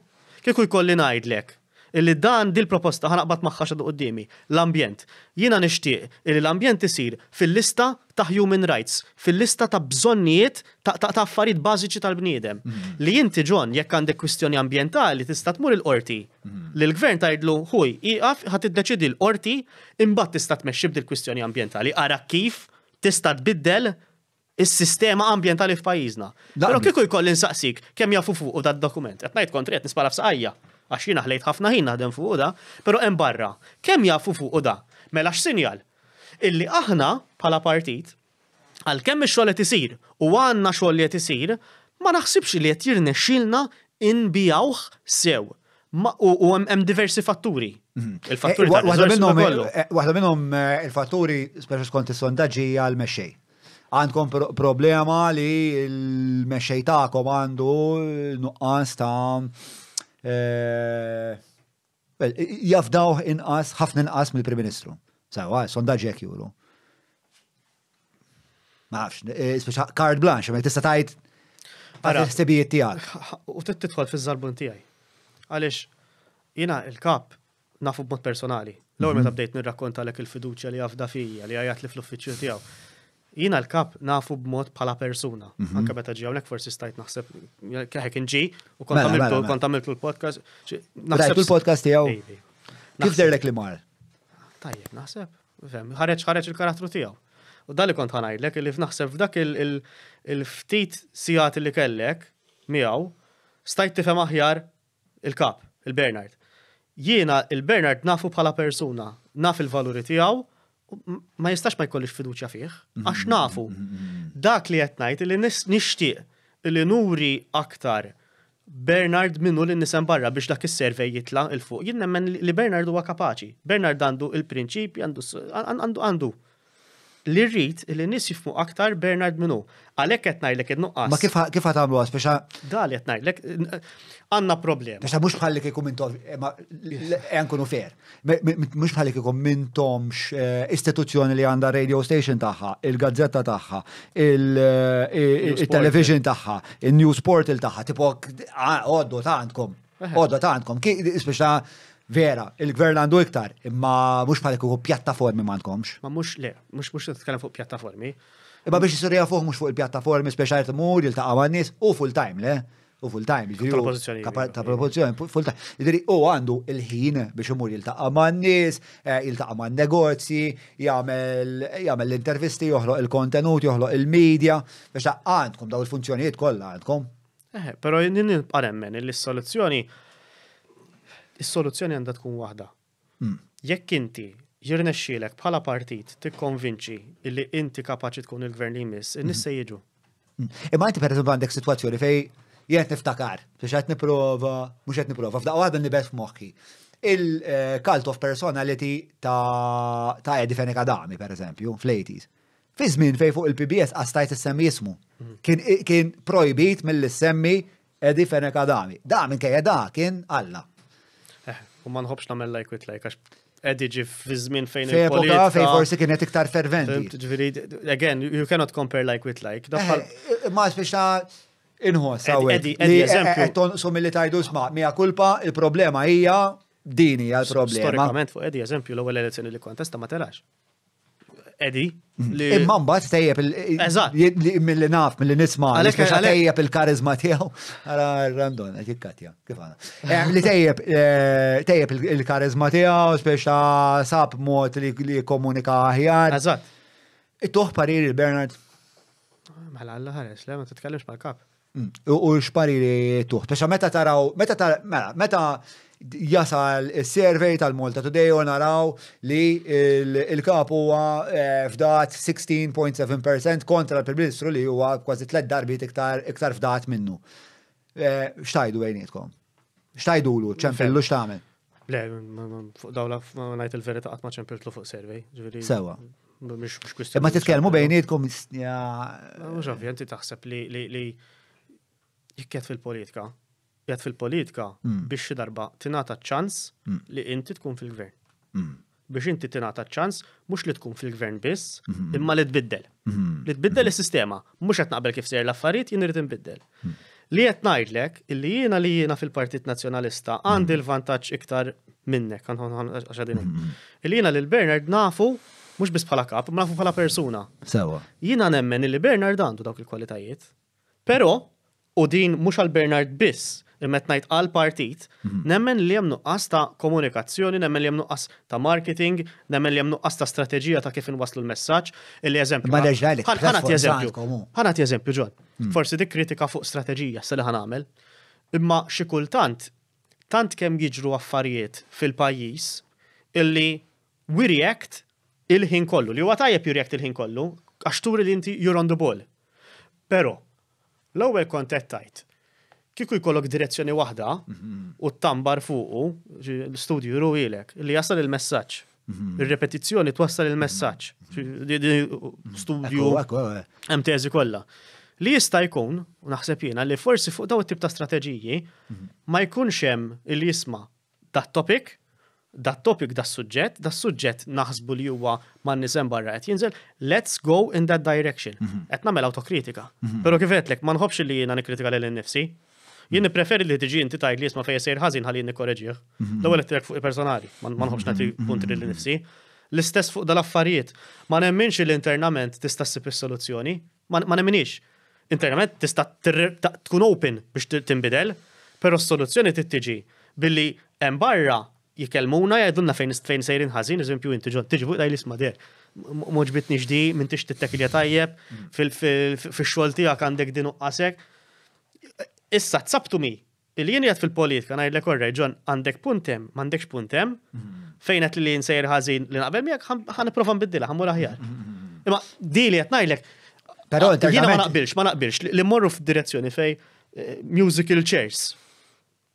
Kieku jkolli ngħidlek illi dan dil proposta ħanaqbad maħħa xadu qoddimi, l-ambjent. Jina nishtiq illi l-ambjent isir fil-lista ta' human rights, fil-lista ta' bżonnijiet ta' ta' affarijiet bażiċi tal-bniedem. Mhm. Li inti ġon jekk għandek kwistjoni ambjentali tista' tmur il-qorti. Mhm. Li l-gvern tgħidlu ħuj, iqaf ħad deċidi l-qorti imbat tista' tmexxi bdil kwistjoni ambjentali. Ara kif tista' tbiddel il-sistema ambientali f'pajjiżna. Però kieku jkoll saqsik, kemm jafu fuq dat dokument. Etnajt ngħid kontri qed f'saqajja għax jina ħlejt ħafna ħin naħdem fuq da, pero hemm barra. Kemm jafu fuq da? Mela x'sinjal? Illi aħna bħala partit għal kemm ix-xogħol qed isir u għandna xogħol qed isir, ma naħsibx li qed jirnexxilna inbijawh sew. U hemm diversi fatturi. Mhm. Il-fatturi eh, eh, Waħda minnhom eh, il-fatturi speċi skont is-sondaġġi għal mexej għandkom problema li l mexej tagħkom għandu nuqqas ta' Jafdaw inqas, ħafna inqas mill-Prim Ministru. Sawa, sondaġi jek juru. nafx, speċa card blanche, ma tista' tajt s-sebijiet tijak. U tidħol fiż-żarbun tiegħi. Għaliex jiena il-kap nafu b-mod personali. L-ewwel meta bdejt nirrakkonta ek il-fiduċja li għafda fija li għajat li fl-uffiċċju tiegħu jina l-kap nafu b'mod bħala persuna. Mhm. Anka beta ġi għonek forsi stajt naħseb kħek nġi u kont mela, għamiltu mela, mela. l-podcast. Naħseb l-podcast tijaw. Kif derlek li mar? Tajjeb, naħseb. Ħareċ ħareċ il-karattru tijaw. U dalli kont ħanajlek li f'naħseb f'dak il-ftit sijat li kellek miegħu stajt tifhem aħjar il-kap, il-Bernard. Jiena il-Bernard nafu bħala persuna, naf il-valuri tiegħu ma jistax ma jkollix fiduċja fih, mhm, għax nafu. Mhm, mhm, dak li qed ngħid li nixtieq li nuri aktar Bernard minnu li nisem barra biex dak is-servej jitla il fuq. Jien li Bernard huwa kapaċi. Bernard għandu il għandu, għandu għandu li rrit li nis jifmu aktar Bernard minu. Għalek qed ngħidlek innuqqas. Ma kif kif qed għamlu speċa? Dal qed ngħidlek għandna problem. Biex mhux bħalli kieku mintom e nkunu fair. Mhux bħalli kieku mintomx eh, istituzzjoni li għandha radio station tagħha, il-gazzetta tagħha, eh, il-television tagħha, il-news portal tagħha, tipo ah, għoddu ta' għandkom. Għoddu ta' għandkom. Speċa Vera, il-gvern għandu iktar, imma mux bħalek ikku pjattaformi ma għandkomx. Ma mux, le, mux mux t tkallem fuq pjattaformi. Imma biex jisirja fuq mux fuq il-pjattaformi, speċajt mur il-taqqa għannis, u full-time, le? U full-time, ta' jiġifieri propozizjoni, jiġifieri. full-time. Jiġifieri u għandu il-ħin biex imur jiltaqqa man-nies, eh, jiltaqqa man-negozji, jagħmel l-intervisti, joħloq il-kontenut, joħloq il-medja, biex ta għandkom daw il-funzjonijiet kollha għandkom. Eh, pero jinn paremmen il-soluzzjoni Is-soluzzjoni għandha tkun waħda. Hmm. Jekk inti jirnexxielek bħala partit tikkonvinċi li inti kapaċi tkun il-gvern li jmiss, hmm. in-nies se jiġu. Hmm. Imma inti per għandek sitwazzjoni fej jgħet niftakar, biex għet niprofa, mux għet niprofa, f'daqqa għadda nibet f'moħħi. Il-cult eh, of personality ta' Eddie Fenek Adami, per eżempju, fl-80s. Fi żmien fej fuq il-PBS għastajt issemmi jismu. Kien projbit mill-semmi Eddie Fenek Adami. Da minn kajja da kien Alla u ma nħobx nagħmel like with like għax qed jiġi fiż fejn il-politika. Fejn forsi kienet iktar ferventi. Again, you cannot compare like with like. Eh, ma biex inħos għawek. Edi, edi, e- eżempju. E- Tonqsu mill-li tajdu sma, kulpa, il-problema hija dini għal problema. Storikament fuq edi, eżempju, l-ewwel elezzjoni li kontesta ma telax edi. Mm-hmm. Imma mbagħad tejjeb il mill-li naf, mill-li nisma' għalhekk tejjeb il-karizma tiegħu. Ara randon qed jikkatja, kif għana. Eh, li tejjeb eh, tejjeb il-karizma tiegħu speċa sab mod li komunika aħjar. Eżatt. Ittuħ pariri Bernard. Mela Alla ħares, le ma titkellimx mal-kap. Mm. U x'pariri tuħ. Speċa meta taraw, meta mela, meta jasal il-survey tal-Malta Today u naraw li il-kapu huwa eh, fdat 16.7% kontra l-Prim-Ministru li huwa kważi tlet darbit iktar iktar fdat minnu. Eh, xtajdu għajnietkom? Xtajdu l-u ċempillu xtamen? Le, fuq dawla najt il-verita għatma ċempillu fuq survey. Sewa. Eh, ma titkellmu bejnietkom ja. Mux ovvjament taħseb li jikket fil-politika jgħat fil-politika mm. biex xi darba tingħata ċans mm. li inti tkun fil-gvern. Mm. Biex inti tinata ċans mhux li tkun fil-gvern biss, mm-hmm. imma li tbiddel. Mm-hmm. Li tbiddel is-sistema, mhux qed naqbel kif sejr l-affarijiet jien irid inbiddel. Li qed ngħidlek illi jiena li jiena fil-Partit Nazzjonalista għandi l-vantaġġ iktar minnek, għax għadin. Mm-hmm. Illi jiena lil Bernard nafu mux bis bħala kap, ma nafu bħala persuna. Sewa. Jina nemmen li Bernard għandu dawk il-kwalitajiet. Pero, u din mux għal Bernard biss, Immet najt għal partit, mhm. nemmen li jemnu qas ta' komunikazzjoni, nemmen li jemnu qas ta' marketing, nemmen li jemnu qas ta' strategija ta' kif nwaslu l-messaġġ. Illi eżempju. Ma leġali. Ħanat eżempju. Ħanat eżempju ġod. Mhm. Forsi dik kritika fuq strategija se li ħanamel. Imma xi kultant tant kemm jiġru affarijiet fil-pajjiż illi we react il-ħin kollu. Li huwa tajjeb jirjekt il-ħin kollu, għax turi l inti you're on the ball. Pero, l-ewwel kontettajt, kiku jkollok direzzjoni waħda mhm. u t-tambar fuqu, l-studio ilek, li jasal il-messagġ. Mhm. Il-repetizzjoni twassal il-messagġ. Mhm. Studio. Hemm eh. kolla. kollha. Li jista' jkun, u naħseb jiena, li forsi fuq daw it-tip ta' strateġiji ma jkunx hemm il jisma dat topic, dat topic da suġġett, da suġġett naħsbu li huwa ma' nisem barra qed jinżel, let's go in that direction. Qed nagħmel autokritika. Però kif qedlek ma nħobbx li jiena nikkritika lil innifsi, Jien preferi li tiġi inti tajt li jisma fejn sejr ħażin ħalli nikkoreġih. Mhm. L-ewwel qed fuq personali ma nħobx nagħti mhm. punti lil nifsi. L-istess fuq dal-affarijiet, ma nemminx l-internament tista' ssib is-soluzzjoni, ma nemminix. Internament tista' tkun open biex tinbidel, però s-soluzzjoni tittiġi billi hemm barra jikelmuna jgħidunna fejn fejn sejrin ħażin, eżempju inti ġon tiġi fuq daj l-isma' der. Moġbitni ġdi, minn tix tittekilja tajjeb, mhm. fil-xogħol tiegħek għandek din uqqasek issa t-sabtu mi. Il-jien jgħat fil-politika najr l-ek orrej, għandek puntem, mandekx puntem, mhm. fejn għat li nsejr ħazin li naqbel miegħek għan iprofan biddila, ħan mura ħjar. Mhm, mhm, Imma dili jgħat najlek. Pero jiena ma naqbilx, ma naqbilx, li morru f'direzzjoni fej eh, musical chairs.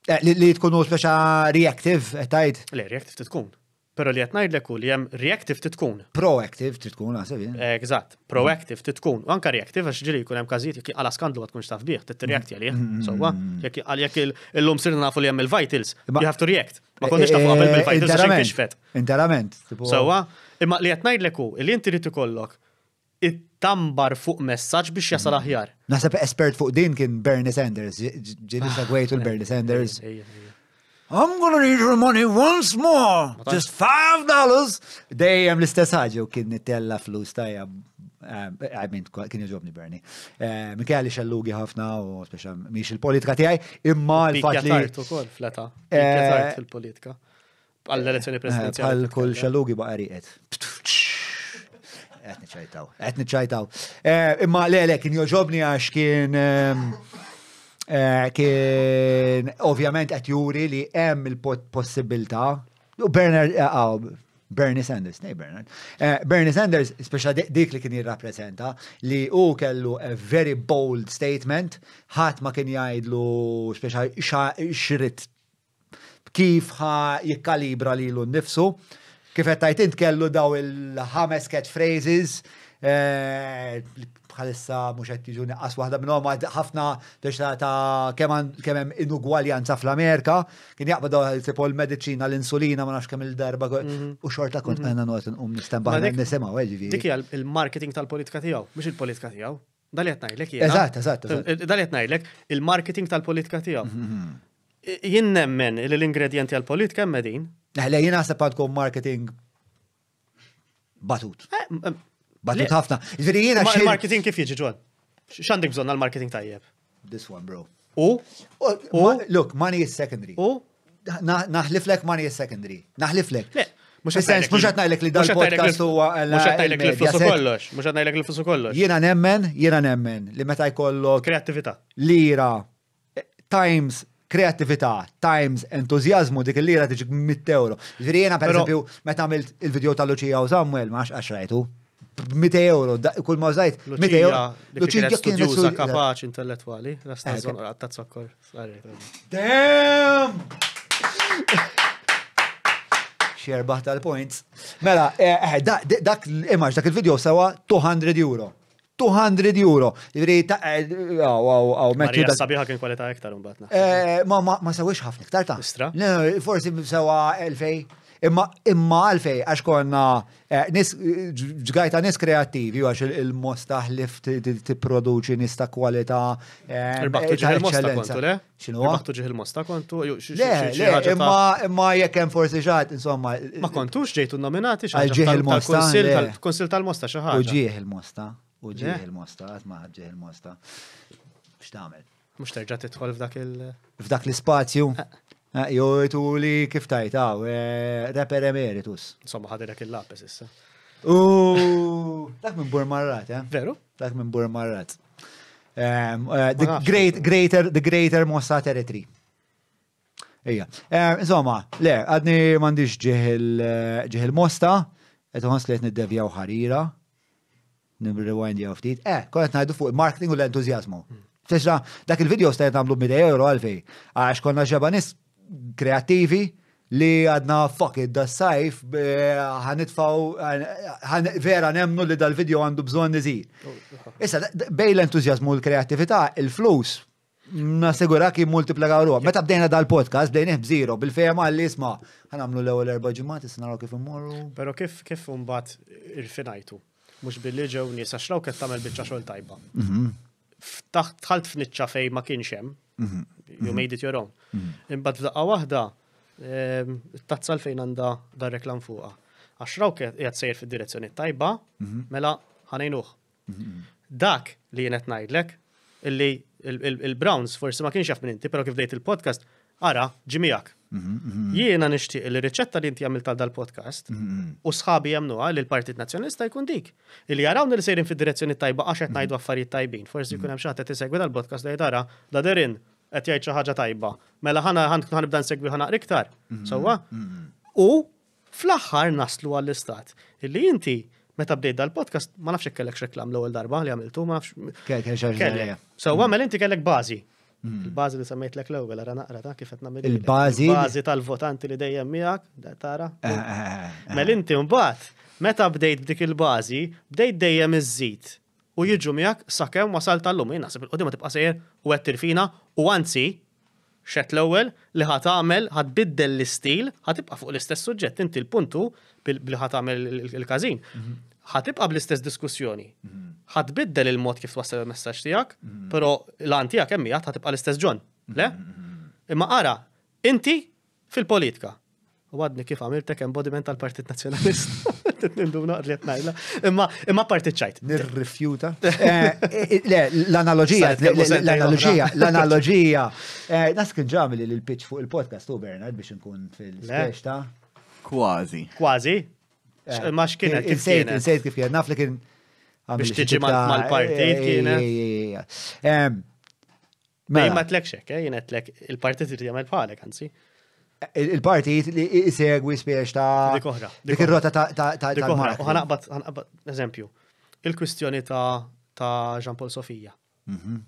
Eh, li tkunu speċa reactive, eh, tajt? Le, reactive tkun. Pero li jatnajd l li jem reactive titkun. Proactive titkun, għasib. Eżat, proactive titkun. U anka reactive, għax ġiri kun jem kazijiet, jek għala skandlu għat kun taf biħ, t-reacti għalih. Sowa, jek il-lum sirna nafu li jem il-vitals, you have to react. Ma konniex tafu għabel bil-vitals, għaxin kixfet. Interament. Sowa, imma li jatnajd l-eku, li jinti rritu kollok, it-tambar fuq messaċ biex jasal aħjar. Nasab espert fuq din kien Bernie Sanders, ġini segwejtu l-Bernie Sanders. I'm gonna need your money once more. Just five dollars. Dejjem l-istess ħaġa u kien nittella flus tajja. Eh, I mean, kien jġobni Berni. Eh, Mikja li xallugi ħafna u speċa miex il-politika tijaj, imma l-fat li. Pjatart u kol, fleta. Pjatart eh, fil-politika. Għall-elezzjoni presidenziali. Għall-kull xallugi baqariqet. Għetni ċajtaw, għetni ċajtaw. Imma l-elek kien jġobni għax kien. Eh, kien ovvjament qed juri li hemm il-possibilità u Bernard eh, ah, Bernie Sanders, nej Bernard. Eh, Bernie Sanders, speċa dik li kien jirrapprezenta, li u kellu a very bold statement, ħadd ma kien jgħidlu speċa xirrit kif ħa jikkalibra li l-nifsu. Kif tajt int kellu daw il-ħames catchphrases, eh, bħalissa mhux qed jiġu qas waħda minnhom ħafna ħafna ta' hemm inugwaljanza fl-Amerika, kien jaqba daw tipo l-medicina, l-insulina, ma nafx kemm il-darba, mhm. u xorta kont mhm. għanna nuqt nqum um nistemba nisema għedġi. Dik il-marketing eh, tal-politika tiegħu. mhux il-politika tiegħu. Dal najlek, Eżat, eżat. Dal Dalet najlek, il-marketing tal-politika tijaw jien nemmen li l-ingredienti għal-politika medin. Naħle jien għasab għadkom marketing batut. Eh, batut ħafna. Ġveri Marketing kif jieġi ġwan? Xandik bżon għal-marketing tajjeb? This one, bro. U? U? Look, money is secondary. U? Naħliflek money is secondary. Naħliflek. Mux għattajlek. Mux għattajlek li dal-podcast u Mux għattajlek li fissu kollox. Mux għattajlek li fissu kollox. Jena nemmen, jena nemmen li meta jkollok. Kreativita. Lira. Times kreativita times entuzjazmu dik il-lira tiġi 100 euro. Ġviri jena per esempio, meta għamilt il-video tal-Luċija u Samuel, ma għaxrajtu, 100 euro, kull ma użajt, 100 euro. Luċija kienet studiuza kapaċ intellettuali, la stazzjon eh, għatta t-sokkor. Damn! Xierbaħ tal-points. Mela, eh, eh, dak immaġ, dak il-video sawa 200 euro. 200 euro. Jivri, ta' għaw, eh, għaw, għaw, metti. Ma' sabiħa kien kwalità ektar un batna. Ma' ma' sawiex ħafna ktar ta' Istra? Forsi sawa 2000. Imma imma għalfej, għax konna eh, nis ġgajta nis kreativi, għax il-mostaħ lift t-produċi nis ta' kwalità. Il-baktu il kontu, le? ċinu il kontu? Le, le, imma imma jekem forsi ġat, insomma. Ma kontux ġejtu nominati xaħġa. Għal il-mosta. Konsil tal-mosta xaħġa. U il-mosta. U ġieħ eh? il-mosta, għatma ġieħ il-mosta. Mux tamel. Mux terġa titħol f'dak il- F'dak l-spazju. Eh. Eh, Jojtu li kif tajt, għaw, ah, reper emeritus. Insomma, dak il-lapis issa. U dak minn Burmarrat, eh? Veru? Dak minn Burmarrat. The greater, the greater Mossa Territory. Ija. Insomma, le, għadni mandiġ ġeħil mosta, etħons li għetni devjaw ħarira nibrewind jaw ftit. Eh, konet najdu fuq marketing u l-entuzjazmu. Fisra, dak il-video stajt namlu b'midej euro għalfej, għax konna ġabanis kreativi li għadna fuck it, da sajf ħanitfaw, vera nemnu li dal-video għandu bżon nizi. Issa, bej l-entuzjazmu u l-kreativita, il-flus, nasegura ki multiplikaw ruħ. Meta bdejna dal-podcast, bdejna bżiro, bil-fema għalli isma, ħanamlu l-ewel erba ġimmat, s-naraw kif immorru. Pero kif kif il-finajtu? mux billi ġew nies għax kif tagħmel biċċa xogħol tajba. Mhm. Tħalt f'niċċa fej ma kienx hemm. Mhm. You made it your own. Mhm. Imbagħad f'daqqa waħda ehm, tazzal fejn għandha dar reklam fuqha. Għax raw qed sejr fid-direzzjoni tajba, mela ħanejnuh. Dak li jien qed ngħidlek il-Browns forsi ma kienx jaf minn inti, però kif dejt il-podcast Ara, ġimijak. Jiena nixtieq li riċetta li inti għamil tal dal-podcast u sħabi jamnuha li l-Partit Nazjonista jkun dik. Illi jarawni li sejrin fid-direzzjoni tajba għax qed ngħidu affarijiet tajbin. Forsi jkun hemm xi t qed isegwi dal-podcast li jdara da derin qed jajċa ħagġa ħaġa tajba. Mela ħana ħanibda nsegwi ħana iktar. Sewwa? U fl-aħħar naslu għall-istat. Illi inti meta bdejt dal-podcast ma nafx kellek xeklam l-ewwel darba li għamiltu ma nafx. Kellek. Sewwa mela inti kellek bażi. Mm. Il-bazi li semmejt l ewwel għara naqra ta' kif qed Il-bażi. Il-bażi tal-votanti li dejjem miegħek tara. Eh, eh, eh, Mel inti mbagħad meta bdejt b'dik il-bażi, bdejt dejjem iż-żid. U jiġu miegħek sakemm wasal tal-lum, jina naħseb il-qudiem tibqa' sejr u għettir fina, u anzi xet l-ewwel li ħat tagħmel ħat biddel l-istil tibqa' fuq l-istess suġġett inti l-puntu bil ħat tagħmel il-każin. Mhm ħatibqa bl-istess diskussjoni. Mhm. ħatbiddel il-mod kif twassal il-messaġġ tiegħek, mhm. però l-għan tiegħek hemm jgħat ħatibqa l-istess ġon. Le? Mhm, imma ara, inti fil-politika. U għadni kif għamiltek embodiment tal-Partit Nazjonalist. Nindu li għetnajla. Imma partit ċajt. Nirrifjuta. Eh, eh, le, l-analogija, l-analogija, l-analogija. Eh, Nask ġamili l-pitch fuq il-podcast u Bernard biex nkun fil-speċta. Kważi. Kważi? Eh, ma Insejt, insejt kif kien, naf li kien. Biex tiġi mal-partit kienet. Ma ma tlekx hekk, eh, jien il-partit li jagħmel bħalek anzi. Eh, il-partit li jisegwi spiex ta' dik rota ta' tal rota U ħanaqbad eżempju. Il-kwistjoni ta' ta' Jean Paul Sofija. Mhm.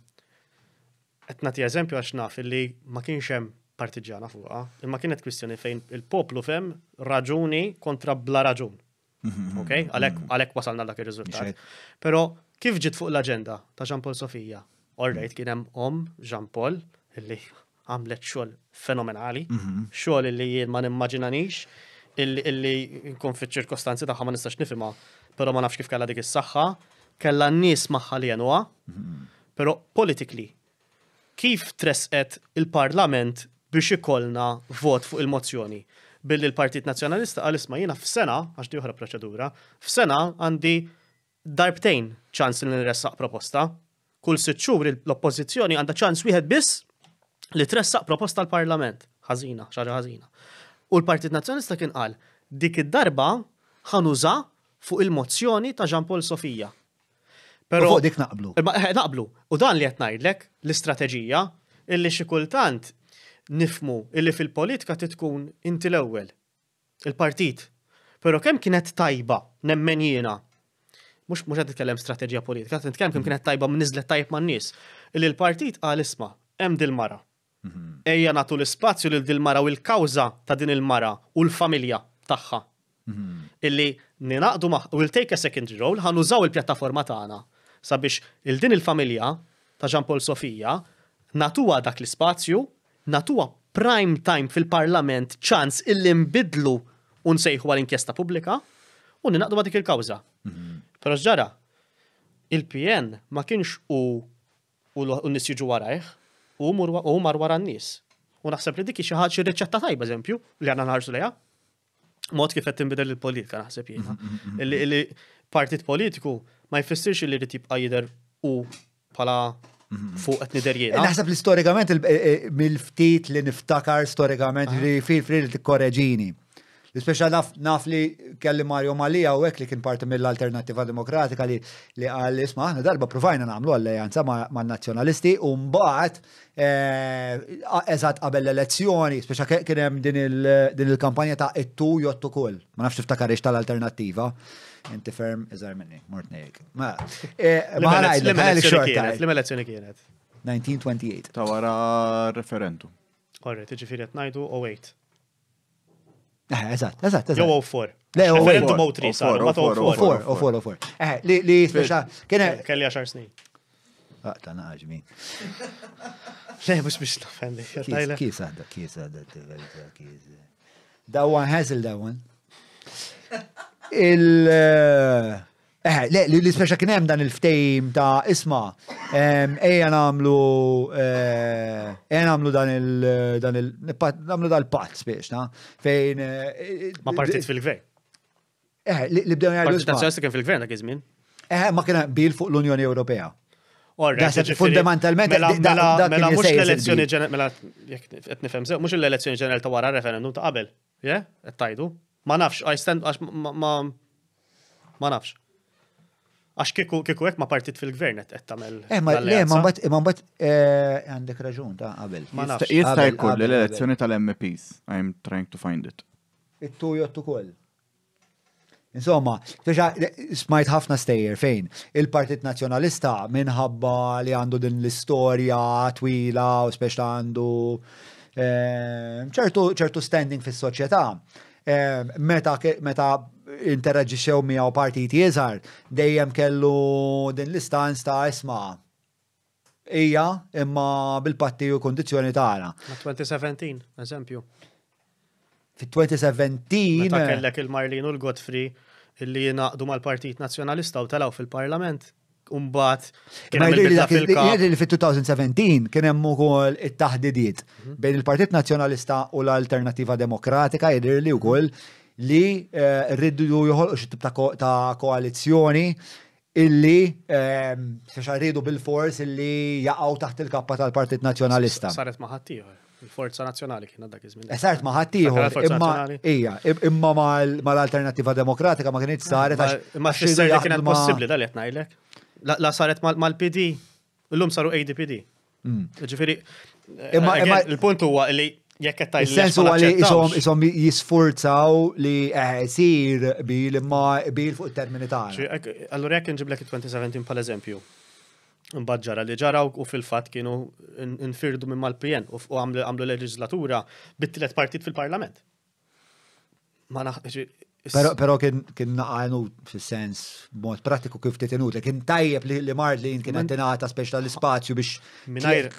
Etna nagħti eżempju għax naf li ma kienx hemm partiġana fuqha, imma kienet kwistjoni fejn il-poplu fem raġuni kontra bla raġun. Mhm. Ok, għalek mhm. wasalna dak il-rizultat. Pero kif ġit fuq l-agenda ta' Jean-Paul Sofija? All right, kienem om Jean-Paul, illi għamlet xol fenomenali, mhm. xol illi jien ma nimmaġinanix, illi nkun fi ċirkostanzi ta' ma nistax nifima, pero ma nafx kif kalla dik is-saħħa, kalla n-nis maħħa li pero politically, kif tresqet il-parlament biex ikollna vot fuq il-mozzjoni? billi l-Partit Nazjonalista għal isma jina f'sena, għax diħra proċedura, f'sena għandi darbtejn ċans li ressaq proposta. Kull sitt xhur l-oppożizzjoni għandha ċans wieħed biss li tressaq proposta l-Parlament. Ħażina, xaġa ħażina. U l-Partit Nazjonalista kien qal dik id-darba ħanuża fuq il-mozzjoni ta' Jean Paul Sofija. Pero dik naqblu. Eh, naqblu. U dan li qed ngħidlek l-istrateġija illi xi kultant nifmu illi fil-politika titkun inti l-ewwel. Il-partit. Pero kemm kienet tajba nemmen jiena. Mux mux għad nitkellem strateġija politika, għad nitkellem kemm kienet tajba nizlet tajb man nies. Illi l-partit għal isma, hemm dil-mara. Mhm. Ejja natu l-spazju lil dil-mara u l-kawza ta' din il-mara u l-familja tagħha. Mhm. Illi ninaqdu ma' will take a second role ħanużaw il-pjattaforma tagħna sabiex il-din il-familja ta' Ġampol Sofija natuwa dak l-spazju natuwa prime time fil-parlament ċans illi nbidlu unsejħu għal-inkjesta publika u ninaqdu dik il-kawza. Mhm. Pero ġara, il-PN ma kienx u u nis warajħ u mar wara n-nis. U naħseb li dik xi ħaġa reċetta riċetta tajba eżempju li għandna nħarsu lejha. Mod kif qed bidel il-politika naħseb jiena. Mhm, mhm, illi partit politiku ma jfissirx li rid jibqa' jidher u bħala Mhm. fuq qed niderjiena. Naħseb li storikament eh, eh, mill-ftit li niftakar storikament li fil fri tikkoreġini. Speċa naf, naf li kelli Mario Malija u li kien parti mill-Alternativa Demokratika li li għal isma aħna darba provajna namlu alleanza ma' nazjonalisti u mbagħad eh, eżatt qabel l-elezzjoni, speċa kien hemm din il-kampanja ta' ittu jottu kull. Ma nafx tiftakar tal-alternattiva. Inti ferm iżar minni, mort nejk. Ma eh, l-elezzjoni kienet. 1928. Ta' wara referendum. Korret, ġifieri qed ngħidu 08. Eh, eżatt, eżatt, eżatt. Jow 04. Le, jow 04. Referendum 03, sar, ma 04. 04, 04. Eh, li, li, speċa, kena. Kelli 10 snin. Aqta ah, naħġ min. Le, mux biex nafendi. Kis għadda, kis għadda, kis. That one has that one. Il. Eh, Eh, le, li speċa kien hemm dan il-ftejm ta' isma, ejja namlu, ejja eh, namlu dan il- dan il- namlu dal il-pat spiex, na? Fejn. Eh, ma partit fil gvej Eh, li bdew jgħidu. Partit nazjonalista kien fil-gvern dak iż-żmien. Eħe, eh, ma kien bil fuq l-Unjoni Ewropea. Fundamentalment, mela mux mela- mela- mela l-elezzjoni ġenerali, qed nifhem sew, mhux l-elezzjoni ġenerali ta' wara referendum ta' qabel, je? Qed Ma nafx, I stand ma nafx. Għax kiku kiku ma partit fil-gvern qed tagħmel. Eh ma le ma mbagħad ma mbagħad eh, għandek raġun ta' qabel. Jista' jkun l-elezzjoni tal-MPs. I'm trying to find it. It-tu jott ukoll. Insomma, smajt ħafna stejjer fejn. Il-Partit Nazjonalista minħabba li għandu din l-istorja twila u speċta għandu eh, ċertu standing fis soċjetà eh, meta mi miegħu partit jeżar, dejjem kellu din l-istanz ta' isma' ija imma bil-patti u kondizjoni tagħna. għana. 2017, eżempju. Fit 2017. Meta kellek il-Marlin u l-Godfrey illi jinaqdu mal-Partit Nazzjonalista u talaw fil-Parlament. Umbat. Jgħid li fit-2017 kien hemm ukoll it-taħdidiet mhm. bejn il-Partit Nazzjonalista u l-Alternativa Demokratika jidher li wkoll li eh, rridu joħolqu xi ta' koalizjoni illi ehm, sex rridu bil-fors illi jaqgħu taħt il-kappa tal-Partit Nazzjonalista. Saret maħattijħor. Il-Forza Nazzjonali kien dak iż-żmien. Eh, saret maħattijħor. Imma ma imma mal-Alternativa Demokratika ma kienet saret għax. Ma xisser li kienet possibbli dal najlek. ngħidlek. La saret mal-PD. Illum saru ADPD. Mm. Ġifieri, eh, il-punt huwa li jekk qed tajt. Sensu għali isom ishom jisfurzaw li eh, sir bil imma bil fuq termini tagħna. Allura jekk inġiblek it 2017 pal eżempju. Mbagħad ġara li ġaraw u fil-fatt kienu infirdu minn mal-PN u għamlu leġislatura bit tlet partit fil-Parlament. Ma naħ Pero, pero kien kien naqanu fil-sens mod pratiku kif tit li kien tajjeb li, li mar li kien għatinata speċ l spazju biex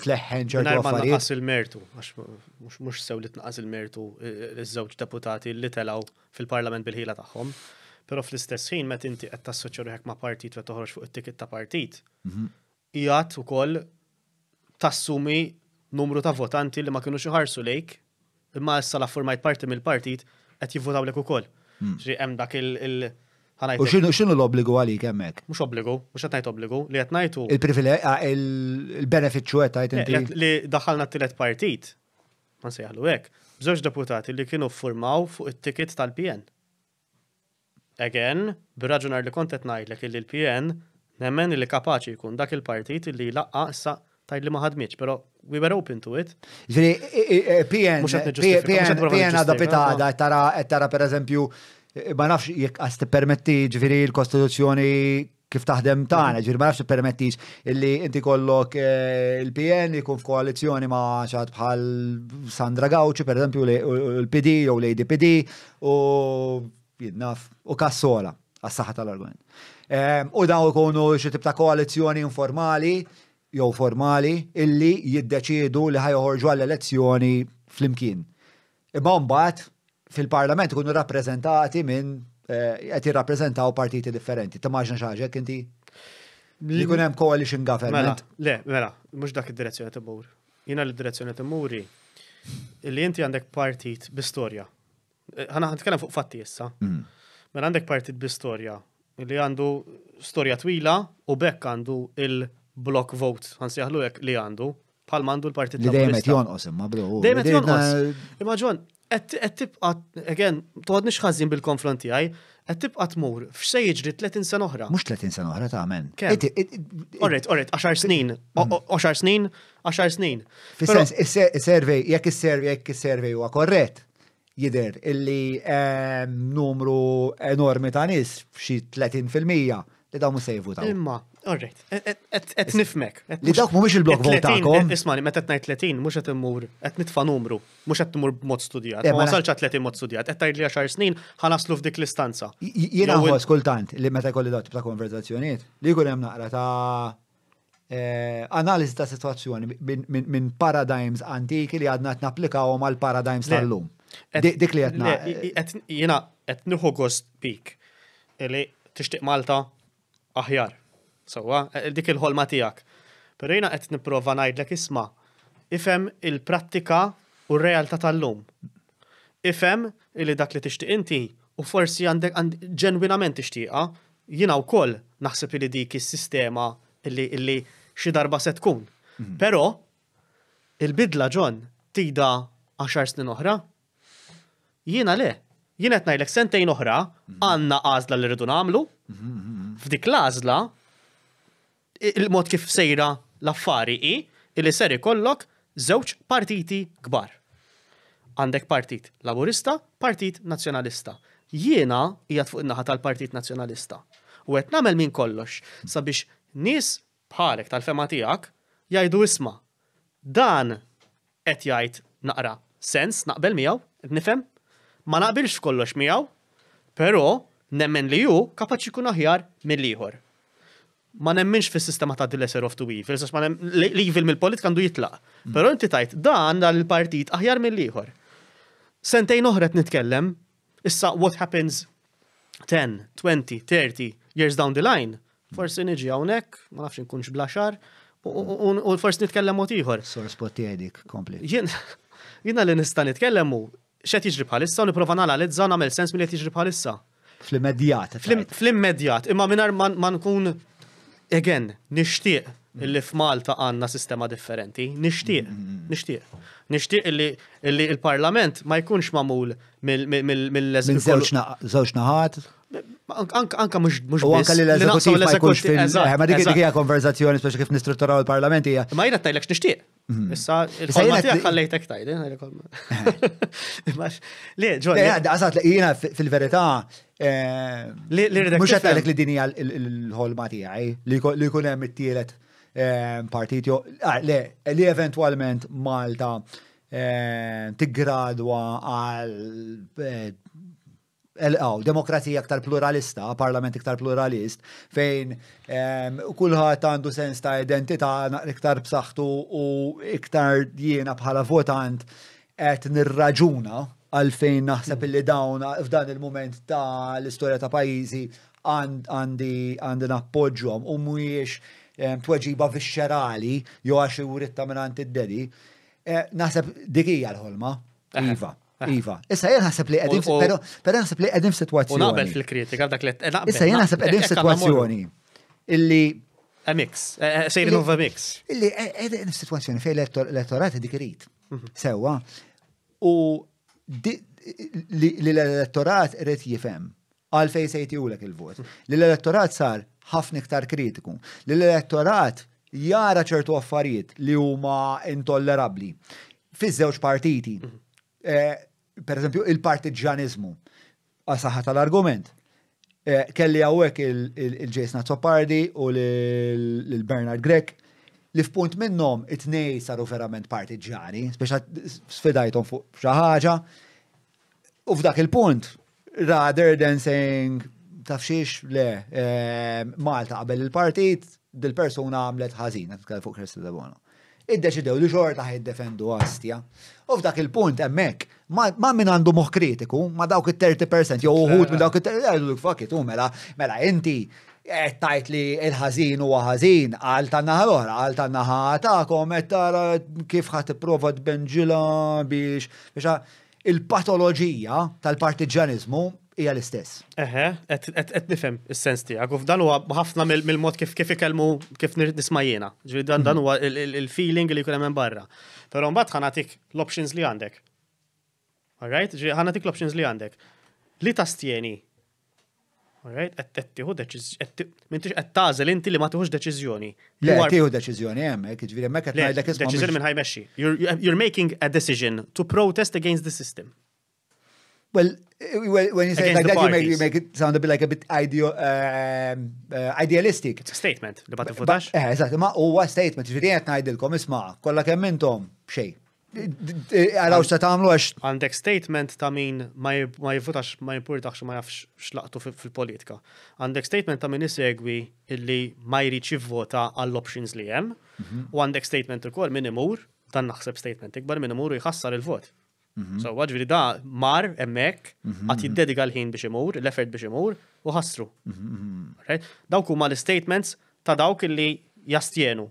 tleħħen ċertu għaffariet. Minnajr naqas il-mertu, mux mux sew li tnaqas il-mertu eh, iż-żewġ deputati li telaw fil-parlament bil-ħila tagħhom. Pero fl-istess ħin meta inti qed tassoċjaru hekk ma' partit u toħroġ fuq it tikit ta' partit, mhm. jgħat ukoll tassumi numru ta' votanti li ma kienux iħarsu lejk, imma issa la formajt parti mill-partit qed jivvotaw lek ukoll. Ġi hemm dak il- U xinu l-obbligu għalik hemmhekk? Mhux obbligu, mhux qed ngħid obbligu, li qed ngħidu. il privileg ah, il-benefiċċju qed inti. Li daħalna t-tielet partit. Ma jgħallu hekk. Bżewġ deputati li kienu formaw fuq it tiket tal-PN. Again, bir li kont qed ngħidlek li l-PN nemmen li kapaċi jkun dak il-partit li laqqa sa' tajt li ma pero we were open to it. Ġri, PN, PN għadda pitada, tara, tara per eżempju, ma nafx jek għas permetti ġviri l-Kostituzzjoni kif taħdem tagħna, mhm. ġir ma nafx permettix illi inti kollok eh, il-PN jkun f'koalizzjoni ma' xad bħal Sandra Gawċi, per eżempju, l-PD jew l-ADPD u jidnaf u kassola għas-saħħa tal-argument. Ehm, u dawn ikunu xi tip ta' koalizzjoni informali jew formali illi jiddeċiedu li ħajħorġu għall-elezzjoni flimkien. Imma mbagħad fil-parlament kunu rappreżentati minn eh, qed jirrappreżentaw partiti differenti. Timmaġna xaġek inti li kun hemm coalition government. Mela, le, mela, mhux dak id-direzzjoni timmur. Jiena l-direzzjoni timmuri li inti għandek partit storja. Eh, ħana ħantkellem fuq fatti issa. Mm. Mela għandek partit storja, li għandu storja twila u bekk għandu il- block vote, għan għallu jek li għandu, pal mandu l-partit li dejmet jonqos imma bro. Dejmet jonqos. Imma ġon, qed tibqa' again, toħodniex ħażin bil-konfronti għaj, qed tibqa' tmur f'se jiġri 30 sen oħra. Mhux 30 sen oħra ta' men. Orrit, orrit, 10 snin, 10 mm. snin, 10 snin. Fis-sens is servej jekk is servej jekk is-survey huwa korrett, jider illi ehm, numru enormi ta' nis f'xi 30 fil-mija li daw musejvu ta' imma Alright, e- e- et nifmek. Li dawk mumiex il-blok vot ta'kom. E- ismani, meta t 30, mux għet immur, għet nitfa numru, mux għet immur mod studijat. Eh, Ma mela. wasalx 30 mod studijat, għet tajli għaxar snin, ħanaslu f'dik l-istanza. Jena għu skultant, li meta kolli daw ta' konverzazzjoniet, li kunem naqra ta' eh, analizi ta' situazzjoni minn paradigms antiki li għadna t-naplikawom għal paradigms tal-lum. Dik li għetna. Jena għet nħu gost pik, li tixtiq Malta, aħjar. Sawa, dik il-ħolma tijak. Pero jina qed niprofa ngħidlek isma' ifhem il-prattika u r-realtà tal-lum. Ifhem li dak li tixtieq inti u forsi għandek ġenwinament tixtieqa, jina wkoll naħseb li dik is-sistema illi xi darba se tkun. Mhm. Però il-bidla ġon tida 10 snin oħra. Jina le, jina qed ngħidlek sentejn oħra mhm. għandna għażla li rridu nagħmlu mhm, f'dik l il-mod kif sejra l-affari i li seri kollok żewġ partiti kbar. Għandek partit laburista, partit nazjonalista. Jiena hija fuq in-naħa tal-Partit Nazzjonalista. U qed nagħmel minn kollox sabiex nies bħalek tal-fema tiegħek jgħidu isma' dan qed jgħid naqra sens naqbel miegħu, nifhem, ma naqbilx kollox miegħu, però nemmen li ju kapaċi kun aħjar mill-liħor. Ma nemminx fis sistema ta' lesser of two evils, għax ma l-evil mill-politik għandu jitlaq. Hmm. Pero inti tajt, dan dal-partit aħjar mill-liħor. Sentejn oħret nitkellem, issa what happens 10, 20, 30 years down the line, forsi niġi hawnhekk, ma nafx inkunx blaxar, u forsi nitkellem u ieħor. Sor spot għedik, kompli. Jiena li nista' nitkellem u xed jiġri bħalissa u nipprova nagħla li nagħmel sens milli qed jiġri bħalissa. Fl-immedjat. Fl-immedjat, imma minar ma nkun, again, nishtiq illi f'Malta għanna sistema differenti. Nishtiq, mm, mm, mm. nishtiq. Nishtiq illi il-parlament ma jkunx mamul mill-eżekutif. Zawx naħat? Anka mux mux. U anka li l-eżekutif ma jkunx fil. Eh, ma dik dik hija konverzazzjoni speċi kif nistrutturaw il-parlament hija. Ma jina tajlek nishtiq. Issa, il-ħolma tijak għallejtek Le, ġordi. Eh, eh, Għasat, jina fil-verita Mux eh, għatalek li dinija l-ħolma tijaj, li kunem it-tielet eh, partit jo, ah, le, li eventualment Malta eh, tiggradwa għal demokrazija aktar pluralista, parlament iktar pluralist, fejn kulħadd għandu sens ta' identità iktar b'saħħtu u iktar jiena bħala votant qed nirraġuna għalfejn naħseb mm. illi dawn f'dan il-moment ta' l-istorja ta' pajjiżi għandi għandi nappoġġhom u mhuwiex eh, tweġiba fix jew għax uritta minn id-deli. Eh, naħseb dik hija l-ħolma. Eh, iva. Iva. Issa jien naħseb li qegħdin però però naħseb li qegħdin f'sitwazzjoni. U naqbel fil-kritika dak li Issa jien naħseb qegħdin f'sitwazzjoni illi A mix, sejr nova mix. Illi qegħdin f'sitwazzjoni fejn l-elettorat dik irid. Mhm. Sewwa. U li l-elettorat rrit jifem għalfej sejti ulek il-vot. Li l-elettorat sar ħafna iktar kritiku. Li l-elettorat jara ċertu affarijiet li huma intollerabli. Fiż-żewġ partiti, mhm. eh, per eżempju, il-partiġanizmu. Għasaħat tal-argument. Eh, kelli għawek il-Jason Azzopardi u l-Bernard Grek li f'punt minnom it-nej saru verament partiġani, speċa sfidajtom fuq xaħġa, u f'dak il-punt, rather than saying, tafxiex le, Malta qabel il-partit, dil-persona għamlet t għal fuq Kristi Bono. Id-deċidew li xorta ħid-defendu għastja. U f'dak il-punt, emmek, ma minn għandu moħ kritiku, ma dawk il-30%, jow uħut minn dawk il-30%, eh, fuck it, mela, mela, inti tajt li il-ħazin huwa ħażin għal ta' naħar għal ta' naħar ta'kom, et tara kif ħadd tipprova benġila biex biex il-patoloġija tal-partiġanizmu hija l-istess. Eħe, qed nifhem is-sens tiegħek u f'dan huwa ħafna mill-mod kif kif ikellmu kif nismajjena. jiena. dan dan huwa il-feeling li jkun hemm barra. Però mbagħad ħanatik l-options li għandek. Alright, ġi ħanatik l-options li għandek. Li tastjeni Right? Qed tieħu deċiżjoni. M'intix qed tażel inti li ma tieħux deċiżjoni. Le tieħu deċiżjoni hemmhekk, jiġifieri hemmhekk qed ngħidlek isma' deċiżjoni minn ħajmexxi. You're making a decision to protest against the system. Well, eh, when you say like that, you make, you make it sound a bit like a bit ideo, uh, uh, idealistic. It's a statement, li bat Eh, exactly. ma uwa statement, ġifieri qed ngħidilkom isma' kollha kemm intom xejn. Għalaw xta għamlu għax. Għandek statement ta' min ma jifutax ma jimpurtax ma jafx xlaqtu fil-politika. Għandek statement ta' min isegwi illi ma jriċi jivvota għall-options li jem. Mhm. U għandek statement u kol min imur, dan naħseb statement ikbar min imur u jħassar il-vot. Mhm. So għadġviri da mar emmek, mhm. għat jiddedika l-ħin biex imur, l effert biex imur, u ħassru. Dawk huma l-statements ta' dawk illi jastjenu.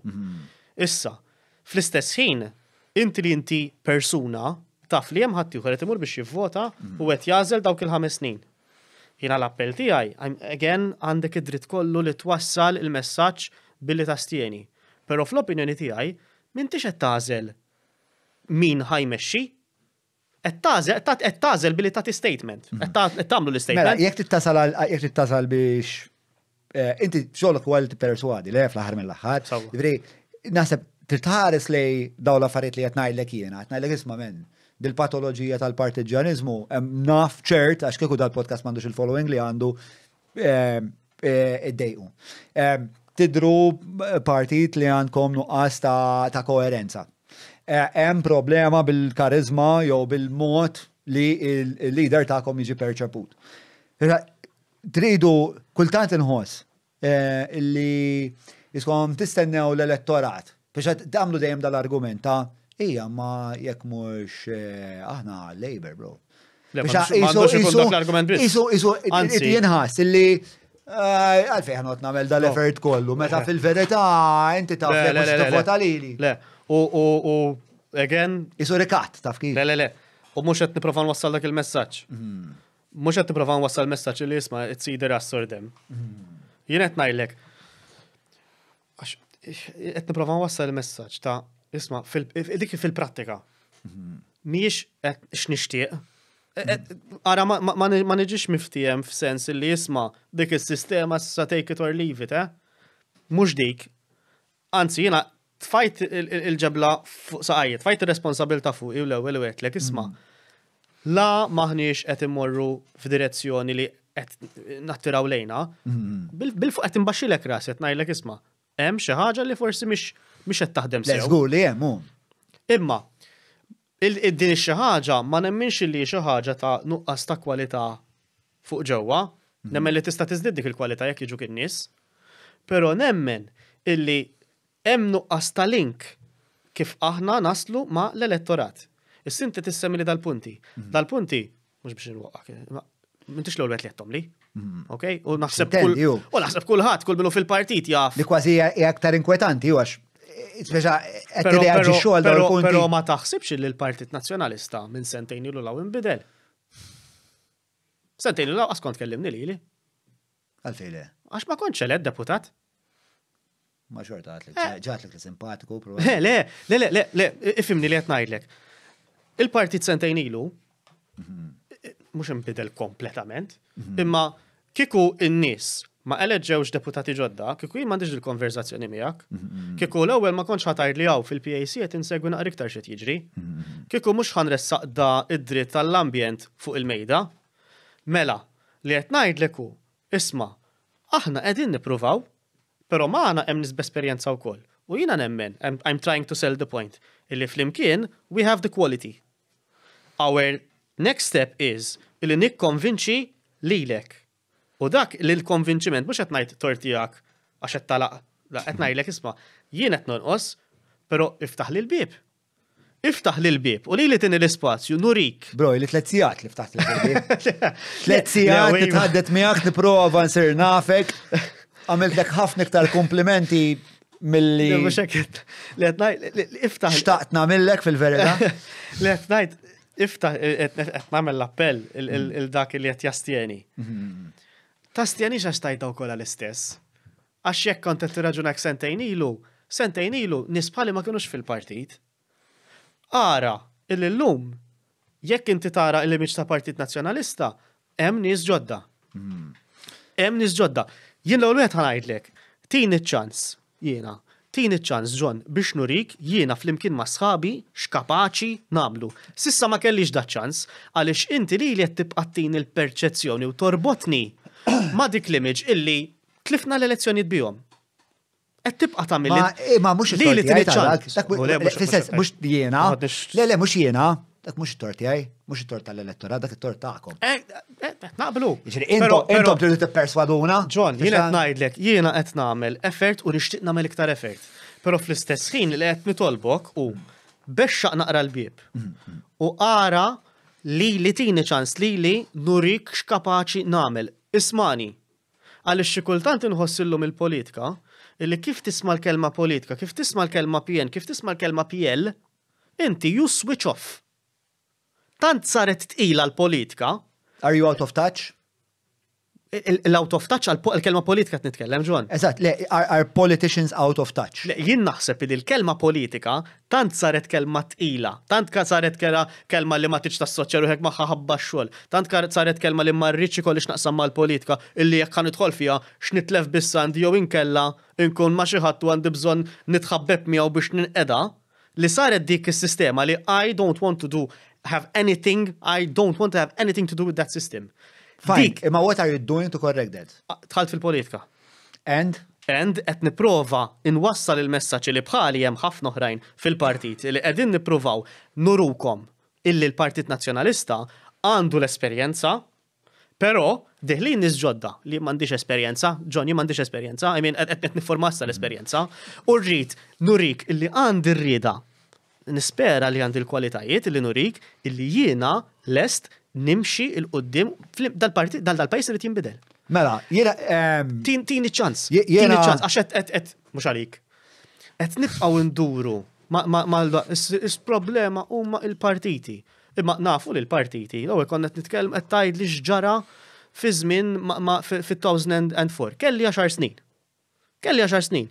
Issa, fl-istess ħin, inti li inti persuna taf li hemm ħadd ieħor imur biex jivvota u qed jażel dawk il-ħames snin. Jiena l-appell tiegħi, again għandek id-dritt kollu li twassal il-messaġġ billi ta' stieni. Però fl-opinjoni tiegħi m'intix qed tażel min ħajmexxi, qed tażel billi tagħti statement. Mhm. Qed tagħmlu l-statement. Mela, jekk tittasal jekk tittasal biex eh, inti xogħolok huwa li tippersuadi, le fl-aħħar mill-aħħar. Naħseb titħares li daw l-affarijiet li qed jena, jiena, l-ek isma' minn dil-patologija tal partigianizmu naf ċert, għax kieku dal-podcast mandux il-following li għandu e, id-dejqu. Tidru partit li għandkom nuqqas ta' koerenza. E, hemm problema bil-karizma jew bil-mod li l lider kom jiġi perċeput. Tridu kultant inħoss e, li jiskom tistennew l-elettorat Biex għamlu dejjem dal-argument ta' ija ma jekk mux eh, aħna labor, bro. Isu, isu, jenħas li eh, għalfej ħanot namel dal-effert oh. kollu, meta fil-verità inti ta' vota lili. Le, u again. Isu rikat, taf kif. Le, le, le. U mux għet niprofan wassal dak il-messagġ. Mm-hmm. Mux għet niprofan wassal messagġ il jisma, it's either us or them. Mm-hmm. Jienet najlek qed nipprova nwassal il-messaġġ ta' isma' dik fil-prattika. Mhijiex qed x'nixtieq. E- e- ara ma niġix miftijem f'sens li jisma' dik is-sistema sa take it or leave it, eh? Mhux dik. Anzi jiena tfajt il-ġebla fuq saqajiet, tfajt il responsabilta fuq jew l-ewwel u għetlek, isma' mm. la maħniex qed immorru f'direzzjoni li qed nattiraw lejna, mm. bil-fuq qed imbaxxilek ras qed ngħidlek isma' hemm xi ħaġa li forsi mhix mhix qed taħdem sew. Żgur li hemm hu. Imma din xi ħaġa ma nemminx li xi ħaġa ta' nuqqas ta' kwalità fuq ġewwa, mhm. nemmen li tista' tiżdid dik il-kwalità jekk jiġu in-nies. Però nemmen illi hemm nuqqas ta' link kif aħna naslu ma' l-elettorat. Is-sinti tissemi li dal-punti. Mhm. Dal-punti, mhux biex nwaqqak, m'intix l għet li għettom li. Ok? U naħseb kull. U naħseb kulħadd kull minnu fil-partit jaf. Li kważi jgħaktar aktar inkwetanti ju għax. Speċa qed li xogħol dawn Però ma taħsibx li l-Partit Nazzjonalista minn sentejn ilu law imbidel. Sentejn ilu law għaskont kellimni lili. li. le. Għax ma kontx eled deputat. Ma xorta għatlek, ġatlek li simpatiku. Le, le, le, le, le, ifimni li għetnajdlek. Il-partit sentejn ilu mux imbidel kompletament, mhm. imma kiku in-nis ma eleġġewx deputati ġodda, kiku jien mandiġ il-konverzazzjoni miegħek. Mhm. Kiku l-ewwel ma kontx ħatajr li hawn fil-PAC qed insegwi naqra iktar xi jiġri. Mhm. Kiku mhux ħanressaq da id-dritt tal-ambjent fuq il-mejda. Mela, li qed ngħidlek hu, isma' aħna qegħdin nippruvaw, però magħna hemm nisb esperjenza wkoll. U jina nemmen, I'm, I'm trying to sell the point, illi flimkien, we have the quality. Our Next step is illi nikkonvinċi lilek. U dak li l-konvinċiment mhux qed ngħid tortijak għax qed talaq. Qed ngħidlek isma' jien qed nonqos, però iftaħ li l-bib. Iftaħ li l-bib u li li tini l-spazju, nurik. Bro, li t-letzijat li li l-bib. T-letzijat li tħaddet miegħek niprova nsir nafek. Għamilt ħafna iktar komplimenti mill-li. Iftaħ. Xtaqtna millek fil-verità. Li qed ngħid iftaħ, e, e, e, namel l-appell il-dak mm. li jett jastjeni. Mm-hmm. Tastjeni xa stajta u kolla l-istess. Għax jekk kont qed tirraġunek sentejn ilu, sentejn ilu nisbħali ma kienux fil-partit. Ara, il-lum, jekk inti tara il-imiġ ta' partit nazjonalista, hemm nies ġodda. Mm-hmm. Hemm nies ġodda. Jien l-ewwel wieħed ħanajdlek, tini ċans jiena Tini ċans ġon biex nurik jiena flimkien ma' sħabi xkapaċi namlu. Sissa ma kellix da ċans għaliex inti li li tibqattin il-perċezzjoni u torbotni ma' dik l-image illi tlifna l-elezzjoni bihom. Qed tibqa' tamil. Ma eh, mux li li tini ċans. Mhux jiena. Le le mhux jiena dak mux torti tort mux it-tort tal-elettorat, dak it-tort eh, eh, eh, Naqblu. Ġiri, intom tridu t-perswaduna. John, jina qed ngħidlek, jiena qed nagħmel effort u nixtieq nagħmel iktar effort. Però fl-istess ħin li qed nitolbok u bexxaq naqra l-bib. U ara li li tini ċans li li nurik x'kapaċi namel. Ismani. Għaliex xi kultant inħossillhom il-politika illi kif tisma' l-kelma politika, kif tisma' l-kelma PN, kif tisma' l-kelma PL, inti you switch off tant saret tqila l-politika. Are you out of touch? L-out of touch, l kelma politika t-nitkellem, ġon. Eżat, le, are, politicians out of touch? Le, jien naħseb li l-kelma politika tant saret kelma t-ila, tant ka saret kelma li ma tiċ ta' u hekk maħħa ħabba xol, tant ka saret kelma li marriċi kolix naqsam ma l-politika, illi jekk kan itħol fija, xnitlef bissand jow inkella, inkun ma xieħat u għandi bżon nitħabbeb miegħu biex ninqeda, li saret dik is-sistema li I don't want to do have anything, I don't want to have anything to do with that system. Fine, imma what are you doing to correct that? Tħalt fil-politika. And? And qed niprova inwassal il messaċ li bħali hemm ħafna oħrajn fil-partit li qegħdin nippruvaw nurukom illi l-Partit Nazzjonalista għandu l-esperjenza, però deħlin nisġodda li m'għandix esperjenza, Johnny m'għandix esperjenza, I mean qed niformassa l-esperjenza, u nurik illi għandi rrieda nispera li għandi l-kwalitajiet li nurik illi jiena lest nimxi il-qoddim dal-pajis li jinbidel. Mela, jiena. Tini ċans. Tini ċans, għax et, et, mux għalik. Et nibqaw nduru ma' il-problema huma il-partiti. Imma nafu li l-partiti, l-għu konnet nitkellem qed tgħid li ġara fi żmien fit-2004. Kelli 10 snin. Kelli 10 snin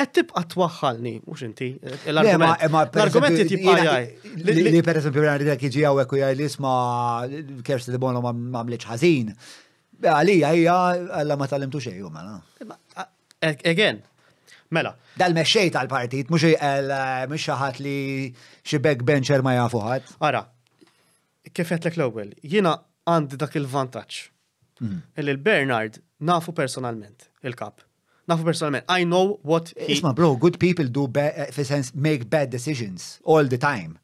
qed tibqa' twaħħalni, mhux inti. L-argument jitjibqajaj. Li per għan rrid jekk jiġi hawnhekk għaj jgħid isma' kersi li bono m'għamlitx ħażin. Għalija hija għalla ma tallimtu xejn mela. Again, Mela. Dal-mexxej tal-partit, mux xaħat li xi benċer ma jafuħat. ħadd. Ara, kif qed l-ewwel, jiena għandi dak il-vantaġġ. Mhm. Illi l-Bernard nafu personalment, il-kap nafu personalment, I know what he... Isma bro, good people do, eh, for sense, make bad decisions all the time.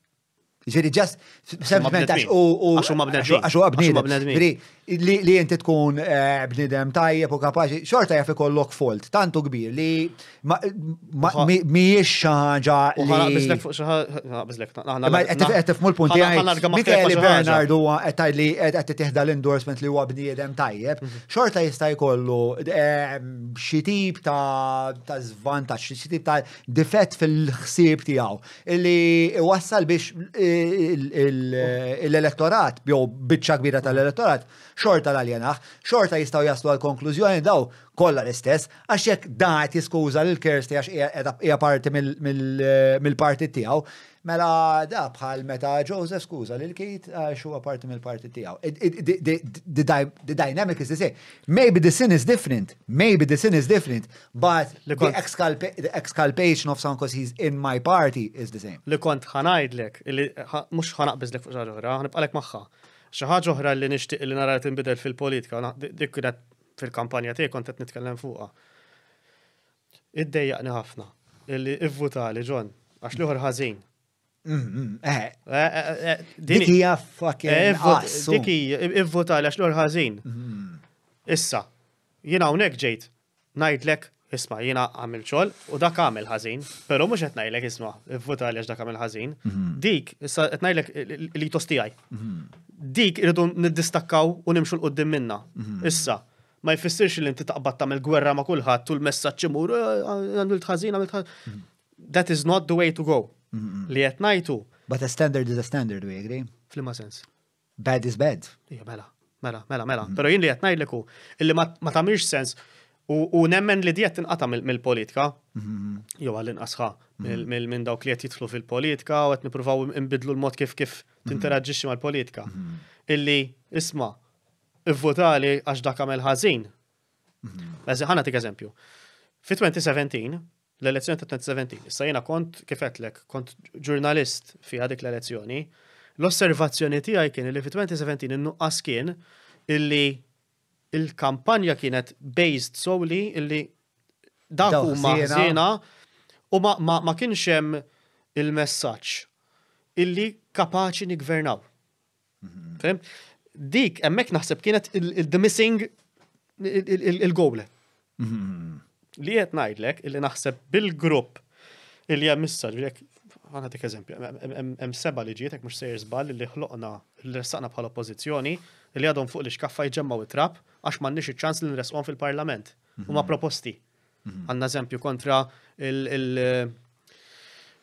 Ġiri, just, semplicement, għax u. Għax u ma bnedmin li jinti tkun eh, bnidem tajjeb u kapaxi, xorta jaf ikollok folt, tantu kbir li miex xaġa li. Għetifmu l-punti għaj. Mikeli Bernard huwa li għed tiħda l-endorsement li huwa bniedem tajjeb, mhm. xorta jista' jkollu ehm, xi tip ta' zvantaġġ, xi ta' difett fil-ħsieb tiegħu illi wassal biex oh. l-elettorat, jew biċċa kbira tal-elettorat, xorta l aljenax xorta jistaw jaslu għal-konklużjoni daw kollha l-istess, għax jekk daħt jiskuża l-Kersti għax hija parti mill-partit tiegħu, mela da bħal meta Joseph skuża lil kit għax huwa parti mill-partit tiegħu. The dynamic is the same. Maybe the sin is different, maybe the sin is different, but the, the exculpation of someone because he's in my party is the same. Li kont ħanajdlek, mhux ħanaqbiżlek fuq ġarra, ħanibqalek magħha. Xi ħaġa oħra li nixtieq li nara tinbidel fil-politika, dik kienet fil-kampanja tiegħek kont qed nitkellem fuqha. Iddejjaqni ħafna illi ivvutali ġon għax l ħażin. Dik hija fucking Dik għax l ħażin. Mm. Issa, jiena hawnhekk ġejt ngħidlek Isma, jina għamil ċol u dak għamil ħazin, pero mux etnajlek isma, futa għalix dak għamil ħazin. Dik, issa etnajlek li tostijaj. Dik irridu niddistakkaw u nimxu l-qoddim minna. Issa, ma jfissirx li inti taqbad tamil gwerra ma kullħat u l-messagġ imur għamilt ħazin, għamil ħazin. That is not the way to go. Li etnajtu. But a standard is a standard, we agree? Flima sens. Bad is bad. Ija, mela, mela, mela, mela. Pero jien li etnajleku, illi ma tamirx sens. U nemmen li diet inqata' mill-politika, mhm. jew għall-inqasħa mhm. minn dawk li qed jidħlu fil-politika u qed nippruvaw imbidlu l-mod kif kif mhm. tinteraġġixxi mal-politika. Illi isma' ivvutali għax dak għamel ħażin. Eżi ħana tik eżempju. Fi 2017, l-elezzjoni ta' 2017, issa jiena kont kif għetlek, kont ġurnalist fi dik l-elezzjoni, l-osservazzjoni tiegħi kien li fi 2017 in-nuqqas kien illi il-kampanja kienet based solely illi dak huma ħżiena u ma, ma, ma kienx hemm il-messaġġ illi kapaċi nigvernaw. -hmm. Dik hemmhekk naħseb kienet il-the missing il -hmm. Li qed ngħidlek illi naħseb bil-grupp illi hemm messaġġ għana dik eżempju, hemm seba li ġietek mhux sejr żball li ħloqna l-ressaqna bħala oppożizzjoni li għadhom fuq l-iskaffa jġemmaw it-trap għax m'għandniex iċ-ċans li nresqom fil-Parlament. Huma mhm. proposti. Mhm. Għanna eżempju kontra il-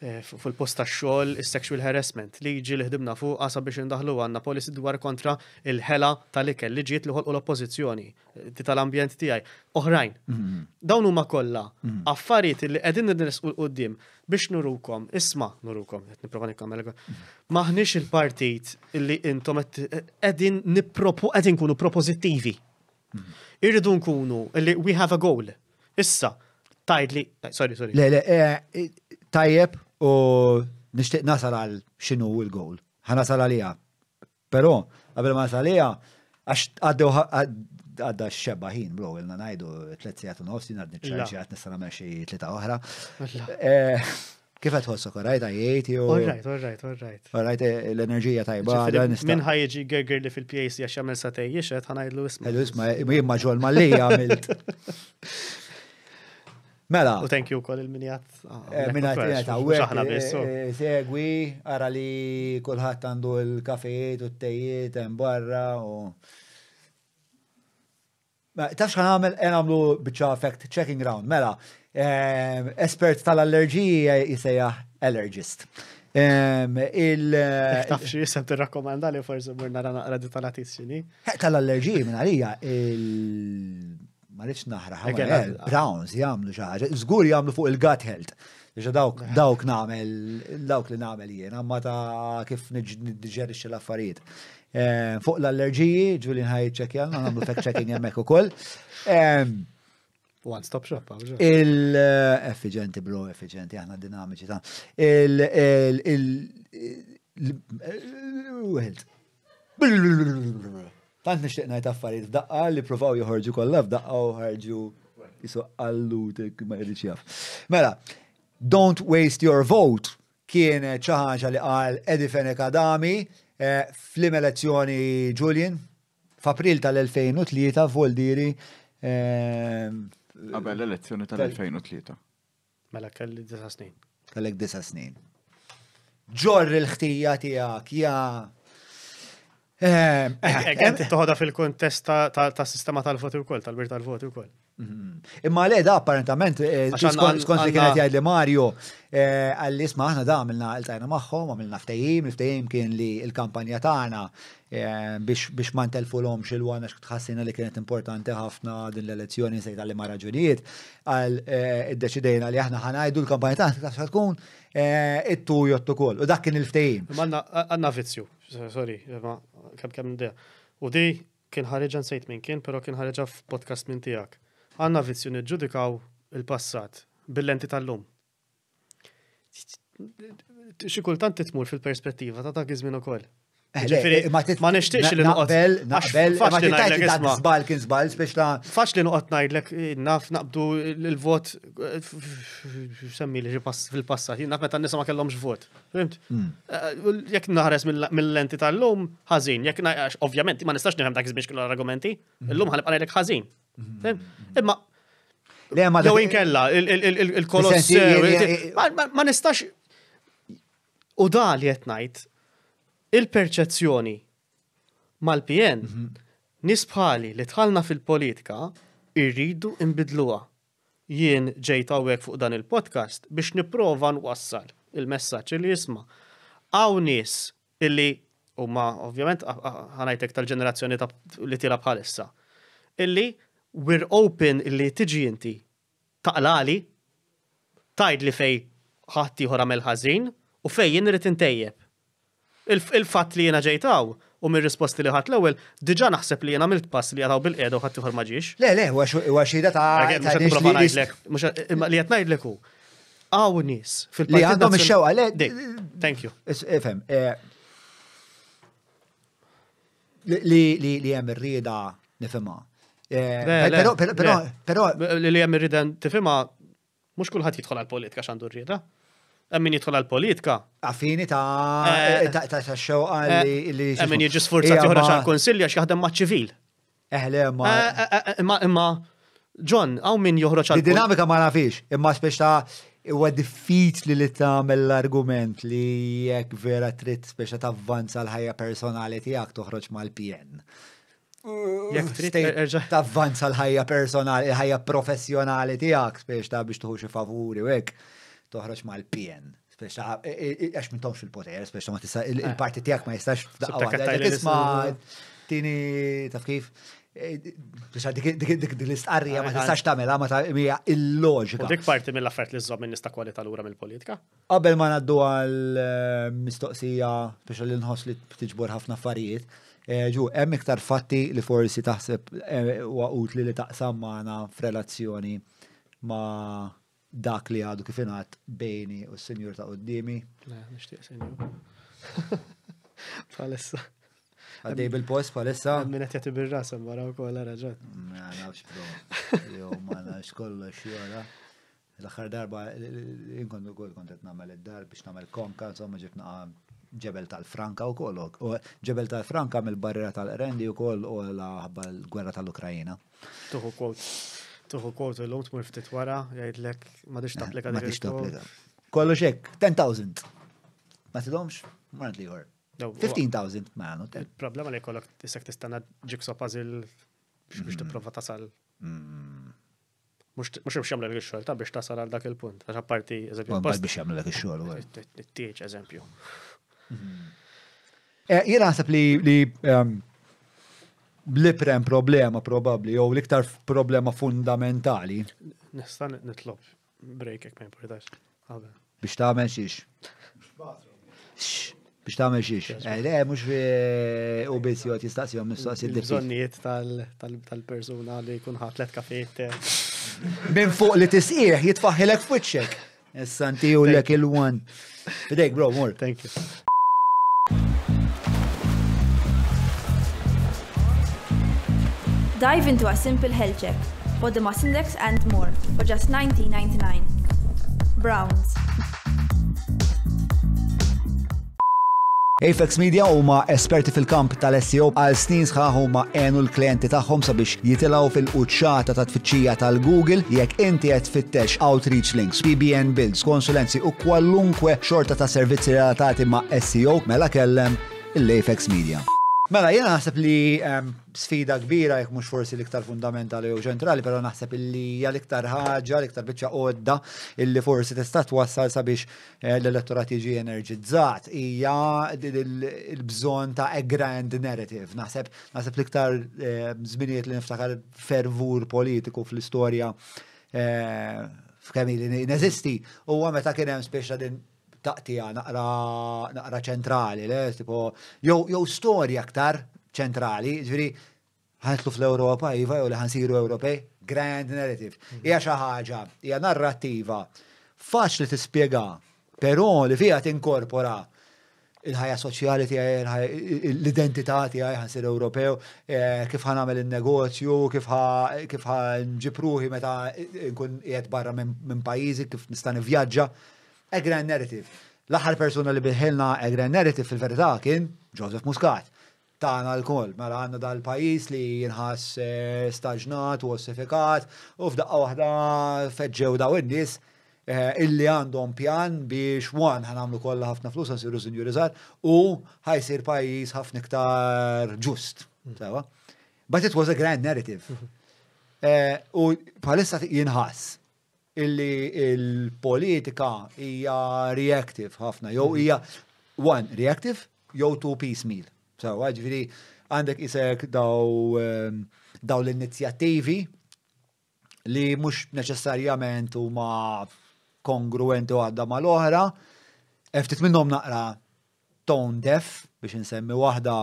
Eh, fil-post ta' xogħol is-sexual harassment li jiġi li ħdimna fuq għasa biex indaħlu għandna policy dwar kontra il-ħela tal-ikel li ġiet li ħolqu l-oppożizzjoni eh, tal-ambjent tiegħi. Oħrajn, mhm. dawn huma kollha mhm. affarijiet li qegħdin nirrisqu l-qudiem biex nurukom, isma' nurukom, qed nipprova nikkamel. Maħniex il-partit li intom qegħdin nippropu qegħdin nkunu propożittivi. Mhm. Irridu nkunu li we have a goal. Issa, tajt li, sorry, sorry. Le, le, eh, tajjeb u nishtiq nasal għal xinu u l-gowl. Ħanasal għalija. Pero, għabel ma nasal għalija, għaddew għadda xebba ħin, bro, għilna najdu tlet sijat u nofsin għadni ċarġi għat nistana meċi tlita oħra. Eh, kif għat għosso, korrajt għajiet? Orrajt, korrajt, orrajt. Orrajt, l-enerġija tajba. Minn ħajġi għegger li fil-PAC għax għamil satej, jiexet ħanajdlu isma. Għadlu isma, jimma ġol mal-li għamilt. Mela. U thank you kol il-minjat. Eh, Minjat jgħet eh, eh, Segwi, għara li kolħat għandu il-kafejiet u t-tejiet barra u. Tafx xan għamil, għen għamlu bieċa effect checking round. Mela, espert tal-allerġija jisejja allergist. Il. Tafx jisem t-rakkomanda li forse murna naqra di tal attizjoni tal allerġiji minn għalija il ma rridx naħraħ. Eh, Browns jagħmlu xi ħaġa, żgur jagħmlu fuq il-gut health. Iġa dawk, dawk namel, dawk li namel jien, għamma ta' kif nġerixi l-affarijiet. Eh, fuq l-allerġiji, Julian ħaj ċekjan, għamlu fact checking jemmek u koll. One stop shop, Il-effiġenti, eh, bro, effiġenti, għahna dinamiċi ta' il- il- Tant nixtieq ngħid affarijiet f'daqqa li provaw joħorġu kollha f'daqqa u ħarġu jisu tek ma jridx jaf. Mela, don't waste your vote kien ħaġa li qal Edi Fenek Adami eh, fl elezzjoni Julian f'April tal-2003 Voldiri. Ehm, Qabel l-elezzjoni tal-2003. Mela kelli disa snin. Kellek disa snin. Ġorri l-ħtija tiegħek ja Għet eh, eh, toħda fil-kontest ta' sistema tal-voti u koll, tal-bir tal-voti u koll. Mhm. Imma le da apparentament, eh, skont li kienet jgħid li Mario, għalli isma aħna da għamilna l-tajna maħħom, għamilna ftejim, il kien li l-kampanja tagħna biex ma ntelfu l xil-wana xtħassina li kienet importanti ħafna din l-elezzjoni sejta li ma għal id-deċidejna li aħna ħanajdu l-kampanja tagħna tkun Eh, it-tu jottu kol. U dak kien il-ftejim. Għanna vizzju, sorry, ma kem kem de. U di kien ħareġa nsejt minn kien, pero kien ħareġa f'podcast minn tijak. Għanna vizzju nġudikaw il-passat bil-lenti tal-lum. Xikultant titmur fil-perspettiva ta' dak iż u ukoll. Eh, ma nishtiqx li naqbel, naqbel, ma tittajt ta' zbal kien zbal, speċla. Fax li nuqot najdlek, naf naqbdu il-vot, semmi li fil-passat, naf meta nisa ma kellomx vot. Fimt? Hmm. Eh, jek naħres mill-lenti tal-lum, ħazin, jek naħres, ovvjament, ma nistax nifhem ta' kizbiex kull argumenti, hmm. l-lum ħalib għalajlek ħazin. Hmm. Imma, Lew inkella, il-koloss. Ma nistax, u da li jett il-perċezzjoni mal-PN, mhm. nisbħali li tħalna fil-politika irridu imbidluha. Jien ġejt hawnhekk fuq dan il-podcast biex nipprova nwassal il-messaġġ li jisma. Għaw nies illi huma ovvjament ħanajtek tal-ġenerazzjoni li tira bħalissa. Illi we're open illi tiġi inti taqlali tajd li fej ħatti ħora mel ħażin u fej jien irid intejjeb il-fatt li jena ġejtaw u mir risposti li ħat l-ewel, diġa naħseb li jena milt pass li jataw bil-qeda u ħat tiħor maġiex. Le, le, u għaxida ta' li jatnajdlek u. Għaw nis fil-partit. Li għandhom il-xewa, Thank you. Efem, eh, li jem rrida nifima. Pero, pero, pero. Li jem rrida nifima, eh, mux kullħat jitħol għal-politika xandu rrida min jidħol għal-politika. Għafini eh, ta' ta' xewqa eh, li. Emmin jġi sforza tiħroġ għal-konsilja xaħdem ma' ċivil. Eħle, eh, ma. John, għaw min joħroġ għal. Dinamika ma' nafix, imma spiex ta' huwa diffiċ li li tagħmel l-argument li jekk vera trid speċa tavvanza l-ħajja personali tiegħek toħroġ mal-PN. Jekk trid tavvanza l-ħajja personali, l-ħajja professjonali tiegħek speċa ta' biex tuħu xi favuri u hekk toħroġ mal-PN. E, e, e, għax minn tomx il-poter, speċa ma tista' ah. il-parti tiegħek ma jistax f'daqqa tisma' tini taf kif. Dik l-istqarrija ah, ma tistax tagħmel ma ta' hija il-loġika. Dik parti mill-affert li minn nista' kwalità lura mill-politika. Qabel ma ngħaddu għal mistoqsija speċa li nħoss li tiġbor ħafna affarijiet. Ġu, hemm iktar fatti li forsi taħseb waqut li li taqsam magħna f'relazzjoni ma' dak li għadu kif bejni u s-senjur ta' għoddimi. Le, nixtieq Palessa. Għaddej bil-post palessa. Minna t-jati bil rasa għal-wara u kolla raġat. Ma nafx bro. Jo, ma nafx kollox xjora. L-axar darba, inkon ukoll kont qed nagħmel id-dar biex nagħmel konka, insomma ġifna ġebel tal-Franka u koll. U ġebel tal-Franka mill-barriera tal-Rendi u koll u la ħabba l-gwerra tal-Ukrajina. Tuħu kwot tuħu kwotu l-lum tmur ftit wara, jgħidlek ma diċ tapplika Ma diċ taplika. Kollu xek, 10,000. Ma t-domx, marant li għor. 15,000 ma għanu. Il-problema li kollok t-istana ġikso pazil biex t-prova tasal. Mux biex jamla l-xol, ta' biex tasal għal dak il-punt. Għax għaparti, eżempju. Għal biex jamla l-xol, għor. T-tieċ, eżempju. Jena għasab li bliprem problema probabli, jew liktar problema fundamentali. Nista' nitlob break jekk ma jimportax. Biex tagħmel xiex. Biex tagħmel xiex. Eh, mhux eh, u biss jgħod jistaqsi jom nistaqsi l tal-persuna li jkun ħatlet tliet kafiet. Min eh. fuq li tisqih jitfaħħilek fuċċek. Essanti u l-ek il wan Bidek, bro, mur. Thank you. Dive into a simple health check, the mass index and more, for just $19.99. Browns. Apex Media huma esperti fil-kamp tal-SEO għal snin sħaħ huma enu l-klienti tagħhom sabiex jitilgħu fil-quċċata ta' tfittxija tal-Google jekk inti qed fittex outreach links, PBN builds, konsulenzi u kwallunkwe xorta ta' servizzi relatati ma' SEO mela kellem l-Apex Media. Mela jiena naħseb li sfida kbira jekk mhux forsi l-iktar fundamentali jew ċentrali, però naħseb illi hija l-iktar ħaġa, l-iktar biċċa għodda illi forsi tista' twassal sabiex eh, l-elettorat jiġi enerġizzat. hija l-bżonn ta' a grand narrative. Naħseb naħseb l-iktar zminiet eh, li niftakar fervur politiku fl-istorja f'kemm eh, li neżisti huwa meta kien hemm speċa din taqtija naqra ċentrali, le, tipo, jew storja aktar ċentrali, ġviri, ħantlu fl-Europa, Iva, u li ħansiru Ewropej, grand narrative. Mhm. Hija xi ħaġa, hija narrattiva, faċli spiega però li fiha tinkorpora il-ħajja soċjali tiegħi, l-identità tiegħi ħansir Ewropew, eh, kif ħan nagħmel in-negozju, kif ħan ġipruħi meta nkun qiegħed barra minn pajjiżi, kif nista' nivvjaġġa. E' grand narrative. L-aħħar persuna li bilħilna e grand narrative fil-verità kien Joseph Muscat tagħna l mela għandna dal-pajjiż li jinħas eh, staġnat u ossifikat u f'daqqa waħda feġġew daw in-nies eh, illi għandhom pjan biex wan ħanamlu kollha ħafna flus siru sinjurizar u ħajsir pajjiż ħafna iktar ġust. Mhm. But it was a grand narrative. Mhm. Eh, u bħalissa jinħass illi il-politika hija reactive ħafna, jew mhm. hija one reactive, jew two piecemeal. So, għagġviri, għandek isek daw, daw l-inizjattivi li mux neċessarjament u ma kongruenti għadda ma l-oħra, eftit minnom naqra tone deaf biex nsemmi wahda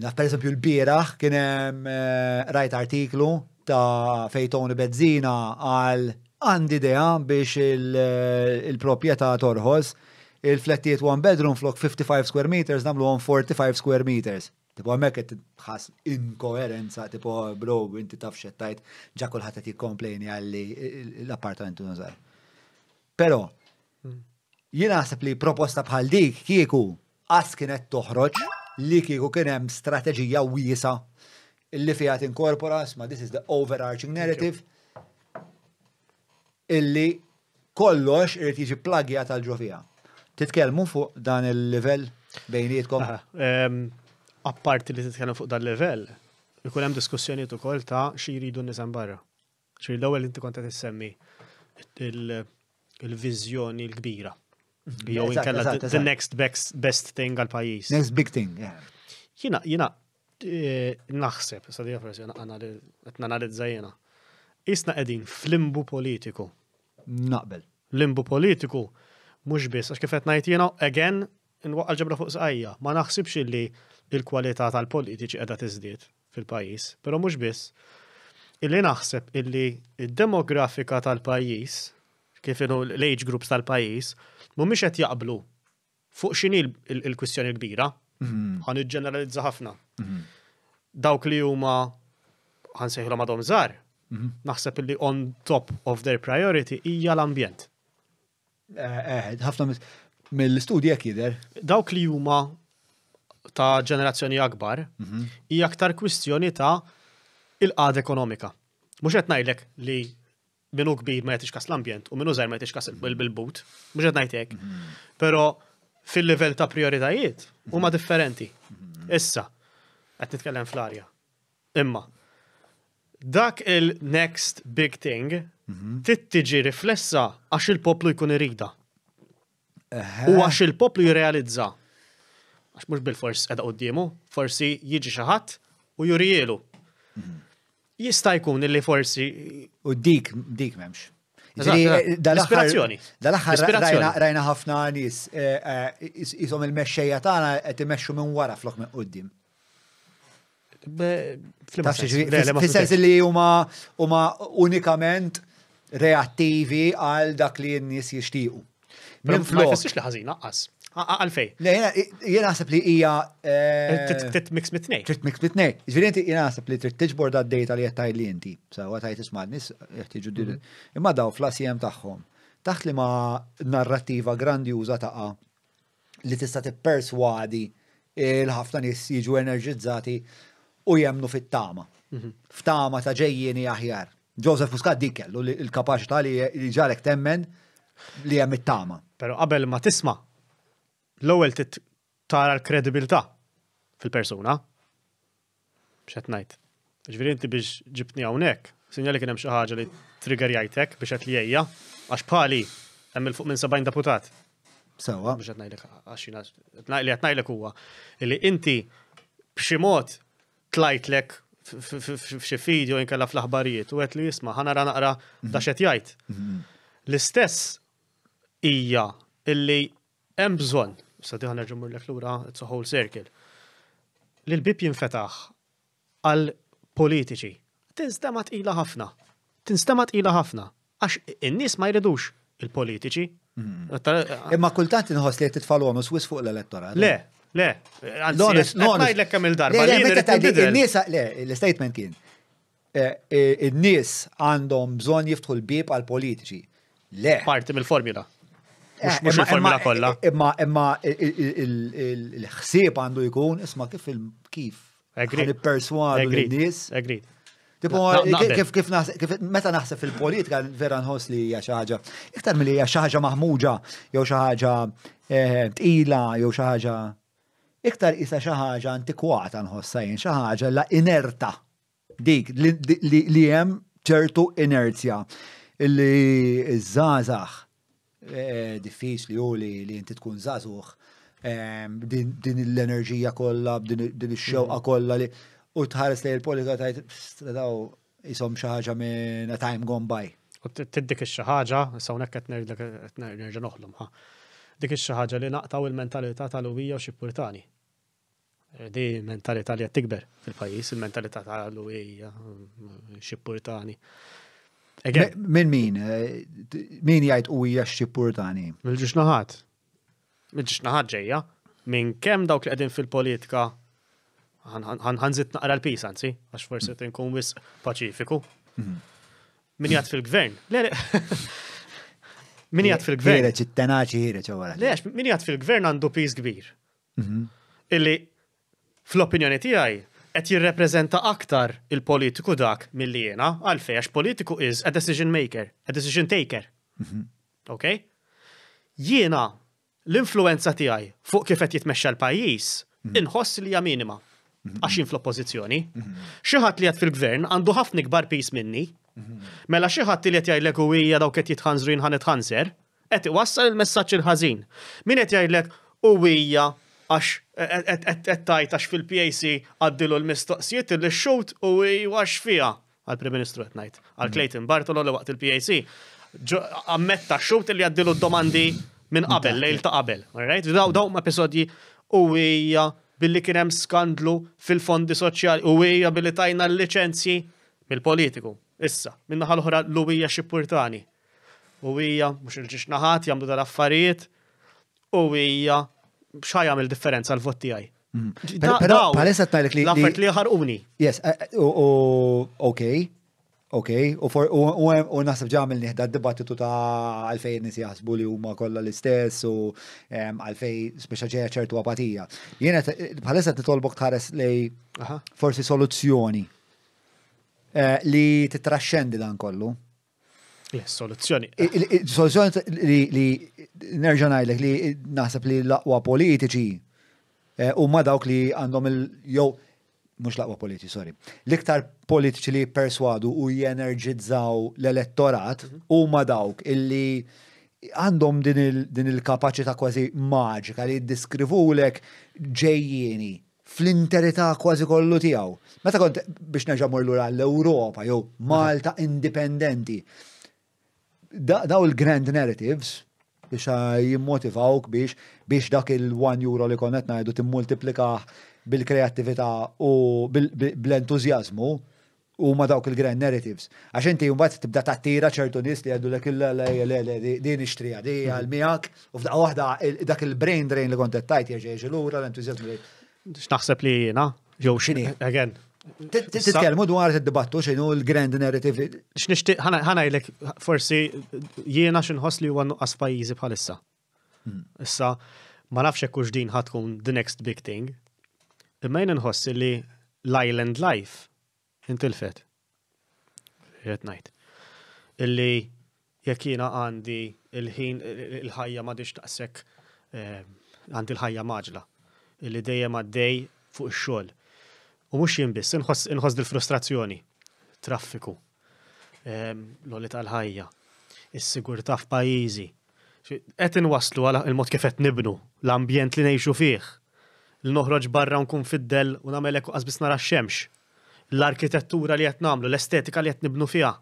Naf per esempio l-biraħ kien hemm eh, rajt artiklu ta' fejtoni Bezzina għal għandi idea biex eh, il-propieta torħos il-flettiet one bedroom flok 55 square meters namlu 45 square meters. Tipo għamek għet ħas inkoherenza, tipo bro, inti tafxet tajt, ġakul ħatet jikkomplejni jikomplejni għalli l-appartamentu nżar. Pero, jina għasab li proposta bħal dik kieku għas kienet toħroġ li kieku kienem strategija wisa illi fijat inkorporas, ma this is the overarching narrative, illi kollox irrit jiġi plagjat għal ġofija Titkellmu fuq dan il-level bejnietkom? Apparti li titkellmu fuq dan il-level, ikun hemm diskussjonijiet ukoll ta' xi jridu nisem barra. Xi l-ewwel inti kont qed issemmi il-viżjoni l-kbira. Mhm. Jew inkella the next best thing għal pajjiż. Next big thing, yeah. Jina, jina, eh, naħseb, sadija forsi qed nanalizza jiena. Isna qegħdin flimbu politiku. Naqbel. Limbu politiku mhux biss għax kif qed ngħid jiena again inwaqqa ġebra fuq sqajja. Ma naħsibx li l-kwalità tal-politiċi qiegħda tiżdied fil-pajjiż, però mhux biss. Illi naħseb illi il demografika tal-pajjiż, kif inu l-age groups tal-pajjiż, mhumiex qed jaqblu fuq xini il kwistjoni kbira. Mhm. Ħan ġeneralizza ħafna. Mhm. Dawk li huma zar, mm żgħar, mhm. naħseb illi on top of their priority hija l-ambjent. Eħed, eh, eh, ħafna mill-istudji jek jidher. Dawk li huma ta' ġenerazzjoni akbar, mhm. hija aktar kwistjoni ta' il-qad ekonomika. Mhux qed ngħidlek li minu kbir ma kas l-ambjent u minu zer ma kas il-bilbut, mhm. mux għed najtek. Mhm. Pero fil-level ta' prioritajiet huma differenti. Issa, għed nitkellem fl-arja. Imma, dak il-next big thing tittiġi riflessa għax il-poplu jkun irida. U għax il-poplu jirrealizza. Għax mux bil-fors edha għoddimu, forsi jiġi xaħat u jurijelu. Jista' jkun illi forsi. U dik, dik memx. ispirazzjoni Dal-axħar rajna ħafna nis, jisom il-mexxejja tagħna qed imexxu minn wara flok minn qudiem. fl mesċeja li huma unikament reattivi għal dak li n-nies jixtiequ. Minn flok. Ma li ħażin, naqqas. Għalfej. Le, jena naħseb li hija. Eh, eh, Titmix mitnej. Titmix mitnej. Ġverinti, jena naħseb li trid tiġbor da d-data li jettaj li inti. Sa, għatajt isma' nis jeħtiġu dir. Mm. Imma daw flasijem acm tagħhom. Taħt li ma narrativa grandjuża taqa li tista' tipperswadi il-ħafna nis jiġu enerġizzati u jemnu fit-tama. Mhm. F'tama ta' ġejjini aħjar. Joseph Muscat dik kellu il-kapaċità li ġalek temmen li hemm it-tama. Pero qabel ma tisma' l-ewwel tara l-kredibilità fil-persuna. B'xed ngħid. Ġifieri inti biex ġibtni hawnhekk, sinjali kien hemm xi ħaġa li trigger jgħidlek biex qed li ejja, għax bħali hemm il fuq minn 70 deputat. Sewa. Biex qed ngħidlek għax li qed ngħidlek huwa li inti b'xi tlajtlek f'xi video jinkella fl-aħbarijiet u għet li jisma' ħanara naqra da mhm. xed jgħid. L-istess hija illi hemm bżonn, sa diħa nerġumur lek lura, it's a whole circle, li l-bib jinfetaħ għal politiċi. Tinstema tqila ħafna. Tinstema tqila ħafna. Għax in-nies ma jridux il-politiċi. Mhm. Imma kultant inħoss li titfalu għom fuq l-elettorat. Le, Le, l-onest, l-onest. darba Il-nies, le, l-statement kien. Il-nies eh, eh, għandhom bżon jiftħu l-bib għal-politiċi. Le. Parti mill-formula. Eh, Mux il-formula kolla. Imma, imma, il-ħsieb għandu jkun, isma kif il-kif. Agreed. Perswadu l-nies. Agreed. Tipo, kif meta naħseb fil-politika vera nħoss li hija xi ħaġa iktar milli hija xi ħaġa maħmuġa jew xi ħaġa tqila jew xi ħaġa iktar isa xi ħaġa antikwata nħossajn, xi ħaġa la inerta dik li hemm ċertu inerzja illi żgħażagħ e, diffiċli juli li inti tkun zazux, e, din l-enerġija kollha, din ix-xewqa mm-hmm. kollha li u tħares li l-politika tajt daw jisom xi ħaġa minn a time gone by. U tiddik il xi ħaġa, sawnek qed nerġa' ha' dik ix ħaġa li naqtaw il-mentalità tal-uwija u xippurtani. Eh, di mentalità li qed tikber fil-pajjiż, il-mentalità tal-uwija mm, xippurtani. Min eh, min? Min jgħajt uwija xipurtani? mil ġuxnaħat mil ġuxnaħat ġejja. Min kemm dawk li qegħdin fil-politika ħanżit naqra l-pis, anzi, għax forsi tinkun mm. wis paċifiku. Mm-hmm. Min jgħat fil-gvern. Min jgħat fil-gvern. Ħireċ, it-tenaċi ħireċ għara. Lex, min jgħat fil-gvern għandu pis kbir. Mhm. Illi fl-opinjoni tiegħi qed jirrepreżenta aktar il-politiku dak milli jiena għalfej għax politiku is a decision maker, a decision taker. Mhm. Ok? Jiena l-influenza tiegħi fuq kif qed jitmexxa l-pajjiż mhm. inħoss li hija minima. Mhm. għaxin fl-oppozizjoni. Mhm. Xieħat li għat fil-gvern għandu ħafna kbar pis minni. Mhm. Mela xieħat li għat jajlek u hija dawk qed jitħanżru jinħan itħanser, qed iwassal il-messaġġ il-ħażin. Min qed jgħidlek u għija għax qed tajt għax fil-PAC għaddilu l-mistoqsijiet li xut u għax fija għal-Prim Ministru qed ngħid, għal klejtin Bartolo li waqt il-PAC. Għammetta xut li għaddilu d-domandi minn qabel, lejl ta' qabel. Daw ma episodji u għija billi kien hemm skandlu fil-fondi soċjali u hija billi tajna l-liċenzji mill-politiku. Issa, minna ħal oħra l-uwija xipurtani. U hija mhux il naħat, jagħmlu dal-affarijiet u hija x'ha jagħmel differenza l-vot tiegħi. Mhm. Però palessa tajlek li. l affarijiet li uni. Yes, eh, eh, ok, Ok, u naħseb ġamil nieħda d-dibattitu ta' għalfej nisi jaħsbu li huma kollha l-istess u għalfej speċa ġeja ċertu apatija. Jiena bħalissa titolbok tħares lej forsi soluzzjoni eh, li titrascendi dan kollu. Soluzzjoni. Soluzzjoni li nerġanajlek li eh, naħseb li l-aqwa politiċi eh, u ma dawk li għandhom il-jow mux laqwa politi, sorry, l-iktar politiċi li perswadu u jenerġizzaw l-elettorat mhm. u ma dawk illi għandhom din il-kapacita kważi maġika li diskrivulek ġejjini fl-interità kważi kollu tijaw. Meta kont biex neġamur l-ura l-Europa, jew Malta indipendenti. Daw il-grand narratives, biex jimmotivawk biex biex dak il-1 euro li konnet najdu timmultiplika bil-kreattività u bl-entuzjazmu u ma dawk il-grand narratives. Għax inti jumbat tibda tattira ċertu nies li għaddu lek il din ixtrija di mhm. għal miak u fdaq waħda dak il-brain drain li kont tajt jeġeġ lura l-entuzjazmu li. X'naħseb li jiena? ġew xini. Again, Titkelmu dwar id-dibattu xinu l-grand narrative. X'nixtieq ħana jlek forsi jiena xinħos li huwa nuqqas pajjiżi bħalissa. Hmm. Issa ma nafx hekk din ħatkun the next big thing, Imma nħoss li l-island life intilfet. Jett najt. Illi jekk jiena għandi il-ħin il-ħajja ma taqsek eh, għandi l-ħajja maġla. Illi dejjem dej fuq ix-xogħol. U mhux jien biss, inħoss dil-frustrazzjoni, traffiku, eh, l-għolli tal-ħajja, is-sigurtà f'pajjiżi. Qed waslu għal il-mod kif qed nibnu l-ambjent li ngħixu fih l-noħroġ barra nkun fiddel u namel ekku għazbis nara xemx. L-arkitettura li qed nagħmlu, l-estetika li qed nibnu fiha.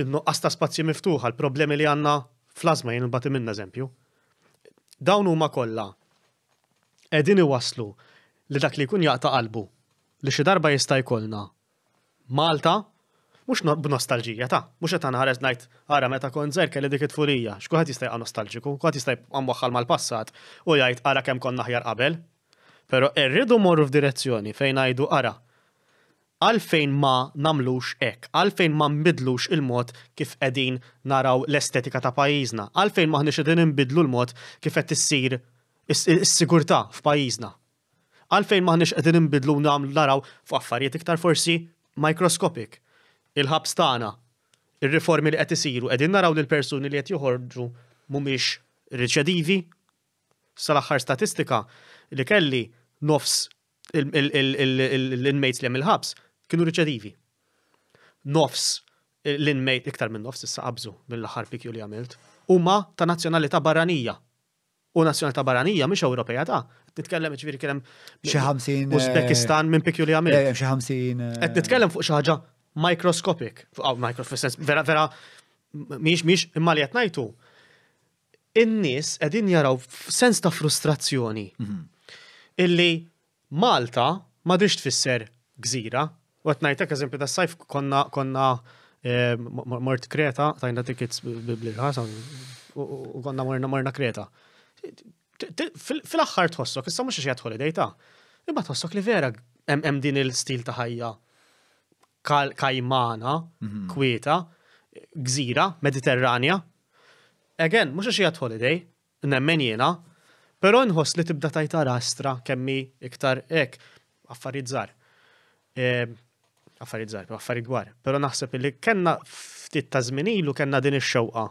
Il-nuqqas ta' spazji miftuħa, l-problemi li għandna flazma jien bati minna eżempju. Dawn huma kollha qegħdin waslu li dak li jkun jaqta' qalbu li xi darba jista' jkollna Malta mux b'nostalġija ta' mux qed ħares najt ara meta kon zer kelli dik it-furija, xkuħat jistaj għan nostalġiku, kuħat jistaj għamwaxħal mal-passat u jgħid għara kem konna ħjar qabel, Pero irridu morru f'direzzjoni fejn għajdu ara. Għalfejn ma namlux ek, għalfejn ma mbidlux il-mod kif edin naraw l-estetika ta' pajizna, għalfejn ma ħniex edin nbidlu l-mod kif qed issir is-sigurtà f'pajizna. Għalfejn ma ħniex edin nbidlu namlu naraw f'affarijiet iktar forsi mikroskopik. Il-ħabs tagħna, il-riformi li qed isiru qegħdin naraw lil persuni li qed joħorġu mhumiex riċedivi. Sal-aħħar statistika li kelli nofs l-inmates li hemm il-ħabs kienu riċedivi. Nofs l-inmate iktar minn nofs issa qabżu mill-aħħar pikju li għamilt. Huma ta' nazzjonalità barranija. U nazzjonalità barranija mhix ewropeja ta' nitkellem ċviri kien hemm xi ħamsin Uzbekistan minn pikju li għamilt. Eh, xi Et eh, Qed nitkellem fuq xi ħaġa microscopic, aw oh, vera vera miex miex imma li qed ngħidu. In-nies qegħdin jaraw sens ta' frustrazzjoni. Mm -hmm illi Malta ma drix tfisser gżira. U għatnajtek, kazempi ta' sajf konna konna eh, mort Kreta, tajna tickets bil-ħasan, u konna morna morna Kreta. Fil-axħar tħossok, issa mux xieħat holiday ta' imma tħossok li vera hemm din il-stil ta' ħajja kajmana, mhm. kwieta, gżira, mediterranja. Again, mux xieħat holiday, nemmen jena, Pero nħoss li tibda tajta rastra kemmi iktar ek, affarijiet żgħar. Ehm, affarijiet zar, affarijiet gwar. Pero naħseb li kellna ftit ta' żmien ilu kellna din ix-xewqa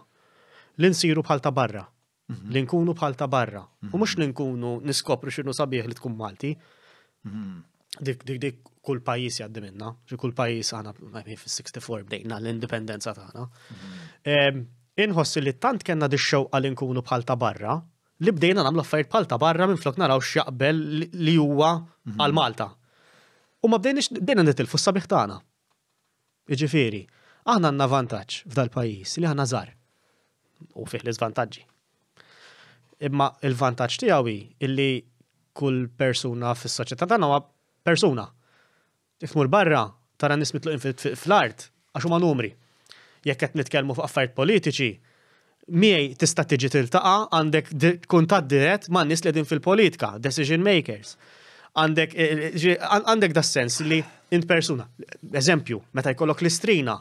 li nsiru bħal ta' barra. Mhm. Li nkunu bħal ta' barra. U mhux mhm. li nkunu niskopru x'inhu sabiħ li tkun Malti. Mhm. Dik dik dik kull pajjiż jgħaddi minna, xi kull pajjiż għana fis-64 bdejna l-indipendenza tagħna. Ehm, Inħossi li tant kellna dix-xewqa li nkunu bħal ta' barra, li bdejna namlu affarijiet bħal ta' barra minn flok naraw x'jaqbel li huwa mhm. għal Malta. U ma bdejniex bdejna nitilfu s-sabiħ tagħna. Jiġifieri, aħna għandna vantaġġ f'dal-pajjiż li aħna żar. U fih l iżvantaġġi. Imma il-vantaġġ tiegħu illi kull persuna fis-soċjetà tagħna huwa persuna. Tifmur barra, tara nismitluqin fl-art, għax huma numri. Jekk qed nitkellmu fuq affarijiet politiċi, miej tista' tiġi tiltaqa għandek kuntat dirett ma' nis li fil-politika, decision makers. Għandek eh, eh, għandek da sens li int persuna. Eżempju, meta jkollok l-istrina.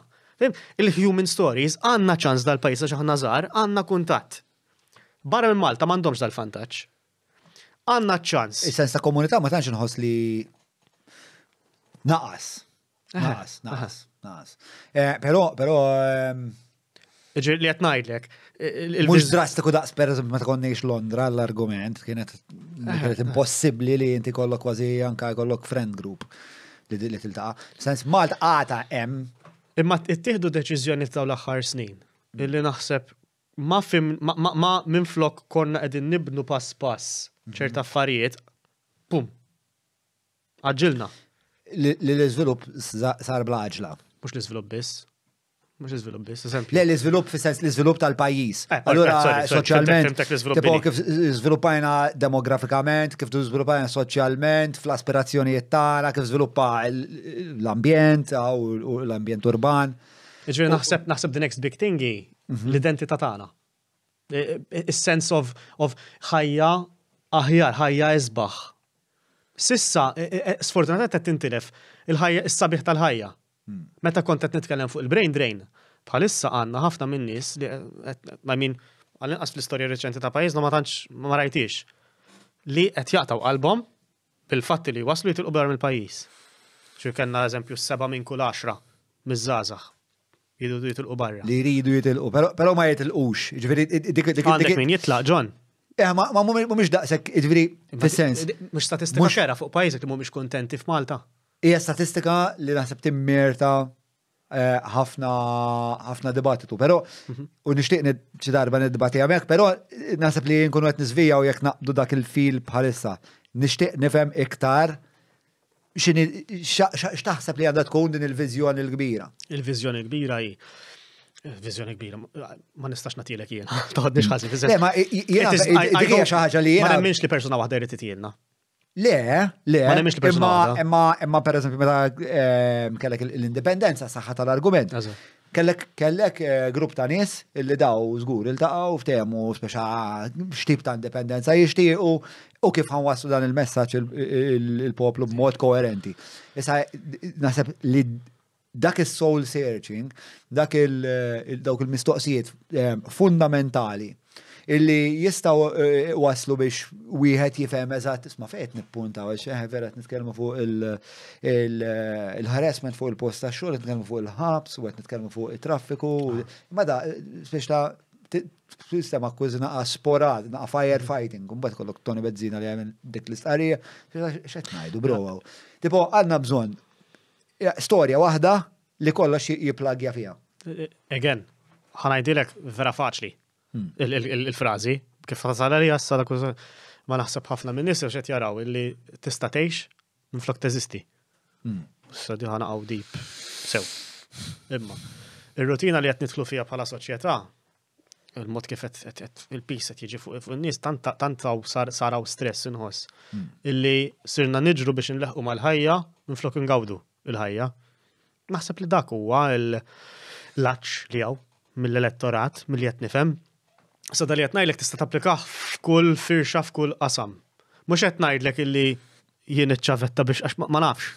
Il-human stories għanna ċans dal-pajsa xaħna żgħar, għanna kuntatt. Barra minn Malta m'għandhomx dal-fantaġġ. Għanna ċans. Is-sens ta' komunità ma tantx inħoss li naqas. Naqas, naqas, naqas. Eh, però, però. Ehm, Ġir li għetnajdlek. Mux drastiku daqs per ma tkonniex Londra l-argument, eh. kienet impossibbli li inti kollok kważi anka kollok friend group li dilli tiltaqa. Sens Malta għata hemm. Imma ittieħdu deċiżjoni taw l-aħħar snin. Illi naħseb ma fim ma minn flok konna qegħdin nibnu pass pass mhm. ċerta affarijiet, pum. Aġilna. Li l-iżvilupp sar bla aġla. Mhux l-iżvilupp biss. Mux l-izvilup biss, eżempju. Le, l izvilup fi sens l-iżvilup tal-pajis. Eh, allora, eh, soċjalment, tipo kif iżviluppajna demografikament, kif iżviluppajna soċjalment, fl aspirazzjoni tagħna, kif iżviluppa l-ambjent u l-ambjent urban. Ġviri naħseb naħseb the next big thingy mhm. l-identità tagħna. Is-sense of of ħajja aħjar, ħajja izbaħ. Sissa, sfortunatament qed tintilef il-ħajja is-sabiħ tal-ħajja. Hmm. Meta kont qed nitkellem fuq il-brain drain, bħalissa għandna ħafna minn nies li ma min, għall-inqas fl-istorja reċenti ta' pajjiżna ma tantx ma rajtix li qed jaqtaw qalbhom bil-fatt li waslu jitilqu barra mill-pajjiż. Xi kellna eżempju seba' minn kull għaxra miż-żgħażagħ jidu jitilqu barra. Li jridu jitilqu, però ma jitilqux. Għandek min jitlaq John. Eh, ma mhumiex daqshekk, ġifieri fis-sens. Mhux statistika xera fuq pajjiżek li mhumiex kuntenti f'Malta hija statistika li naħseb timmerta eh, ħafna ħafna dibattitu, però mhm. u nixtieq xi darba niddibati hemmhekk, però naħseb li nkunu qed niżvija u jekk naqbdu dak il-fil bħalissa. Nixtieq nifhem iktar x'taħseb li għandha tkun din il-viżjoni l-kbira. Il-viżjoni l-kbira hi. l-viżjoni kbira, ma nistax natilek jiena, toħodniex ħazi. Ma jiena, dik xi ħaġa li jiena. Ma nemminx li persuna waħda jrid titilna. Le, le. Ma nemmix imma, imma, imma per eżempju, meta eh, kellek l-indipendenza saħħa tal-argument. Kellek, kellek eh, grupp ta' nies illi daw żgur il-taqaw f'temu speċa xtib ta' indipendenza jixtiequ u kif waslu dan il-messaġġ il-poplu b'mod koerenti. Issa naħseb li dak is soul searching, dak il-dawk il-mistoqsijiet eh, fundamentali illi jistaw eh, waslu biex wieħed jifhem eżatt isma' fejn nippunta għal xi vera qed nitkellmu fuq il-harassment fuq il-post ta' xogħol nitkellmu fuq il-ħabs u qed nitkellmu fuq it-traffiku. Ma da spiex ta' sistema kważi naqa' sporad, naqa' firefighting, mbagħad kollok Tony Bezzina li għamil dik l-istqarrija, x'qed ngħidu bro. Tipo għandna bżonn storja waħda li kollox jiplagja fiha Again, ħanajdilek vera faċli. Hmm. il-frazi, kif għazala li għassa la ma naħseb ħafna minn nisir xet jaraw illi tista istatejx minn flok teżisti. Hmm. Sa diħana għaw dip, Sew. Imma. Il-rutina li għet nitlu fija bħala soċieta, il-mod kif il-pis qed jiġi fuq in-nies tant saraw stress inħoss. Hmm. Illi sirna niġru biex nleħqu mal-ħajja minflok ingawdu il-ħajja. Naħseb li dak huwa l-laċ li għaw mill-elettorat, mill-li qed nifhem, Sa dali qed ngħidlek tista' tapplikaħ f'kull firxa f'kull qasam. Mhux qed ngħidlek illi jien iċċavetta biex għax ma nafx.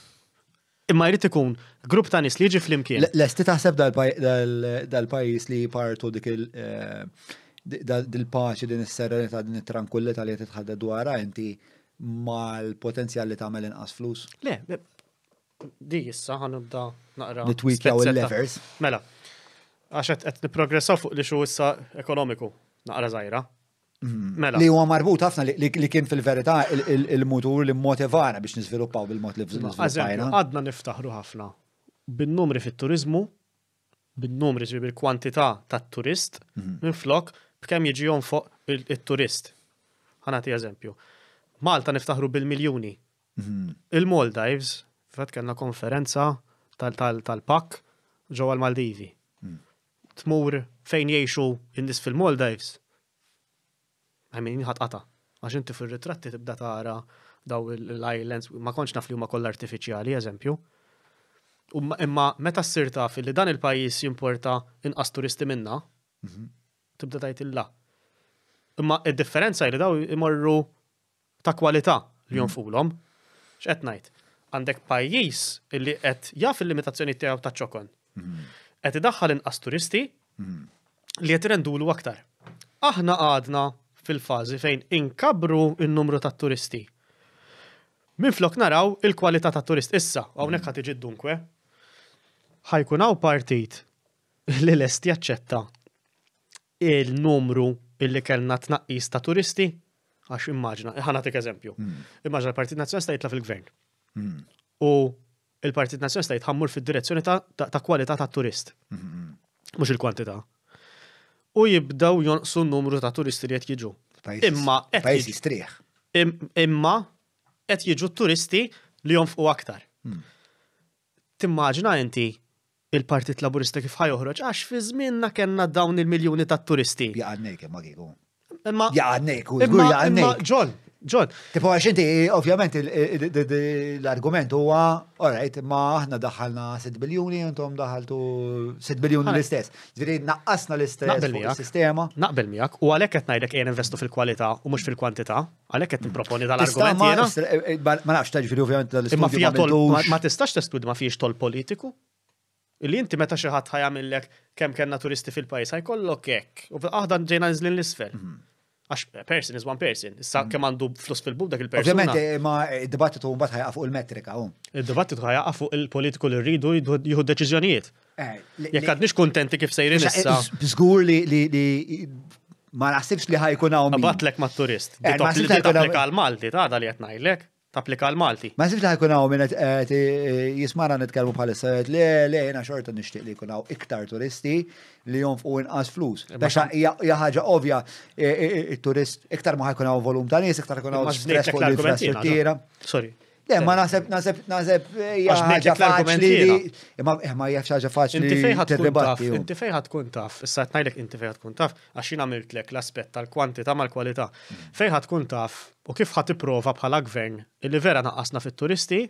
Imma jrid ikun grupp ta' nies li jiġi flimkien. Lesti taħseb dal-pajjiż li partu dik il- eh, dil-paċi din is-serenità din it trankwilità li qed titħadda dwarha inti mal-potenzjal li tagħmel inqas flus. Le, di jissa ħanibda naqra. Nitwikjaw il-levers. Mela, għax qed niprogressaw fuq li xu issa ekonomiku naqra zaħira. Mm. Mela. Li huwa marbut ħafna li kien fil-verità il-mutur li motivana biex niżviluppaw bil-mod li żviluppajna. Għadna niftaħru ħafna bin-numri fit-turizmu, bin-numri ġib il-kwantità tat-turist, mhm. minn flok b'kemm jiġi fuq il-turist. nagħti eżempju. Malta niftaħru bil-miljuni. Mhm. Il-Maldives, fat kellna konferenza tal-pak ġewwa l-Maldivi. Mhm. Tmur fejn jiexu in-nis fil-Maldives, għajmin għata. Għax inti fil-ritratti tibda tara daw l-islands, ma konċ naf li huma koll artificiali, eżempju. Imma meta s sirta fil li dan il-pajis jimporta inqas turisti minna, mhm. tibda tajt il Imma id-differenza li daw imorru ta' kwalità li mhm. jonfulhom. X'qed ngħid? Għandek pajjiż illi qed jaf il-limitazzjoni tiegħu ta' ċokon. Mhm. Qed idaħħal inqas turisti, li qed l aktar. Aħna għadna fil-fażi fejn inkabru n-numru ta' turisti. Minflok naraw il-kwalità ta' turist issa, hawnhekk ħad iġi dunkwe. Ħajkun hawn partit li l-est jaċċetta il-numru illi kellna tnaqqis ta' turisti għax immaġna, ħanatik eżempju, hmm. immaġna l-Partit Nazjonista jitla fil-gvern. Hmm. U il-Partit Nazjonista jitħammur fil-direzzjoni ta' kwalità ta' turist. Hmm mhux il-kwantità. U jibdaw jonqsu n-numru ta' turisti li qed jiġu. Imma qed strieħ. Imma qed jiġu turisti li jonfqu aktar. Hmm. Timmaġina inti il-Partit Laburista kif ħajoħroġ għax fi zminna kellna dawn il-miljuni ta' turisti. Jaqadnek imma kieku. Jaqadnek, u jaqadnek. Ġol, ġod. Tipo għax inti, ovvjament, l-argument huwa, orajt, ma aħna daħħalna 6 biljuni, intom daħaltu 6 biljuni l-istess. Ġviri, naqqasna l-istess sistema. Naqbel miegħek, u għalhekk qed ngħidlek jen investu fil-kwalità u mhux fil-kwantità, għalhekk qed tipproponi tal-argument eh, eh, Ma nafx taġifieri ovvjament tal istess Ma tistax testudju ma fiex tol politiku? Illi inti meta xi ħadd ħajamillek kemm kellna turisti fil-pajjiż ħajkollok hekk. U aħda ġejna nżlin l-isfel. Mhm. Għax person is one person. Issa mm. kemm għandu flus fil-bub dak il-person. Ovvjament, eh, ma id-dibattitu eh, mbagħad ħajaqa fuq il-metrika hum. Id-dibattitu ħajaqa fuq il-politiku li rridu jieħu deċiżjonijiet. Eh, Jekk għadniex kuntenti kif sejrin issa. Żgur li ma naħsibx li ħajkun hawn. Batlek mat-turist. li applika għal Malti ta' li qed ngħidlek tapplika l-Malti. Ma sifna jkun hawn minn eh, jismana nitkellmu bħalissa le le jiena xorta nixtieq li jkun iktar turisti li jonfqu inqas flus. Biex hija ħaġa ovvja it-turist iktar ma ħajkun volum ta' nies, iktar ikun stress fuq l-infrastruttura. Sorry. Le, ma naħseb, naħseb, naħseb, eh, jaħħaġa faċli. Eh, ma eh, faċli. Inti fejħat tkun taf, inti fejħat tkun taf, issa tnajlek inti fejħat tkun taf, għaxin għamiltlek l-aspet tal-kwantita ma l-kwalità. Mm. Fejħat tkun taf, u kif ħat prova bħala gvern, illi vera naqqasna fit-turisti,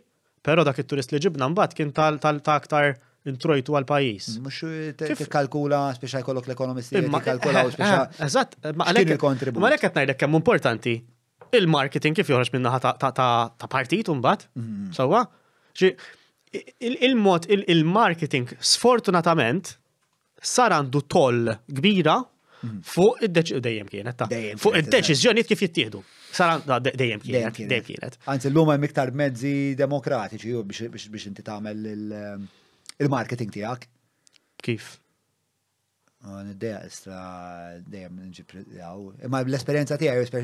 pero dak il-turist li ġibna mbagħad kien tal-aktar introjtu għal-pajis. Mux t-kalkula, speċa jkollok l-ekonomisti, t-kalkula u speċa. Eżat, ma għalek. Ma għalek għetnajdek kemm importanti il-marketing kif joħroġ minna ta' partit unbat, mhm. sawa? Il-mod, il-marketing sfortunatament sar għandu toll kbira mhm. fuq id-deċizjoni dejjem kienet fuq id-deċizjoni kif jittieħdu. Sara dejjem kienet. Dejjem kienet. Anzi l-lum hemm iktar mezzi demokratiċi biex inti tagħmel il-marketing tiegħek. Kif? Niddeja istra dejjem nġib Imma l-esperienza tiegħi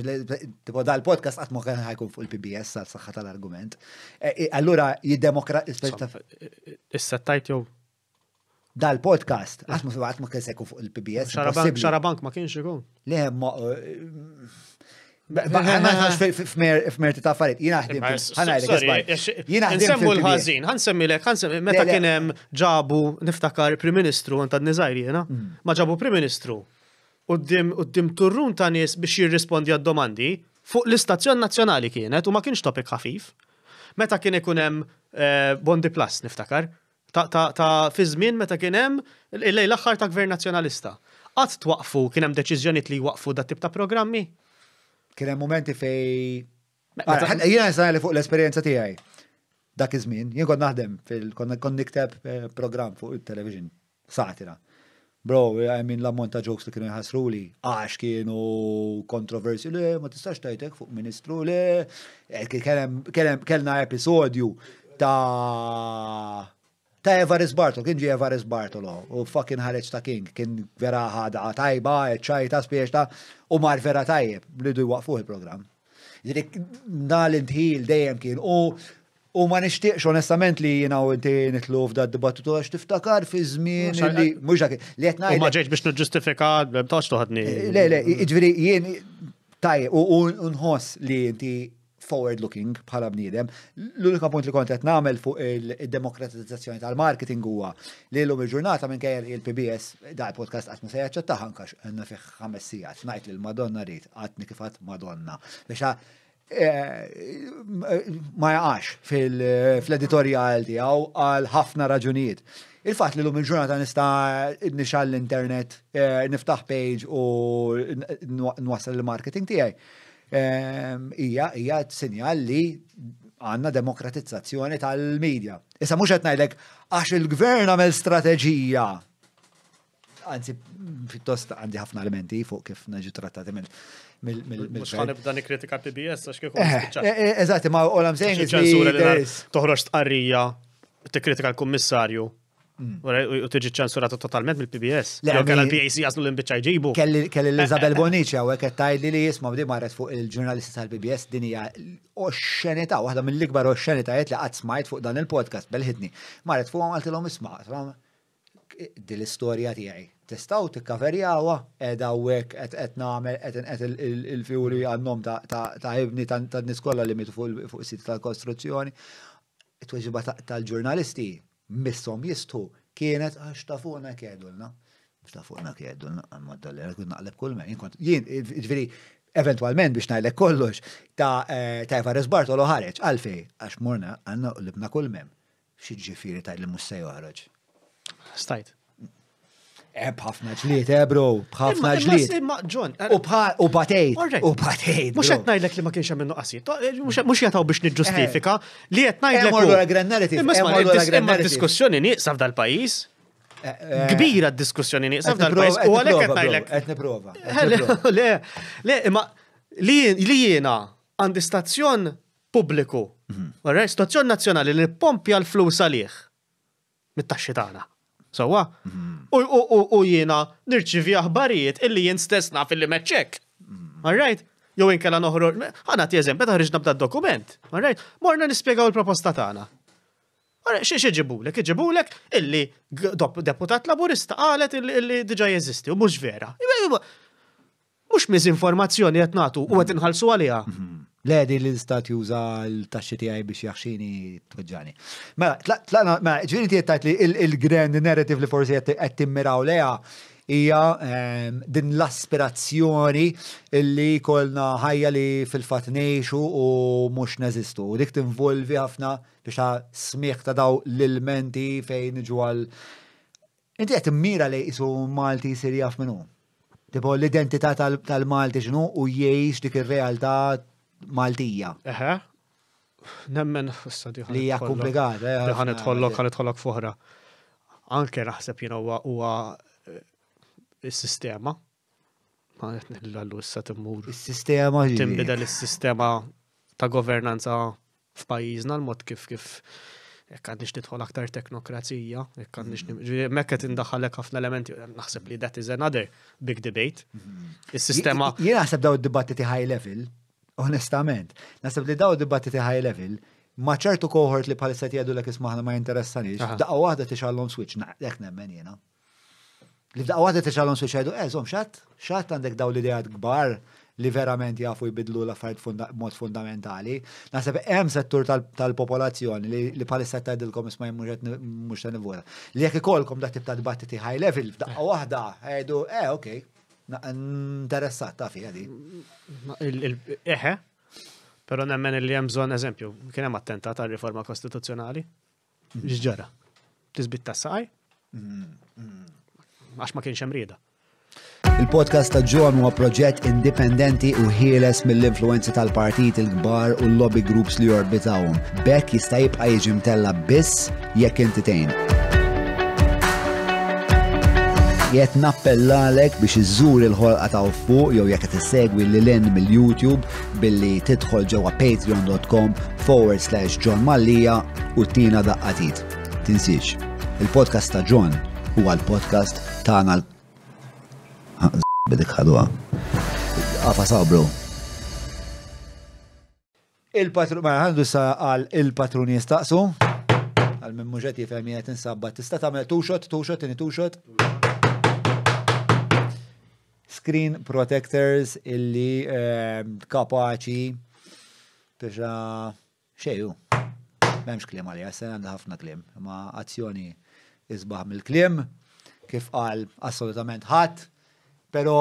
tipo dal-podcast qatt ma ħajkun fuq il-PBS sal saħħa tal-argument. E, e, allura jiddemokra e, Issa tajt jew dal-podcast qatt ma qatt fuq il-PBS. Xarabank ma kienx ikun. Le Għana ħax f'merti ta' farid, jina ħdim. Jina ħdim. Nsemmu l-ħazin, ħansemmi l meta kienem ġabu niftakar Prim Ministru għan ta' nizajri, jena? Mm. Ma ġabu Prim Ministru. Uddim turrun ta' nis biex jirrispondi għad domandi fuq l-istazzjon nazjonali kienet u ma kienx topik ħafif. Meta kien ikunem eh, Bondi Plus niftakar, ta' fi żmien meta kienem il-lejl aħħar ta' gvern nazjonalista. Għat twaqfu kienem deċiżjoniet li waqfu da' tip ta' programmi? kien hemm momenti fej. Ah, Jiena nisa li fuq l-esperjenza tiegħi. Dak iż-żmien, jien kont naħdem fil-konna nikteb eh, programm fuq il-television, saħtina. Bro, I mean, l-ammont ta' jokes li kienu jħasru li, għax kienu kontroversi li, ma tistax tajtek fuq ministru li, eh, kellna episodju ta' ta' Evaris Bartol, kien ġi Evaris Bartolo, u fucking ħareċ ta' King, kien vera ħada, tajba, ċajta, spieċta, u mar vera tajjeb, li du waqfu il-program. Dik nal intħil dejjem kien, u u ma nixtieqx onestament li jina u inti nitlu f'da dibattitu għax tiftakar fi żmien li mhux li qed ngħid. Ma ġejx biex niġġustifika b'tax toħadni. Le le, jiġifieri jien tajjeb u nħoss li inti forward looking bħala bniedem. L-unika punt li kont qed nagħmel fuq il-demokratizzazzjoni tal-marketing huwa li l-lum il-ġurnata minn kajr il-PBS da' podcast għatmu se jaċċetta ħankax għanna fi ħames sijat ngħid lil Madonna rrit għatni kifat Madonna. Biex eh, ma jaqax fil-editorial tiegħu għal ħafna raġunijiet. Il-fat li l-lum il-ġurnata nista nixal l-internet, eh, niftaħ page u nwasal l-marketing tijaj. Ehm, ija t sinjal li għanna demokratizzazzjoni tal-medja. Issa mhux qed ngħidlek għax il-gvern għamel strateġija. Anzi, pittost għandi ħafna elementi fuq kif naġi trattati mill Mux ħanibda nikritika PBS għax kif eh, eh, eh, Eżatt, ma' olam sejn. Toħroġ tqarrija, tikkritika l-kummissarju, Mm. U tiġi ċensurata totalment mill-PBS. Kalla l-PAC jaslu l-imbicċa jġibu. Kelli l-Izabel eh, eh, eh. Bonici għaw għek tajli li jisma bdi marret fuq il-ġurnalisti tal-PBS dinija oxxenita, waħda mill-ikbar oċċenita jgħet li għad smajt fuq dan il-podcast bel-ħidni. Marret fuq għaltilom isma, dil-istoria tijaj. Tistaw t-kaverjawa edha għek għet namel għet il-fjuri għannom ta' ibni ta' niskolla li mitu fuq sit tal-kostruzzjoni. It-tweġiba tal-ġurnalisti missom jistu kienet għax ta' fuqna kjedulna. Għax ta' fuqna kjedulna, għamma d-dallera kun naqleb kull men. Jien, ġviri, eventualment biex najlek kollox ta' eh, Evares Bartolo ħareċ, għalfej, għax morna għanna libna kull men. firri ta' il mussej uħroġ. Stajt ħafna ġliet, eh, bro, bħafna ġliet. Ġon, u batejt, u batejt. Mux jett najdlek li ma kienx minnu qasit, eh, mux jataw biex nġustifika eh. li jett eh, najlek. Imma għora granarrativ. Imma diskussjoni niqsa f'dal pajis. Kbira diskussjoni niqsa f'dal pajis. U għalek jett najlek. Et niprofa. Le, le, imma li jena għandi stazzjon pubbliku, mhm. stazzjon nazjonali li pompja l-flus għalih. Mit-taxxi tagħna. Sawa? Mhm. U jiena nirċivi aħbarijiet illi jien stessna naf illi meċċek. Mhm. Alright? Jow inkella noħru, għana ti eżempju, ta' ħriġna b'da dokument. Alright? Morna nispjegaw il-proposta tagħna. Xie xie ġibulek, ġibulek illi deputat laburista qalet illi diġa jeżisti u mhux vera. Mhux mizinformazzjoni qed nagħtu u qed inħallsu għaliha. Mhm di l-istat juża l-taxxi tiegħi biex jaħxini tpoġġani. Mela, tlaqna, ma mela, ġviri tiegħi li il-grand narrative li forsi qed timmiraw leha hija ehm, din l-aspirazzjoni illi kolna ħajja li fil-fat nejxu u mhux neżistu. Dik tinvolvi ħafna biex smieħ ta' daw l-ilmenti fejn ġu għal. Inti qed immira li isu Malti jisir jaf minnu. Tipo l-identità tal-Malti ġnu u jgħix dik ir-realtà Maltija. Eħe, nemmen, fissa diħan. li hija komplikat. Għan itħollok, għan itħollok fuħra. Anke naħseb jina huwa eh, il-sistema. Ma l-għallu issa timmur. Il-sistema. Timbida l sistema ta' governanza f'pajjiżna l-mod kif kif jekk għandix titħol aktar teknokrazija, jekk għandix mekket mhm. indaħħalek ħafna elementi, naħseb li that is another big debate. Mhm. Is-sistema. Jien naħseb daw id-dibattiti high level. Onestament, nasib li daw dibattiti high level ma ċertu kohort li bħalissa jgħidu l-ek ismaħna ma jinteressanix, daqqa waħda t iċallon switch, naqdek nemmen jena. Li daqqa waħda t iċallon switch għajdu, eżom, eh, xat, xat għandek daw d-għad gbar li verament jafu jibidlu l-affarijiet mod fundamentali. Naseb hemm settur tal-popolazzjoni li bħalissa tgħidilkom isma' mhux ta' nivvota. Li jekk ikolkom da tip dibattiti high level f'daqqa waħda, għajdu, eh, okej ta' fi għadi. Eħe, pero nemmen li jemżon, bżonn eżempju, kien hemm attentat għal riforma kostituzzjonali. Ġġara. Mhm. tizbit ta' saj? Mhm. Mhm. Għax ma kienx hemm rieda. Il-podcast ta' ġon huwa proġett indipendenti u ħieles mill influenza tal-partit il-kbar u l-lobby groups li jorbitawhom. Bekk jista' jibqa' jiġi mtella biss jekk intitejn jett nappellalek biex iżżur il-ħolqa ta' fuq jew jekk tissegwi li l mill-YouTube billi tidħol ġewwa patreon.com forward slash John Mallija u tina daqqatit. Tinsiex, il-podcast ta' John huwa l-podcast ta' l- ah, bidik ħadwa. Għafa sabru. il patru ma' għandu sa' għal il patruni jistaqsu għal minn muġet jifem jgħet insabba. Tista' tagħmel tuxot, tuxot, tini tuxot screen protectors illi ehm, kapaċi biexa xeju. Memx klim għalija, sen għandha ħafna klim, ma azzjoni izbaħ mill-klim, kif qal assolutament ħat, pero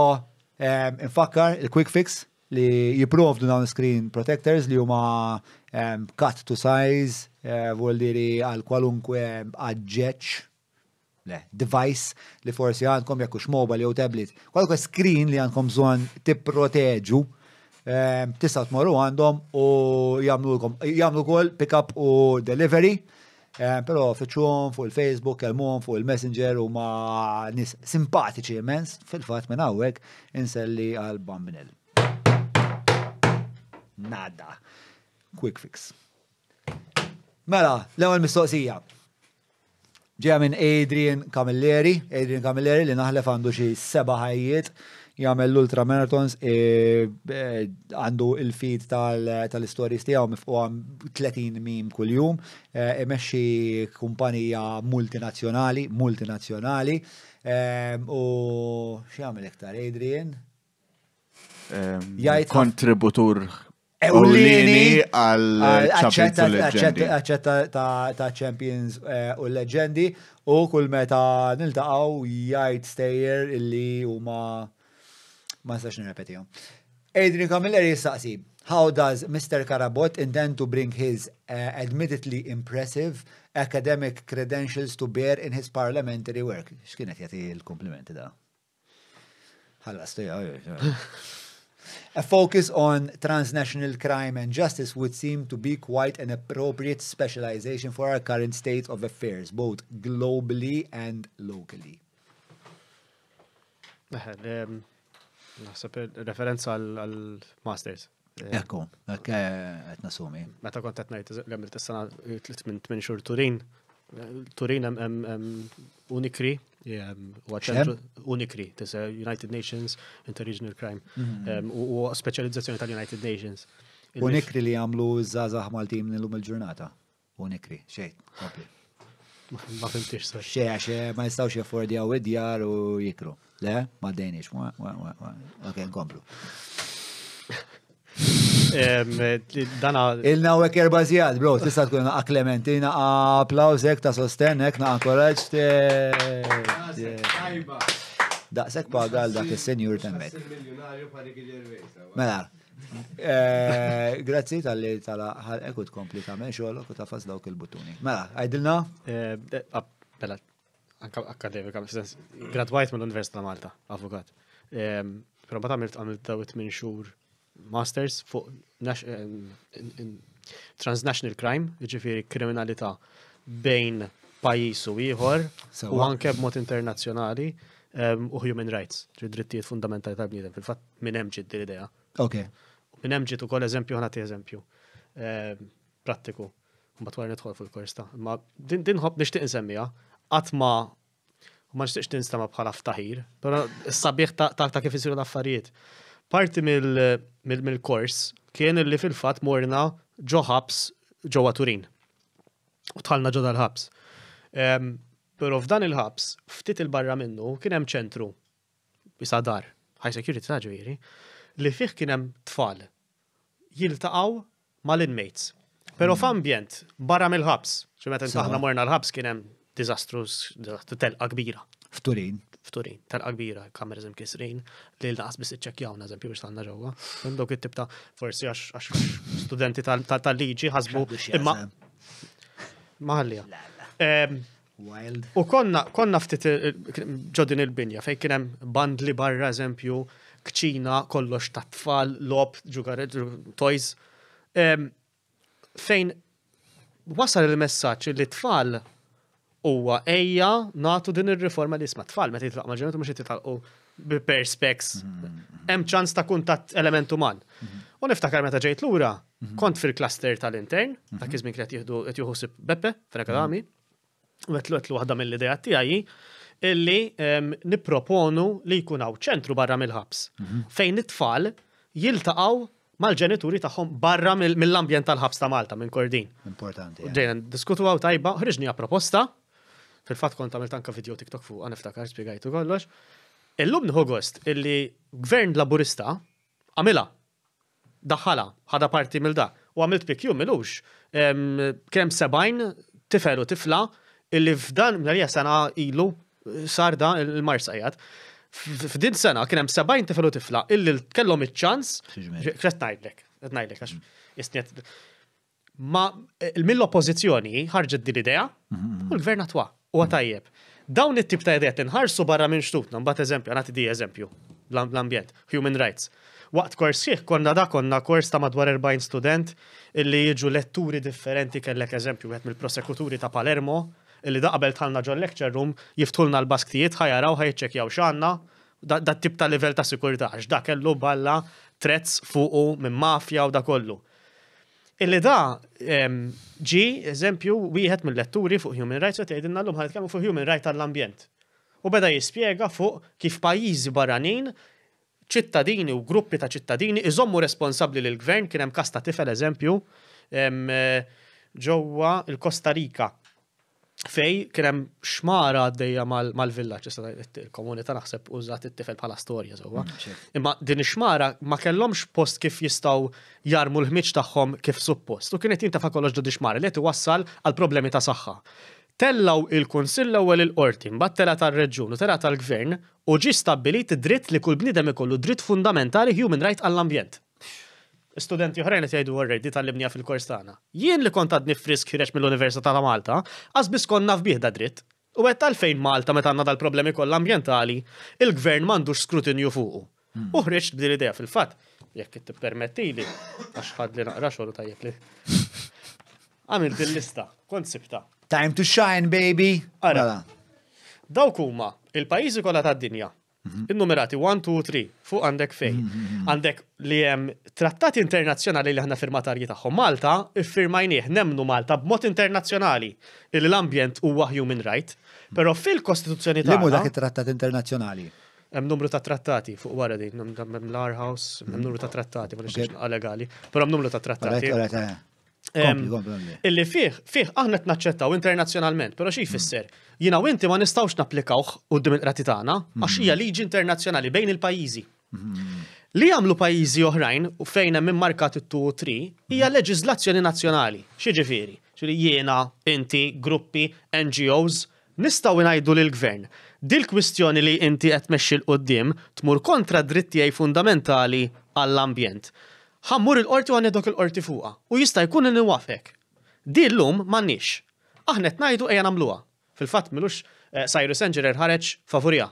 ehm, infakkar il-quick fix li jiprovdu dawn screen protectors li huma ehm, cut to size, eh, vuol diri għal kwalunkwe għadġeċ le, device li forsi għandkom jekkux mobile jew tablet, kwalkwa screen li għandkom bżon tipproteġu, ehm, tista' tmorru għandhom u jagħmlukom jagħmlu wkoll pick up u delivery. Ehm, Pero fiċuħom fuq il-Facebook, kelmuħom fuq il-Messenger u ma nis simpatiċi immens, fil-fat minn għawek inselli għal-Bambinel. Nada. Quick fix. Mela, l-ewel mistoqsija ġeja minn Adrian Camilleri, Adrian Camilleri li naħlef għandu xi seba ħajjiet jagħmel l-ultra marathons e, e, għandu il-feed tal tal tiegħu mifqu 30 mim kuljum, e, imexxi kumpanija multinazzjonali, multinazzjonali u x'jagħmel iktar Adrian? Jajt kontributur Ewlini għal-ċetta ta' Champions eh, u l-leġendi u kull meta nil-taqaw jajt stejjer illi huma ma s-sax nirrepetiju. Adrian Kamiller jistaqsi, how does Mr. Karabot intend to bring his uh, admittedly impressive academic credentials to bear in his parliamentary work? X'kienet jagħti l-komplimenti da? Ħallas, A focus on transnational crime and justice would seem to be quite an appropriate specialization for our current state of affairs, both globally and locally. referenza għal-masters. Ekku, ekk eh, għet nasumi. Meta kont għet najt, għamil t 8 xur Turin, Turin unikri Um, unikri, tisa United Nations Interregional Crime, mhm. um, u specializzazzjoni tal-United Nations. Unikri li għamlu zazah mal-tim nil-lum il-ġurnata. Unikri, xej, kompli. Ma fimtix sa. Xej, xej, ma jistawx jaffordi għaw id u jikru. Le, ma d-denix, ma, ma, ma, ma. Ok, nkomplu. Eh, dana. Il-nawek erbazijad, bro, tista tkun naqa applaus ek ta' sostenek, naqa koraċ. Daqsek pagal dak il-senjur temmek. Mela. Grazzi tal-li ħal ekut komplika men u ta' dawk il-buttuni. Mela, għajdilna? Eh, bella, anka akademika, gradwajt mill-Università Malta, avukat. Pero bata għamilt għamilt dawit minn xur masters fuq transnational crime, ġifiri kriminalità bejn pajis u ieħor u anke b'mod internazzjonali u human rights, drittijiet fundamentali tal bniedem. Fil-fatt minn hemm ġid l-idea. Ok. Minn hemm ġiet ukoll eżempju ħana eżempju. Prattiku. Mbagħad wara nidħol fil-kors ta' ma din hop nixtieq insemmiha qatt ma ma nixtieqx tinstema bħala ftaħir, però s-sabiħ ta' kif isiru l-affarijiet. Parti mill-kors kien li fil-fat morna ġo ħabs ġowa Turin. U tħalna ġo dal-ħabs. Pero f'dan il-ħabs, ftit il-barra minnu, kien hemm ċentru, bisa dar, high security ta' ġviri, li fih kien hemm tfal jiltaqaw mal-inmates. Pero mm. f'ambjent, barra mill-ħabs, ċimet n-taħna morna l-ħabs kien hemm dizastrus, telqa kbira. F'Turin f'Turin, tal kbira, kamera żem kisrin, li l-naqas bis iċċekjawna eżempju biex tanna ġewwa. Dawk it-tip ta' forsi għax studenti tal-liġi ħasbu. Imma. Maħallija. Wild. U konna, konna ftit eh, ġodin il-binja, fej kienem bandli barra eżempju, kċina, kollox ta' tfal, lob, ġugaret, toys. Fejn wasal il-messagġ li tfal huwa ejja natu din ir-riforma li isma' tfal meta jitlaq ma' ġenetu mhux jitalqu bi-perspex. Mm-hmm. Hemm ċans ta' kun ta' element uman. Mm-hmm. U niftakar meta ġejt lura, mm-hmm. kont fil-cluster tal-intern, ta' kizmin kret jihdu qed juħusib Beppe f'Rakadami, u qed qed waħda mill-idea tiegħi illi ehm, nipproponu li jkun hawn ċentru barra mill-ħabs fejn it-tfal jiltaqgħu mal-ġenituri tagħhom barra mill-ambjent tal-ħabs ta' Malta minn Kordin. Importanti. Ġejna eh. diskutu għaw tajba, ħriġni proposta Fil-fat kont għamilt anka video TikTok fuq għan iftakar spiegħajtu kollox. Illum nħogost gost illi gvern laburista għamila, daħħala, ħada parti mill-da, u għamilt pikju milux. Kem sebajn tifel u tifla illi f'dan mnarija sena ilu sarda il-marsajat. F'din sena kien hemm sebajn tifelu tifla illi kellhom iċ-ċans. Kret ngħidlek, għax mm. isniet. Ma mill-oppożizzjoni ħarġet din idea mhm, mhm. u l-gvern attwa u għatajjeb. Dawn it-tip ta' idejat inħarsu barra minn xtutna, mbat eżempju, għanati di eżempju, l-ambjent, human rights. Waqt korsiħ, konna da konna kors ta' madwar 40 student illi jiġu letturi differenti kellek eżempju, għet mill-prosekuturi ta' Palermo, illi daqbel tħalna ġol lecture room, jiftulna l-basktijiet, ħajaraw, ħajċekjaw xanna, da' tip ta' level ta' sikurta' għax da' kellu balla trezz fuqu minn mafja u da' kollu. Illi da ġi, eżempju, wieħed mill-letturi fuq Human Rights u tgħidilna l-lum fuq Human Rights tal-ambjent. U beda jispjega fuq kif pajizi barranin ċittadini u gruppi ta' ċittadini iżommu responsabli l-gvern kien hemm kasta tifel eżempju eh, ġewwa il-Kosta Rika fej kienem xmara għaddejja mal-villaċ, il komunita naħseb użat it-tifel bħala storja żewwa. Mm, Imma din xmara ma kellhomx post kif jistgħu jarmu l-ħmiġ tagħhom kif suppost. U kienet jinta kollox ġodi xmara li wassal għal problemi ta' saħħa. Tellaw il-Kunsill l-ewwel il-qorti, mbagħad tela tar-Reġjun u tela tal-Gvern u ġi stabbilit dritt li kull bniedem ikollu dritt fundamentali human right għall-ambjent studenti oħrajn li jgħidu already tal-libnija fil-kors tagħna. Jien li kont għadni frisk ħireġ mill-Università ta' Malta, għazbis konna f'bieħda dritt. U għed tal-fejn Malta meta għandna dal-problemi kollha ambjentali, il-gvern m'għandux skrutinju fuqu. Hmm. U ħriġ b'din idea fil-fatt, jekk it permettili għax ħad li naqra xogħol tajjeb li. Għamil il-lista, konsibta. Time to shine, baby! Ara. Mela. Dawk huma il-pajjiżi kollha tad-dinja Il-numerati 1, 2, 3, fuq għandek fej. Mhm, mhm, mhm. Għandek li jem trattati internazjonali li ħna firmatarji taħħom Malta, firmajnieh nemnu Malta b'mod internazjonali li l-ambjent huwa human right, pero fil-kostituzzjoni ta' Limu dak trattat internazjonali? Hemm numru ta' trattati fuq wara din, hemm l-Arhouse, hemm numru ta' trattati, ma nixtiex legali, però hemm numru ta' trattati. Eh. Illi fih, fih, aħna t-naċċettaw internazjonalment, pero xie fisser, jina u inti ma nistawx naplikawx u d-dim il-rati tagħna għax hija mhm. liġi internazjonali bejn il-pajjiżi. Mhm. Li għamlu pajjiżi oħrajn u fejn hemm immarkat it u tri hija mhm. leġiżlazzjoni nazzjonali, ġifiri, Ċili jiena, inti, gruppi, NGOs, nistaw ngħidu lill gvern Dil kwistjoni li inti qed mexxi l-qoddim tmur kontra drittijaj fundamentali għall-ambjent ħammur il-qorti u għanedok il-qorti fuqa u jista' jkun n-nwafek. Di l-lum mannix. Aħna qed najdu eja namluwa. Fil-fat milux eh, Cyrus Engerer ħareċ favurija.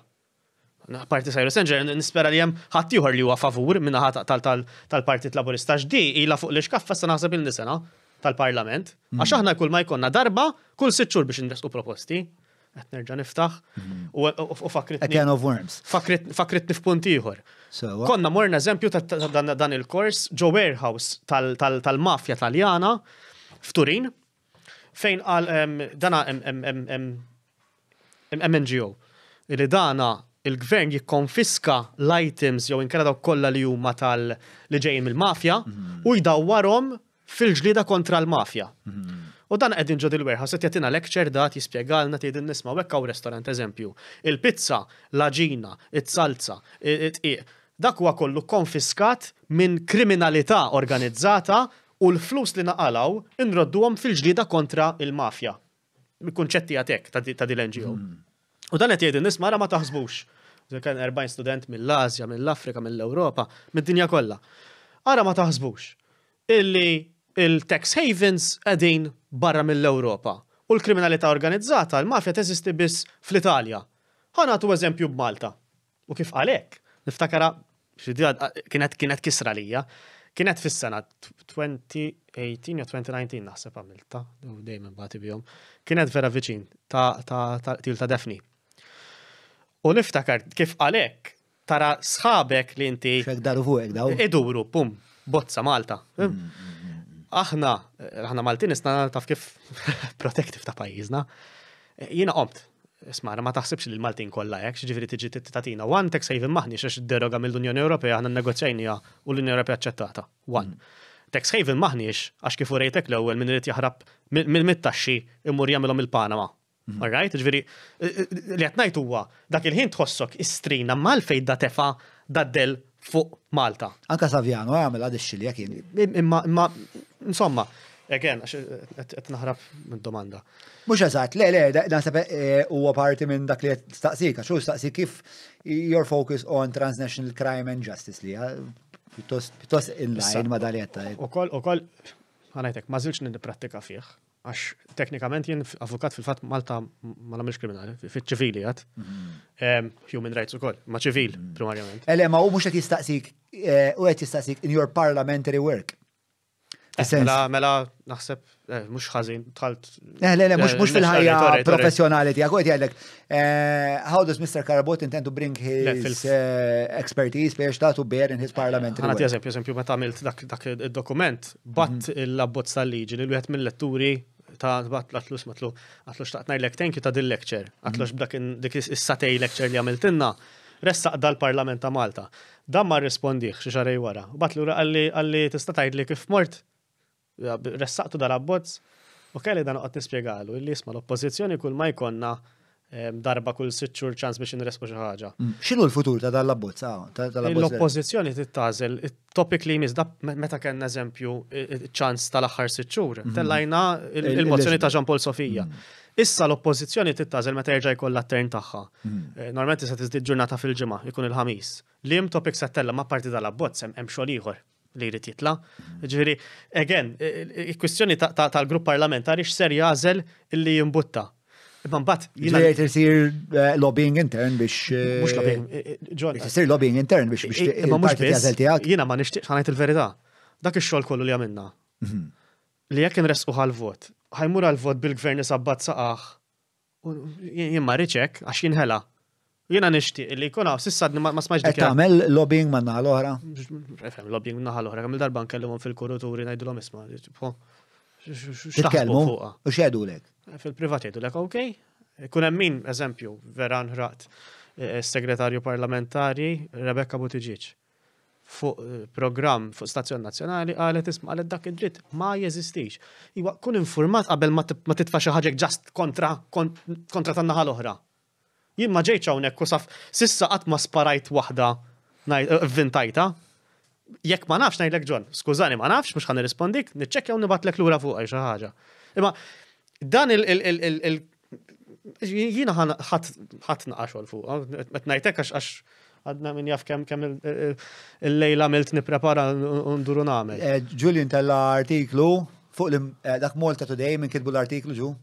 Parti Cyrus Engerer nispera li jem ieħor li huwa favur minna tal-partit laburista ġdi ila fuq li xkaffa sa naħseb il-nisena tal-parlament. Mhm. Għax aħna kull ma jkonna darba, kull sitxur biex nresqu proposti. Għet nerġa niftaħ. Mhm. U fakritni. A can of worms. Fakritni Konna morna eżempju ta' dan il-kors Joe Warehouse tal-mafja taljana f'Turin fejn għal dana MNGO. Li dana il-gvern jikkonfiska l-items jew inkella kollha li huma tal li ġejjin mill-mafja u jdawwarhom fil-ġlida kontra l-mafja. Mhm. U dan qegħdin ġodil il-warehouse qed jagħtina lecture dat jispjegalna tgħid nisma' hekk hawn restorant eżempju. Il-pizza, l-aġina, it-salza, it-tqiq dak huwa kollu konfiskat minn kriminalità organizzata u l-flus li naqalaw inrodduhom fil-ġlida kontra il-mafja. Il-kunċetti għatek ta' l ngo hmm. U dan qed jgħid nisma' ma taħsbux. Kien 40 student mill azja mill-Afrika, mill-Ewropa, mid-dinja kollha. Ara ma taħsbux illi il-tax havens qegħdin barra mill-Ewropa. U l-kriminalità organizzata, l-mafja teżisti biss fl-Italja. tu eżempju b'Malta. U kif għalhekk? niftakara, kienet kienet kisra lija, kienet fis-sena 2018 jew 2019 naħseb għamilta, u dejjem bati bihom, kienet vera viċin ta' til ta' defni. U niftakar kif għalek tara sħabek li inti. Xek daru fuq daw. Iduru, pum, bozza Malta. Mm, eh? mm, mm, aħna, eh, aħna Maltin isna taf kif protektiv ta' pajjiżna. Eh, Jina omt, Ismara, ma taħsibx li l-Maltin kollha jek, ġifieri tiġi tatina one tax saving maħni, għax deroga mill-Unjoni Ewropea aħna negozjajnija u l-Unjoni Ewropea aċċettata. One. Mm. Tax haven maħniex għax kif urejtek l-ewwel min irid jaħrab mill mittaxi immur jagħmilhom il-Panama. Mm. Alright, ġifri, eh, eh, li qed ngħid huwa dak il-ħin tħossok istrina mal-fejn da tefa' daddel fuq Malta. Anka Savjano għamel għad xilja kien. Imma insomma, Again, għax qed eh, naħrab minn domanda. Mhux eżatt, le le, naħseb eh, huwa parti minn dak li qed staqsik, għaxu staqsik kif your focus on transnational crime and justice li eh, Pittos in line ma dalietta. u ukoll għanajtek, ma żilx prattika fih, għax teknikament jien avukat fil-fatt Malta ma nagħmilx kriminali, fiċ-ċivili għad. Mhm. Human rights ukoll, ma ċivil mhm. primarjament. Ele ma hu mhux qed jistaqsik u qed jistaqsik in your parliamentary work. Eh, mela, mela, naħseb, eh, mux ħazin, tħalt. Eh, le, le, mux eh, fil-ħajja professjonali tijak, għagħu għedek. How does Mr. Karabot intend to bring his expertise biex tatu bear in his parliament? Għanat jażempju, jażempju, ma tamilt dak il-dokument, bat mhm. il-labbozz tal-liġi, li l-wieħed mill-letturi ta' bat l-atlus matlu, għatlux ta' tnajlek thank you ta' dil lekċer għatlux mhm. b'dak dik is-satej lekċer li għamiltinna, ressaq dal-parlament ta' Malta. Dan ma' rispondiħ xie xarej wara. Batlu l għalli tista' tajdli kif mort, ressaqtu dal-abbozz u kelli dan qed nispiegħalu, l jisma' l oppozizjoni kull ma jkollna ehm, darba kull sitxur ċans biex nrespu xi ħaġa. Mm. X'inhu l-futur ta' dal-abbozz? Ah, l-oppożizzjoni tittażel it-topic li jmiss meta kien eżempju ċans tal-aħħar sitxur. Mhm. Tellajna il-mozzjoni ta' Ġampol Sofija. Mm. Issa l-oppożizzjoni tittażel meta jerġa' jkollha t attern tagħha. Mm. Eh, normalment se tiżdi ġurnata fil-ġimgħa, jkun il-ħamis. Liem topic settella tella ma' parti dal abbozz hemm xogħol ieħor li jrid jitla. Ġifieri, again, il-kwistjoni tal-grupp parlamentari x'ser jażel illi jimbutta. Imma mbagħad. Jgħid isir eh, lobbying intern biex. Mhux eh, lobbying. Eh, John. Isir lobbying intern biex biex. Imma mhux biss. Jiena ma nixtieq ħanajt il-verità. Dak ix-xogħol kollu li għamilna. Mhm. Li jekk inresqu għal-vot, ħajmur għal-vot bil-gvern isabbat saqaħ. Jien ma riċek għax jinħela. Jena nishti, li jkun sissad, sissa ma smaġ Eta, Tagħmel lobbying manna naħa l-oħra. lobbying manna l-oħra, għamil darba nkellhom fil-kuruturi ngħidulhom isma. Titkellmu u x'għedulek? Fil-privat jgħidulek, okej. ok? hemm min, eżempju, vera nħraqt eh, segretarju parlamentari Rebecca Butiġiċ fuq eh, program fuq stazzjon nazzjonali qalet isma' għalet dak id-dritt ma jeżistix. Iwa kun informat qabel ma titfa' xi ħaġa ġast kontra kontra tan-naħa l-oħra. Jien ma ġejċ hawnhekk kusaf, saf sissa qatt ma sparajt waħda eh, vintajta. Jekk ma nafx ngħidlek ġon. skużani ma nafx mhux ħan nirrispondik, niċċekkja u nibatlek lura fuq xi ħaġa. Imma dan il jiena ħadd naqaxol fuq, eh, qed ngħidlek għax għadna minn jaf kem kem il-lejla milt niprepara unduru namel. Eh, Julian tal artiklu fuq dak molta Today minn kitbu l-artiklu ġu.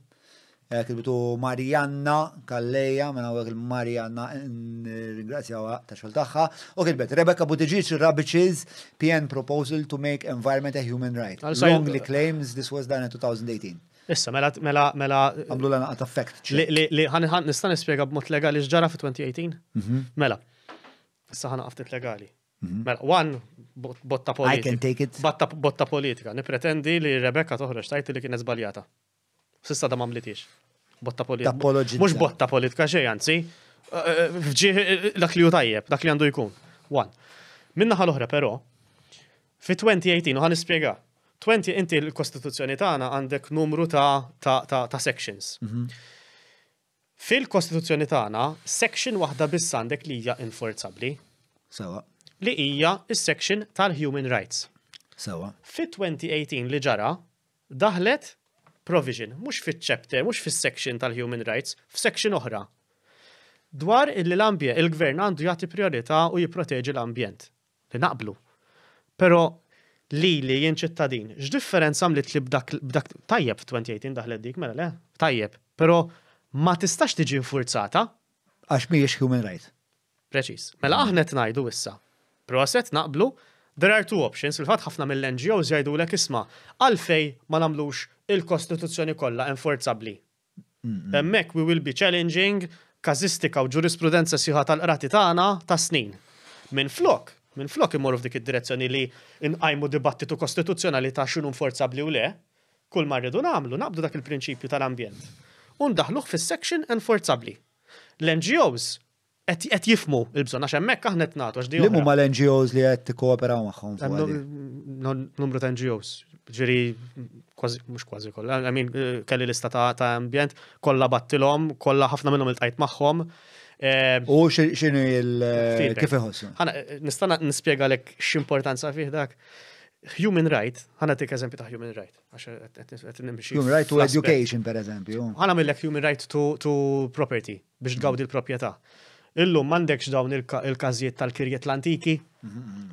Eh, kibitu Marianna Kalleja, minna għu il-Marianna, ringrazzja ta' xol taħħa. U kitbet, Rebecca Buttigieġ Rabbiches, PN Proposal to Make Environment a Human Right. Longly claims this was done in 2018. Issa, mela, mela, mela. Għamlu l għat affekt Li għan ħan nista nispiega b-mut legali ġara fi 2018? Mhm. Mela, issa għana għaftit legali. Mhm. Mela, one, botta politika. I can take it. Botta politika. Nipretendi li Rebecca toħroġ tajt li kienet zbaljata. Sissa da mamlitiex botta politika. Mux botta politika xej, anzi, eh, eh, eh, dak li tajjeb, dak li għandu jkun. One. Minna ħal-oħra, pero, fi 2018, u nispiega, 20 inti l-Kostituzzjoni tagħna għandek numru ta', ta, ta, ta sections. Mm -hmm. Fil-Kostituzzjoni tagħna, section waħda biss għandek li hija enforzabbli. Sewa. Li hija is-section tal-human rights. Sewa. Fit 2018 li ġara, daħlet provision, mux fit-chapter, mux fit-section tal-human rights, f-section oħra. Dwar illi l-ambjent, il-gvern għandu jati priorita u jiproteġi l-ambjent. Li naqblu. Pero li li jien ċittadin, x'differenza għamlit li b'dak tajjeb 2018 daħlet dik, mela le? Tajjeb. Pero ma tistax tiġi infurzata. Għax miex human rights. Preċis. Mela aħna najdu issa. Proset naqblu There are two options, il-fat ħafna mill-NGOs jgħidu l isma, għalfej ma namlux il-Kostituzzjoni kollha enforzabli. Emmek we will be challenging kazistika u ġurisprudenza siħa tal-qrati tagħna ta' snin. Min flok, min flok imorru f'dik id-direzzjoni li nqajmu dibattitu kostituzzjonali ta' xinu enforzabli u le, kull ma rridu namlu nabdu dak il-prinċipju tal-ambjent. Undaħluħ fis-section enforzabli. L-NGOs qed jifmu il-bżonn għax hemmhekk aħna qed nagħtu għax Limu mal-NGOs li qed tikkooperaw magħhom. Numru ta' NGOs, ġiri kważi mhux kważi kollha, għamin eh, kelli lista ta' ambjent, kollha battilhom, kollha ħafna minnhom il-tajt magħhom. Eh, U xinu il- eh, kif iħossu? Ħana nistana nispjega lek x'importanza fih dak. Human right, ħana tik eżempju ta' human right. Human right to education, per eżempju. Ħana millek human right to property biex tgawdi l-proprjetà. Illum m'għandekx dawn il-każijiet tal-kirjiet l-antiki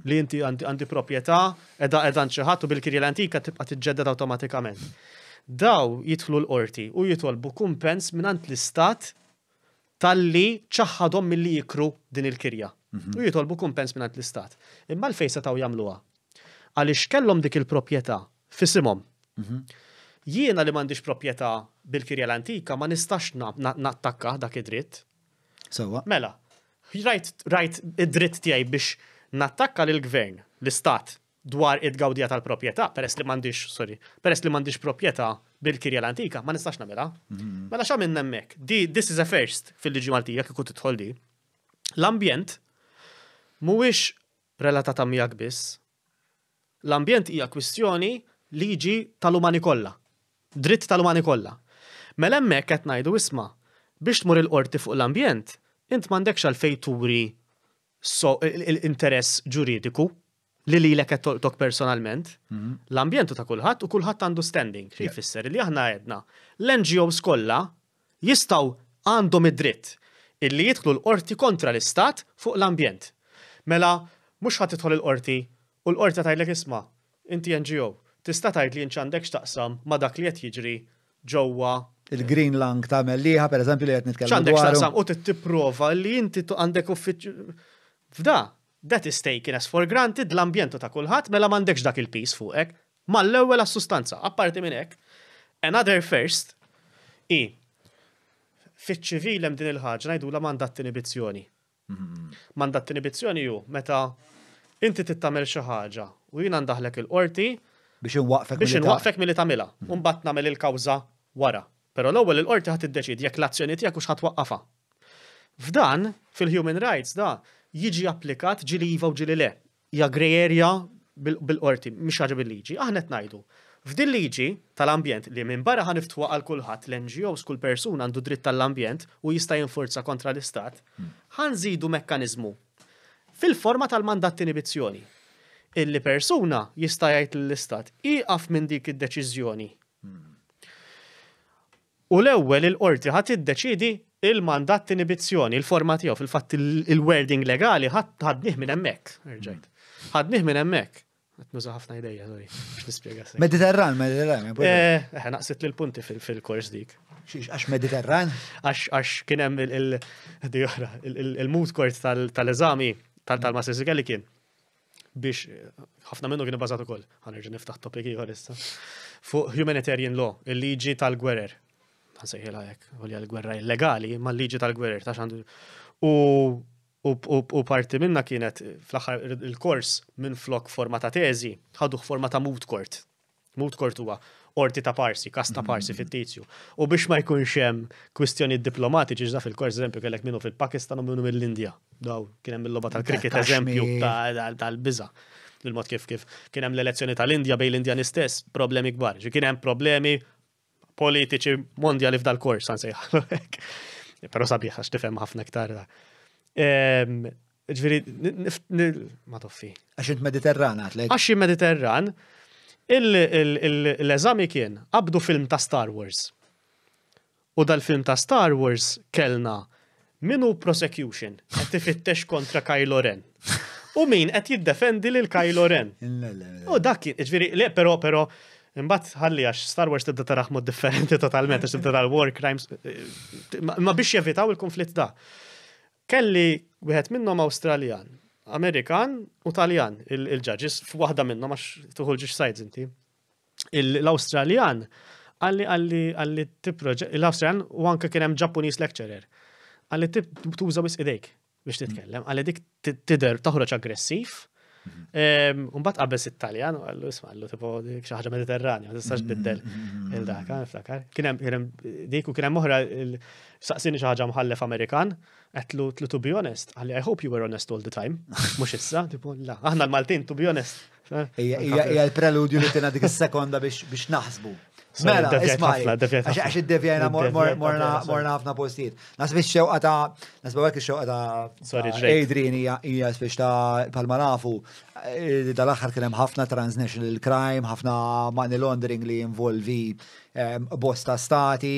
li inti għandi proprjetà edha edha u bil-kirja l-antika tibqa' tiġġedded awtomatikament. Daw jidħlu l-qorti u jitolbu kumpens minant l-istat tal-li ċaħħadhom mill-li jikru din il-kirja. Mhm. U jitolbu kumpens minant l-istat. Imma l-fejsa taw jagħmluha. Għaliex kellhom dik il-proprjetà fisimhom. Mhm. Jiena li m'għandix proprjetà bil-kirja l-antika ma nistax nattakka dak id-dritt Sewa. Mela, rajt, rajt id-dritt tiegħi biex nattakka lill-gvern, l-istat, dwar id-gawdija tal-propieta, peress li mandiġ, sorry, peress li mandiġ propieta bil-kirja l-antika, ma nistax namela. Mhm. Mela xa minn nemmek, di, this is a first fil-liġi Maltija kiku titħolli. L-ambjent muwix relatata miegħek biss. L-ambjent hija kwistjoni liġi tal-umani kollha. Dritt tal-umani kollha. Mela hemmhekk qed ngħidu isma' biex tmur il-qorti fuq l-ambjent, int mandekx għal fejturi so, interess ġuridiku li li l tok personalment, mhm. l-ambjentu ta' kulħadd u kulħadd għandu standing, xie fisser li aħna għedna. L-NGOs kollha jistaw għandhom id-dritt illi jidħlu l-qorti kontra l-istat fuq l-ambjent. Mela, mux ħat itħol l-qorti u l-qorti jlek isma, inti NGO, tista' tajt li inċandekx taqsam ma dak li qed jiġri ġewwa il-Green Lang ta' melliħa, per eżempju, li t-kellem. ċandek xaqsam, u t-tiprofa li inti għandek uffiċ. Fda, that is taken as for granted l-ambjentu ta' kulħadd mela m'għandekx dak il-pis fuqek, ma l-ewwel as sustanza apparti minn hekk. Another first, i fiċ hemm din il-ħaġa la mandat inibizzjoni. Mhm. Mandat inibizzjoni ju meta inti tittamel xi ħaġa u jina ndaħlek il-qorti biex nwaqfek biex inwaqfek milli tagħmilha u mhm. mbagħad nagħmel il-kawża wara. Pero l-ewwel il-qorti ħadd iddeċid jekk l-azzjoni tiegħek u x'ħadd waqqafha. F'dan, fil-human rights da, jiġi applikat ġili iva u ġili le. Ja grey area bil-qorti, mhix ħaġa bil-liġi. Aħna qed ngħidu. F'din liġi tal-ambjent li minn barra iftuqa għal kulħadd l-NGOs kull persuna għandu dritt tal-ambjent u jista' jinforza kontra l-istat, hmm. ħanżidu mekkaniżmu fil-forma tal-mandat inibizzjoni. Illi persuna jista' jgħid l-istat iqaf minn dik id-deċiżjoni U l-ewwel il-qorti ħadd iddeċidi il-mandat t-inibizzjoni, il-format tiegħu fil-fatt il-wording legali ħadnih minn hemmhekk. Irġajt. Ħadnih minn hemmhekk. Nuża ħafna idejja, sorry, nispjega Mediterran, Mediterran. Eh, naqsit lil punti fil-kors dik. Għax Mediterran? Għax kien hemm il-mood court tal-eżami tal-Masters li kien biex ħafna minnu kien bażat ukoll, ħanerġa' niftaħ topik ieħor issa. Fuq humanitarian law, il-liġi tal-gwerer għasajħila jek, għolja l-gwerra illegali, ma l-liġi tal-gwerra, ta' xandu. U parti minna kienet fl-axar il-kors minn flok forma ta' teżi, ħaduħ forma ta' mood court. Mood court huwa orti ta' parsi, kas ta' parsi fittizju. U biex ma jkunx hemm kwistjoni diplomatiċi ġda fil-kors eżempju kellek minnu fil-Pakistan u minnu mill-Indja. Daw kien hemm il-logħba tal-kriket eżempju tal-biża. Il-mod kif kif kien hemm l-elezzjoni tal-Indja bejn l-Indjan istess, problemi kbar. Ġi kien hemm problemi politiċi mondjali f'dal kors, għan sejħalu hekk. Pero sabiħ, għax tifem ħafna ktar ehm, Ġviri, ma toffi. Għax jint mediterran għatlek. Għax mediterran, l-eżami kien qabdu film ta' Star Wars. U dal-film ta' Star Wars kellna minu prosecution qed tifittex kontra Kylo Ren. U min qed jiddefendi lil Kylo Ren. U dak kien, ġviri, le, pero, pero, Imbat ħalli għax Star Wars tibda taraħ mod differenti totalment, għax tibda war crimes, eh, ma biex jevitaw il-konflitt da. Kelli wieħed minnhom Awstraljan, Amerikan u Taljan il-ġaġis, f'waħda minnhom għax tuħolġix sajds inti. L-Awstraljan għalli għalli għalli tipproġett, l-Awstraljan u anke kien hemm Ġappuniż lecturer, għalli tip bis idejk biex titkellem, għalli dik tidher taħroġ aggressiv Mhm. Umbat qabbes it-Taljan, u għallu isma' għallu tipo dik Mediterranja, tistax biddel mhm. il-daka, niftakar. Kien hemm dik u saqsini xi ħaġa mħallef Amerikan, qedlu tlu to be honest, għalli I hope you were honest all the time, mhux issa, tipo la, aħna l-Maltin to be honest. Hija l-preludju li tina dik is-sekonda biex naħsbu. Mela, ismaj, għax id-devjajna morna ħafna postijiet. Nasbis xewqa ta' nasbis għek xewqa ta' ah, Adrian hija spiex ta' palma nafu eh, dal-axar kienem ħafna transnational crime, ħafna money laundering li involvi bosta stati,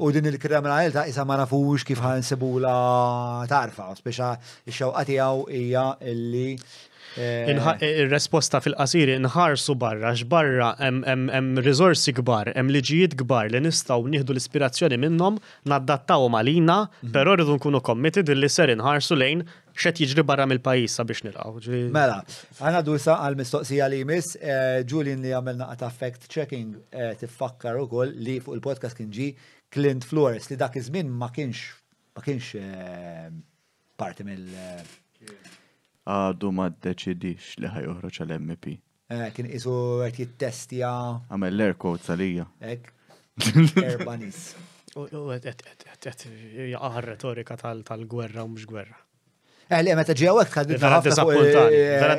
u din il-kriminalità isa ma nafux kif ħansibula tarfa, spiex xewqa tiegħu hija illi Eh, eh, il-resposta fil-qasir inħarsu barra, x'barra hemm rizorsi kbar, hemm liġijiet kbar li nistgħu nieħdu l-ispirazzjoni minnhom, naddattaw malina, mhm. però rridu nkunu committed li ser inħarsu lejn xet jiġri barra mill-pajis sabiex nilqaw. Mela, għana dusa għal-mistoqsija li jmiss, eh, Julian li għamilna għata fact checking tiffakkar u koll li fuq il-podcast kien ġi Clint Flores li dak iż-żmien ma kienx ma kienx parti mill- għadu ma d-deċidix li uħroċ għal-MP. Eh, kien isu għet jittestija. Għamel l-air quotes għalija. Ek. Erbanis. U għet retorika tal-gwerra u mux gwerra. Eh, li għemeta ġewa għek għaddi. Vera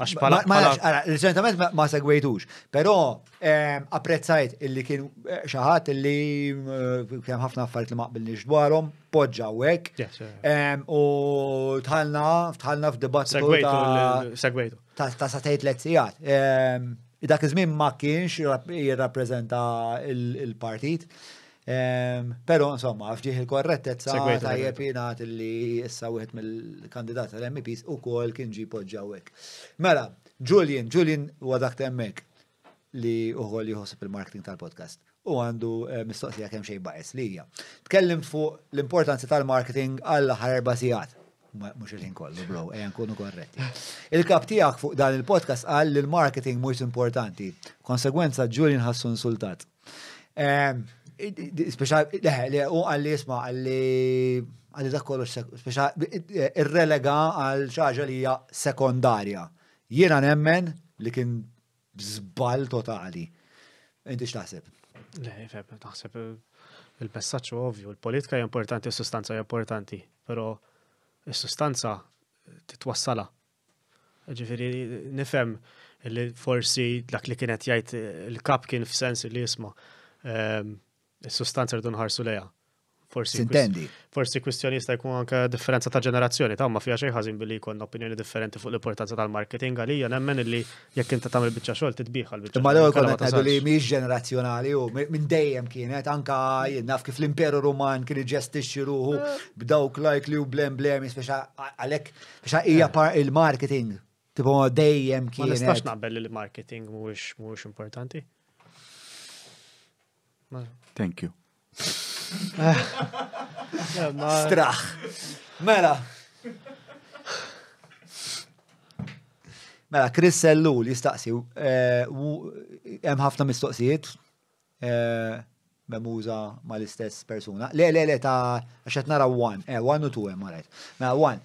L-sentiment ma segwejtux, pero ehm, apprezzajt illi kien eh, xaħat illi eh, kien ħafna affarijiet li maqbil nixdwarhom, poġġa għek. Ehm, u tħallna, tħalna f'dibattitu segwejtu. Ta' satajt lezzijat. Ehm, dak iż-żmien ma kienx jirrappreżenta il-partit. Il Pero insomma, fġieħ il-korrettezza tajjeb jingħad li issa wieħed mill-kandidat tal-MPs ukoll kien ġi poġġawek. Mela, Julian, Julian wadak temmek li uħol jħossib il-marketing tal-podcast u għandu eh, mistoqsija kemm xejn baqes li hija. Tkellimt fuq l-importanza tal-marketing għall aħħar erba' sigħat. Mhux il-ħin kollu, bro, ejja nkunu korretti. Il-kap tiegħek fuq dan il-podcast qal li l-marketing mhux importanti. Konsegwenza Julian ħassu insultat. sultat Speċa, leħ, u għalli jisma, għalli għalli dak kollox, speċa, irrelega għal xi ħaġa li hija sekondarja. Jiena nemmen li kien bżbal totali. Inti x'taħseb? Le, feb, taħseb il-messaċ ovvju, il-politika hija importanti, il-sustanza hija importanti, però il-sustanza titwassala. Ġifieri nifhem li forsi dak li kienet jgħid il-kap kien f'sens li jisma' ehm, Is-sustanza rridu nħarsu leja. Forsi intendi. Forsi kwistjoni jista' jkun anke differenza ta' ġenerazzjoni, ta' ma fiha xejn ħażin billi jkun opinjoni differenti fuq l-importanza tal-marketing għalija nemmen illi jekk inta tagħmel biċċa xogħol titbieħ għall biċċa. Ma l-ewwel kont li mhix ġenerazzjonali u minn dejjem kienet jien naf kif l-Imperu Ruman kien iġestixxi ruħu b'dawk likely u blem blem speċa għalhekk biex hija eh. il-marketing. Tipo dejjem kienet. Ma nistax naqbel li l-marketing mhuwiex mhuwiex importanti. Thank you. Strach. Mela. Mela, Chris Sellu li staqsi, eh, hemm ħafna mistoqsijiet. Eh, memuża ma l-istess persuna. Le, le, le, ta' għaxet nara 1, eh, 1 u 2, ma rajt. Ma one.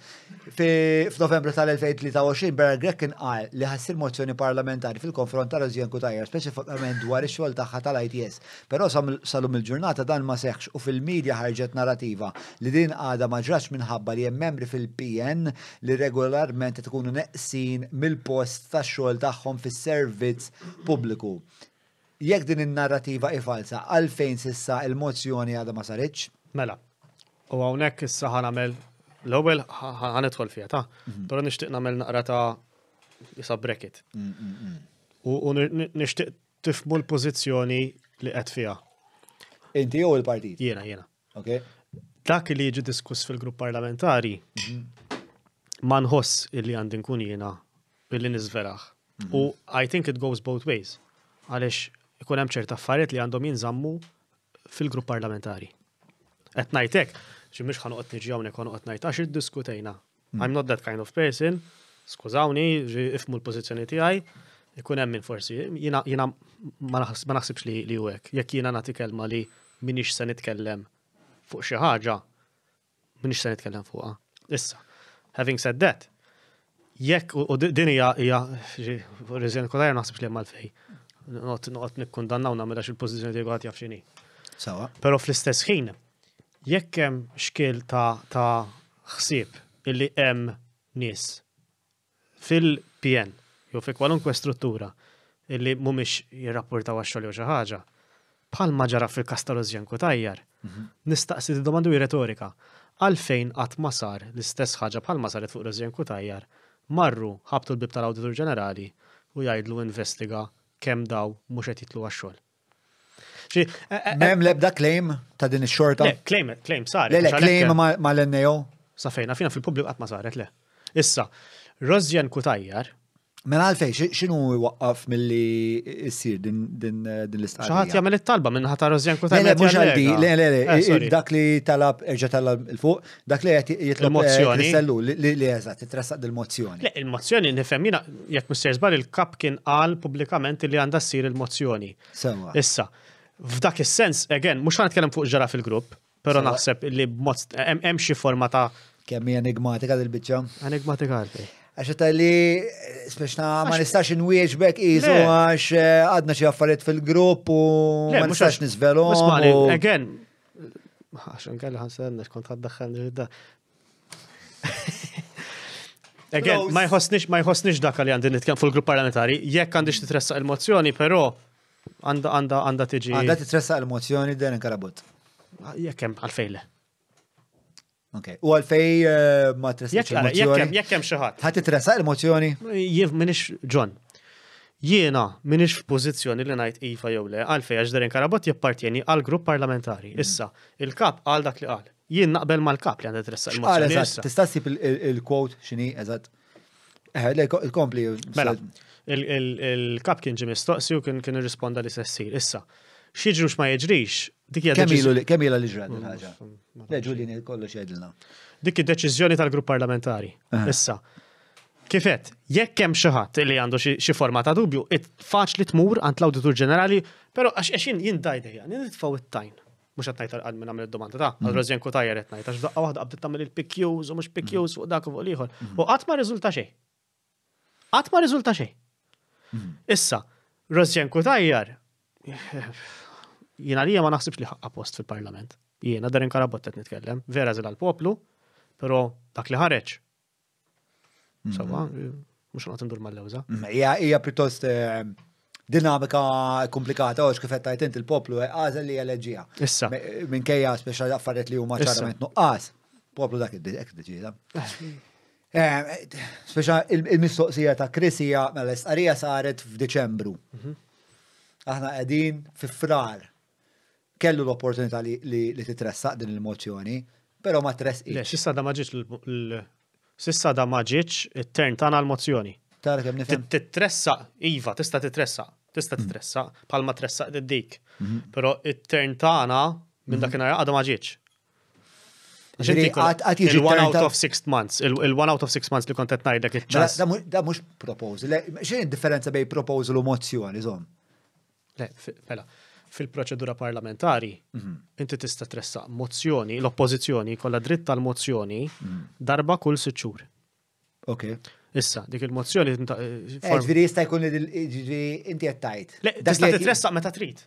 F'Novembru tal-2023, Berger Grek kien qal li ħassir mozzjoni parlamentari fil-konfront ta' Rozjen Kutajer, speċifikament dwar ix-xogħol tagħha tal-ITS. Però salum il-ġurnata dan ma seħx u fil-medja ħarġet narrativa li din għada ma ġrax minħabba li hemm membri fil-PN li regolarment tkunu neqsin mill-post tax-xogħol tagħhom fis-servizz pubbliku jekk din in-narrativa ifalsa għalfejn sissa il-mozzjoni għadha ma saritx? Mela, u hawnhekk issa ħanamel l-ewwel ħanetħol fija, ta' però mhm. nixtieq nagħmel naqra ta' jisa brekit. Mm, mm, mm. U nixtieq tifmu l-pożizzjoni li qed fiha. Inti jew il-partit? Jiena, jiena. Ok. Dak li jġi diskuss fil-grupp parlamentari mhm. ma nħoss illi għandi nkun jiena billi nizveraħ. Mhm. U I think it goes both ways. Għalix ikun hemm ċerta affarijiet li għandhom jinżammu fil-grupp parlamentari. Qed ngħidlek, xi mhux ħanoqgħod niġi hawnhekk ħanoqgħod ngħid għax iddiskutejna. Hmm. I'm not that kind of person, skużawni, ifmu l-pożizzjoni tiegħi, ikun hemm min forsi jiena ma naħsibx li li hekk. Jekk jiena nagħti kelma li minix se nitkellem fuq xi ħaġa, minix se nitkellem fuqha. Issa, having said that, jekk u din hija hija naħsibx li hemm għalfej Not nikkundanna u nagħmilha xil pożizzjoni tiegħu għad jaf x'inhi. Sawa. Però fl-istess ħin, jekk hemm xkil ta' ta' ħsieb illi hemm nies fil-PN jew fi kwalunkwe struttura illi mhumiex jirrapportaw għax-xogħol jew xi ħaġa, bħalma ġara fil-kas tal tajjar. Mhm. Nistaqsi domandu retorika. Għalfejn qatt ma sar l-istess ħaġa bħal saret fuq l Kutajjar, tajjar, marru ħabtu l-bib tal-Awditur Ġenerali u jgħidlu investiga kemm daw mhux qed jitlu għax-xogħol. E, e, e, Mem lebda claim ta' din ix-xorta? claim, claim sar. Le, le, ma' mal-NEO? Safejna, fina fil-publik qatt ma saret, le. Issa, Rozjan Kutajjar, Mela għalfej, xinu waqqaf mill-li jissir din l-istqarrija? ċaħat jgħamil it-talba minn ħatar Rozjan Kutaj. Le, mux għaldi, le, le, le, eh, dak li talab, erġa talab il-fuq, dak li għet jitlob eh, mozzjoni sellu li għazat, jitrasaq dil-mozzjoni. Le, il-mozzjoni nifem jina, jek mister zbar il-kap kien għal publikament li għanda sir il-mozzjoni. Sewa. Issa, f'dak il-sens, again, mux għan kellem fuq ġara fil-grupp, pero naħseb li mozz hemm xi forma ta' Kemm hija enigmatika dil-biċċa? Enigmatika għalfej għax ta' li speċna ma nistax nwieġbek iżu għax eh, għadna xie affarijiet fil-grupp u ma nistax nizvelu. Ismani, again, għax nkelli għan s-sanna xkont għaddaħħan ġidda. Again, ma jħossnix ma jħossnix dak li għandin nitkellem fil-grupp parlamentari, jekk għandix titressa il-mozzjoni, però għanda għanda għanda tiġi. Għanda titressa il-mozzjoni den karabut. Jekk hemm għalfejle. Ok, u għalfej eh, ma t il-mozzjoni. Jekk hemm xi ħadd. Ħadd titressaq il-mozzjoni? Jien minix John. Jiena minix f'pożizzjoni li ngħid iva jew le għalfej għax Karabot jippartjeni għal grupp parlamentari. Mm. Issa, il-kap għal dak li qal. Jien naqbel mal-kap li għandha tressaq il-mozzjoni. Għal tista' ssib il-quote x'inhi eżatt. Eh, il-kompli. Mela, il-kap kien ġi u kien irrisponda li sessir. Issa, xieġrux ma jieġrix, Kemm ilha li ġradil mm, il-ħaġa? Mm, mm, Le Ġulini kollu xedilna. Dik id-deċiżjoni tal-grupp parlamentari. Issa. Kifet, jekk hemm xi ħadd li għandu xi forma ta' dubju, faċli tmur għand l-Awditur Ġenerali, però għax għaxin jien dajdejja, nitfgħu it-tajn. Mhux qed ngħid għal minn għamil id-domanda ta' għal-Rozjen ku qed ngħid għax da' waħda għabdit tagħmel il-PQs u mhux PQs fuq dak u fuq ieħor. Mm-hmm. U qatt ma riżulta xejn. Qatt ma riżulta xejn. Mm-hmm. Issa, Rozjen tajer jina li ma naħsibx li ħakka post fil-parlament. Jiena darin karabottet nitkellem, vera zil għal-poplu, pero dak li ħareċ. Mhm. Sawa, mux għat ndur mal-lewza. Mm, Ija pjuttost eh, dinamika komplikata, għax kif għettajt il-poplu għazel li għalleġija. Issa. Minn kejja speċa affariet li huma ċarament nuqqas. Poplu dak id-deċida. Eh. Eh, speċa il-mistoqsija ta' Krisija, mela l-istqarija saret f'Deċembru. Mhm. Aħna qegħdin fi frar kellu l-opportunità li, li, li titressaq din il-mozzjoni, pero ma tressqi. Le, sissa da maġiċ sissa da maġiċ it-tern tana l-mozzjoni. Tara kem nifhem. Titressaq, iva, tista' titressaq, tista' mhm. titressaq, palma tressaq dik. Mhm. Pero it-tern tana minn dakinhar mhm. għadha maġiċ. Il-one out of six months, il-one out of six months li kontet najdek il-ċas. Mela, da mux proposal, xin differenza bej proposal u mozzjoni, zom? Le, fela fil-proċedura parlamentari, mhm. inti tista tressa mozzjoni, l-oppozizjoni kolla dritt tal-mozzjoni mhm. darba kull sitxur. Ok. Issa, dik il-mozzjoni. Eh, eh, ġviri jista jkun ġviri inti għattajt. Tista titressa meta trid.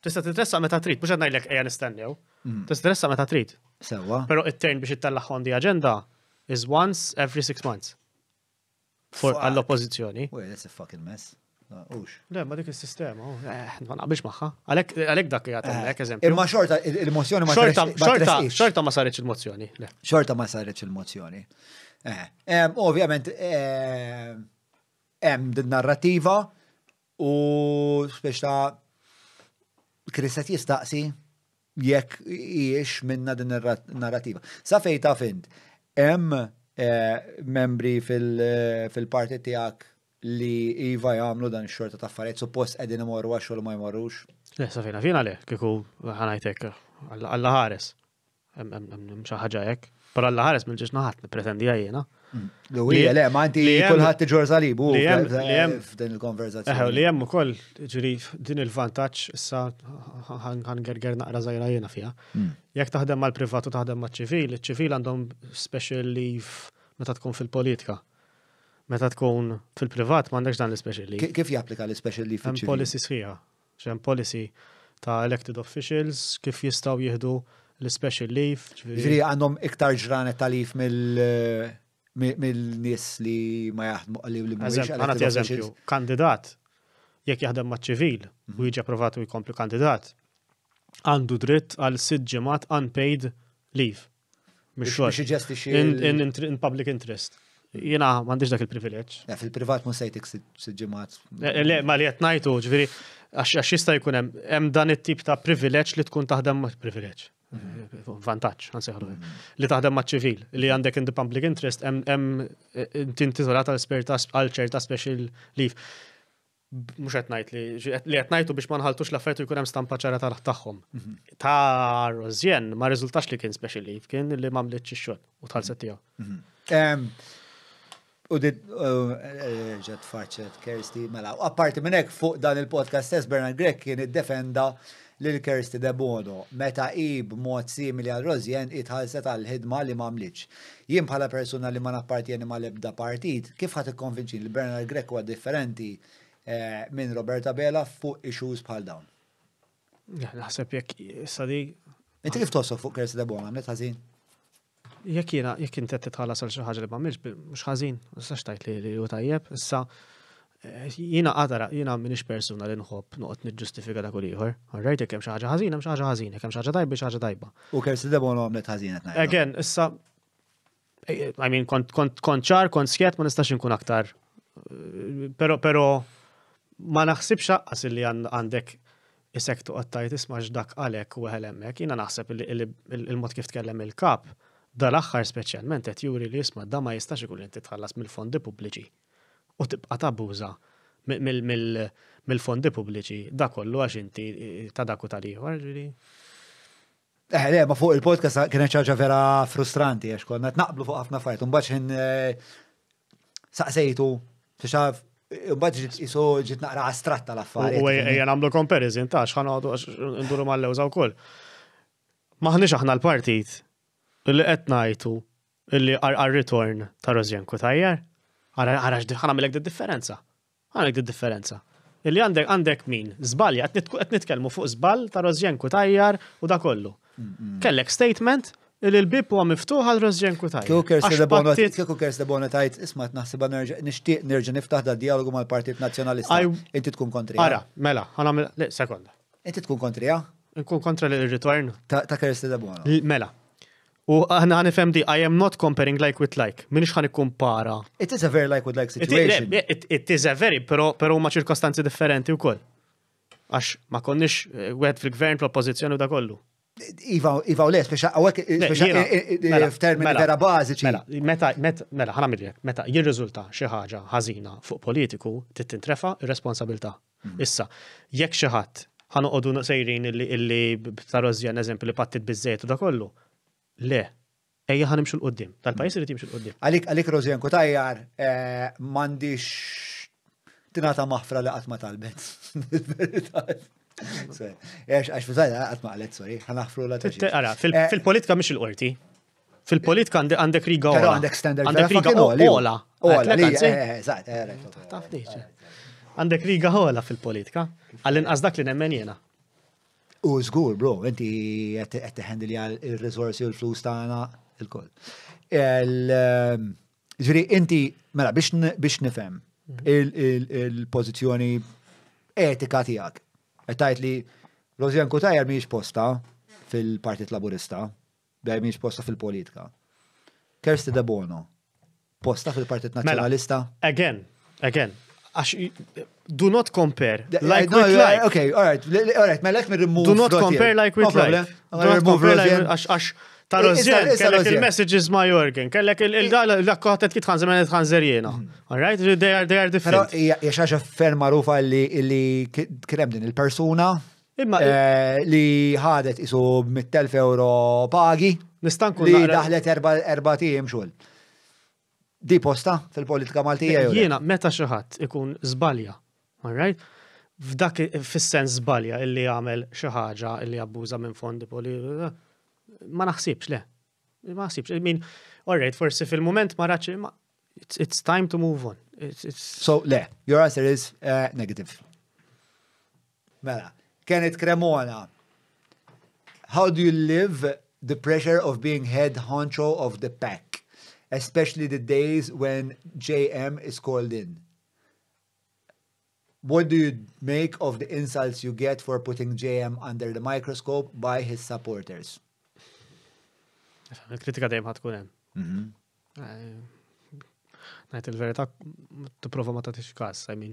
Tista titressa meta trid, mux għadnajlek eja nistennew. Mhm. Tista titressa meta trid. Sewa. Pero it tern biex it-tellaħon di agenda is once every six months. For għall-oppozizjoni. Wait, that's a fucking mess. Ux. Le, ma dik il-sistema, oh, eh, ma naqbix maħħa. Għalek dak jgħatemlek, eh, eżempju. Imma xorta, il-mozzjoni ma xorta, xorta, xorta ma sarriċ il-mozzjoni. Xorta ma sarriċ il-mozzjoni. Eh, ovvjament, hemm din narrativa u speċta Kristat jistaqsi jekk jiex minna din narrativa. Sa fejta fint, hemm membri fil-parti tijak li Iva jgħamlu dan xorta ta' affarijiet suppost qegħdin imorru għax ma jmorrux. sa' fina fina le, kieku ħanajtek Alla ħares. Hemm jek, pero hekk. Però Alla ħares minn ġiex naħat nippretendi jiena. Mm. Lui le, ma inti kulħadd tiġor salibu f'din il-konverzazzjoni. Li hemm ukoll ġiri din il-vantaġġ issa ħangerger naqra żgħira jena fiha. Mm. Jekk taħdem mal-privatu taħdem mal ċivil iċ-ċivil għandhom special leave meta tkun fil-politika Meta tkun fil-privat m'għandekx dan l-special leave. Kif japplika l-special leave? Hemm policy sħiħa. Xem policy ta' elected officials kif jistaw jihdu l-special leave. Ġifieri għandhom iktar ġranet ta' leave mill- mill-nies li ma jaħdmu għalli li mhumiex. Għana eżempju, kandidat jekk jaħdem ma' ċivil u mhm. jiġi approvat u jkompli kandidat, għandu dritt għal sitt ġimgħat unpaid leave. Mix xogħol. In public interest jina mandiġ dak il-privileġ. Fil-privat mu sejtik s-ġimat. Le, ma li jatnajtu, ġviri, għax jista jkun hemm dan it-tip ta' privileġ li tkun taħdem ma' privileġ. Mhm. Vantaġġ, għanseħru. Mhm. Li taħdem ma' ċivil, li għandek in the public interest, hemm tintitolat eh, għal għal-ċerta special leave. Mux għetnajt li, li għetnajtu biex manħaltux l affertu jkun hemm stampa ċara tal taħħom. Ta' mhm. Rozjen ma' rizultax li kien special leave, kien li mamlet xogħol u tħalset tiegħu. U did, ġat uh, eh, faċet Kersti, mela, apparti minnek fuq dan il-podcast stess Bernard Grek kien id-defenda lil Kersti Debono meta qib mod simili għal Rozjen itħalset għal ħidma li ma Jien bħala persuna li ma nappartjeni ma ebda partit, kif ħat ikkonvinċi li Bernard Grek huwa differenti eh, minn Roberta Bela fuq issues bħal dawn? Naħseb jekk sadi. Inti kif tosok fuq Kersti Debono għamlet ħażin? Jekk jiena jekk inti qed titħallas għal xi ħaġa li m'għamilx mhux ħażin, issa xtajt li hu tajjeb, issa eh, jiena qadara jiena m'iniex persuna li nħobb noqgħod niġġustifika dak ieħor. Alright, jekk hemm xi ħaġa ħażin, hemm xi ħaġa ħażin, jekk hemm xi ħaġa tajba, xi tajba. U kemm se debu għamlet ħażin qed Again, issa eh, I mean, kont ċar, kont skjet, ma nistax nkun aktar. Eh, pero, pero, ma naħsibx għas li għandek isek tuqattajt ismax dak għalek u għalemmek, jina naħseb il-mod kif tkellem il-kap. il kap dal-axħar speċjalment qed juri li jisma' da ma jistax ikun inti tħallas mill-fondi pubbliċi u tibqa' tabuża mill-fondi pubbliċi da kollu għax inti eh, ta' dak u tal-ieħor ġiri. Eh, le, ma fuq il-podcast kienet ċaġa vera frustranti għax konna naqblu fuq ħafna fajt, un ħin eh, saqsejtu, tixaf, Mbagħad jisu ġiet naqra astratta l-affarijiet. U ejja nagħmlu comparison ta' għax nduru mal-lewża wkoll. Maħniex aħna l-partit li qed ngħidu illi għar-return ta' Rozjenko tajjar. Għarax ħana millek differenza. Għanek differenza. Illi għandek għandek min, zbalja, għet nitkelmu fuq zbal ta' Rozjenko tajjar u da kollu. Kellek statement illi l-bib huwa miftuħ għal Rozjenko tajjar. Kukers debona, kukers debona tajt, isma naħseba nishtiq nerġa niftaħ da dialogu mal partit Nazjonalista. Inti tkun kontri. Ara, mela, għana sekonda. Inti tkun kontri, ja? Nkun kontra l-return. Ta' kers Kersti Debona. Mela, U aħna għanifem di, I am not comparing like with like. Minix ħan ikkumpara. It is a very like with like situation. It, it, it is a very, pero, pero ma ċirkostanzi differenti u koll. Għax ma konnix għed eh, fil-gvern propozizjoni u da kollu. Iva, iva u le, speċa għawek, speċa eh, eh, mela, f'termini mela, vera bażiċi. Mela, meta, meta, mela, ħana mirjek, meta jirriżulta xi ħaġa ħażina fuq politiku, titintrefa ir-responsabilta. Mhm. Issa, jekk xi ħadd ħanoqogħdu sejrin illi tarozja eżempju li pattit biżejt u da kollu, le, ejja ħanimxu l-qoddim. Tal-pajis irid jimxu l-qoddim. Għalik, għalik Rozenko, tajjar, mandiċ tinata maħfra li għatma talbet. Għax fil-sajda għatma għalet, sorry, ħanaħfru la Ara, fil-politika mux il-qorti. Fil-politika għandek riga ola. Għandek standard. Għandek riga ola. Ola, Għandek riga ola fil-politika. Għallin għazdak li nemmen jena. U zgur, bro, inti qed teħendili għal il-rizorsi u l-flus tagħna il-koll. Ehm, Ġviri, inti mela biex nifhem mhm. il-pożizzjoni etika tiegħek. Qed li Rozjan Kutajer mhijiex posta fil-Partit Laburista, bej miex posta fil-politika. Kersti da Bono, posta fil-Partit mela, Nazzjonalista. Again, again, do not compare. Like with like. Okay, all right, all right, ma me remove. Do not compare like with like. Do not compare like għax ta' Rozjen, kellek il-messages ma' Jorgen, kellek il-dakkotet ki ma tħanżerjena. All right, they are, they are different. Jax għaxa fer marufa li krem din il-persuna li ħadet isu mit-1000 euro pagi. Nistankun. Li daħlet erba' tijem xogħol di posta fil-politika Maltija. Jiena, meta xaħat ikun zbalja, right? F'dak fis-sens zbalja illi għamel xi ħaġa illi abbuża minn fondi politika, Ma naħsibx le. Ma naħsibx. I mean, right, forsi fil-moment ma ma... it's, it's time to move on. It's, it's... So, le, your answer is uh, negative. Mela, Kenet Kremona. how do you live the pressure of being head honcho of the pack? especially the days when JM is called in. What do you make of the insults you get for putting JM under the microscope by his supporters? kritika dejjem ħatkun hemm. Mm-hmm. Eh, Najt il-verità tipprova ma tagħtix każ, I mean.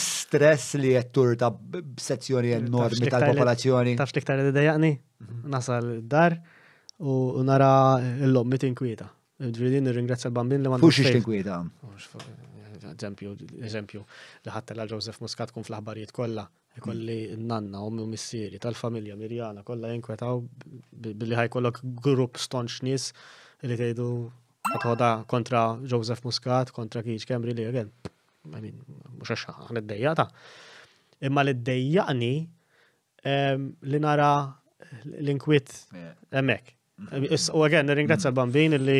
stress li qed turta b'sezzjoni enormi tal-popolazzjoni. Taf liktar dejjaqni? Mm-hmm. Nasal dar u nara l-lom mitin kwieta. Ġviri nirringrazzja l-bambin li għandu. Fux ix-tingwida. Eżempju, eżempju, li ħatta la Joseph Muscat kun fl-aħbarijiet kollha, ikolli nanna, ommi u missieri, tal-familja Mirjana, kolla jinkwetaw billi ħaj kollok grupp stonċ nis li tejdu għatħoda kontra Joseph Muscat, kontra Kiċ Kembri li għagħen. I mux għaxa, għan id-dejjata. Imma li d dejjani li nara l-inkwit emmek. U għagħen, ringrazzja l-bambin li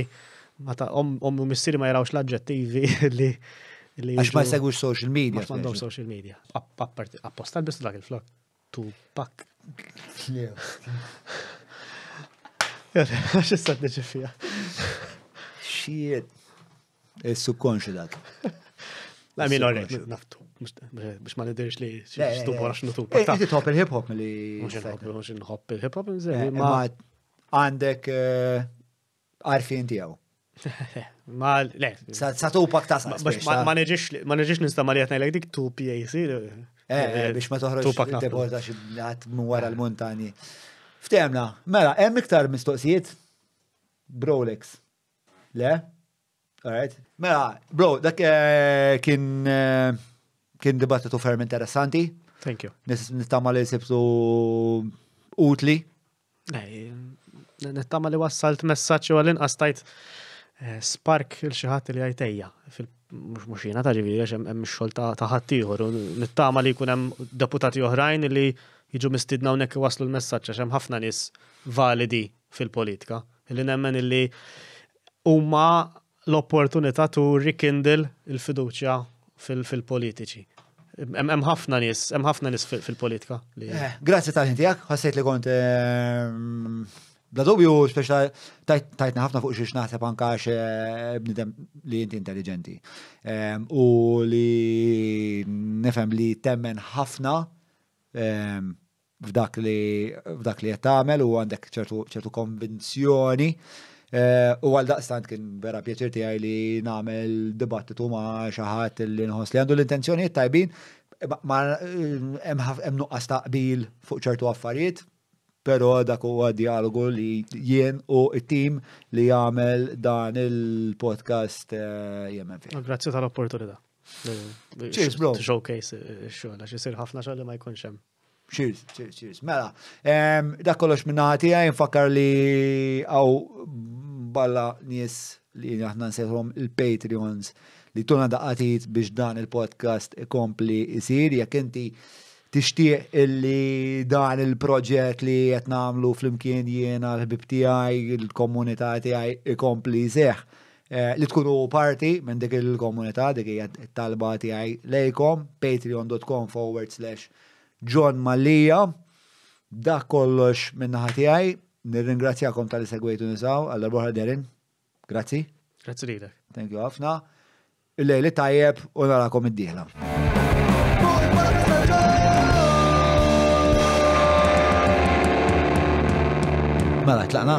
ommu missiri ma jarawx l-adġettivi li. Għax ma jsegwux social media. Għax mandom social media. Apposta l-bistu dak il-flok. Tu pak. Għax istat neġifija. Xiet. il konxu dak. La min orrek, naftu. Bix ma nidirx li stu bora xnutu. Inti top il-hip hop li. Mux il-hop, mux il-hop, il-hip il hip hop għandek eh, għarfin tijaw. Ma, le. Sa tupak ta' sa' Ma neġiex nistama li għatnajlek dik tu PAC. Eh, eh, biex ma toħroġ deporta xibnat wara l-montani. Ftemna, mela, hemm iktar mistoqsijiet? Brolex. Le? Alright. Mela, bro, dak kien kien dibattitu ferm interessanti. Thank you. Nistama li sibtu utli nittama li wassalt messaċ u għallin qastajt eh, spark il-xaħat li għajtejja. Mux muxina ta' ġiviri, għax hemm xogħol ta' ħattijħor. Nittama li kunem deputati oħrajn li jiġu mistidna unek waslu l-messaċ, għax hemm ħafna nis validi fil-politika. Illi nemmen illi huma l-opportunità tu rikindil il-fiduċja fil-politiċi. Hemm ħafna nies, hemm ħafna nies fil-politika. Grazzi tal ħintijak, ħassejt li eh, kont Bla dubju, speċa tajtna ħafna fuq xiex naħseb anka għax bnidem li inti intelligenti. Ehm, u li nefem li temmen ħafna ehm, f'dak li f'dak jtamel u għandek ċertu konvinzjoni. Ehm, u għal daqstant kien vera pjaċir tiegħi li nagħmel dibattitu ma' xi ħadd li nħoss li għandu l-intenzjonijiet tajbin ma' hemm nuqqas taqbil fuq ċertu affarijiet pero dak huwa dialogu li jien u it-tim li jagħmel dan il-podcast eh, jemmen fih. Grazzi tal-opportunità. Cheers, bro. Showcase xogħol eh, għax ħafna xogħol li ma jkunx hemm. Cheers, cheers, cheers. Mela, dak kollox minna għaj jinfakar eh, li għaw balla nies li aħna nsejħom il-Patreons li tuna daqatit biex dan il-podcast ikompli jisir, jekk inti tixtieq illi dan il-proġett li qed nagħmlu flimkien jiena l-ħbib tiegħi, l komunità tiegħi ikompli seħ. Eh, li tkunu parti minn dik il-komunità, dik hija talba tiegħi lejkom, patreon.com forward slash John Malija. Dak kollox minn naħa tiegħi, nirringrazzjakom tal segwejtu nisaw, għalla boħra derin. Grazzi. Grazzi lilek. Thank you ħafna. Il-lejli tajjeb u narakom id-dieħla. Mela, tlaqna.